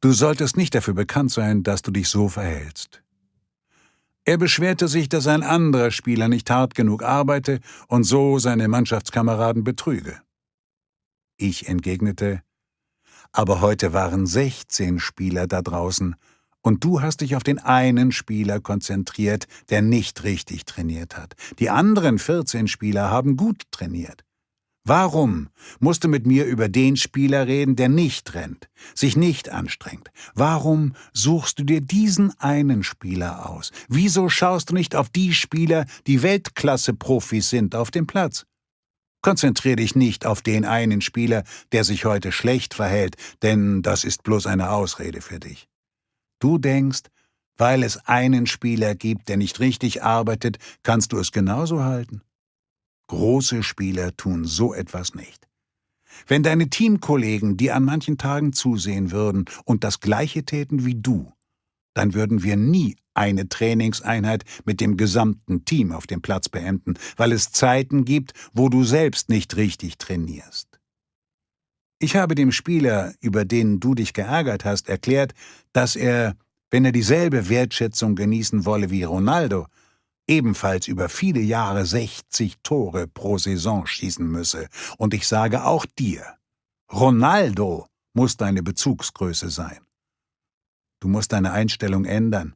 Du solltest nicht dafür bekannt sein, dass du dich so verhältst. Er beschwerte sich, dass ein anderer Spieler nicht hart genug arbeite und so seine Mannschaftskameraden betrüge. Ich entgegnete, aber heute waren 16 Spieler da draußen und du hast dich auf den einen Spieler konzentriert, der nicht richtig trainiert hat. Die anderen 14 Spieler haben gut trainiert. Warum musst du mit mir über den Spieler reden, der nicht rennt, sich nicht anstrengt? Warum suchst du dir diesen einen Spieler aus? Wieso schaust du nicht auf die Spieler, die Weltklasse-Profis sind auf dem Platz? Konzentrier dich nicht auf den einen Spieler, der sich heute schlecht verhält, denn das ist bloß eine Ausrede für dich. Du denkst, weil es einen Spieler gibt, der nicht richtig arbeitet, kannst du es genauso halten. Große Spieler tun so etwas nicht. Wenn deine Teamkollegen, dir an manchen Tagen zusehen würden und das Gleiche täten wie du, dann würden wir nie eine Trainingseinheit mit dem gesamten Team auf dem Platz beenden, weil es Zeiten gibt, wo du selbst nicht richtig trainierst. Ich habe dem Spieler, über den du dich geärgert hast, erklärt, dass er, wenn er dieselbe Wertschätzung genießen wolle wie Ronaldo, ebenfalls über viele Jahre 60 Tore pro Saison schießen müsse. Und ich sage auch dir, Ronaldo muss deine Bezugsgröße sein. Du musst deine Einstellung ändern.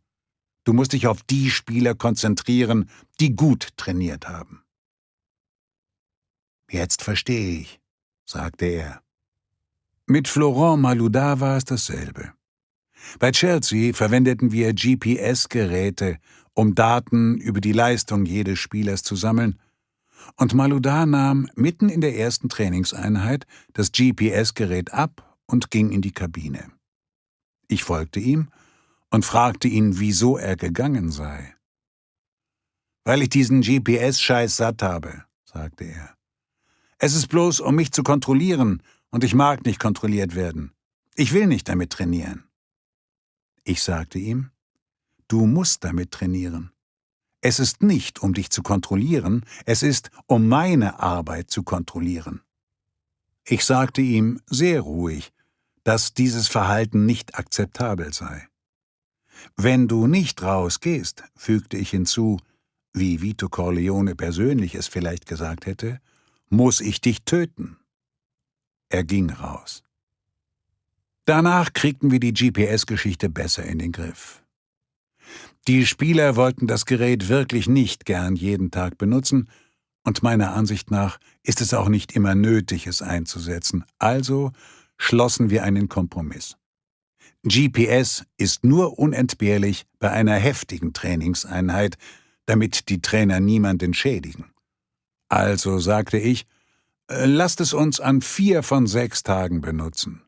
Du musst dich auf die Spieler konzentrieren, die gut trainiert haben. Jetzt verstehe ich, sagte er. Mit Florent Malouda war es dasselbe. Bei Chelsea verwendeten wir GPS-Geräte, um Daten über die Leistung jedes Spielers zu sammeln, und Maludar nahm mitten in der ersten Trainingseinheit das GPS-Gerät ab und ging in die Kabine. Ich folgte ihm und fragte ihn, wieso er gegangen sei. Weil ich diesen GPS-Scheiß satt habe, sagte er. Es ist bloß, um mich zu kontrollieren, und ich mag nicht kontrolliert werden. Ich will nicht damit trainieren. Ich sagte ihm, Du musst damit trainieren. Es ist nicht, um dich zu kontrollieren, es ist, um meine Arbeit zu kontrollieren. Ich sagte ihm sehr ruhig, dass dieses Verhalten nicht akzeptabel sei. Wenn du nicht rausgehst, fügte ich hinzu, wie Vito Corleone persönlich es vielleicht gesagt hätte, muss ich dich töten. Er ging raus. Danach kriegten wir die GPS-Geschichte besser in den Griff. Die Spieler wollten das Gerät wirklich nicht gern jeden Tag benutzen, und meiner Ansicht nach ist es auch nicht immer nötig, es einzusetzen. Also schlossen wir einen Kompromiss. GPS ist nur unentbehrlich bei einer heftigen Trainingseinheit, damit die Trainer niemanden schädigen. Also sagte ich, äh, lasst es uns an vier von sechs Tagen benutzen.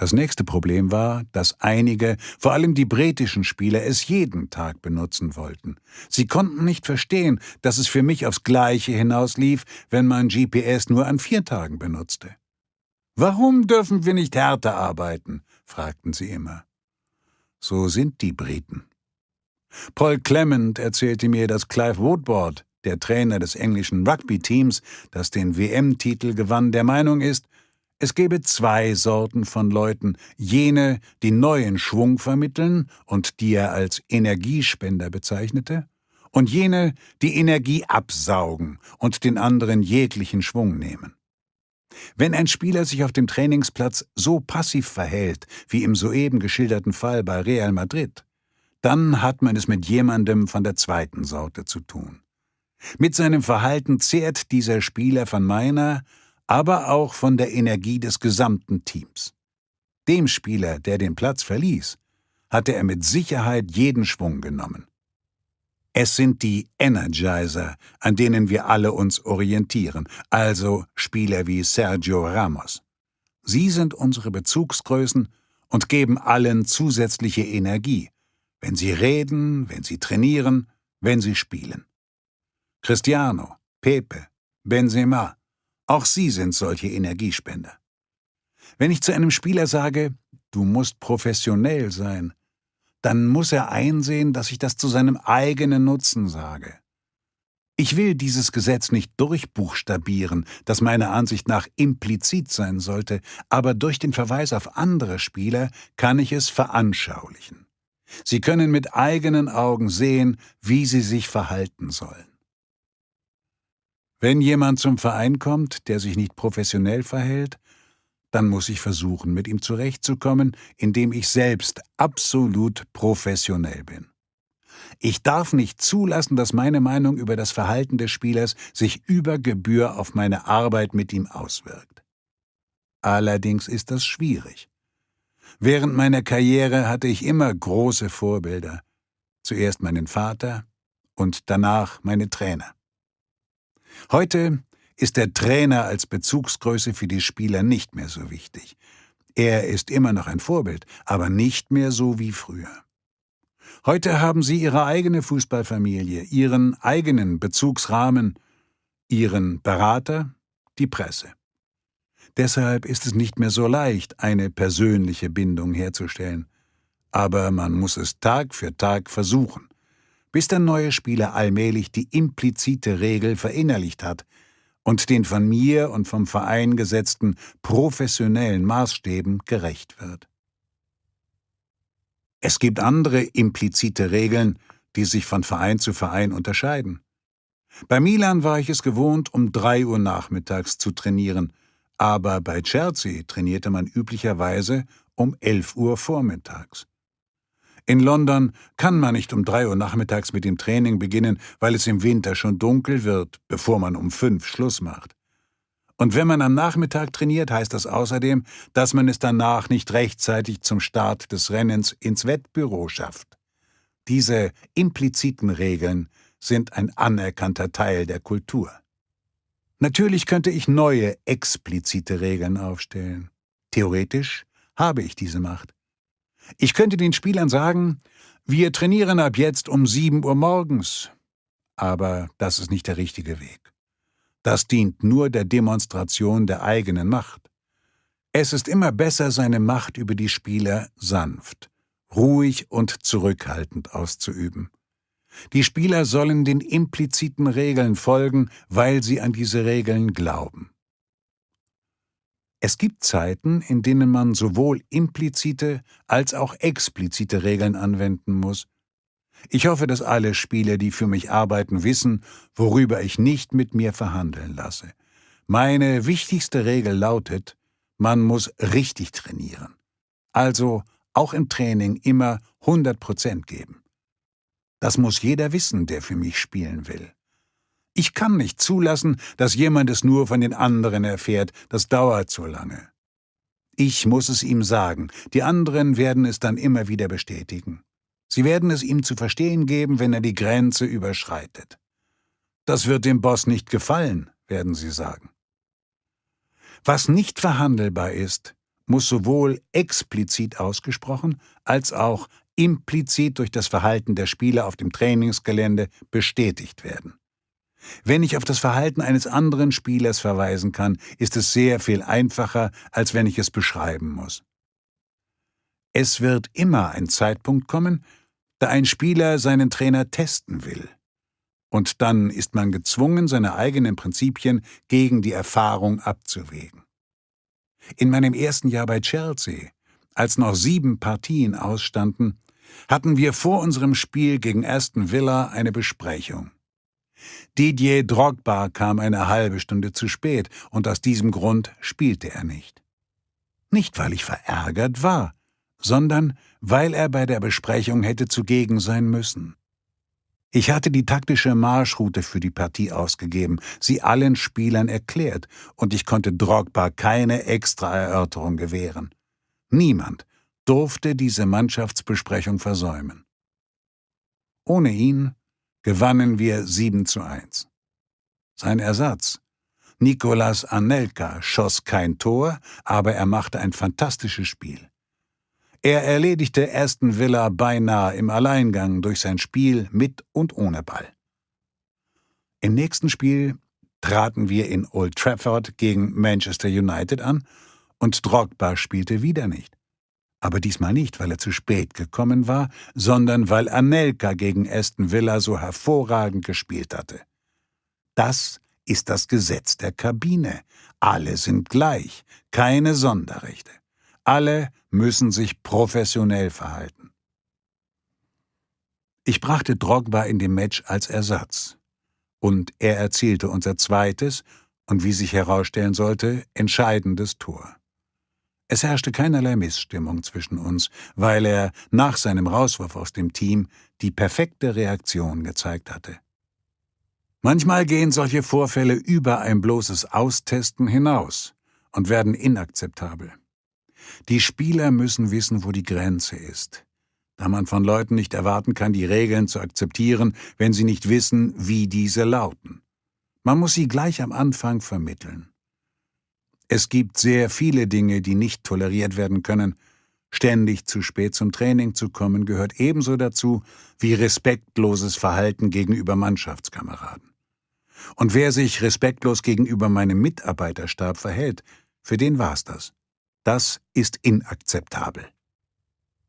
Das nächste Problem war, dass einige, vor allem die britischen Spieler, es jeden Tag benutzen wollten. Sie konnten nicht verstehen, dass es für mich aufs Gleiche hinauslief, wenn man GPS nur an vier Tagen benutzte. Warum dürfen wir nicht härter arbeiten? fragten sie immer. So sind die Briten. Paul Clement erzählte mir, dass Clive Woodward, der Trainer des englischen Rugby-Teams, das den WM-Titel gewann, der Meinung ist, es gäbe zwei Sorten von Leuten, jene, die neuen Schwung vermitteln und die er als Energiespender bezeichnete, und jene, die Energie absaugen und den anderen jeglichen Schwung nehmen. Wenn ein Spieler sich auf dem Trainingsplatz so passiv verhält, wie im soeben geschilderten Fall bei Real Madrid, dann hat man es mit jemandem von der zweiten Sorte zu tun. Mit seinem Verhalten zehrt dieser Spieler von meiner, aber auch von der Energie des gesamten Teams. Dem Spieler, der den Platz verließ, hatte er mit Sicherheit jeden Schwung genommen. Es sind die Energizer, an denen wir alle uns orientieren, also Spieler wie Sergio Ramos. Sie sind unsere Bezugsgrößen und geben allen zusätzliche Energie, wenn sie reden, wenn sie trainieren, wenn sie spielen. Cristiano, Pepe, Benzema, auch sie sind solche Energiespender. Wenn ich zu einem Spieler sage, du musst professionell sein, dann muss er einsehen, dass ich das zu seinem eigenen Nutzen sage. Ich will dieses Gesetz nicht durchbuchstabieren, das meiner Ansicht nach implizit sein sollte, aber durch den Verweis auf andere Spieler kann ich es veranschaulichen. Sie können mit eigenen Augen sehen, wie sie sich verhalten sollen. Wenn jemand zum Verein kommt, der sich nicht professionell verhält, dann muss ich versuchen, mit ihm zurechtzukommen, indem ich selbst absolut professionell bin. Ich darf nicht zulassen, dass meine Meinung über das Verhalten des Spielers sich über Gebühr auf meine Arbeit mit ihm auswirkt. Allerdings ist das schwierig. Während meiner Karriere hatte ich immer große Vorbilder. Zuerst meinen Vater und danach meine Trainer. Heute ist der Trainer als Bezugsgröße für die Spieler nicht mehr so wichtig. Er ist immer noch ein Vorbild, aber nicht mehr so wie früher. Heute haben sie ihre eigene Fußballfamilie, ihren eigenen Bezugsrahmen, ihren Berater, die Presse. Deshalb ist es nicht mehr so leicht, eine persönliche Bindung herzustellen. Aber man muss es Tag für Tag versuchen bis der neue Spieler allmählich die implizite Regel verinnerlicht hat und den von mir und vom Verein gesetzten professionellen Maßstäben gerecht wird. Es gibt andere implizite Regeln, die sich von Verein zu Verein unterscheiden. Bei Milan war ich es gewohnt, um 3 Uhr nachmittags zu trainieren, aber bei Chelsea trainierte man üblicherweise um 11 Uhr vormittags. In London kann man nicht um drei Uhr nachmittags mit dem Training beginnen, weil es im Winter schon dunkel wird, bevor man um fünf Schluss macht. Und wenn man am Nachmittag trainiert, heißt das außerdem, dass man es danach nicht rechtzeitig zum Start des Rennens ins Wettbüro schafft. Diese impliziten Regeln sind ein anerkannter Teil der Kultur. Natürlich könnte ich neue explizite Regeln aufstellen. Theoretisch habe ich diese Macht. Ich könnte den Spielern sagen, wir trainieren ab jetzt um 7 Uhr morgens. Aber das ist nicht der richtige Weg. Das dient nur der Demonstration der eigenen Macht. Es ist immer besser, seine Macht über die Spieler sanft, ruhig und zurückhaltend auszuüben. Die Spieler sollen den impliziten Regeln folgen, weil sie an diese Regeln glauben. Es gibt Zeiten, in denen man sowohl implizite als auch explizite Regeln anwenden muss. Ich hoffe, dass alle Spieler, die für mich arbeiten, wissen, worüber ich nicht mit mir verhandeln lasse. Meine wichtigste Regel lautet, man muss richtig trainieren. Also auch im Training immer 100 Prozent geben. Das muss jeder wissen, der für mich spielen will. Ich kann nicht zulassen, dass jemand es nur von den anderen erfährt, das dauert zu lange. Ich muss es ihm sagen, die anderen werden es dann immer wieder bestätigen. Sie werden es ihm zu verstehen geben, wenn er die Grenze überschreitet. Das wird dem Boss nicht gefallen, werden sie sagen. Was nicht verhandelbar ist, muss sowohl explizit ausgesprochen als auch implizit durch das Verhalten der Spieler auf dem Trainingsgelände bestätigt werden. Wenn ich auf das Verhalten eines anderen Spielers verweisen kann, ist es sehr viel einfacher, als wenn ich es beschreiben muss. Es wird immer ein Zeitpunkt kommen, da ein Spieler seinen Trainer testen will. Und dann ist man gezwungen, seine eigenen Prinzipien gegen die Erfahrung abzuwägen. In meinem ersten Jahr bei Chelsea, als noch sieben Partien ausstanden, hatten wir vor unserem Spiel gegen Aston Villa eine Besprechung. Didier Drogba kam eine halbe Stunde zu spät und aus diesem Grund spielte er nicht. Nicht, weil ich verärgert war, sondern weil er bei der Besprechung hätte zugegen sein müssen. Ich hatte die taktische Marschroute für die Partie ausgegeben, sie allen Spielern erklärt, und ich konnte Drogba keine extra Erörterung gewähren. Niemand durfte diese Mannschaftsbesprechung versäumen. Ohne ihn gewannen wir 7 zu 1. Sein Ersatz. Nikolas Anelka schoss kein Tor, aber er machte ein fantastisches Spiel. Er erledigte Aston Villa beinahe im Alleingang durch sein Spiel mit und ohne Ball. Im nächsten Spiel traten wir in Old Trafford gegen Manchester United an und Drogba spielte wieder nicht. Aber diesmal nicht, weil er zu spät gekommen war, sondern weil Anelka gegen Aston Villa so hervorragend gespielt hatte. Das ist das Gesetz der Kabine. Alle sind gleich, keine Sonderrechte. Alle müssen sich professionell verhalten. Ich brachte Drogba in dem Match als Ersatz. Und er erzielte unser zweites und wie sich herausstellen sollte, entscheidendes Tor. Es herrschte keinerlei Missstimmung zwischen uns, weil er nach seinem Rauswurf aus dem Team die perfekte Reaktion gezeigt hatte. Manchmal gehen solche Vorfälle über ein bloßes Austesten hinaus und werden inakzeptabel. Die Spieler müssen wissen, wo die Grenze ist, da man von Leuten nicht erwarten kann, die Regeln zu akzeptieren, wenn sie nicht wissen, wie diese lauten. Man muss sie gleich am Anfang vermitteln. Es gibt sehr viele Dinge, die nicht toleriert werden können. Ständig zu spät zum Training zu kommen gehört ebenso dazu wie respektloses Verhalten gegenüber Mannschaftskameraden. Und wer sich respektlos gegenüber meinem Mitarbeiterstab verhält, für den war's das. Das ist inakzeptabel.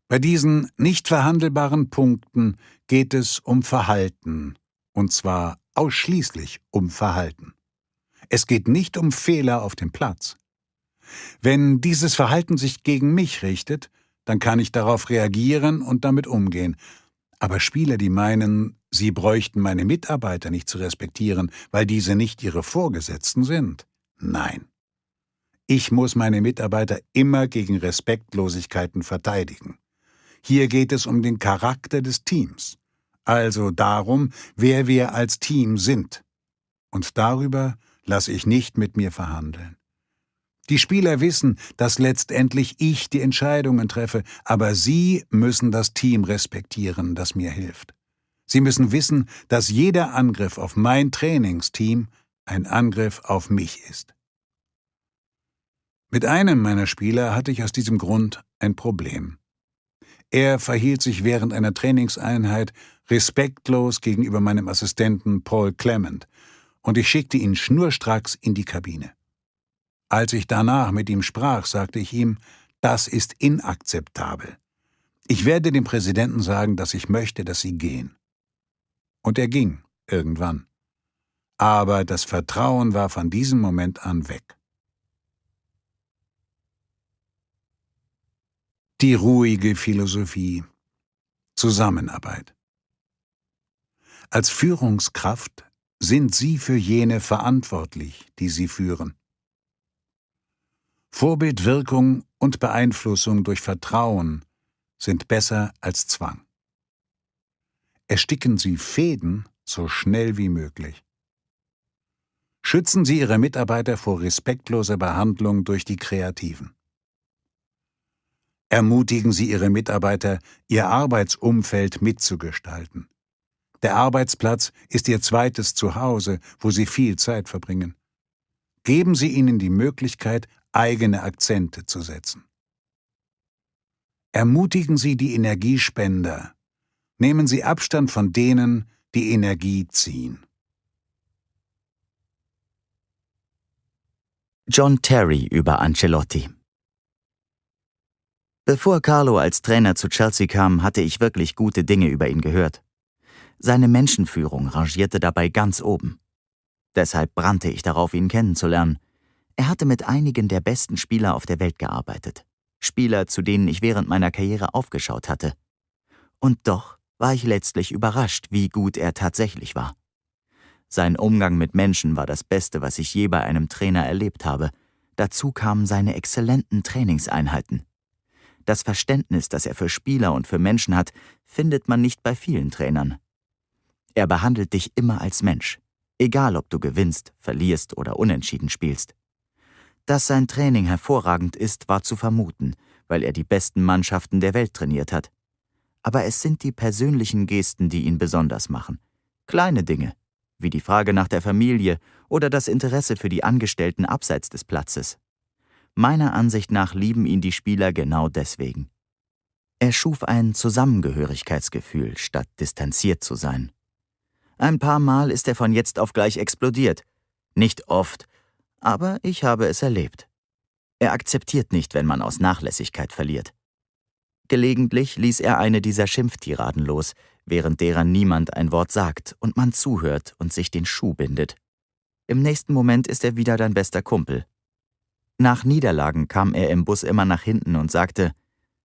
Bei diesen nicht verhandelbaren Punkten geht es um Verhalten, und zwar ausschließlich um Verhalten. Es geht nicht um Fehler auf dem Platz. Wenn dieses Verhalten sich gegen mich richtet, dann kann ich darauf reagieren und damit umgehen. Aber Spieler, die meinen, sie bräuchten meine Mitarbeiter nicht zu respektieren, weil diese nicht ihre Vorgesetzten sind, nein. Ich muss meine Mitarbeiter immer gegen Respektlosigkeiten verteidigen. Hier geht es um den Charakter des Teams, also darum, wer wir als Team sind. Und darüber lasse ich nicht mit mir verhandeln. Die Spieler wissen, dass letztendlich ich die Entscheidungen treffe, aber sie müssen das Team respektieren, das mir hilft. Sie müssen wissen, dass jeder Angriff auf mein Trainingsteam ein Angriff auf mich ist. Mit einem meiner Spieler hatte ich aus diesem Grund ein Problem. Er verhielt sich während einer Trainingseinheit respektlos gegenüber meinem Assistenten Paul Clement, und ich schickte ihn schnurstracks in die Kabine. Als ich danach mit ihm sprach, sagte ich ihm, das ist inakzeptabel. Ich werde dem Präsidenten sagen, dass ich möchte, dass Sie gehen. Und er ging, irgendwann. Aber das Vertrauen war von diesem Moment an weg. Die ruhige Philosophie. Zusammenarbeit. Als Führungskraft sind sie für jene verantwortlich, die sie führen. Vorbildwirkung und Beeinflussung durch Vertrauen sind besser als Zwang. Ersticken Sie Fäden so schnell wie möglich. Schützen Sie Ihre Mitarbeiter vor respektloser Behandlung durch die Kreativen. Ermutigen Sie Ihre Mitarbeiter, Ihr Arbeitsumfeld mitzugestalten. Der Arbeitsplatz ist ihr zweites Zuhause, wo sie viel Zeit verbringen. Geben Sie ihnen die Möglichkeit, eigene Akzente zu setzen. Ermutigen Sie die Energiespender. Nehmen Sie Abstand von denen, die Energie ziehen. John Terry über Ancelotti Bevor Carlo als Trainer zu Chelsea kam, hatte ich wirklich gute Dinge über ihn gehört. Seine Menschenführung rangierte dabei ganz oben. Deshalb brannte ich darauf, ihn kennenzulernen. Er hatte mit einigen der besten Spieler auf der Welt gearbeitet. Spieler, zu denen ich während meiner Karriere aufgeschaut hatte. Und doch war ich letztlich überrascht, wie gut er tatsächlich war. Sein Umgang mit Menschen war das Beste, was ich je bei einem Trainer erlebt habe. Dazu kamen seine exzellenten Trainingseinheiten. Das Verständnis, das er für Spieler und für Menschen hat, findet man nicht bei vielen Trainern. Er behandelt dich immer als Mensch, egal ob du gewinnst, verlierst oder unentschieden spielst. Dass sein Training hervorragend ist, war zu vermuten, weil er die besten Mannschaften der Welt trainiert hat. Aber es sind die persönlichen Gesten, die ihn besonders machen. Kleine Dinge, wie die Frage nach der Familie oder das Interesse für die Angestellten abseits des Platzes. Meiner Ansicht nach lieben ihn die Spieler genau deswegen. Er schuf ein Zusammengehörigkeitsgefühl, statt distanziert zu sein. Ein paar Mal ist er von jetzt auf gleich explodiert. Nicht oft, aber ich habe es erlebt. Er akzeptiert nicht, wenn man aus Nachlässigkeit verliert. Gelegentlich ließ er eine dieser Schimpftiraden los, während derer niemand ein Wort sagt und man zuhört und sich den Schuh bindet. Im nächsten Moment ist er wieder dein bester Kumpel. Nach Niederlagen kam er im Bus immer nach hinten und sagte,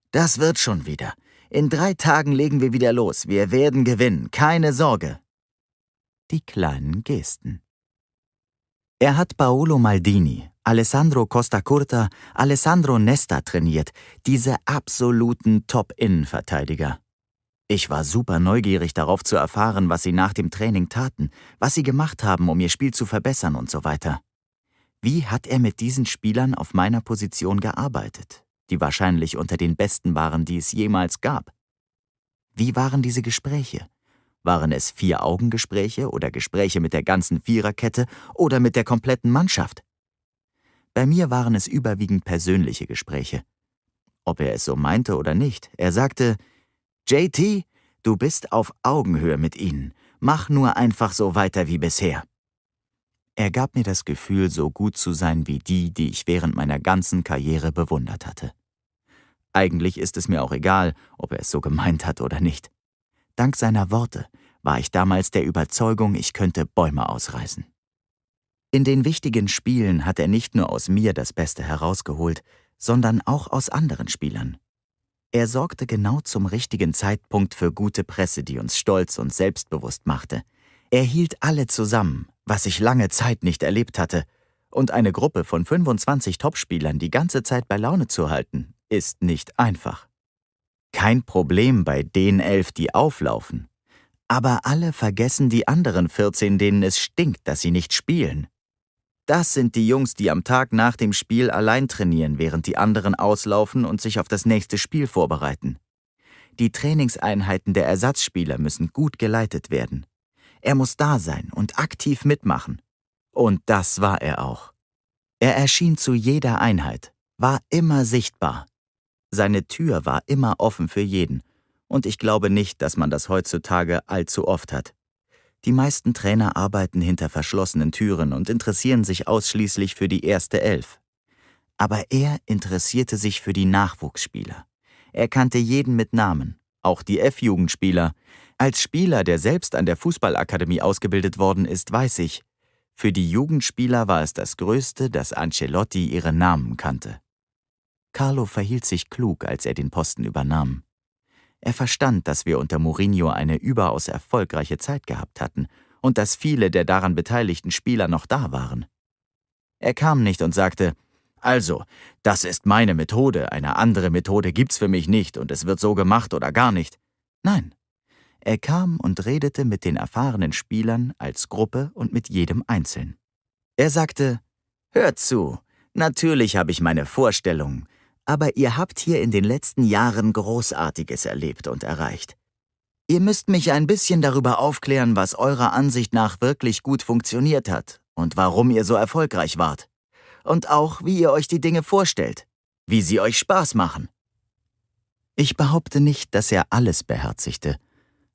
Das wird schon wieder. In drei Tagen legen wir wieder los. Wir werden gewinnen. Keine Sorge die kleinen Gesten. Er hat Paolo Maldini, Alessandro Costa Curta, Alessandro Nesta trainiert, diese absoluten Top-Innenverteidiger. Ich war super neugierig darauf zu erfahren, was sie nach dem Training taten, was sie gemacht haben, um ihr Spiel zu verbessern und so weiter. Wie hat er mit diesen Spielern auf meiner Position gearbeitet, die wahrscheinlich unter den besten waren, die es jemals gab? Wie waren diese Gespräche? Waren es Vier-Augen-Gespräche oder Gespräche mit der ganzen Viererkette oder mit der kompletten Mannschaft? Bei mir waren es überwiegend persönliche Gespräche. Ob er es so meinte oder nicht, er sagte, JT, du bist auf Augenhöhe mit ihnen, mach nur einfach so weiter wie bisher. Er gab mir das Gefühl, so gut zu sein wie die, die ich während meiner ganzen Karriere bewundert hatte. Eigentlich ist es mir auch egal, ob er es so gemeint hat oder nicht. Dank seiner Worte war ich damals der Überzeugung, ich könnte Bäume ausreißen. In den wichtigen Spielen hat er nicht nur aus mir das Beste herausgeholt, sondern auch aus anderen Spielern. Er sorgte genau zum richtigen Zeitpunkt für gute Presse, die uns stolz und selbstbewusst machte. Er hielt alle zusammen, was ich lange Zeit nicht erlebt hatte, und eine Gruppe von 25 Topspielern die ganze Zeit bei Laune zu halten, ist nicht einfach. Kein Problem bei den elf, die auflaufen. Aber alle vergessen die anderen 14, denen es stinkt, dass sie nicht spielen. Das sind die Jungs, die am Tag nach dem Spiel allein trainieren, während die anderen auslaufen und sich auf das nächste Spiel vorbereiten. Die Trainingseinheiten der Ersatzspieler müssen gut geleitet werden. Er muss da sein und aktiv mitmachen. Und das war er auch. Er erschien zu jeder Einheit, war immer sichtbar, seine Tür war immer offen für jeden. Und ich glaube nicht, dass man das heutzutage allzu oft hat. Die meisten Trainer arbeiten hinter verschlossenen Türen und interessieren sich ausschließlich für die erste Elf. Aber er interessierte sich für die Nachwuchsspieler. Er kannte jeden mit Namen, auch die F-Jugendspieler. Als Spieler, der selbst an der Fußballakademie ausgebildet worden ist, weiß ich, für die Jugendspieler war es das Größte, dass Ancelotti ihre Namen kannte. Carlo verhielt sich klug, als er den Posten übernahm. Er verstand, dass wir unter Mourinho eine überaus erfolgreiche Zeit gehabt hatten und dass viele der daran beteiligten Spieler noch da waren. Er kam nicht und sagte, also, das ist meine Methode, eine andere Methode gibt's für mich nicht und es wird so gemacht oder gar nicht. Nein. Er kam und redete mit den erfahrenen Spielern als Gruppe und mit jedem Einzelnen. Er sagte, Hört zu, natürlich habe ich meine Vorstellungen, aber ihr habt hier in den letzten Jahren Großartiges erlebt und erreicht. Ihr müsst mich ein bisschen darüber aufklären, was eurer Ansicht nach wirklich gut funktioniert hat und warum ihr so erfolgreich wart. Und auch, wie ihr euch die Dinge vorstellt, wie sie euch Spaß machen. Ich behaupte nicht, dass er alles beherzigte,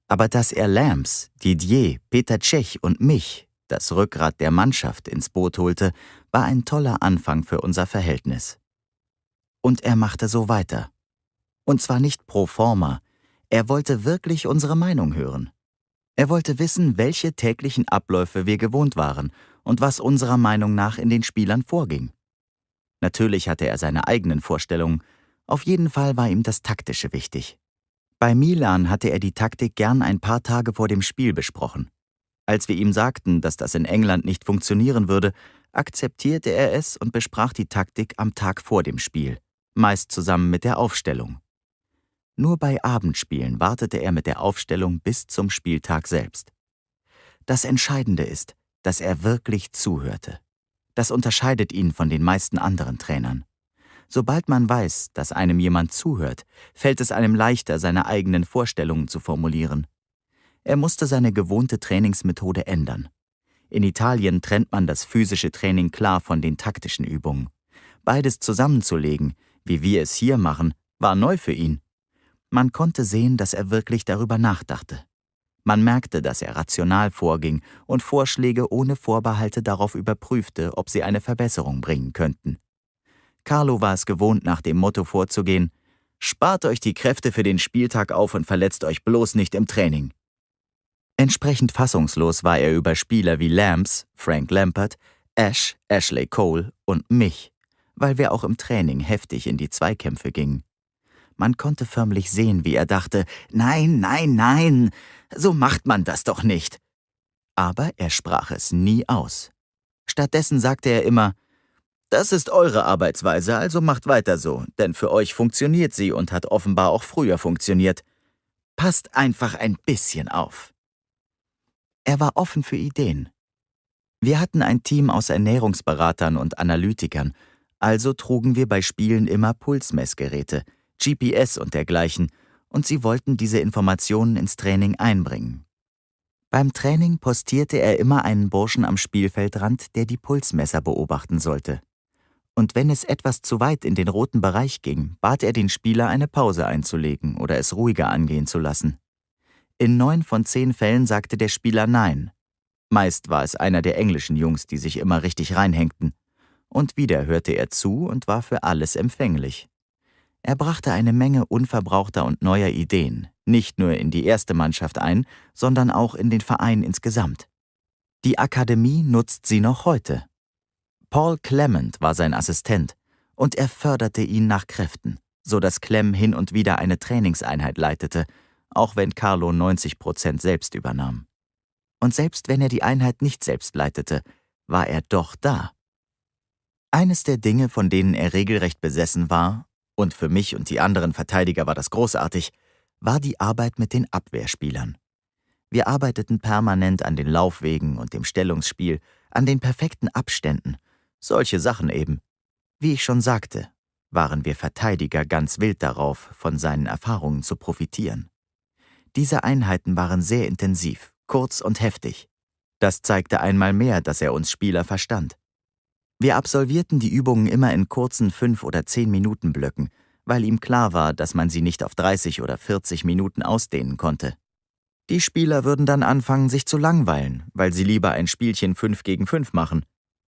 aber dass er Lambs, Didier, Peter Tschech und mich, das Rückgrat der Mannschaft, ins Boot holte, war ein toller Anfang für unser Verhältnis. Und er machte so weiter. Und zwar nicht pro forma, er wollte wirklich unsere Meinung hören. Er wollte wissen, welche täglichen Abläufe wir gewohnt waren und was unserer Meinung nach in den Spielern vorging. Natürlich hatte er seine eigenen Vorstellungen, auf jeden Fall war ihm das Taktische wichtig. Bei Milan hatte er die Taktik gern ein paar Tage vor dem Spiel besprochen. Als wir ihm sagten, dass das in England nicht funktionieren würde, akzeptierte er es und besprach die Taktik am Tag vor dem Spiel meist zusammen mit der Aufstellung. Nur bei Abendspielen wartete er mit der Aufstellung bis zum Spieltag selbst. Das Entscheidende ist, dass er wirklich zuhörte. Das unterscheidet ihn von den meisten anderen Trainern. Sobald man weiß, dass einem jemand zuhört, fällt es einem leichter, seine eigenen Vorstellungen zu formulieren. Er musste seine gewohnte Trainingsmethode ändern. In Italien trennt man das physische Training klar von den taktischen Übungen. Beides zusammenzulegen wie wir es hier machen, war neu für ihn. Man konnte sehen, dass er wirklich darüber nachdachte. Man merkte, dass er rational vorging und Vorschläge ohne Vorbehalte darauf überprüfte, ob sie eine Verbesserung bringen könnten. Carlo war es gewohnt, nach dem Motto vorzugehen, Spart euch die Kräfte für den Spieltag auf und verletzt euch bloß nicht im Training. Entsprechend fassungslos war er über Spieler wie Lambs, Frank Lampert, Ash, Ashley Cole und mich weil wir auch im Training heftig in die Zweikämpfe gingen. Man konnte förmlich sehen, wie er dachte, nein, nein, nein, so macht man das doch nicht. Aber er sprach es nie aus. Stattdessen sagte er immer, das ist eure Arbeitsweise, also macht weiter so, denn für euch funktioniert sie und hat offenbar auch früher funktioniert. Passt einfach ein bisschen auf. Er war offen für Ideen. Wir hatten ein Team aus Ernährungsberatern und Analytikern, also trugen wir bei Spielen immer Pulsmessgeräte, GPS und dergleichen, und sie wollten diese Informationen ins Training einbringen. Beim Training postierte er immer einen Burschen am Spielfeldrand, der die Pulsmesser beobachten sollte. Und wenn es etwas zu weit in den roten Bereich ging, bat er den Spieler, eine Pause einzulegen oder es ruhiger angehen zu lassen. In neun von zehn Fällen sagte der Spieler Nein. Meist war es einer der englischen Jungs, die sich immer richtig reinhängten und wieder hörte er zu und war für alles empfänglich. Er brachte eine Menge unverbrauchter und neuer Ideen, nicht nur in die erste Mannschaft ein, sondern auch in den Verein insgesamt. Die Akademie nutzt sie noch heute. Paul Clement war sein Assistent und er förderte ihn nach Kräften, so dass Clem hin und wieder eine Trainingseinheit leitete, auch wenn Carlo 90 Prozent selbst übernahm. Und selbst wenn er die Einheit nicht selbst leitete, war er doch da. Eines der Dinge, von denen er regelrecht besessen war, und für mich und die anderen Verteidiger war das großartig, war die Arbeit mit den Abwehrspielern. Wir arbeiteten permanent an den Laufwegen und dem Stellungsspiel, an den perfekten Abständen, solche Sachen eben. Wie ich schon sagte, waren wir Verteidiger ganz wild darauf, von seinen Erfahrungen zu profitieren. Diese Einheiten waren sehr intensiv, kurz und heftig. Das zeigte einmal mehr, dass er uns Spieler verstand. Wir absolvierten die Übungen immer in kurzen 5- oder 10 Minuten Blöcken, weil ihm klar war, dass man sie nicht auf 30 oder 40 Minuten ausdehnen konnte. Die Spieler würden dann anfangen, sich zu langweilen, weil sie lieber ein Spielchen 5 gegen 5 machen.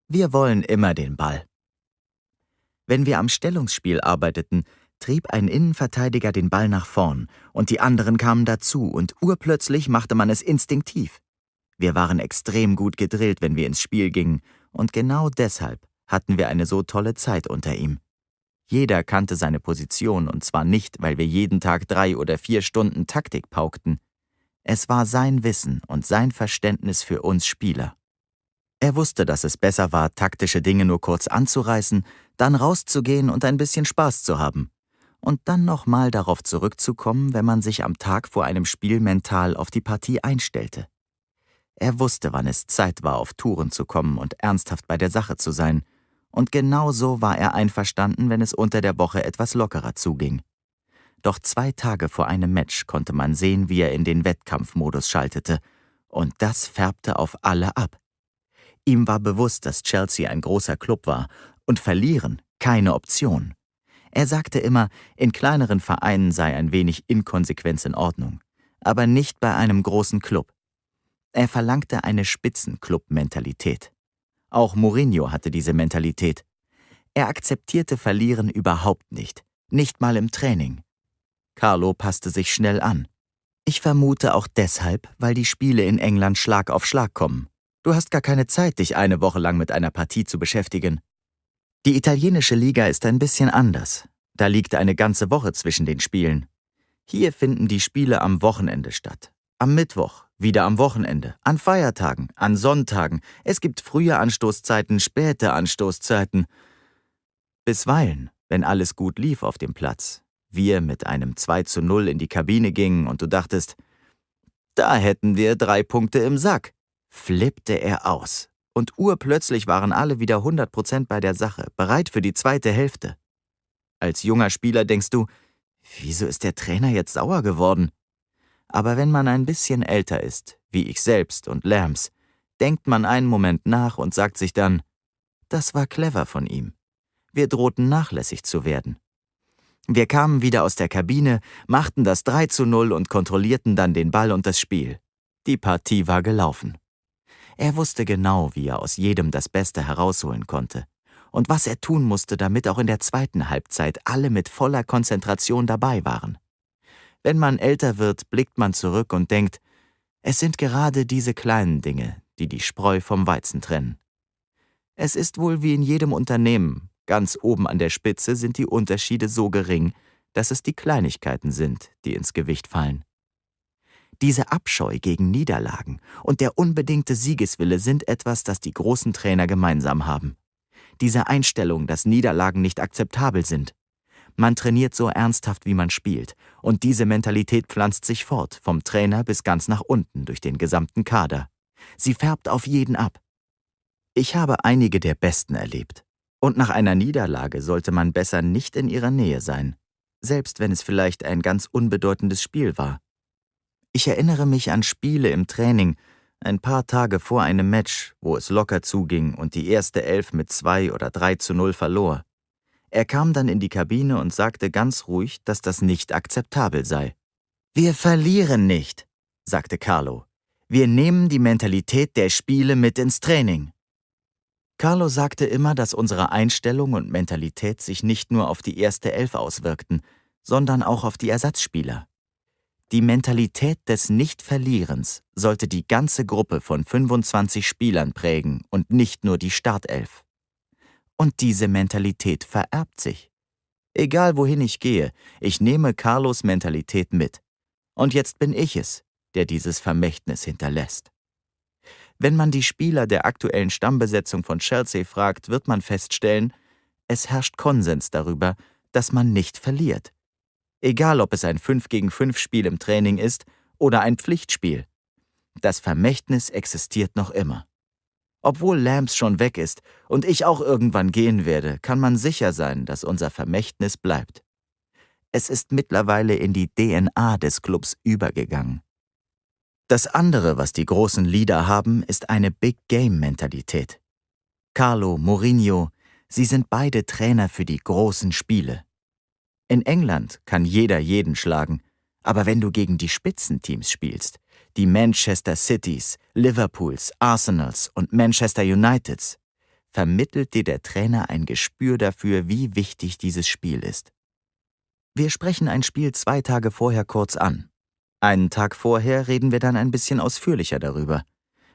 Wir wollen immer den Ball. Wenn wir am Stellungsspiel arbeiteten, trieb ein Innenverteidiger den Ball nach vorn und die anderen kamen dazu und urplötzlich machte man es instinktiv. Wir waren extrem gut gedrillt, wenn wir ins Spiel gingen und genau deshalb hatten wir eine so tolle Zeit unter ihm. Jeder kannte seine Position, und zwar nicht, weil wir jeden Tag drei oder vier Stunden Taktik paukten. Es war sein Wissen und sein Verständnis für uns Spieler. Er wusste, dass es besser war, taktische Dinge nur kurz anzureißen, dann rauszugehen und ein bisschen Spaß zu haben. Und dann nochmal darauf zurückzukommen, wenn man sich am Tag vor einem Spiel mental auf die Partie einstellte. Er wusste, wann es Zeit war, auf Touren zu kommen und ernsthaft bei der Sache zu sein, und genau so war er einverstanden, wenn es unter der Woche etwas lockerer zuging. Doch zwei Tage vor einem Match konnte man sehen, wie er in den Wettkampfmodus schaltete, und das färbte auf alle ab. Ihm war bewusst, dass Chelsea ein großer Club war und verlieren keine Option. Er sagte immer, in kleineren Vereinen sei ein wenig Inkonsequenz in Ordnung, aber nicht bei einem großen Club. Er verlangte eine Spitzenklub-Mentalität. Auch Mourinho hatte diese Mentalität. Er akzeptierte Verlieren überhaupt nicht, nicht mal im Training. Carlo passte sich schnell an. Ich vermute auch deshalb, weil die Spiele in England Schlag auf Schlag kommen. Du hast gar keine Zeit, dich eine Woche lang mit einer Partie zu beschäftigen. Die italienische Liga ist ein bisschen anders. Da liegt eine ganze Woche zwischen den Spielen. Hier finden die Spiele am Wochenende statt, am Mittwoch, wieder am Wochenende, an Feiertagen, an Sonntagen. Es gibt frühe Anstoßzeiten, späte Anstoßzeiten. Bisweilen, wenn alles gut lief auf dem Platz, wir mit einem 2 zu 0 in die Kabine gingen und du dachtest, da hätten wir drei Punkte im Sack, flippte er aus. Und urplötzlich waren alle wieder 100% bei der Sache, bereit für die zweite Hälfte. Als junger Spieler denkst du, wieso ist der Trainer jetzt sauer geworden? Aber wenn man ein bisschen älter ist, wie ich selbst und Lärms, denkt man einen Moment nach und sagt sich dann, das war clever von ihm. Wir drohten nachlässig zu werden. Wir kamen wieder aus der Kabine, machten das 3 zu 0 und kontrollierten dann den Ball und das Spiel. Die Partie war gelaufen. Er wusste genau, wie er aus jedem das Beste herausholen konnte und was er tun musste, damit auch in der zweiten Halbzeit alle mit voller Konzentration dabei waren. Wenn man älter wird, blickt man zurück und denkt, es sind gerade diese kleinen Dinge, die die Spreu vom Weizen trennen. Es ist wohl wie in jedem Unternehmen, ganz oben an der Spitze sind die Unterschiede so gering, dass es die Kleinigkeiten sind, die ins Gewicht fallen. Diese Abscheu gegen Niederlagen und der unbedingte Siegeswille sind etwas, das die großen Trainer gemeinsam haben. Diese Einstellung, dass Niederlagen nicht akzeptabel sind. Man trainiert so ernsthaft, wie man spielt, und diese Mentalität pflanzt sich fort, vom Trainer bis ganz nach unten durch den gesamten Kader. Sie färbt auf jeden ab. Ich habe einige der Besten erlebt. Und nach einer Niederlage sollte man besser nicht in ihrer Nähe sein, selbst wenn es vielleicht ein ganz unbedeutendes Spiel war. Ich erinnere mich an Spiele im Training, ein paar Tage vor einem Match, wo es locker zuging und die erste Elf mit 2 oder 3 zu 0 verlor. Er kam dann in die Kabine und sagte ganz ruhig, dass das nicht akzeptabel sei. Wir verlieren nicht, sagte Carlo. Wir nehmen die Mentalität der Spiele mit ins Training. Carlo sagte immer, dass unsere Einstellung und Mentalität sich nicht nur auf die erste Elf auswirkten, sondern auch auf die Ersatzspieler. Die Mentalität des Nichtverlierens sollte die ganze Gruppe von 25 Spielern prägen und nicht nur die Startelf. Und diese Mentalität vererbt sich. Egal wohin ich gehe, ich nehme Carlos Mentalität mit. Und jetzt bin ich es, der dieses Vermächtnis hinterlässt. Wenn man die Spieler der aktuellen Stammbesetzung von Chelsea fragt, wird man feststellen, es herrscht Konsens darüber, dass man nicht verliert. Egal ob es ein 5 gegen 5 Spiel im Training ist oder ein Pflichtspiel. Das Vermächtnis existiert noch immer. Obwohl Lambs schon weg ist und ich auch irgendwann gehen werde, kann man sicher sein, dass unser Vermächtnis bleibt. Es ist mittlerweile in die DNA des Clubs übergegangen. Das andere, was die großen Leader haben, ist eine Big Game-Mentalität. Carlo, Mourinho, sie sind beide Trainer für die großen Spiele. In England kann jeder jeden schlagen, aber wenn du gegen die Spitzenteams spielst, die Manchester Cities, Liverpools, Arsenals und Manchester Uniteds, vermittelt dir der Trainer ein Gespür dafür, wie wichtig dieses Spiel ist. Wir sprechen ein Spiel zwei Tage vorher kurz an. Einen Tag vorher reden wir dann ein bisschen ausführlicher darüber.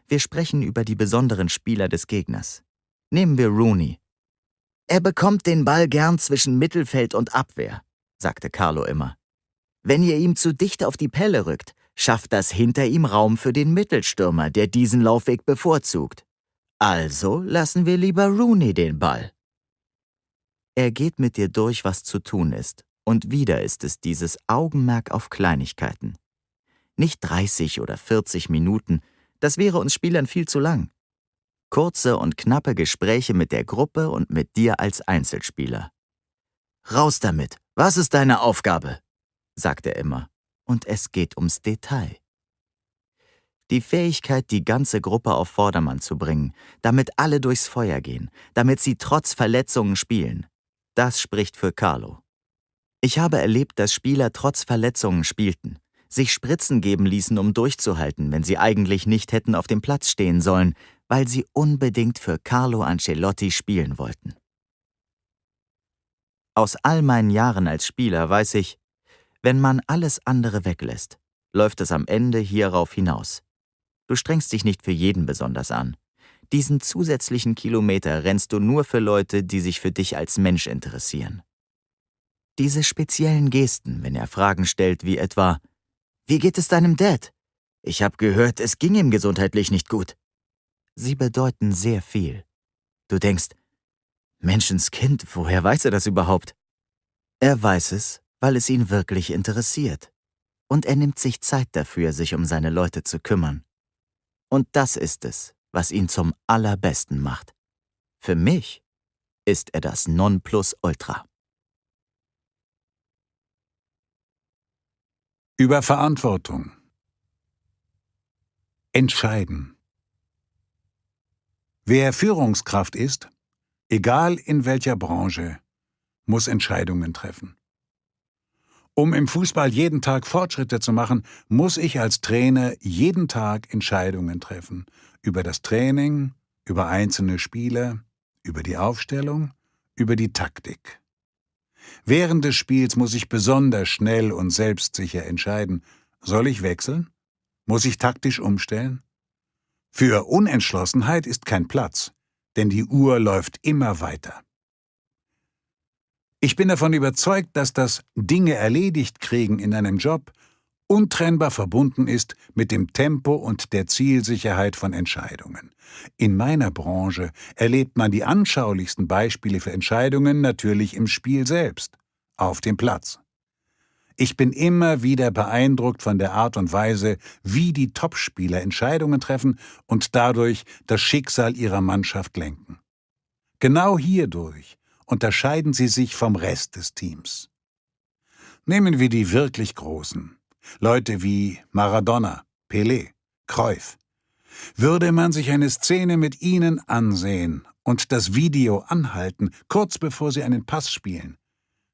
Wir sprechen über die besonderen Spieler des Gegners. Nehmen wir Rooney. Er bekommt den Ball gern zwischen Mittelfeld und Abwehr, sagte Carlo immer. Wenn ihr ihm zu dicht auf die Pelle rückt, schafft das hinter ihm Raum für den Mittelstürmer, der diesen Laufweg bevorzugt. Also lassen wir lieber Rooney den Ball. Er geht mit dir durch, was zu tun ist, und wieder ist es dieses Augenmerk auf Kleinigkeiten. Nicht 30 oder 40 Minuten, das wäre uns Spielern viel zu lang. Kurze und knappe Gespräche mit der Gruppe und mit dir als Einzelspieler. Raus damit, was ist deine Aufgabe? sagt er immer und es geht ums Detail. Die Fähigkeit, die ganze Gruppe auf Vordermann zu bringen, damit alle durchs Feuer gehen, damit sie trotz Verletzungen spielen, das spricht für Carlo. Ich habe erlebt, dass Spieler trotz Verletzungen spielten, sich Spritzen geben ließen, um durchzuhalten, wenn sie eigentlich nicht hätten auf dem Platz stehen sollen, weil sie unbedingt für Carlo Ancelotti spielen wollten. Aus all meinen Jahren als Spieler weiß ich, wenn man alles andere weglässt, läuft es am Ende hierauf hinaus. Du strengst dich nicht für jeden besonders an. Diesen zusätzlichen Kilometer rennst du nur für Leute, die sich für dich als Mensch interessieren. Diese speziellen Gesten, wenn er Fragen stellt, wie etwa, wie geht es deinem Dad? Ich habe gehört, es ging ihm gesundheitlich nicht gut. Sie bedeuten sehr viel. Du denkst, Menschenskind, woher weiß er das überhaupt? Er weiß es, weil es ihn wirklich interessiert. Und er nimmt sich Zeit dafür, sich um seine Leute zu kümmern. Und das ist es, was ihn zum allerbesten macht. Für mich ist er das Nonplusultra. Über Verantwortung. Entscheiden. Wer Führungskraft ist, egal in welcher Branche, muss Entscheidungen treffen. Um im Fußball jeden Tag Fortschritte zu machen, muss ich als Trainer jeden Tag Entscheidungen treffen. Über das Training, über einzelne Spieler, über die Aufstellung, über die Taktik. Während des Spiels muss ich besonders schnell und selbstsicher entscheiden, soll ich wechseln? Muss ich taktisch umstellen? Für Unentschlossenheit ist kein Platz, denn die Uhr läuft immer weiter. Ich bin davon überzeugt, dass das Dinge erledigt kriegen in einem Job untrennbar verbunden ist mit dem Tempo und der Zielsicherheit von Entscheidungen. In meiner Branche erlebt man die anschaulichsten Beispiele für Entscheidungen natürlich im Spiel selbst, auf dem Platz. Ich bin immer wieder beeindruckt von der Art und Weise, wie die Topspieler Entscheidungen treffen und dadurch das Schicksal ihrer Mannschaft lenken. Genau hierdurch unterscheiden sie sich vom Rest des Teams. Nehmen wir die wirklich Großen, Leute wie Maradona, Pelé, Cruyff. Würde man sich eine Szene mit ihnen ansehen und das Video anhalten, kurz bevor sie einen Pass spielen,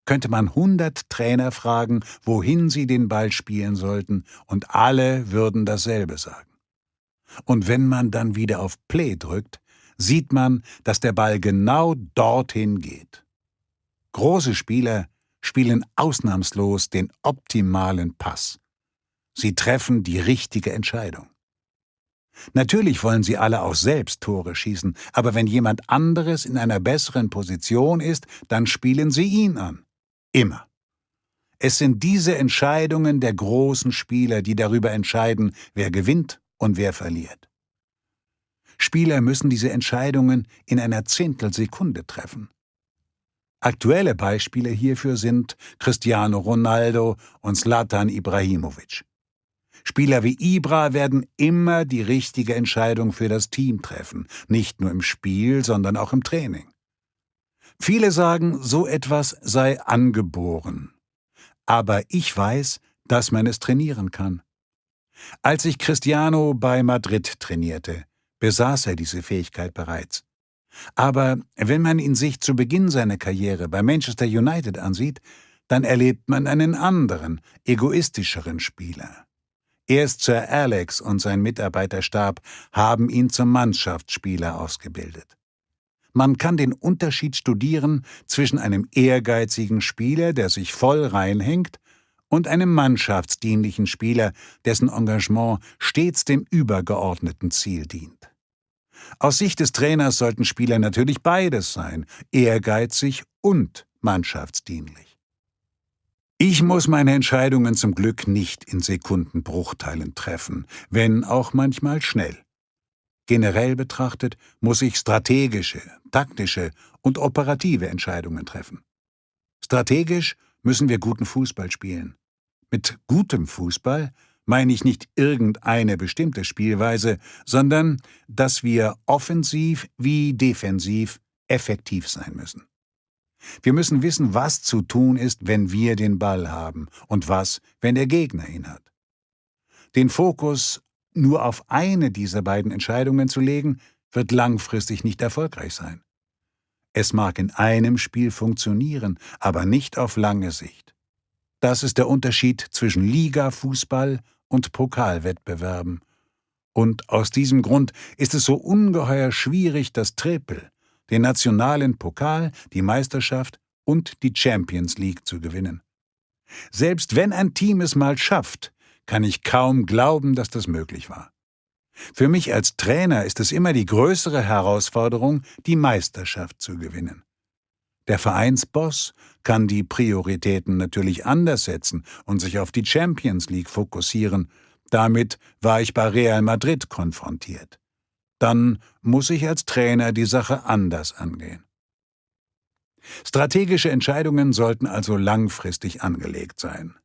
könnte man hundert Trainer fragen, wohin sie den Ball spielen sollten, und alle würden dasselbe sagen. Und wenn man dann wieder auf Play drückt, sieht man, dass der Ball genau dorthin geht. Große Spieler spielen ausnahmslos den optimalen Pass. Sie treffen die richtige Entscheidung. Natürlich wollen sie alle auch selbst Tore schießen, aber wenn jemand anderes in einer besseren Position ist, dann spielen sie ihn an. Immer. Es sind diese Entscheidungen der großen Spieler, die darüber entscheiden, wer gewinnt und wer verliert. Spieler müssen diese Entscheidungen in einer Zehntelsekunde treffen. Aktuelle Beispiele hierfür sind Cristiano Ronaldo und Zlatan Ibrahimovic. Spieler wie Ibra werden immer die richtige Entscheidung für das Team treffen, nicht nur im Spiel, sondern auch im Training. Viele sagen, so etwas sei angeboren. Aber ich weiß, dass man es trainieren kann. Als ich Cristiano bei Madrid trainierte, besaß er diese Fähigkeit bereits. Aber wenn man ihn sich zu Beginn seiner Karriere bei Manchester United ansieht, dann erlebt man einen anderen, egoistischeren Spieler. Erst Sir Alex und sein Mitarbeiterstab haben ihn zum Mannschaftsspieler ausgebildet. Man kann den Unterschied studieren zwischen einem ehrgeizigen Spieler, der sich voll reinhängt, und einem mannschaftsdienlichen Spieler, dessen Engagement stets dem übergeordneten Ziel dient. Aus Sicht des Trainers sollten Spieler natürlich beides sein, ehrgeizig und mannschaftsdienlich. Ich muss meine Entscheidungen zum Glück nicht in Sekundenbruchteilen treffen, wenn auch manchmal schnell. Generell betrachtet muss ich strategische, taktische und operative Entscheidungen treffen. Strategisch müssen wir guten Fußball spielen. Mit gutem Fußball meine ich nicht irgendeine bestimmte Spielweise, sondern dass wir offensiv wie defensiv effektiv sein müssen. Wir müssen wissen, was zu tun ist, wenn wir den Ball haben und was, wenn der Gegner ihn hat. Den Fokus nur auf eine dieser beiden Entscheidungen zu legen, wird langfristig nicht erfolgreich sein. Es mag in einem Spiel funktionieren, aber nicht auf lange Sicht. Das ist der Unterschied zwischen Liga-Fußball und Pokalwettbewerben. Und aus diesem Grund ist es so ungeheuer schwierig, das Triple, den nationalen Pokal, die Meisterschaft und die Champions League zu gewinnen. Selbst wenn ein Team es mal schafft, kann ich kaum glauben, dass das möglich war. Für mich als Trainer ist es immer die größere Herausforderung, die Meisterschaft zu gewinnen. Der Vereinsboss kann die Prioritäten natürlich anders setzen und sich auf die Champions League fokussieren. Damit war ich bei Real Madrid konfrontiert. Dann muss ich als Trainer die Sache anders angehen. Strategische Entscheidungen sollten also langfristig angelegt sein.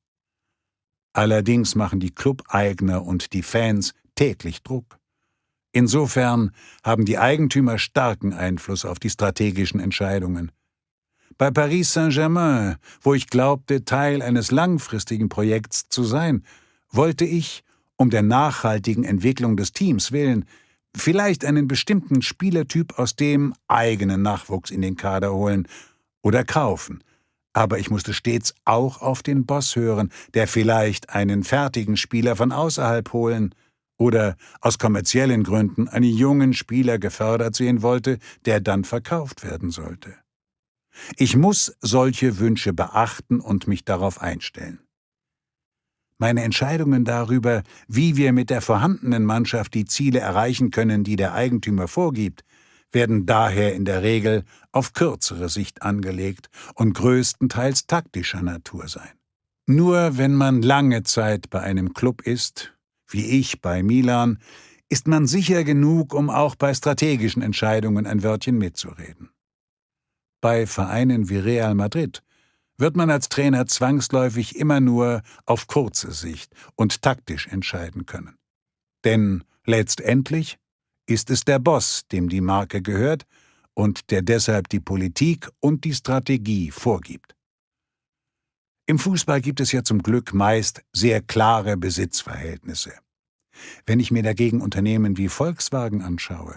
Allerdings machen die Clubeigner und die Fans täglich Druck. Insofern haben die Eigentümer starken Einfluss auf die strategischen Entscheidungen. Bei Paris Saint-Germain, wo ich glaubte, Teil eines langfristigen Projekts zu sein, wollte ich, um der nachhaltigen Entwicklung des Teams willen, vielleicht einen bestimmten Spielertyp aus dem eigenen Nachwuchs in den Kader holen oder kaufen. Aber ich musste stets auch auf den Boss hören, der vielleicht einen fertigen Spieler von außerhalb holen – oder aus kommerziellen Gründen einen jungen Spieler gefördert sehen wollte, der dann verkauft werden sollte. Ich muss solche Wünsche beachten und mich darauf einstellen. Meine Entscheidungen darüber, wie wir mit der vorhandenen Mannschaft die Ziele erreichen können, die der Eigentümer vorgibt, werden daher in der Regel auf kürzere Sicht angelegt und größtenteils taktischer Natur sein. Nur wenn man lange Zeit bei einem Club ist, wie ich bei Milan, ist man sicher genug, um auch bei strategischen Entscheidungen ein Wörtchen mitzureden. Bei Vereinen wie Real Madrid wird man als Trainer zwangsläufig immer nur auf kurze Sicht und taktisch entscheiden können. Denn letztendlich ist es der Boss, dem die Marke gehört und der deshalb die Politik und die Strategie vorgibt. Im Fußball gibt es ja zum Glück meist sehr klare Besitzverhältnisse. Wenn ich mir dagegen Unternehmen wie Volkswagen anschaue,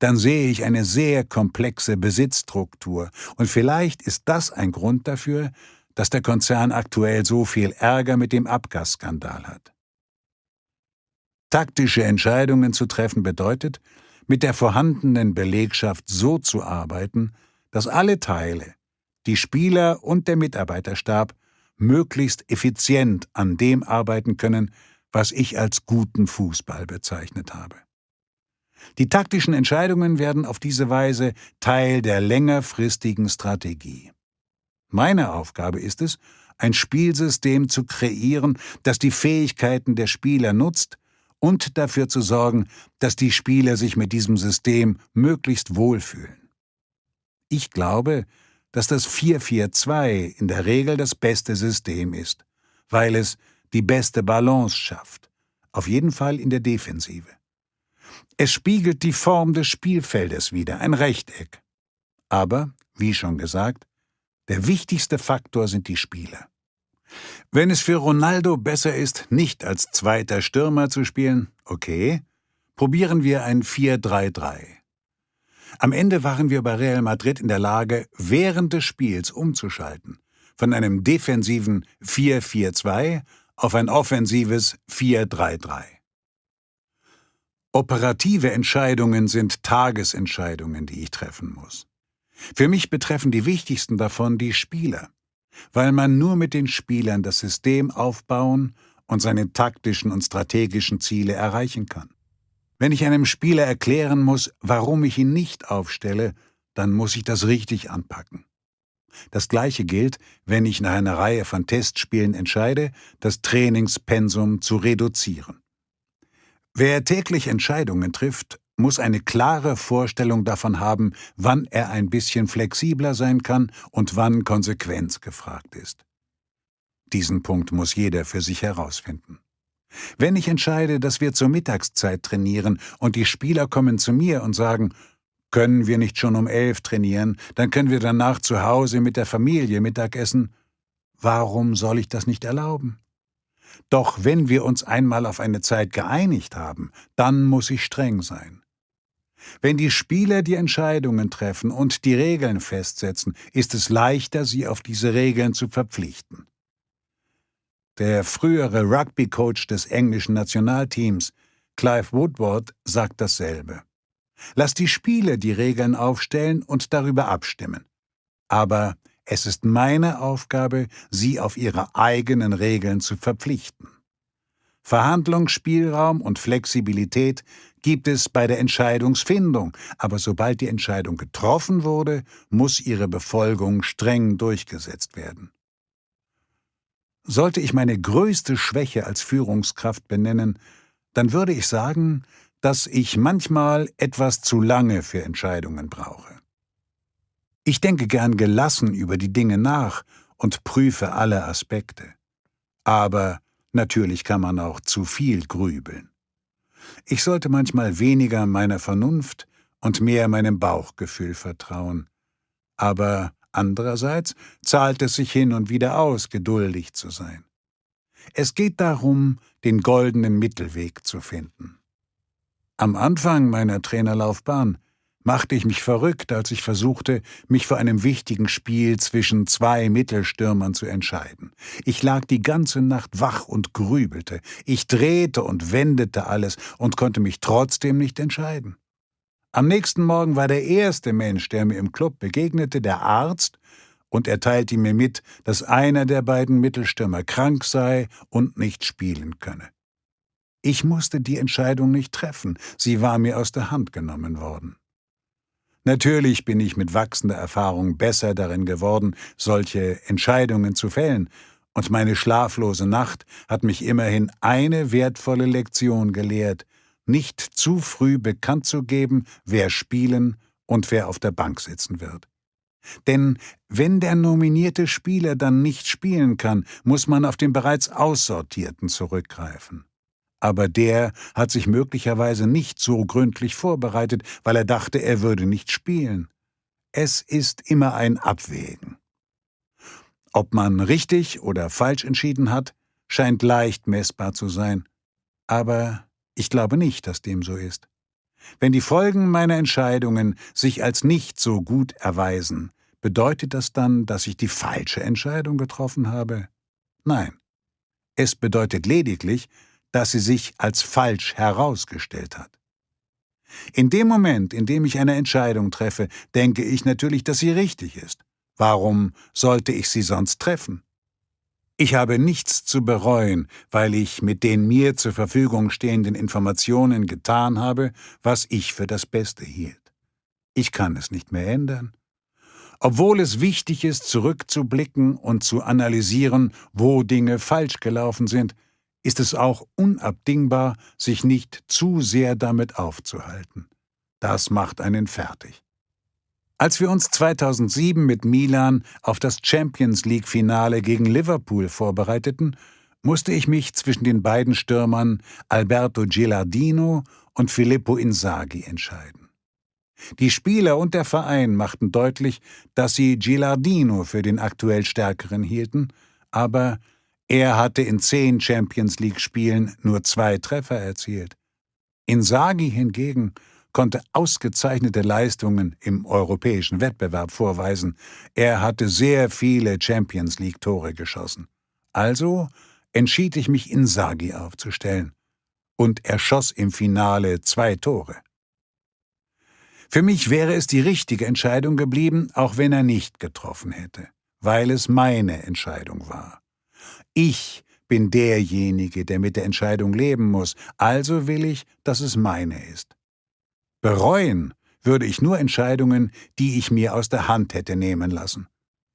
dann sehe ich eine sehr komplexe Besitzstruktur, und vielleicht ist das ein Grund dafür, dass der Konzern aktuell so viel Ärger mit dem Abgasskandal hat. Taktische Entscheidungen zu treffen bedeutet, mit der vorhandenen Belegschaft so zu arbeiten, dass alle Teile, die Spieler und der Mitarbeiterstab, möglichst effizient an dem arbeiten können, was ich als guten Fußball bezeichnet habe. Die taktischen Entscheidungen werden auf diese Weise Teil der längerfristigen Strategie. Meine Aufgabe ist es, ein Spielsystem zu kreieren, das die Fähigkeiten der Spieler nutzt und dafür zu sorgen, dass die Spieler sich mit diesem System möglichst wohlfühlen. Ich glaube, dass das 442 in der Regel das beste System ist, weil es die beste Balance schafft, auf jeden Fall in der Defensive. Es spiegelt die Form des Spielfeldes wieder, ein Rechteck. Aber, wie schon gesagt, der wichtigste Faktor sind die Spieler. Wenn es für Ronaldo besser ist, nicht als zweiter Stürmer zu spielen, okay, probieren wir ein 4-3-3. Am Ende waren wir bei Real Madrid in der Lage, während des Spiels umzuschalten. Von einem defensiven 4-4-2 auf ein offensives 4-3-3. Operative Entscheidungen sind Tagesentscheidungen, die ich treffen muss. Für mich betreffen die wichtigsten davon die Spieler, weil man nur mit den Spielern das System aufbauen und seine taktischen und strategischen Ziele erreichen kann. Wenn ich einem Spieler erklären muss, warum ich ihn nicht aufstelle, dann muss ich das richtig anpacken. Das gleiche gilt, wenn ich nach einer Reihe von Testspielen entscheide, das Trainingspensum zu reduzieren. Wer täglich Entscheidungen trifft, muss eine klare Vorstellung davon haben, wann er ein bisschen flexibler sein kann und wann Konsequenz gefragt ist. Diesen Punkt muss jeder für sich herausfinden. Wenn ich entscheide, dass wir zur Mittagszeit trainieren und die Spieler kommen zu mir und sagen, können wir nicht schon um elf trainieren, dann können wir danach zu Hause mit der Familie Mittag essen, warum soll ich das nicht erlauben? Doch wenn wir uns einmal auf eine Zeit geeinigt haben, dann muss ich streng sein. Wenn die Spieler die Entscheidungen treffen und die Regeln festsetzen, ist es leichter, sie auf diese Regeln zu verpflichten. Der frühere Rugby-Coach des englischen Nationalteams, Clive Woodward, sagt dasselbe. Lass die Spieler die Regeln aufstellen und darüber abstimmen. Aber es ist meine Aufgabe, sie auf ihre eigenen Regeln zu verpflichten. Verhandlungsspielraum und Flexibilität gibt es bei der Entscheidungsfindung, aber sobald die Entscheidung getroffen wurde, muss ihre Befolgung streng durchgesetzt werden. Sollte ich meine größte Schwäche als Führungskraft benennen, dann würde ich sagen, dass ich manchmal etwas zu lange für Entscheidungen brauche. Ich denke gern gelassen über die Dinge nach und prüfe alle Aspekte. Aber natürlich kann man auch zu viel grübeln. Ich sollte manchmal weniger meiner Vernunft und mehr meinem Bauchgefühl vertrauen. Aber Andererseits zahlt es sich hin und wieder aus, geduldig zu sein. Es geht darum, den goldenen Mittelweg zu finden. Am Anfang meiner Trainerlaufbahn machte ich mich verrückt, als ich versuchte, mich vor einem wichtigen Spiel zwischen zwei Mittelstürmern zu entscheiden. Ich lag die ganze Nacht wach und grübelte, ich drehte und wendete alles und konnte mich trotzdem nicht entscheiden. Am nächsten Morgen war der erste Mensch, der mir im Club begegnete, der Arzt, und er teilte mir mit, dass einer der beiden Mittelstürmer krank sei und nicht spielen könne. Ich musste die Entscheidung nicht treffen, sie war mir aus der Hand genommen worden. Natürlich bin ich mit wachsender Erfahrung besser darin geworden, solche Entscheidungen zu fällen, und meine schlaflose Nacht hat mich immerhin eine wertvolle Lektion gelehrt, nicht zu früh bekannt zu geben, wer spielen und wer auf der Bank sitzen wird. Denn wenn der nominierte Spieler dann nicht spielen kann, muss man auf den bereits aussortierten zurückgreifen. Aber der hat sich möglicherweise nicht so gründlich vorbereitet, weil er dachte, er würde nicht spielen. Es ist immer ein Abwägen. Ob man richtig oder falsch entschieden hat, scheint leicht messbar zu sein, aber ich glaube nicht, dass dem so ist. Wenn die Folgen meiner Entscheidungen sich als nicht so gut erweisen, bedeutet das dann, dass ich die falsche Entscheidung getroffen habe? Nein. Es bedeutet lediglich, dass sie sich als falsch herausgestellt hat. In dem Moment, in dem ich eine Entscheidung treffe, denke ich natürlich, dass sie richtig ist. Warum sollte ich sie sonst treffen? Ich habe nichts zu bereuen, weil ich mit den mir zur Verfügung stehenden Informationen getan habe, was ich für das Beste hielt. Ich kann es nicht mehr ändern. Obwohl es wichtig ist, zurückzublicken und zu analysieren, wo Dinge falsch gelaufen sind, ist es auch unabdingbar, sich nicht zu sehr damit aufzuhalten. Das macht einen fertig. Als wir uns 2007 mit Milan auf das Champions League-Finale gegen Liverpool vorbereiteten, musste ich mich zwischen den beiden Stürmern Alberto Gilardino und Filippo Inzaghi entscheiden. Die Spieler und der Verein machten deutlich, dass sie Gilardino für den aktuell stärkeren hielten, aber er hatte in zehn Champions League-Spielen nur zwei Treffer erzielt. Inzaghi hingegen – konnte ausgezeichnete Leistungen im europäischen Wettbewerb vorweisen. Er hatte sehr viele Champions League-Tore geschossen. Also entschied ich mich, Insagi aufzustellen. Und er schoss im Finale zwei Tore. Für mich wäre es die richtige Entscheidung geblieben, auch wenn er nicht getroffen hätte, weil es meine Entscheidung war. Ich bin derjenige, der mit der Entscheidung leben muss, also will ich, dass es meine ist. Bereuen würde ich nur Entscheidungen, die ich mir aus der Hand hätte nehmen lassen.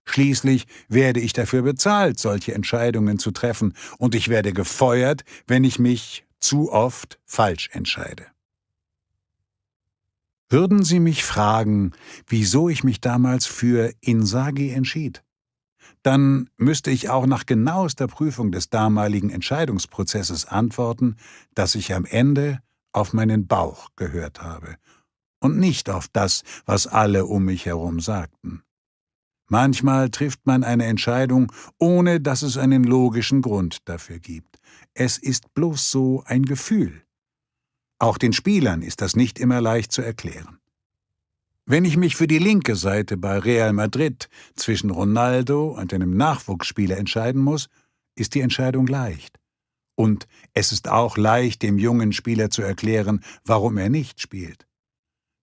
Schließlich werde ich dafür bezahlt, solche Entscheidungen zu treffen, und ich werde gefeuert, wenn ich mich zu oft falsch entscheide. Würden Sie mich fragen, wieso ich mich damals für Insagi entschied, dann müsste ich auch nach genauester Prüfung des damaligen Entscheidungsprozesses antworten, dass ich am Ende auf meinen Bauch gehört habe und nicht auf das, was alle um mich herum sagten. Manchmal trifft man eine Entscheidung, ohne dass es einen logischen Grund dafür gibt. Es ist bloß so ein Gefühl. Auch den Spielern ist das nicht immer leicht zu erklären. Wenn ich mich für die linke Seite bei Real Madrid zwischen Ronaldo und einem Nachwuchsspieler entscheiden muss, ist die Entscheidung leicht. Und es ist auch leicht, dem jungen Spieler zu erklären, warum er nicht spielt.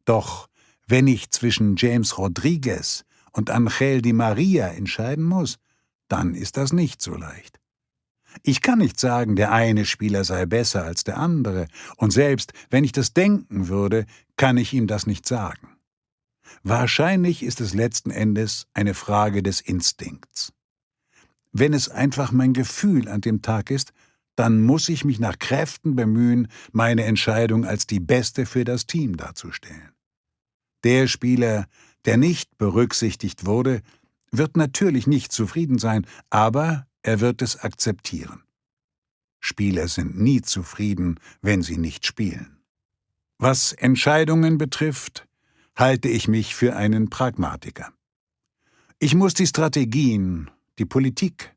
Doch wenn ich zwischen James Rodriguez und Angel Di Maria entscheiden muss, dann ist das nicht so leicht. Ich kann nicht sagen, der eine Spieler sei besser als der andere, und selbst wenn ich das denken würde, kann ich ihm das nicht sagen. Wahrscheinlich ist es letzten Endes eine Frage des Instinkts. Wenn es einfach mein Gefühl an dem Tag ist, dann muss ich mich nach Kräften bemühen, meine Entscheidung als die beste für das Team darzustellen. Der Spieler, der nicht berücksichtigt wurde, wird natürlich nicht zufrieden sein, aber er wird es akzeptieren. Spieler sind nie zufrieden, wenn sie nicht spielen. Was Entscheidungen betrifft, halte ich mich für einen Pragmatiker. Ich muss die Strategien, die Politik,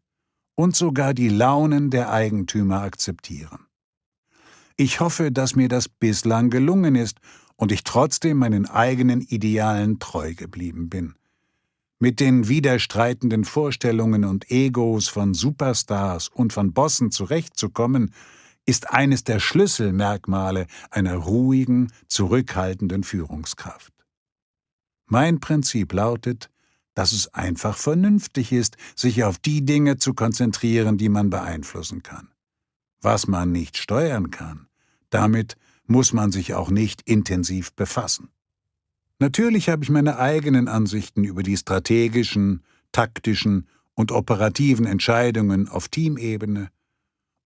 und sogar die Launen der Eigentümer akzeptieren. Ich hoffe, dass mir das bislang gelungen ist und ich trotzdem meinen eigenen Idealen treu geblieben bin. Mit den widerstreitenden Vorstellungen und Egos von Superstars und von Bossen zurechtzukommen, ist eines der Schlüsselmerkmale einer ruhigen, zurückhaltenden Führungskraft. Mein Prinzip lautet, dass es einfach vernünftig ist, sich auf die Dinge zu konzentrieren, die man beeinflussen kann. Was man nicht steuern kann, damit muss man sich auch nicht intensiv befassen. Natürlich habe ich meine eigenen Ansichten über die strategischen, taktischen und operativen Entscheidungen auf Teamebene,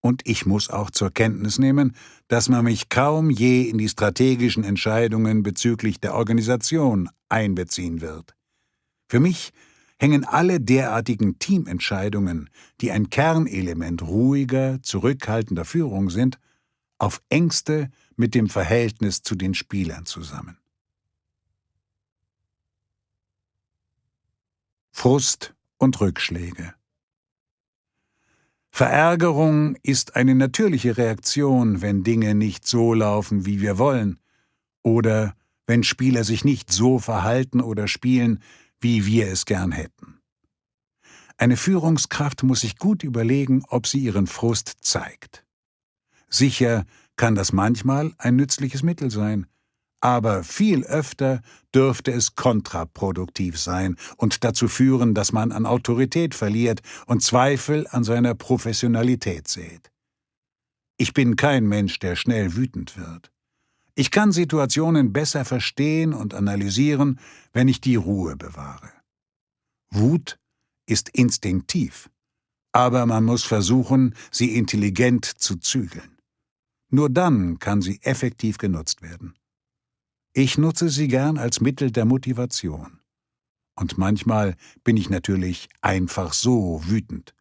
und ich muss auch zur Kenntnis nehmen, dass man mich kaum je in die strategischen Entscheidungen bezüglich der Organisation einbeziehen wird. Für mich hängen alle derartigen Teamentscheidungen, die ein Kernelement ruhiger, zurückhaltender Führung sind, auf Ängste mit dem Verhältnis zu den Spielern zusammen. Frust und Rückschläge Verärgerung ist eine natürliche Reaktion, wenn Dinge nicht so laufen, wie wir wollen, oder wenn Spieler sich nicht so verhalten oder spielen, wie wir es gern hätten. Eine Führungskraft muss sich gut überlegen, ob sie ihren Frust zeigt. Sicher kann das manchmal ein nützliches Mittel sein, aber viel öfter dürfte es kontraproduktiv sein und dazu führen, dass man an Autorität verliert und Zweifel an seiner Professionalität sät. Ich bin kein Mensch, der schnell wütend wird. Ich kann Situationen besser verstehen und analysieren, wenn ich die Ruhe bewahre. Wut ist instinktiv, aber man muss versuchen, sie intelligent zu zügeln. Nur dann kann sie effektiv genutzt werden. Ich nutze sie gern als Mittel der Motivation. Und manchmal bin ich natürlich einfach so wütend.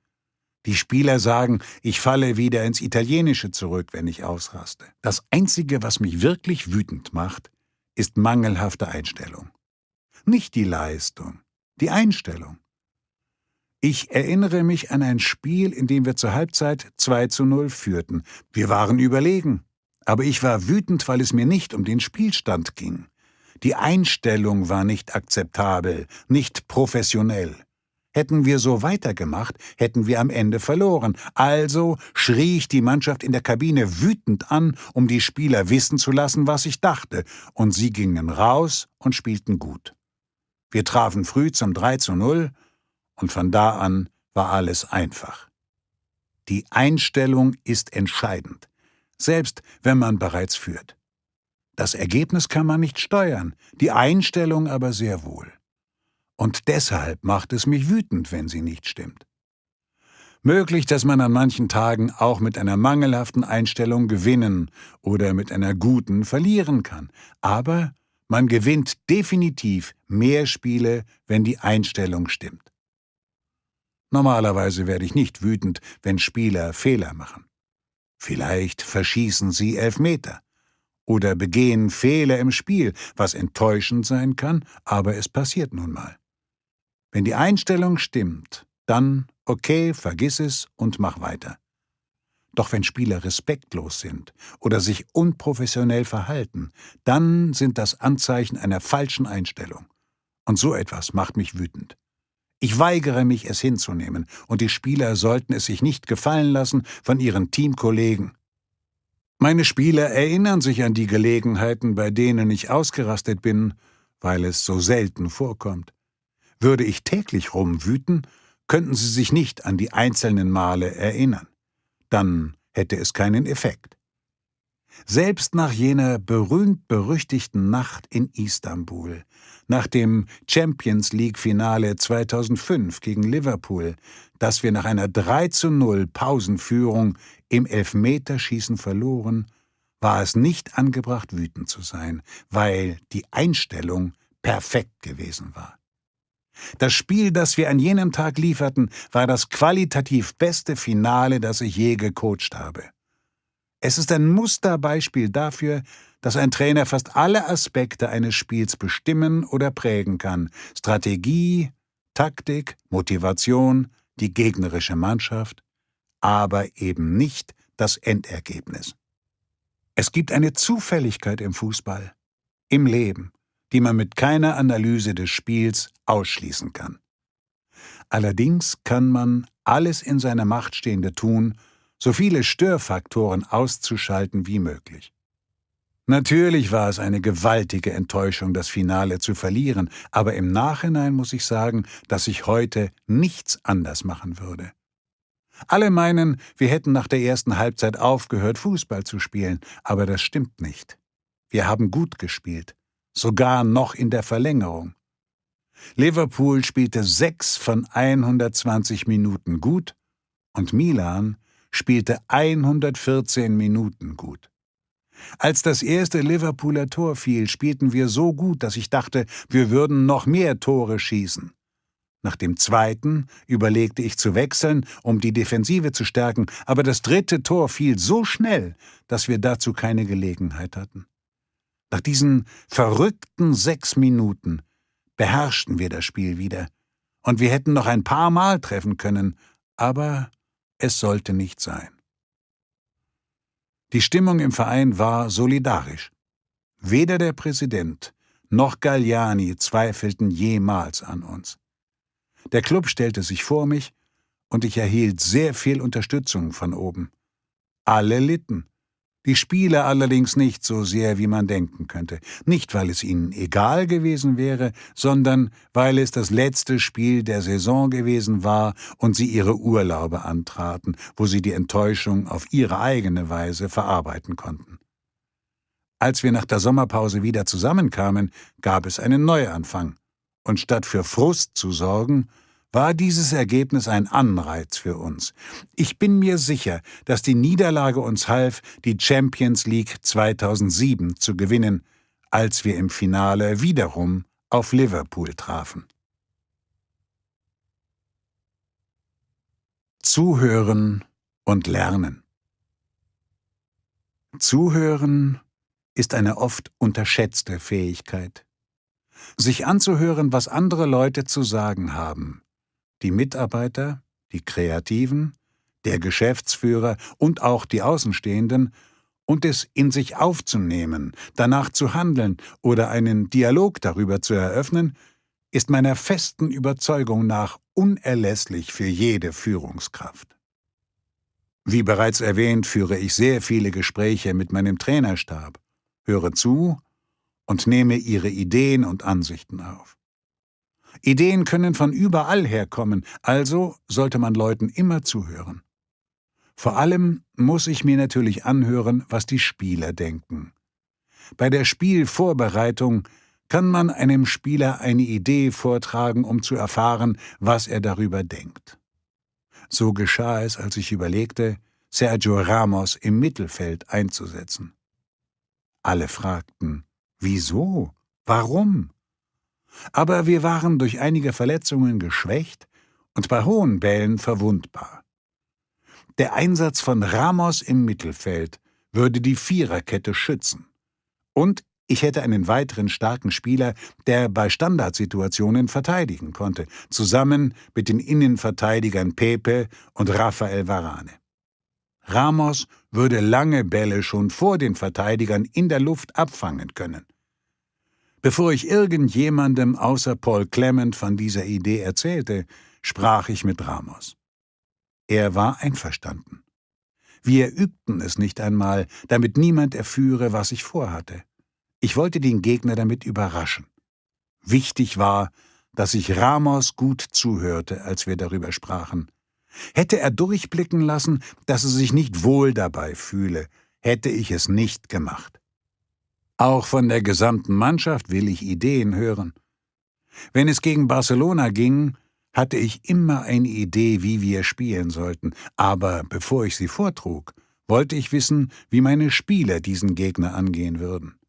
Die Spieler sagen, ich falle wieder ins Italienische zurück, wenn ich ausraste. Das Einzige, was mich wirklich wütend macht, ist mangelhafte Einstellung. Nicht die Leistung, die Einstellung. Ich erinnere mich an ein Spiel, in dem wir zur Halbzeit 2 zu 0 führten. Wir waren überlegen, aber ich war wütend, weil es mir nicht um den Spielstand ging. Die Einstellung war nicht akzeptabel, nicht professionell. Hätten wir so weitergemacht, hätten wir am Ende verloren. Also schrie ich die Mannschaft in der Kabine wütend an, um die Spieler wissen zu lassen, was ich dachte, und sie gingen raus und spielten gut. Wir trafen früh zum 3 zu 0 und von da an war alles einfach. Die Einstellung ist entscheidend, selbst wenn man bereits führt. Das Ergebnis kann man nicht steuern, die Einstellung aber sehr wohl. Und deshalb macht es mich wütend, wenn sie nicht stimmt. Möglich, dass man an manchen Tagen auch mit einer mangelhaften Einstellung gewinnen oder mit einer guten verlieren kann. Aber man gewinnt definitiv mehr Spiele, wenn die Einstellung stimmt. Normalerweise werde ich nicht wütend, wenn Spieler Fehler machen. Vielleicht verschießen sie Elfmeter oder begehen Fehler im Spiel, was enttäuschend sein kann, aber es passiert nun mal. Wenn die Einstellung stimmt, dann okay, vergiss es und mach weiter. Doch wenn Spieler respektlos sind oder sich unprofessionell verhalten, dann sind das Anzeichen einer falschen Einstellung. Und so etwas macht mich wütend. Ich weigere mich, es hinzunehmen, und die Spieler sollten es sich nicht gefallen lassen von ihren Teamkollegen. Meine Spieler erinnern sich an die Gelegenheiten, bei denen ich ausgerastet bin, weil es so selten vorkommt. Würde ich täglich rumwüten, könnten sie sich nicht an die einzelnen Male erinnern. Dann hätte es keinen Effekt. Selbst nach jener berühmt-berüchtigten Nacht in Istanbul, nach dem Champions League-Finale 2005 gegen Liverpool, das wir nach einer 3 zu 0 Pausenführung im Elfmeterschießen verloren, war es nicht angebracht, wütend zu sein, weil die Einstellung perfekt gewesen war. Das Spiel, das wir an jenem Tag lieferten, war das qualitativ beste Finale, das ich je gecoacht habe. Es ist ein Musterbeispiel dafür, dass ein Trainer fast alle Aspekte eines Spiels bestimmen oder prägen kann. Strategie, Taktik, Motivation, die gegnerische Mannschaft, aber eben nicht das Endergebnis. Es gibt eine Zufälligkeit im Fußball, im Leben die man mit keiner Analyse des Spiels ausschließen kann. Allerdings kann man alles in seiner Macht Stehende tun, so viele Störfaktoren auszuschalten wie möglich. Natürlich war es eine gewaltige Enttäuschung, das Finale zu verlieren, aber im Nachhinein muss ich sagen, dass ich heute nichts anders machen würde. Alle meinen, wir hätten nach der ersten Halbzeit aufgehört, Fußball zu spielen, aber das stimmt nicht. Wir haben gut gespielt sogar noch in der Verlängerung. Liverpool spielte sechs von 120 Minuten gut und Milan spielte 114 Minuten gut. Als das erste Liverpooler Tor fiel, spielten wir so gut, dass ich dachte, wir würden noch mehr Tore schießen. Nach dem zweiten überlegte ich zu wechseln, um die Defensive zu stärken, aber das dritte Tor fiel so schnell, dass wir dazu keine Gelegenheit hatten. Nach diesen verrückten sechs Minuten beherrschten wir das Spiel wieder. Und wir hätten noch ein paar Mal treffen können, aber es sollte nicht sein. Die Stimmung im Verein war solidarisch. Weder der Präsident noch Galliani zweifelten jemals an uns. Der Club stellte sich vor mich und ich erhielt sehr viel Unterstützung von oben. Alle litten, die Spiele allerdings nicht so sehr, wie man denken könnte. Nicht, weil es ihnen egal gewesen wäre, sondern weil es das letzte Spiel der Saison gewesen war und sie ihre Urlaube antraten, wo sie die Enttäuschung auf ihre eigene Weise verarbeiten konnten. Als wir nach der Sommerpause wieder zusammenkamen, gab es einen Neuanfang. Und statt für Frust zu sorgen, war dieses Ergebnis ein Anreiz für uns. Ich bin mir sicher, dass die Niederlage uns half, die Champions League 2007 zu gewinnen, als wir im Finale wiederum auf Liverpool trafen. Zuhören und Lernen Zuhören ist eine oft unterschätzte Fähigkeit. Sich anzuhören, was andere Leute zu sagen haben, die Mitarbeiter, die Kreativen, der Geschäftsführer und auch die Außenstehenden und es in sich aufzunehmen, danach zu handeln oder einen Dialog darüber zu eröffnen, ist meiner festen Überzeugung nach unerlässlich für jede Führungskraft. Wie bereits erwähnt, führe ich sehr viele Gespräche mit meinem Trainerstab, höre zu und nehme ihre Ideen und Ansichten auf. Ideen können von überall herkommen, also sollte man Leuten immer zuhören. Vor allem muss ich mir natürlich anhören, was die Spieler denken. Bei der Spielvorbereitung kann man einem Spieler eine Idee vortragen, um zu erfahren, was er darüber denkt. So geschah es, als ich überlegte, Sergio Ramos im Mittelfeld einzusetzen. Alle fragten, wieso? Warum? Aber wir waren durch einige Verletzungen geschwächt und bei hohen Bällen verwundbar. Der Einsatz von Ramos im Mittelfeld würde die Viererkette schützen. Und ich hätte einen weiteren starken Spieler, der bei Standardsituationen verteidigen konnte, zusammen mit den Innenverteidigern Pepe und Rafael Varane. Ramos würde lange Bälle schon vor den Verteidigern in der Luft abfangen können. Bevor ich irgendjemandem außer Paul Clement von dieser Idee erzählte, sprach ich mit Ramos. Er war einverstanden. Wir übten es nicht einmal, damit niemand erführe, was ich vorhatte. Ich wollte den Gegner damit überraschen. Wichtig war, dass ich Ramos gut zuhörte, als wir darüber sprachen. Hätte er durchblicken lassen, dass er sich nicht wohl dabei fühle, hätte ich es nicht gemacht. Auch von der gesamten Mannschaft will ich Ideen hören. Wenn es gegen Barcelona ging, hatte ich immer eine Idee, wie wir spielen sollten, aber bevor ich sie vortrug, wollte ich wissen, wie meine Spieler diesen Gegner angehen würden.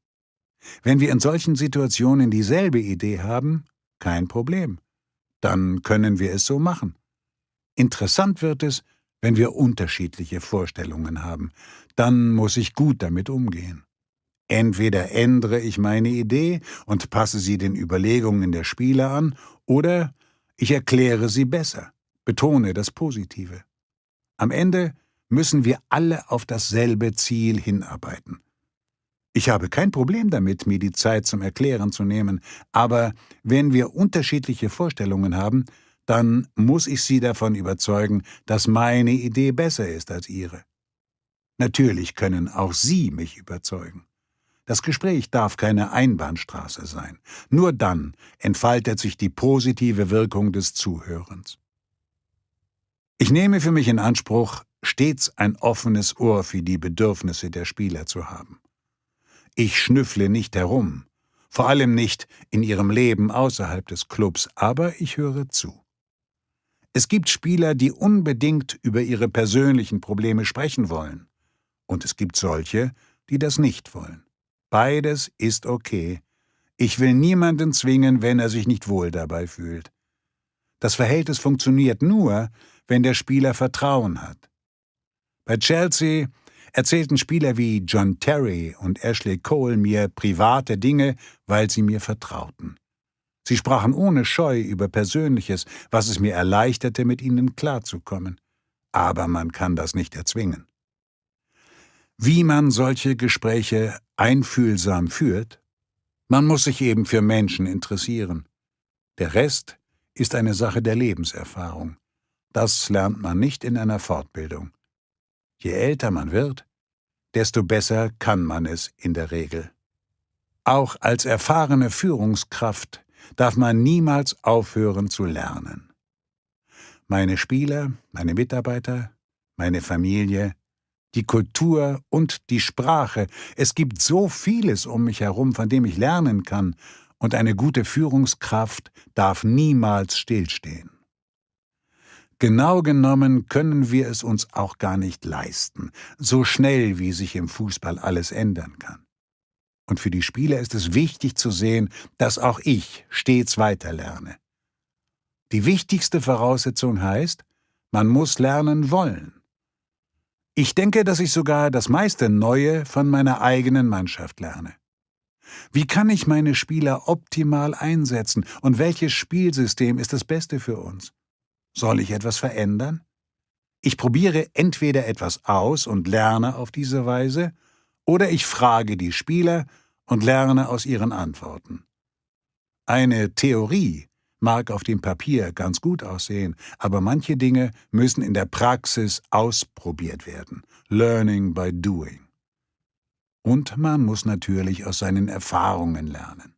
Wenn wir in solchen Situationen dieselbe Idee haben, kein Problem. Dann können wir es so machen. Interessant wird es, wenn wir unterschiedliche Vorstellungen haben. Dann muss ich gut damit umgehen. Entweder ändere ich meine Idee und passe sie den Überlegungen der Spieler an, oder ich erkläre sie besser, betone das Positive. Am Ende müssen wir alle auf dasselbe Ziel hinarbeiten. Ich habe kein Problem damit, mir die Zeit zum Erklären zu nehmen, aber wenn wir unterschiedliche Vorstellungen haben, dann muss ich Sie davon überzeugen, dass meine Idee besser ist als Ihre. Natürlich können auch Sie mich überzeugen. Das Gespräch darf keine Einbahnstraße sein. Nur dann entfaltet sich die positive Wirkung des Zuhörens. Ich nehme für mich in Anspruch, stets ein offenes Ohr für die Bedürfnisse der Spieler zu haben. Ich schnüffle nicht herum, vor allem nicht in ihrem Leben außerhalb des Clubs, aber ich höre zu. Es gibt Spieler, die unbedingt über ihre persönlichen Probleme sprechen wollen, und es gibt solche, die das nicht wollen. Beides ist okay. Ich will niemanden zwingen, wenn er sich nicht wohl dabei fühlt. Das Verhältnis funktioniert nur, wenn der Spieler Vertrauen hat. Bei Chelsea erzählten Spieler wie John Terry und Ashley Cole mir private Dinge, weil sie mir vertrauten. Sie sprachen ohne Scheu über Persönliches, was es mir erleichterte, mit ihnen klarzukommen. Aber man kann das nicht erzwingen. Wie man solche Gespräche einfühlsam führt? Man muss sich eben für Menschen interessieren. Der Rest ist eine Sache der Lebenserfahrung. Das lernt man nicht in einer Fortbildung. Je älter man wird, desto besser kann man es in der Regel. Auch als erfahrene Führungskraft darf man niemals aufhören zu lernen. Meine Spieler, meine Mitarbeiter, meine Familie, die Kultur und die Sprache. Es gibt so vieles um mich herum, von dem ich lernen kann, und eine gute Führungskraft darf niemals stillstehen. Genau genommen können wir es uns auch gar nicht leisten, so schnell wie sich im Fußball alles ändern kann. Und für die Spieler ist es wichtig zu sehen, dass auch ich stets weiterlerne. Die wichtigste Voraussetzung heißt, man muss lernen wollen. Ich denke, dass ich sogar das meiste Neue von meiner eigenen Mannschaft lerne. Wie kann ich meine Spieler optimal einsetzen und welches Spielsystem ist das Beste für uns? Soll ich etwas verändern? Ich probiere entweder etwas aus und lerne auf diese Weise, oder ich frage die Spieler und lerne aus ihren Antworten. Eine Theorie mag auf dem Papier ganz gut aussehen, aber manche Dinge müssen in der Praxis ausprobiert werden. Learning by doing. Und man muss natürlich aus seinen Erfahrungen lernen.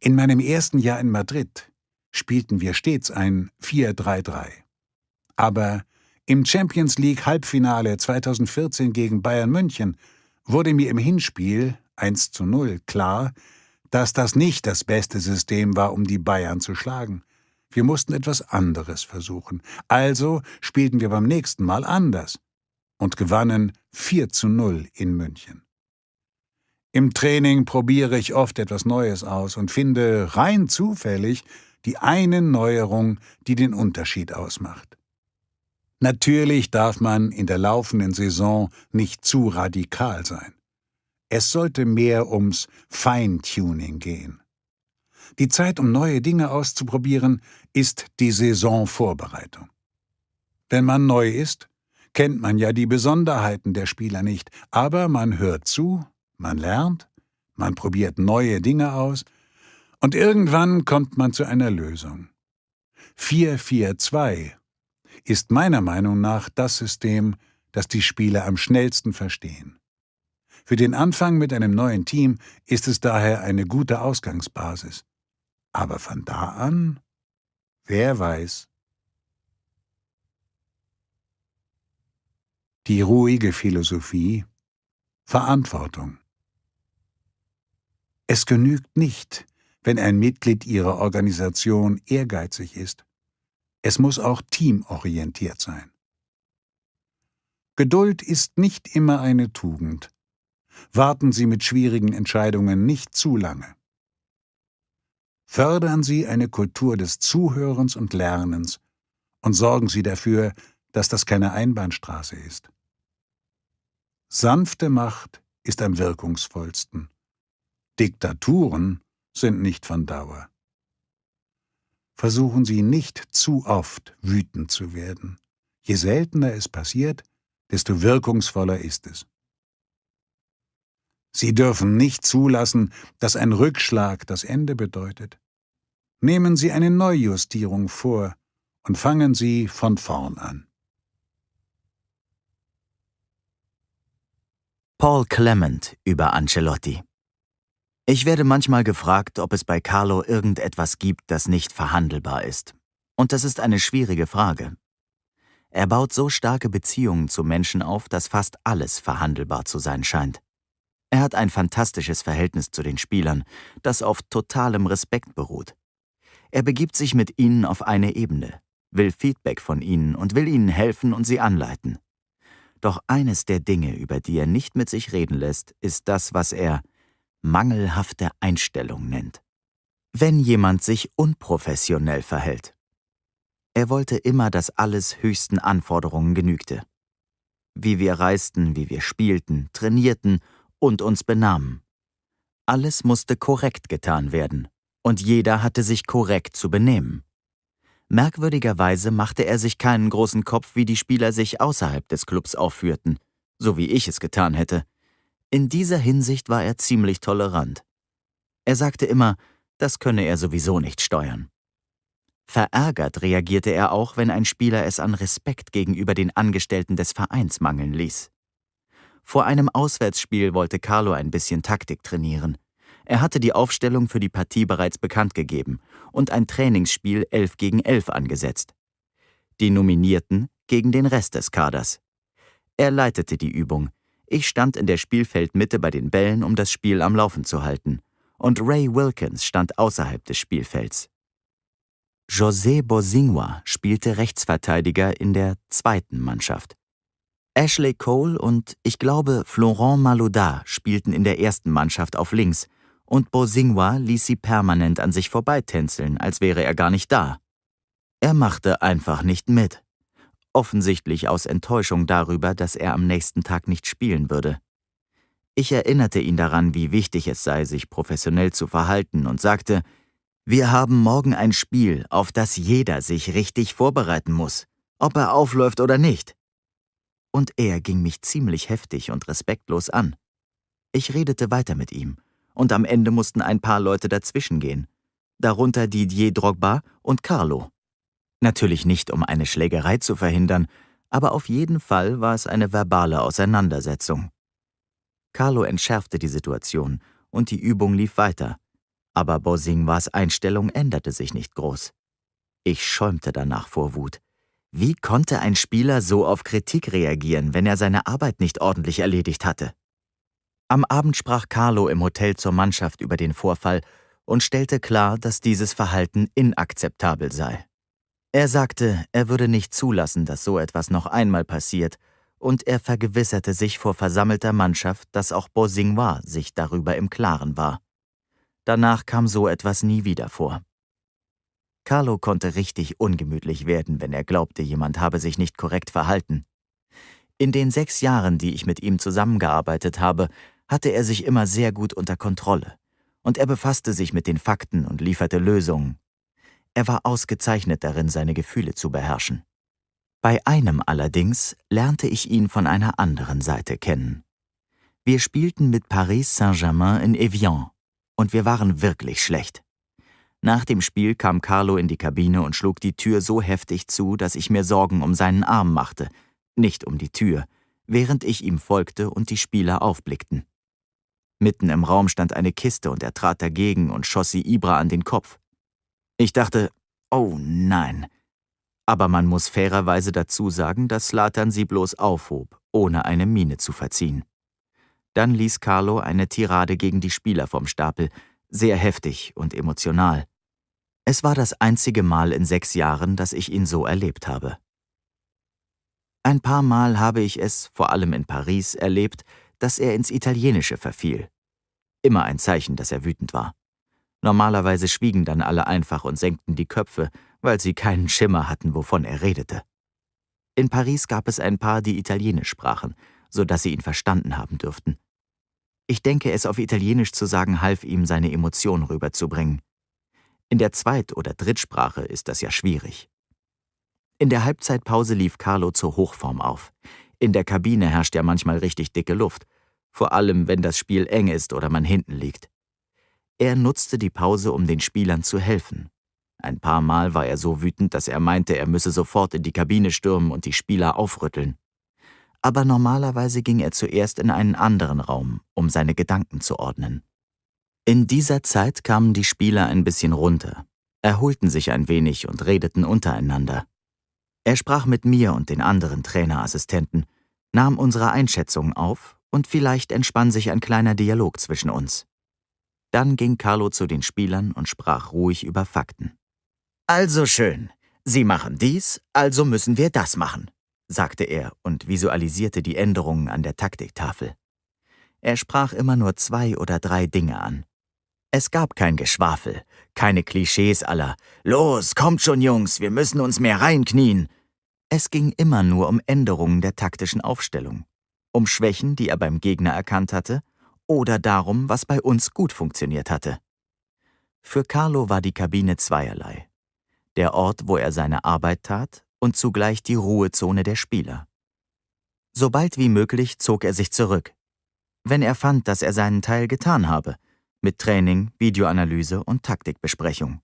In meinem ersten Jahr in Madrid spielten wir stets ein 4-3-3. Aber im Champions League Halbfinale 2014 gegen Bayern München wurde mir im Hinspiel 1 zu 0 klar, dass das nicht das beste System war, um die Bayern zu schlagen. Wir mussten etwas anderes versuchen. Also spielten wir beim nächsten Mal anders und gewannen 4 zu 0 in München. Im Training probiere ich oft etwas Neues aus und finde rein zufällig die eine Neuerung, die den Unterschied ausmacht. Natürlich darf man in der laufenden Saison nicht zu radikal sein. Es sollte mehr ums Feintuning gehen. Die Zeit, um neue Dinge auszuprobieren, ist die Saisonvorbereitung. Wenn man neu ist, kennt man ja die Besonderheiten der Spieler nicht, aber man hört zu, man lernt, man probiert neue Dinge aus und irgendwann kommt man zu einer Lösung. 442 ist meiner Meinung nach das System, das die Spieler am schnellsten verstehen. Für den Anfang mit einem neuen Team ist es daher eine gute Ausgangsbasis. Aber von da an? Wer weiß. Die ruhige Philosophie Verantwortung. Es genügt nicht, wenn ein Mitglied Ihrer Organisation ehrgeizig ist. Es muss auch teamorientiert sein. Geduld ist nicht immer eine Tugend. Warten Sie mit schwierigen Entscheidungen nicht zu lange. Fördern Sie eine Kultur des Zuhörens und Lernens und sorgen Sie dafür, dass das keine Einbahnstraße ist. Sanfte Macht ist am wirkungsvollsten. Diktaturen sind nicht von Dauer. Versuchen Sie nicht zu oft wütend zu werden. Je seltener es passiert, desto wirkungsvoller ist es. Sie dürfen nicht zulassen, dass ein Rückschlag das Ende bedeutet. Nehmen Sie eine Neujustierung vor und fangen Sie von vorn an. Paul Clement über Ancelotti. Ich werde manchmal gefragt, ob es bei Carlo irgendetwas gibt, das nicht verhandelbar ist. Und das ist eine schwierige Frage. Er baut so starke Beziehungen zu Menschen auf, dass fast alles verhandelbar zu sein scheint. Er hat ein fantastisches Verhältnis zu den Spielern, das auf totalem Respekt beruht. Er begibt sich mit ihnen auf eine Ebene, will Feedback von ihnen und will ihnen helfen und sie anleiten. Doch eines der Dinge, über die er nicht mit sich reden lässt, ist das, was er mangelhafte Einstellung nennt. Wenn jemand sich unprofessionell verhält. Er wollte immer, dass alles höchsten Anforderungen genügte. Wie wir reisten, wie wir spielten, trainierten und uns benahmen. Alles musste korrekt getan werden, und jeder hatte sich korrekt zu benehmen. Merkwürdigerweise machte er sich keinen großen Kopf, wie die Spieler sich außerhalb des Clubs aufführten, so wie ich es getan hätte. In dieser Hinsicht war er ziemlich tolerant. Er sagte immer, das könne er sowieso nicht steuern. Verärgert reagierte er auch, wenn ein Spieler es an Respekt gegenüber den Angestellten des Vereins mangeln ließ. Vor einem Auswärtsspiel wollte Carlo ein bisschen Taktik trainieren. Er hatte die Aufstellung für die Partie bereits bekannt gegeben und ein Trainingsspiel 11 gegen 11 angesetzt. Die Nominierten gegen den Rest des Kaders. Er leitete die Übung. Ich stand in der Spielfeldmitte bei den Bällen, um das Spiel am Laufen zu halten. Und Ray Wilkins stand außerhalb des Spielfelds. José Bosingwa spielte Rechtsverteidiger in der zweiten Mannschaft. Ashley Cole und ich glaube Florent Malouda spielten in der ersten Mannschaft auf links und Bosingwa ließ sie permanent an sich vorbeitänzeln, als wäre er gar nicht da. Er machte einfach nicht mit. Offensichtlich aus Enttäuschung darüber, dass er am nächsten Tag nicht spielen würde. Ich erinnerte ihn daran, wie wichtig es sei, sich professionell zu verhalten und sagte, wir haben morgen ein Spiel, auf das jeder sich richtig vorbereiten muss, ob er aufläuft oder nicht und er ging mich ziemlich heftig und respektlos an. Ich redete weiter mit ihm, und am Ende mussten ein paar Leute dazwischengehen, darunter Didier Drogba und Carlo. Natürlich nicht, um eine Schlägerei zu verhindern, aber auf jeden Fall war es eine verbale Auseinandersetzung. Carlo entschärfte die Situation und die Übung lief weiter, aber Bosingwas Einstellung änderte sich nicht groß. Ich schäumte danach vor Wut. Wie konnte ein Spieler so auf Kritik reagieren, wenn er seine Arbeit nicht ordentlich erledigt hatte? Am Abend sprach Carlo im Hotel zur Mannschaft über den Vorfall und stellte klar, dass dieses Verhalten inakzeptabel sei. Er sagte, er würde nicht zulassen, dass so etwas noch einmal passiert, und er vergewisserte sich vor versammelter Mannschaft, dass auch Bosingwa sich darüber im Klaren war. Danach kam so etwas nie wieder vor. Carlo konnte richtig ungemütlich werden, wenn er glaubte, jemand habe sich nicht korrekt verhalten. In den sechs Jahren, die ich mit ihm zusammengearbeitet habe, hatte er sich immer sehr gut unter Kontrolle. Und er befasste sich mit den Fakten und lieferte Lösungen. Er war ausgezeichnet darin, seine Gefühle zu beherrschen. Bei einem allerdings lernte ich ihn von einer anderen Seite kennen. Wir spielten mit Paris Saint-Germain in Evian und wir waren wirklich schlecht. Nach dem Spiel kam Carlo in die Kabine und schlug die Tür so heftig zu, dass ich mir Sorgen um seinen Arm machte, nicht um die Tür, während ich ihm folgte und die Spieler aufblickten. Mitten im Raum stand eine Kiste und er trat dagegen und schoss sie Ibra an den Kopf. Ich dachte, oh nein. Aber man muss fairerweise dazu sagen, dass Latan sie bloß aufhob, ohne eine Miene zu verziehen. Dann ließ Carlo eine Tirade gegen die Spieler vom Stapel, sehr heftig und emotional. Es war das einzige Mal in sechs Jahren, dass ich ihn so erlebt habe. Ein paar Mal habe ich es, vor allem in Paris, erlebt, dass er ins Italienische verfiel. Immer ein Zeichen, dass er wütend war. Normalerweise schwiegen dann alle einfach und senkten die Köpfe, weil sie keinen Schimmer hatten, wovon er redete. In Paris gab es ein paar, die Italienisch sprachen, so dass sie ihn verstanden haben dürften. Ich denke, es auf Italienisch zu sagen half ihm, seine Emotionen rüberzubringen. In der Zweit- oder Drittsprache ist das ja schwierig. In der Halbzeitpause lief Carlo zur Hochform auf. In der Kabine herrscht ja manchmal richtig dicke Luft, vor allem wenn das Spiel eng ist oder man hinten liegt. Er nutzte die Pause, um den Spielern zu helfen. Ein paar Mal war er so wütend, dass er meinte, er müsse sofort in die Kabine stürmen und die Spieler aufrütteln. Aber normalerweise ging er zuerst in einen anderen Raum, um seine Gedanken zu ordnen. In dieser Zeit kamen die Spieler ein bisschen runter, erholten sich ein wenig und redeten untereinander. Er sprach mit mir und den anderen Trainerassistenten, nahm unsere Einschätzungen auf und vielleicht entspann sich ein kleiner Dialog zwischen uns. Dann ging Carlo zu den Spielern und sprach ruhig über Fakten. Also schön, Sie machen dies, also müssen wir das machen, sagte er und visualisierte die Änderungen an der Taktiktafel. Er sprach immer nur zwei oder drei Dinge an. Es gab kein Geschwafel, keine Klischees aller Los, kommt schon, Jungs, wir müssen uns mehr reinknien. Es ging immer nur um Änderungen der taktischen Aufstellung, um Schwächen, die er beim Gegner erkannt hatte, oder darum, was bei uns gut funktioniert hatte. Für Carlo war die Kabine zweierlei. Der Ort, wo er seine Arbeit tat, und zugleich die Ruhezone der Spieler. Sobald wie möglich zog er sich zurück. Wenn er fand, dass er seinen Teil getan habe – mit Training, Videoanalyse und Taktikbesprechung.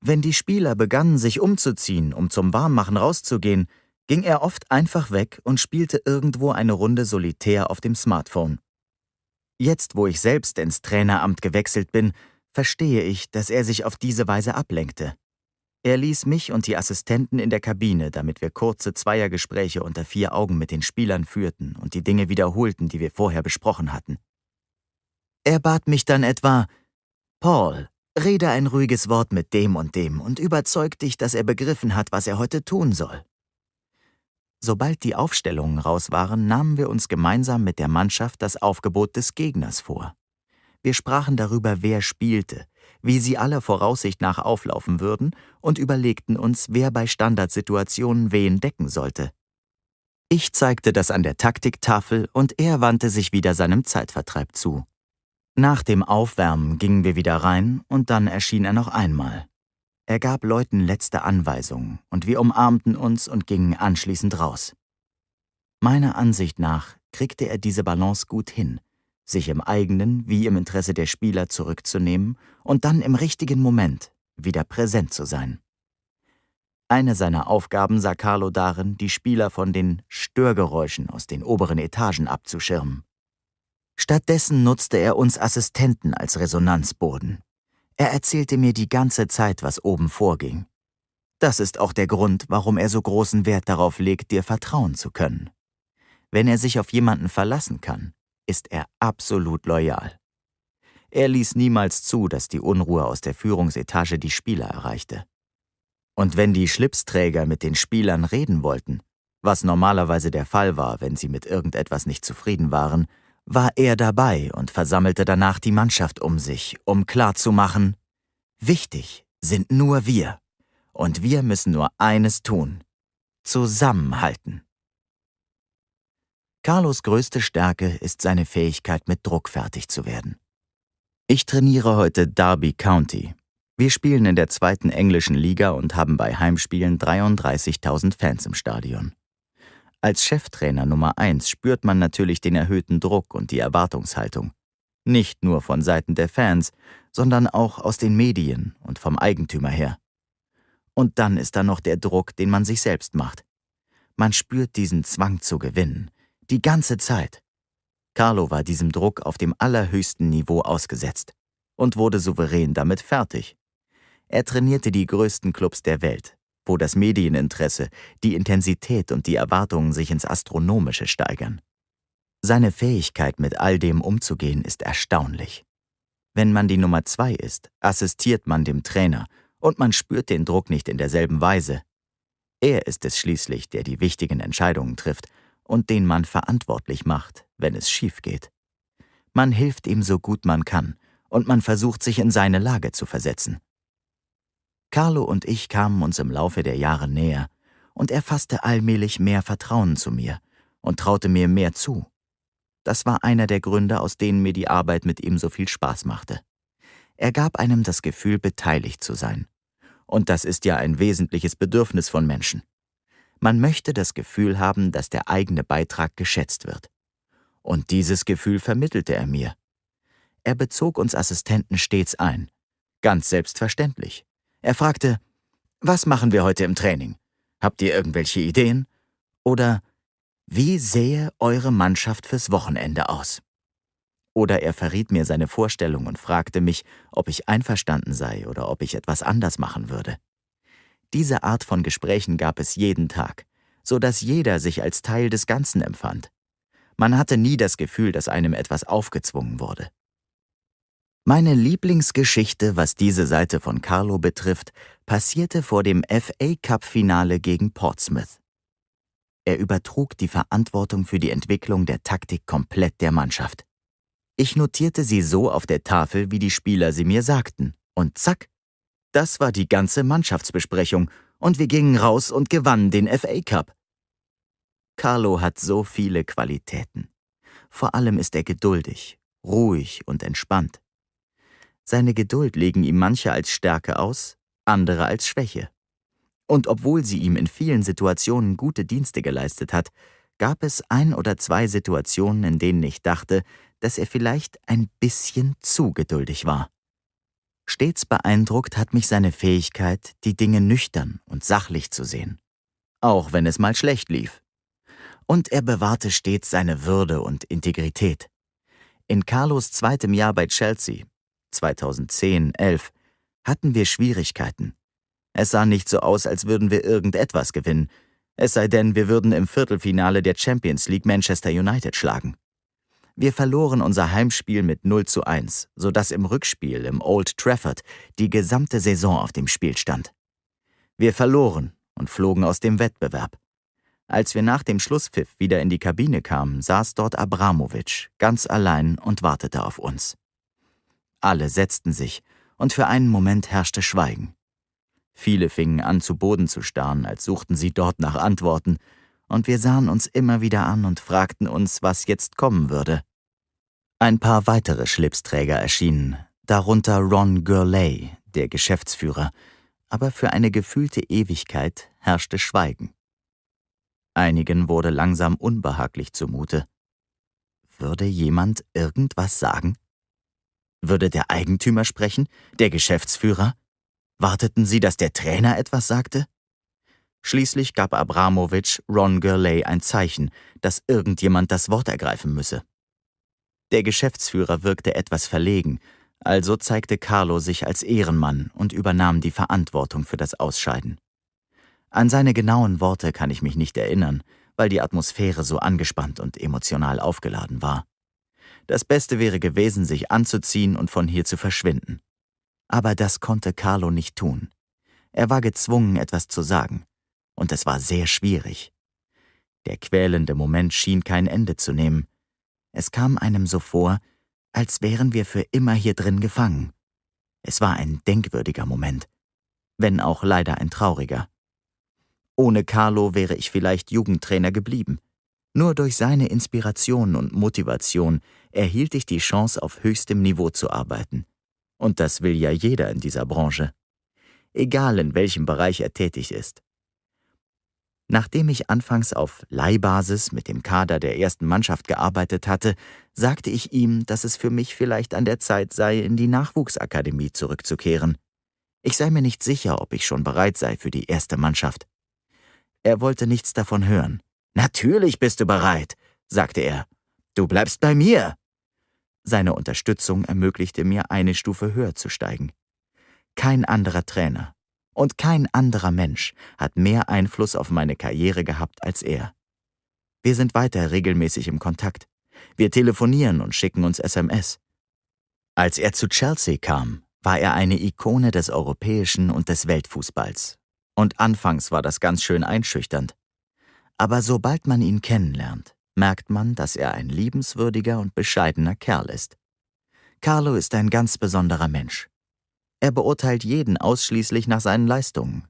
Wenn die Spieler begannen, sich umzuziehen, um zum Warmmachen rauszugehen, ging er oft einfach weg und spielte irgendwo eine Runde solitär auf dem Smartphone. Jetzt, wo ich selbst ins Traineramt gewechselt bin, verstehe ich, dass er sich auf diese Weise ablenkte. Er ließ mich und die Assistenten in der Kabine, damit wir kurze Zweiergespräche unter vier Augen mit den Spielern führten und die Dinge wiederholten, die wir vorher besprochen hatten. Er bat mich dann etwa, Paul, rede ein ruhiges Wort mit dem und dem und überzeug dich, dass er begriffen hat, was er heute tun soll. Sobald die Aufstellungen raus waren, nahmen wir uns gemeinsam mit der Mannschaft das Aufgebot des Gegners vor. Wir sprachen darüber, wer spielte, wie sie aller Voraussicht nach auflaufen würden und überlegten uns, wer bei Standardsituationen wen decken sollte. Ich zeigte das an der Taktiktafel und er wandte sich wieder seinem Zeitvertreib zu. Nach dem Aufwärmen gingen wir wieder rein und dann erschien er noch einmal. Er gab Leuten letzte Anweisungen und wir umarmten uns und gingen anschließend raus. Meiner Ansicht nach kriegte er diese Balance gut hin, sich im eigenen wie im Interesse der Spieler zurückzunehmen und dann im richtigen Moment wieder präsent zu sein. Eine seiner Aufgaben sah Carlo darin, die Spieler von den Störgeräuschen aus den oberen Etagen abzuschirmen. Stattdessen nutzte er uns Assistenten als Resonanzboden. Er erzählte mir die ganze Zeit, was oben vorging. Das ist auch der Grund, warum er so großen Wert darauf legt, dir vertrauen zu können. Wenn er sich auf jemanden verlassen kann, ist er absolut loyal. Er ließ niemals zu, dass die Unruhe aus der Führungsetage die Spieler erreichte. Und wenn die Schlipsträger mit den Spielern reden wollten, was normalerweise der Fall war, wenn sie mit irgendetwas nicht zufrieden waren, war er dabei und versammelte danach die Mannschaft um sich, um klarzumachen, wichtig sind nur wir und wir müssen nur eines tun, zusammenhalten. Carlos größte Stärke ist seine Fähigkeit, mit Druck fertig zu werden. Ich trainiere heute Derby County. Wir spielen in der zweiten englischen Liga und haben bei Heimspielen 33.000 Fans im Stadion. Als Cheftrainer Nummer 1 spürt man natürlich den erhöhten Druck und die Erwartungshaltung. Nicht nur von Seiten der Fans, sondern auch aus den Medien und vom Eigentümer her. Und dann ist da noch der Druck, den man sich selbst macht. Man spürt diesen Zwang zu gewinnen. Die ganze Zeit. Carlo war diesem Druck auf dem allerhöchsten Niveau ausgesetzt und wurde souverän damit fertig. Er trainierte die größten Clubs der Welt, wo das Medieninteresse, die Intensität und die Erwartungen sich ins Astronomische steigern. Seine Fähigkeit, mit all dem umzugehen, ist erstaunlich. Wenn man die Nummer zwei ist, assistiert man dem Trainer und man spürt den Druck nicht in derselben Weise. Er ist es schließlich, der die wichtigen Entscheidungen trifft und den man verantwortlich macht, wenn es schief geht. Man hilft ihm so gut man kann und man versucht sich in seine Lage zu versetzen. Carlo und ich kamen uns im Laufe der Jahre näher, und er fasste allmählich mehr Vertrauen zu mir und traute mir mehr zu. Das war einer der Gründe, aus denen mir die Arbeit mit ihm so viel Spaß machte. Er gab einem das Gefühl, beteiligt zu sein. Und das ist ja ein wesentliches Bedürfnis von Menschen. Man möchte das Gefühl haben, dass der eigene Beitrag geschätzt wird. Und dieses Gefühl vermittelte er mir. Er bezog uns Assistenten stets ein. Ganz selbstverständlich. Er fragte, was machen wir heute im Training? Habt ihr irgendwelche Ideen? Oder wie sähe eure Mannschaft fürs Wochenende aus? Oder er verriet mir seine Vorstellung und fragte mich, ob ich einverstanden sei oder ob ich etwas anders machen würde. Diese Art von Gesprächen gab es jeden Tag, so dass jeder sich als Teil des Ganzen empfand. Man hatte nie das Gefühl, dass einem etwas aufgezwungen wurde. Meine Lieblingsgeschichte, was diese Seite von Carlo betrifft, passierte vor dem FA Cup-Finale gegen Portsmouth. Er übertrug die Verantwortung für die Entwicklung der Taktik komplett der Mannschaft. Ich notierte sie so auf der Tafel, wie die Spieler sie mir sagten, und zack, das war die ganze Mannschaftsbesprechung, und wir gingen raus und gewannen den FA Cup. Carlo hat so viele Qualitäten. Vor allem ist er geduldig, ruhig und entspannt. Seine Geduld legen ihm manche als Stärke aus, andere als Schwäche. Und obwohl sie ihm in vielen Situationen gute Dienste geleistet hat, gab es ein oder zwei Situationen, in denen ich dachte, dass er vielleicht ein bisschen zu geduldig war. Stets beeindruckt hat mich seine Fähigkeit, die Dinge nüchtern und sachlich zu sehen, auch wenn es mal schlecht lief. Und er bewahrte stets seine Würde und Integrität. In Carlos zweitem Jahr bei Chelsea 2010, 11, hatten wir Schwierigkeiten. Es sah nicht so aus, als würden wir irgendetwas gewinnen, es sei denn, wir würden im Viertelfinale der Champions League Manchester United schlagen. Wir verloren unser Heimspiel mit 0 zu 1, sodass im Rückspiel im Old Trafford die gesamte Saison auf dem Spiel stand. Wir verloren und flogen aus dem Wettbewerb. Als wir nach dem Schlusspfiff wieder in die Kabine kamen, saß dort Abramowitsch, ganz allein und wartete auf uns. Alle setzten sich, und für einen Moment herrschte Schweigen. Viele fingen an, zu Boden zu starren, als suchten sie dort nach Antworten, und wir sahen uns immer wieder an und fragten uns, was jetzt kommen würde. Ein paar weitere Schlipsträger erschienen, darunter Ron Gurley, der Geschäftsführer, aber für eine gefühlte Ewigkeit herrschte Schweigen. Einigen wurde langsam unbehaglich zumute. Würde jemand irgendwas sagen? Würde der Eigentümer sprechen? Der Geschäftsführer? Warteten sie, dass der Trainer etwas sagte? Schließlich gab Abramowitsch Ron Gurley ein Zeichen, dass irgendjemand das Wort ergreifen müsse. Der Geschäftsführer wirkte etwas verlegen, also zeigte Carlo sich als Ehrenmann und übernahm die Verantwortung für das Ausscheiden. An seine genauen Worte kann ich mich nicht erinnern, weil die Atmosphäre so angespannt und emotional aufgeladen war. Das Beste wäre gewesen, sich anzuziehen und von hier zu verschwinden. Aber das konnte Carlo nicht tun. Er war gezwungen, etwas zu sagen. Und es war sehr schwierig. Der quälende Moment schien kein Ende zu nehmen. Es kam einem so vor, als wären wir für immer hier drin gefangen. Es war ein denkwürdiger Moment, wenn auch leider ein trauriger. Ohne Carlo wäre ich vielleicht Jugendtrainer geblieben. Nur durch seine Inspiration und Motivation erhielt ich die Chance, auf höchstem Niveau zu arbeiten. Und das will ja jeder in dieser Branche. Egal in welchem Bereich er tätig ist. Nachdem ich anfangs auf Leihbasis mit dem Kader der ersten Mannschaft gearbeitet hatte, sagte ich ihm, dass es für mich vielleicht an der Zeit sei, in die Nachwuchsakademie zurückzukehren. Ich sei mir nicht sicher, ob ich schon bereit sei für die erste Mannschaft. Er wollte nichts davon hören. Natürlich bist du bereit, sagte er. Du bleibst bei mir. Seine Unterstützung ermöglichte mir, eine Stufe höher zu steigen. Kein anderer Trainer und kein anderer Mensch hat mehr Einfluss auf meine Karriere gehabt als er. Wir sind weiter regelmäßig im Kontakt. Wir telefonieren und schicken uns SMS. Als er zu Chelsea kam, war er eine Ikone des europäischen und des Weltfußballs. Und anfangs war das ganz schön einschüchternd. Aber sobald man ihn kennenlernt, merkt man, dass er ein liebenswürdiger und bescheidener Kerl ist. Carlo ist ein ganz besonderer Mensch. Er beurteilt jeden ausschließlich nach seinen Leistungen.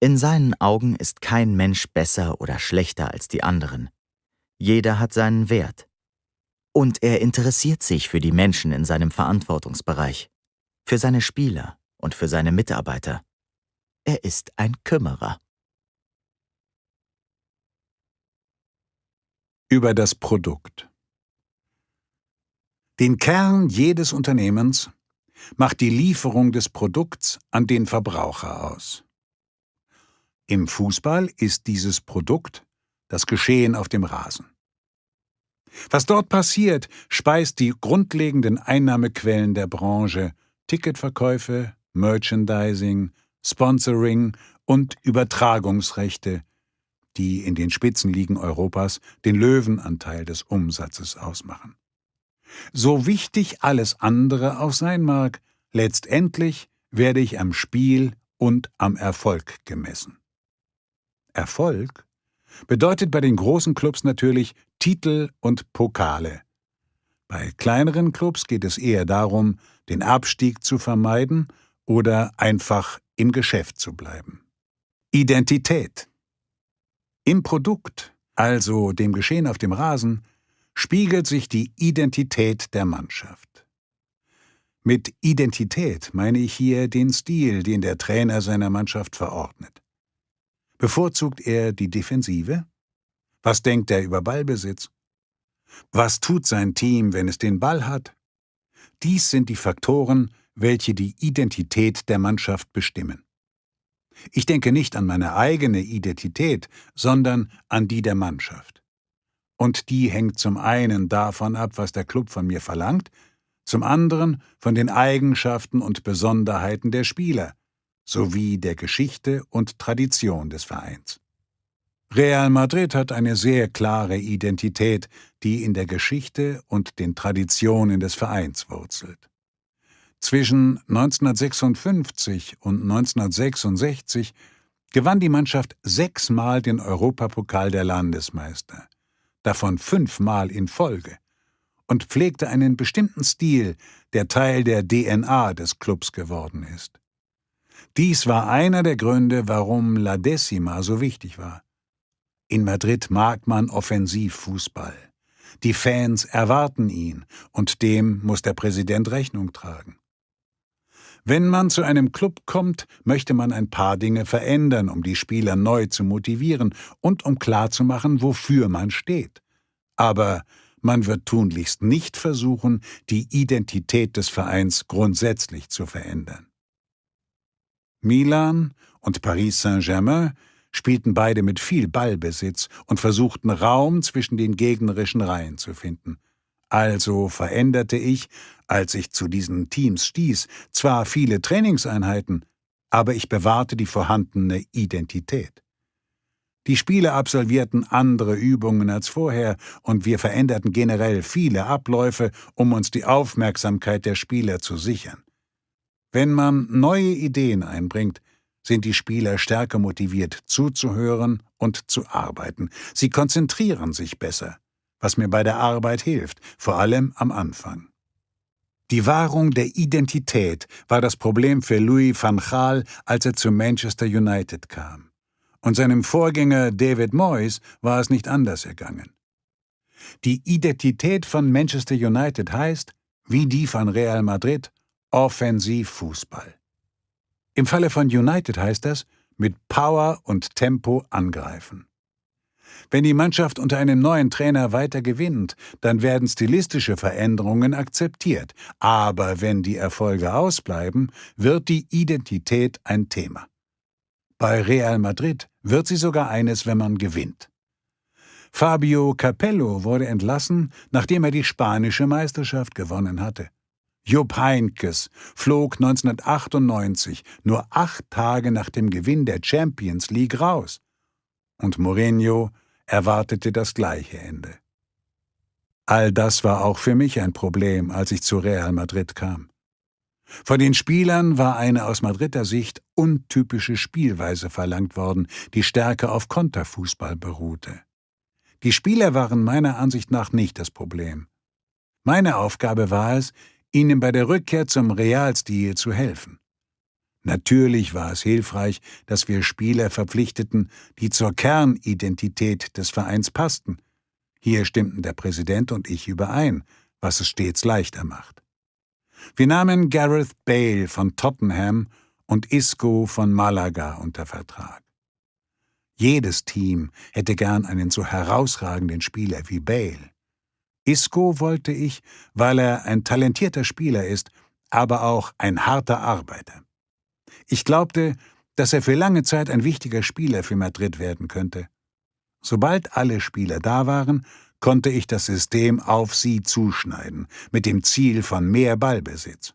In seinen Augen ist kein Mensch besser oder schlechter als die anderen. Jeder hat seinen Wert. Und er interessiert sich für die Menschen in seinem Verantwortungsbereich, für seine Spieler und für seine Mitarbeiter. Er ist ein Kümmerer. über das Produkt. Den Kern jedes Unternehmens macht die Lieferung des Produkts an den Verbraucher aus. Im Fußball ist dieses Produkt das Geschehen auf dem Rasen. Was dort passiert, speist die grundlegenden Einnahmequellen der Branche Ticketverkäufe, Merchandising, Sponsoring und Übertragungsrechte die in den Spitzenligen Europas den Löwenanteil des Umsatzes ausmachen. So wichtig alles andere auch sein mag, letztendlich werde ich am Spiel und am Erfolg gemessen. Erfolg bedeutet bei den großen Clubs natürlich Titel und Pokale. Bei kleineren Clubs geht es eher darum, den Abstieg zu vermeiden oder einfach im Geschäft zu bleiben. Identität im Produkt, also dem Geschehen auf dem Rasen, spiegelt sich die Identität der Mannschaft. Mit Identität meine ich hier den Stil, den der Trainer seiner Mannschaft verordnet. Bevorzugt er die Defensive? Was denkt er über Ballbesitz? Was tut sein Team, wenn es den Ball hat? Dies sind die Faktoren, welche die Identität der Mannschaft bestimmen. Ich denke nicht an meine eigene Identität, sondern an die der Mannschaft. Und die hängt zum einen davon ab, was der Club von mir verlangt, zum anderen von den Eigenschaften und Besonderheiten der Spieler sowie der Geschichte und Tradition des Vereins. Real Madrid hat eine sehr klare Identität, die in der Geschichte und den Traditionen des Vereins wurzelt. Zwischen 1956 und 1966 gewann die Mannschaft sechsmal den Europapokal der Landesmeister, davon fünfmal in Folge, und pflegte einen bestimmten Stil, der Teil der DNA des Clubs geworden ist. Dies war einer der Gründe, warum La Decima so wichtig war. In Madrid mag man Offensivfußball. Die Fans erwarten ihn, und dem muss der Präsident Rechnung tragen. Wenn man zu einem Club kommt, möchte man ein paar Dinge verändern, um die Spieler neu zu motivieren und um klarzumachen, wofür man steht. Aber man wird tunlichst nicht versuchen, die Identität des Vereins grundsätzlich zu verändern. Milan und Paris Saint-Germain spielten beide mit viel Ballbesitz und versuchten Raum zwischen den gegnerischen Reihen zu finden. Also veränderte ich, als ich zu diesen Teams stieß, zwar viele Trainingseinheiten, aber ich bewahrte die vorhandene Identität. Die Spieler absolvierten andere Übungen als vorher und wir veränderten generell viele Abläufe, um uns die Aufmerksamkeit der Spieler zu sichern. Wenn man neue Ideen einbringt, sind die Spieler stärker motiviert zuzuhören und zu arbeiten. Sie konzentrieren sich besser was mir bei der Arbeit hilft, vor allem am Anfang. Die Wahrung der Identität war das Problem für Louis van Gaal, als er zu Manchester United kam. Und seinem Vorgänger David Moyes war es nicht anders ergangen. Die Identität von Manchester United heißt, wie die von Real Madrid, Offensivfußball. Im Falle von United heißt das, mit Power und Tempo angreifen. Wenn die Mannschaft unter einem neuen Trainer weiter gewinnt, dann werden stilistische Veränderungen akzeptiert. Aber wenn die Erfolge ausbleiben, wird die Identität ein Thema. Bei Real Madrid wird sie sogar eines, wenn man gewinnt. Fabio Capello wurde entlassen, nachdem er die spanische Meisterschaft gewonnen hatte. Jupp Heinkes flog 1998, nur acht Tage nach dem Gewinn der Champions League, raus. Und Mourinho erwartete das gleiche Ende. All das war auch für mich ein Problem, als ich zu Real Madrid kam. Von den Spielern war eine aus Madrider Sicht untypische Spielweise verlangt worden, die stärker auf Konterfußball beruhte. Die Spieler waren meiner Ansicht nach nicht das Problem. Meine Aufgabe war es, ihnen bei der Rückkehr zum Realstil zu helfen. Natürlich war es hilfreich, dass wir Spieler verpflichteten, die zur Kernidentität des Vereins passten. Hier stimmten der Präsident und ich überein, was es stets leichter macht. Wir nahmen Gareth Bale von Tottenham und Isco von Malaga unter Vertrag. Jedes Team hätte gern einen so herausragenden Spieler wie Bale. Isco wollte ich, weil er ein talentierter Spieler ist, aber auch ein harter Arbeiter. Ich glaubte, dass er für lange Zeit ein wichtiger Spieler für Madrid werden könnte. Sobald alle Spieler da waren, konnte ich das System auf sie zuschneiden, mit dem Ziel von mehr Ballbesitz.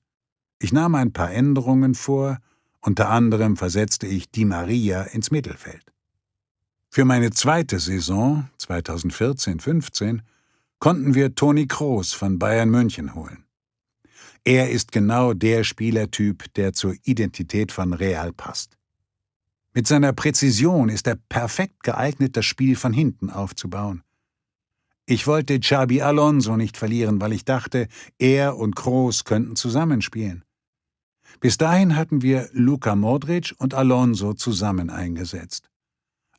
Ich nahm ein paar Änderungen vor, unter anderem versetzte ich Di Maria ins Mittelfeld. Für meine zweite Saison 2014-15 konnten wir Toni Kroos von Bayern München holen. Er ist genau der Spielertyp, der zur Identität von Real passt. Mit seiner Präzision ist er perfekt geeignet, das Spiel von hinten aufzubauen. Ich wollte Xabi Alonso nicht verlieren, weil ich dachte, er und Kroos könnten zusammenspielen. Bis dahin hatten wir Luka Modric und Alonso zusammen eingesetzt.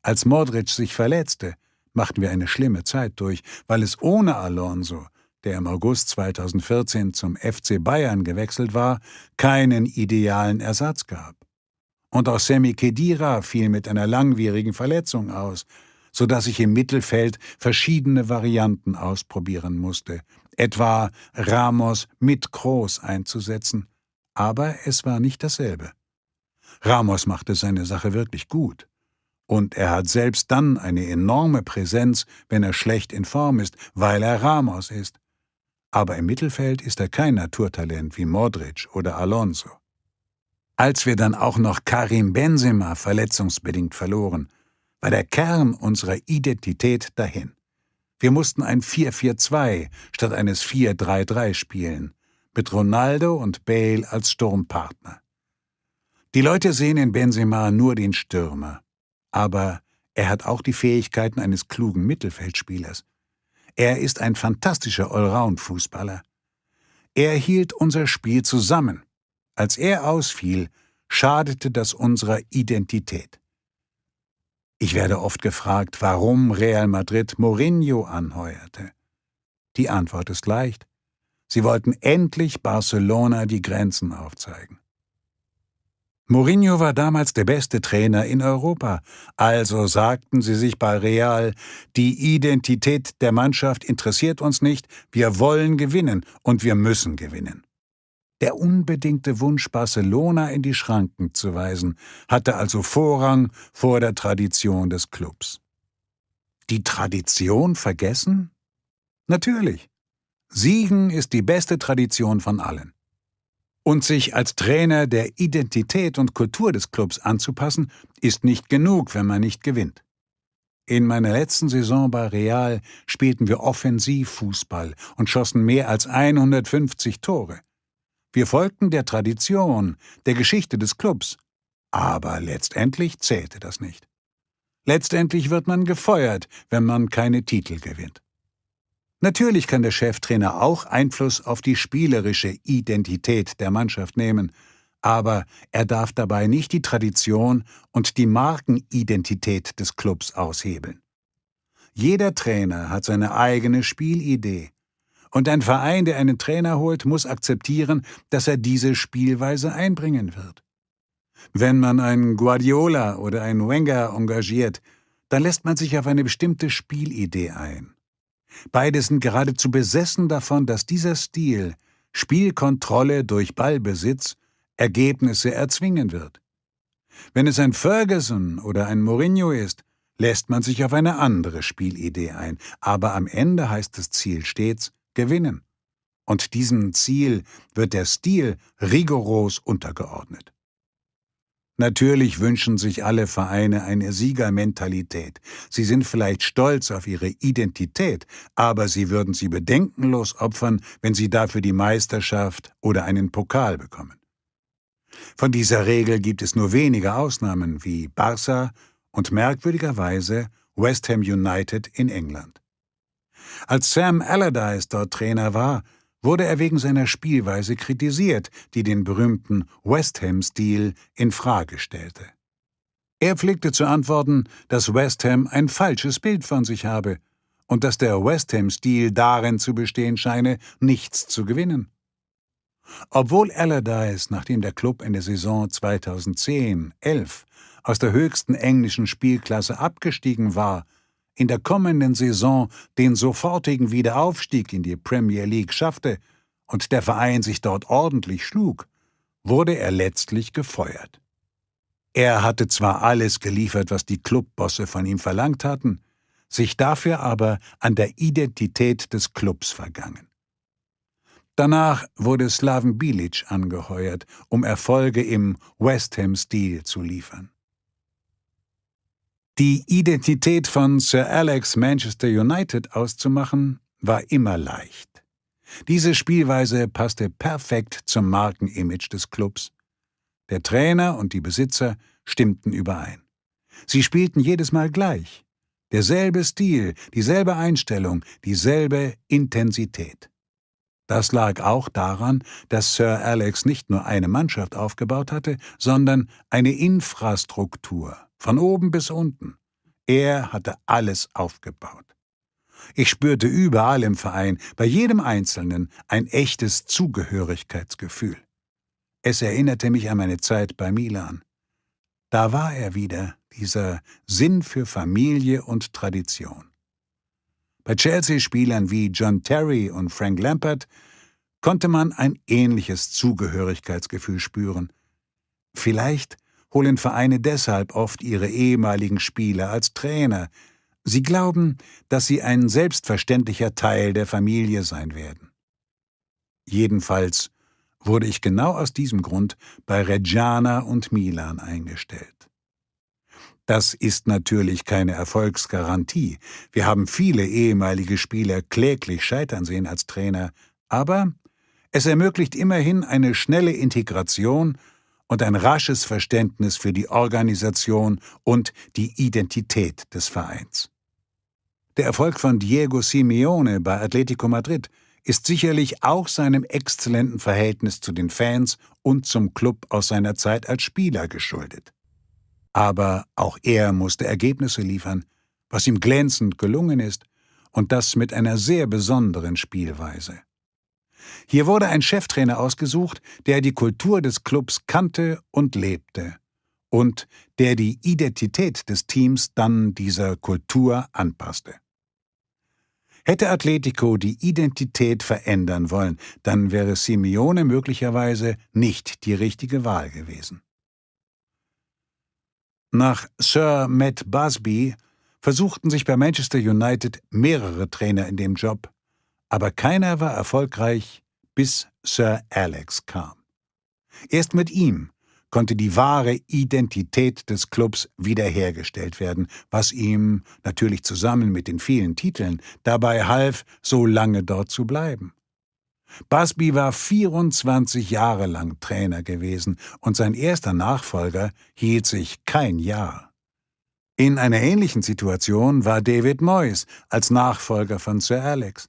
Als Modric sich verletzte, machten wir eine schlimme Zeit durch, weil es ohne Alonso der im August 2014 zum FC Bayern gewechselt war, keinen idealen Ersatz gab. Und auch Sammy Kedira fiel mit einer langwierigen Verletzung aus, so dass ich im Mittelfeld verschiedene Varianten ausprobieren musste, etwa Ramos mit Kroos einzusetzen, aber es war nicht dasselbe. Ramos machte seine Sache wirklich gut. Und er hat selbst dann eine enorme Präsenz, wenn er schlecht in Form ist, weil er Ramos ist aber im Mittelfeld ist er kein Naturtalent wie Modric oder Alonso. Als wir dann auch noch Karim Benzema verletzungsbedingt verloren, war der Kern unserer Identität dahin. Wir mussten ein 4-4-2 statt eines 4-3-3 spielen, mit Ronaldo und Bale als Sturmpartner. Die Leute sehen in Benzema nur den Stürmer, aber er hat auch die Fähigkeiten eines klugen Mittelfeldspielers. Er ist ein fantastischer Allround-Fußballer. Er hielt unser Spiel zusammen. Als er ausfiel, schadete das unserer Identität. Ich werde oft gefragt, warum Real Madrid Mourinho anheuerte. Die Antwort ist leicht. Sie wollten endlich Barcelona die Grenzen aufzeigen. Mourinho war damals der beste Trainer in Europa, also sagten sie sich bei Real, die Identität der Mannschaft interessiert uns nicht, wir wollen gewinnen und wir müssen gewinnen. Der unbedingte Wunsch, Barcelona in die Schranken zu weisen, hatte also Vorrang vor der Tradition des Clubs. Die Tradition vergessen? Natürlich. Siegen ist die beste Tradition von allen. Und sich als Trainer der Identität und Kultur des Clubs anzupassen, ist nicht genug, wenn man nicht gewinnt. In meiner letzten Saison bei Real spielten wir Offensivfußball und schossen mehr als 150 Tore. Wir folgten der Tradition, der Geschichte des Clubs. Aber letztendlich zählte das nicht. Letztendlich wird man gefeuert, wenn man keine Titel gewinnt. Natürlich kann der Cheftrainer auch Einfluss auf die spielerische Identität der Mannschaft nehmen, aber er darf dabei nicht die Tradition und die Markenidentität des Clubs aushebeln. Jeder Trainer hat seine eigene Spielidee. Und ein Verein, der einen Trainer holt, muss akzeptieren, dass er diese Spielweise einbringen wird. Wenn man einen Guardiola oder einen Wenger engagiert, dann lässt man sich auf eine bestimmte Spielidee ein. Beide sind geradezu besessen davon, dass dieser Stil Spielkontrolle durch Ballbesitz Ergebnisse erzwingen wird. Wenn es ein Ferguson oder ein Mourinho ist, lässt man sich auf eine andere Spielidee ein, aber am Ende heißt das Ziel stets gewinnen. Und diesem Ziel wird der Stil rigoros untergeordnet. Natürlich wünschen sich alle Vereine eine Siegermentalität. Sie sind vielleicht stolz auf ihre Identität, aber sie würden sie bedenkenlos opfern, wenn sie dafür die Meisterschaft oder einen Pokal bekommen. Von dieser Regel gibt es nur wenige Ausnahmen wie Barca und merkwürdigerweise West Ham United in England. Als Sam Allardyce dort Trainer war, wurde er wegen seiner Spielweise kritisiert, die den berühmten West Ham-Stil in Frage stellte. Er pflegte zu antworten, dass West Ham ein falsches Bild von sich habe und dass der West Ham-Stil darin zu bestehen scheine, nichts zu gewinnen. Obwohl Allardyce, nachdem der Klub in der Saison 2010-11 aus der höchsten englischen Spielklasse abgestiegen war, in der kommenden Saison den sofortigen Wiederaufstieg in die Premier League schaffte und der Verein sich dort ordentlich schlug, wurde er letztlich gefeuert. Er hatte zwar alles geliefert, was die Clubbosse von ihm verlangt hatten, sich dafür aber an der Identität des Clubs vergangen. Danach wurde Slaven Bilic angeheuert, um Erfolge im West Ham-Stil zu liefern. Die Identität von Sir Alex Manchester United auszumachen war immer leicht. Diese Spielweise passte perfekt zum Markenimage des Clubs. Der Trainer und die Besitzer stimmten überein. Sie spielten jedes Mal gleich. Derselbe Stil, dieselbe Einstellung, dieselbe Intensität. Das lag auch daran, dass Sir Alex nicht nur eine Mannschaft aufgebaut hatte, sondern eine Infrastruktur von oben bis unten. Er hatte alles aufgebaut. Ich spürte überall im Verein, bei jedem Einzelnen, ein echtes Zugehörigkeitsgefühl. Es erinnerte mich an meine Zeit bei Milan. Da war er wieder, dieser Sinn für Familie und Tradition. Bei Chelsea-Spielern wie John Terry und Frank Lampert konnte man ein ähnliches Zugehörigkeitsgefühl spüren. Vielleicht holen Vereine deshalb oft ihre ehemaligen Spieler als Trainer. Sie glauben, dass sie ein selbstverständlicher Teil der Familie sein werden. Jedenfalls wurde ich genau aus diesem Grund bei Reggiana und Milan eingestellt. Das ist natürlich keine Erfolgsgarantie. Wir haben viele ehemalige Spieler kläglich scheitern sehen als Trainer, aber es ermöglicht immerhin eine schnelle Integration und ein rasches Verständnis für die Organisation und die Identität des Vereins. Der Erfolg von Diego Simeone bei Atletico Madrid ist sicherlich auch seinem exzellenten Verhältnis zu den Fans und zum Club aus seiner Zeit als Spieler geschuldet. Aber auch er musste Ergebnisse liefern, was ihm glänzend gelungen ist, und das mit einer sehr besonderen Spielweise. Hier wurde ein Cheftrainer ausgesucht, der die Kultur des Clubs kannte und lebte und der die Identität des Teams dann dieser Kultur anpasste. Hätte Atletico die Identität verändern wollen, dann wäre Simeone möglicherweise nicht die richtige Wahl gewesen. Nach Sir Matt Busby versuchten sich bei Manchester United mehrere Trainer in dem Job, aber keiner war erfolgreich, bis Sir Alex kam. Erst mit ihm konnte die wahre Identität des Clubs wiederhergestellt werden, was ihm, natürlich zusammen mit den vielen Titeln, dabei half, so lange dort zu bleiben. Busby war 24 Jahre lang Trainer gewesen und sein erster Nachfolger hielt sich kein Jahr. In einer ähnlichen Situation war David Moyes als Nachfolger von Sir Alex.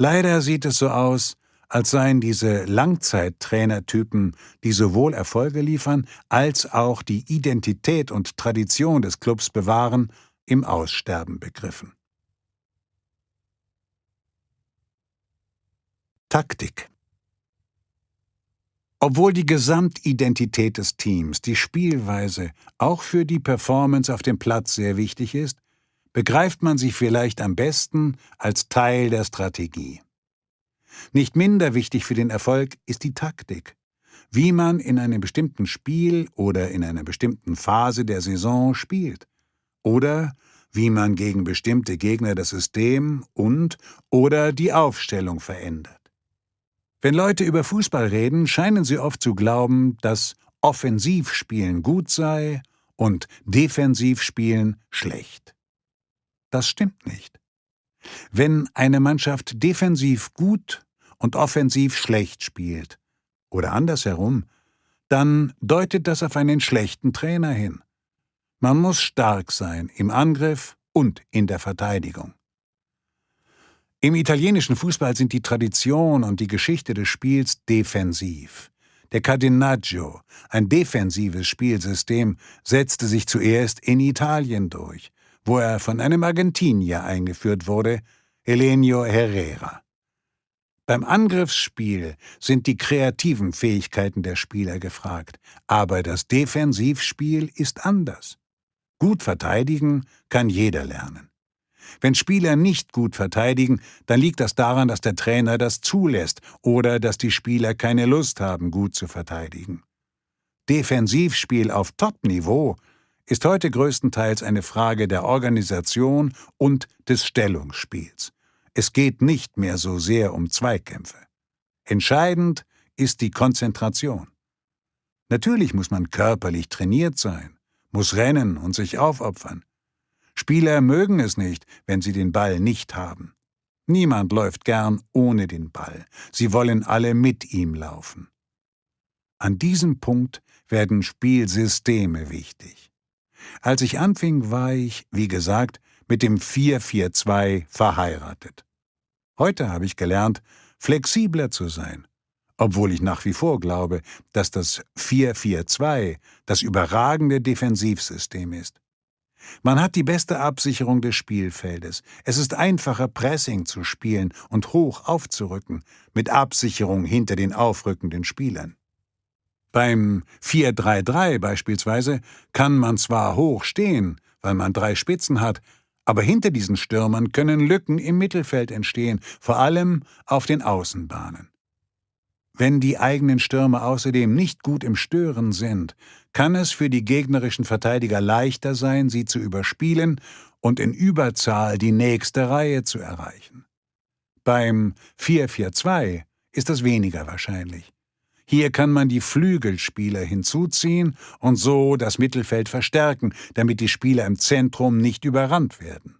Leider sieht es so aus, als seien diese Langzeittrainertypen, die sowohl Erfolge liefern als auch die Identität und Tradition des Clubs bewahren, im Aussterben begriffen. Taktik obwohl die Gesamtidentität des Teams, die Spielweise, auch für die Performance auf dem Platz sehr wichtig ist, begreift man sie vielleicht am besten als Teil der Strategie. Nicht minder wichtig für den Erfolg ist die Taktik. Wie man in einem bestimmten Spiel oder in einer bestimmten Phase der Saison spielt. Oder wie man gegen bestimmte Gegner das System und oder die Aufstellung verändert. Wenn Leute über Fußball reden, scheinen sie oft zu glauben, dass Offensivspielen gut sei und Defensivspielen schlecht. Das stimmt nicht. Wenn eine Mannschaft defensiv gut und offensiv schlecht spielt, oder andersherum, dann deutet das auf einen schlechten Trainer hin. Man muss stark sein im Angriff und in der Verteidigung. Im italienischen Fußball sind die Tradition und die Geschichte des Spiels defensiv. Der Cardinaggio, ein defensives Spielsystem, setzte sich zuerst in Italien durch wo er von einem Argentinier eingeführt wurde, Elenio Herrera. Beim Angriffsspiel sind die kreativen Fähigkeiten der Spieler gefragt, aber das Defensivspiel ist anders. Gut verteidigen kann jeder lernen. Wenn Spieler nicht gut verteidigen, dann liegt das daran, dass der Trainer das zulässt oder dass die Spieler keine Lust haben, gut zu verteidigen. Defensivspiel auf Top-Niveau ist heute größtenteils eine Frage der Organisation und des Stellungsspiels. Es geht nicht mehr so sehr um Zweikämpfe. Entscheidend ist die Konzentration. Natürlich muss man körperlich trainiert sein, muss rennen und sich aufopfern. Spieler mögen es nicht, wenn sie den Ball nicht haben. Niemand läuft gern ohne den Ball, sie wollen alle mit ihm laufen. An diesem Punkt werden Spielsysteme wichtig. Als ich anfing, war ich, wie gesagt, mit dem 442 verheiratet. Heute habe ich gelernt, flexibler zu sein, obwohl ich nach wie vor glaube, dass das 442 das überragende Defensivsystem ist. Man hat die beste Absicherung des Spielfeldes. Es ist einfacher, Pressing zu spielen und hoch aufzurücken, mit Absicherung hinter den aufrückenden Spielern. Beim 4-3-3 beispielsweise kann man zwar hoch stehen, weil man drei Spitzen hat, aber hinter diesen Stürmern können Lücken im Mittelfeld entstehen, vor allem auf den Außenbahnen. Wenn die eigenen Stürmer außerdem nicht gut im Stören sind, kann es für die gegnerischen Verteidiger leichter sein, sie zu überspielen und in Überzahl die nächste Reihe zu erreichen. Beim 4-4-2 ist das weniger wahrscheinlich. Hier kann man die Flügelspieler hinzuziehen und so das Mittelfeld verstärken, damit die Spieler im Zentrum nicht überrannt werden.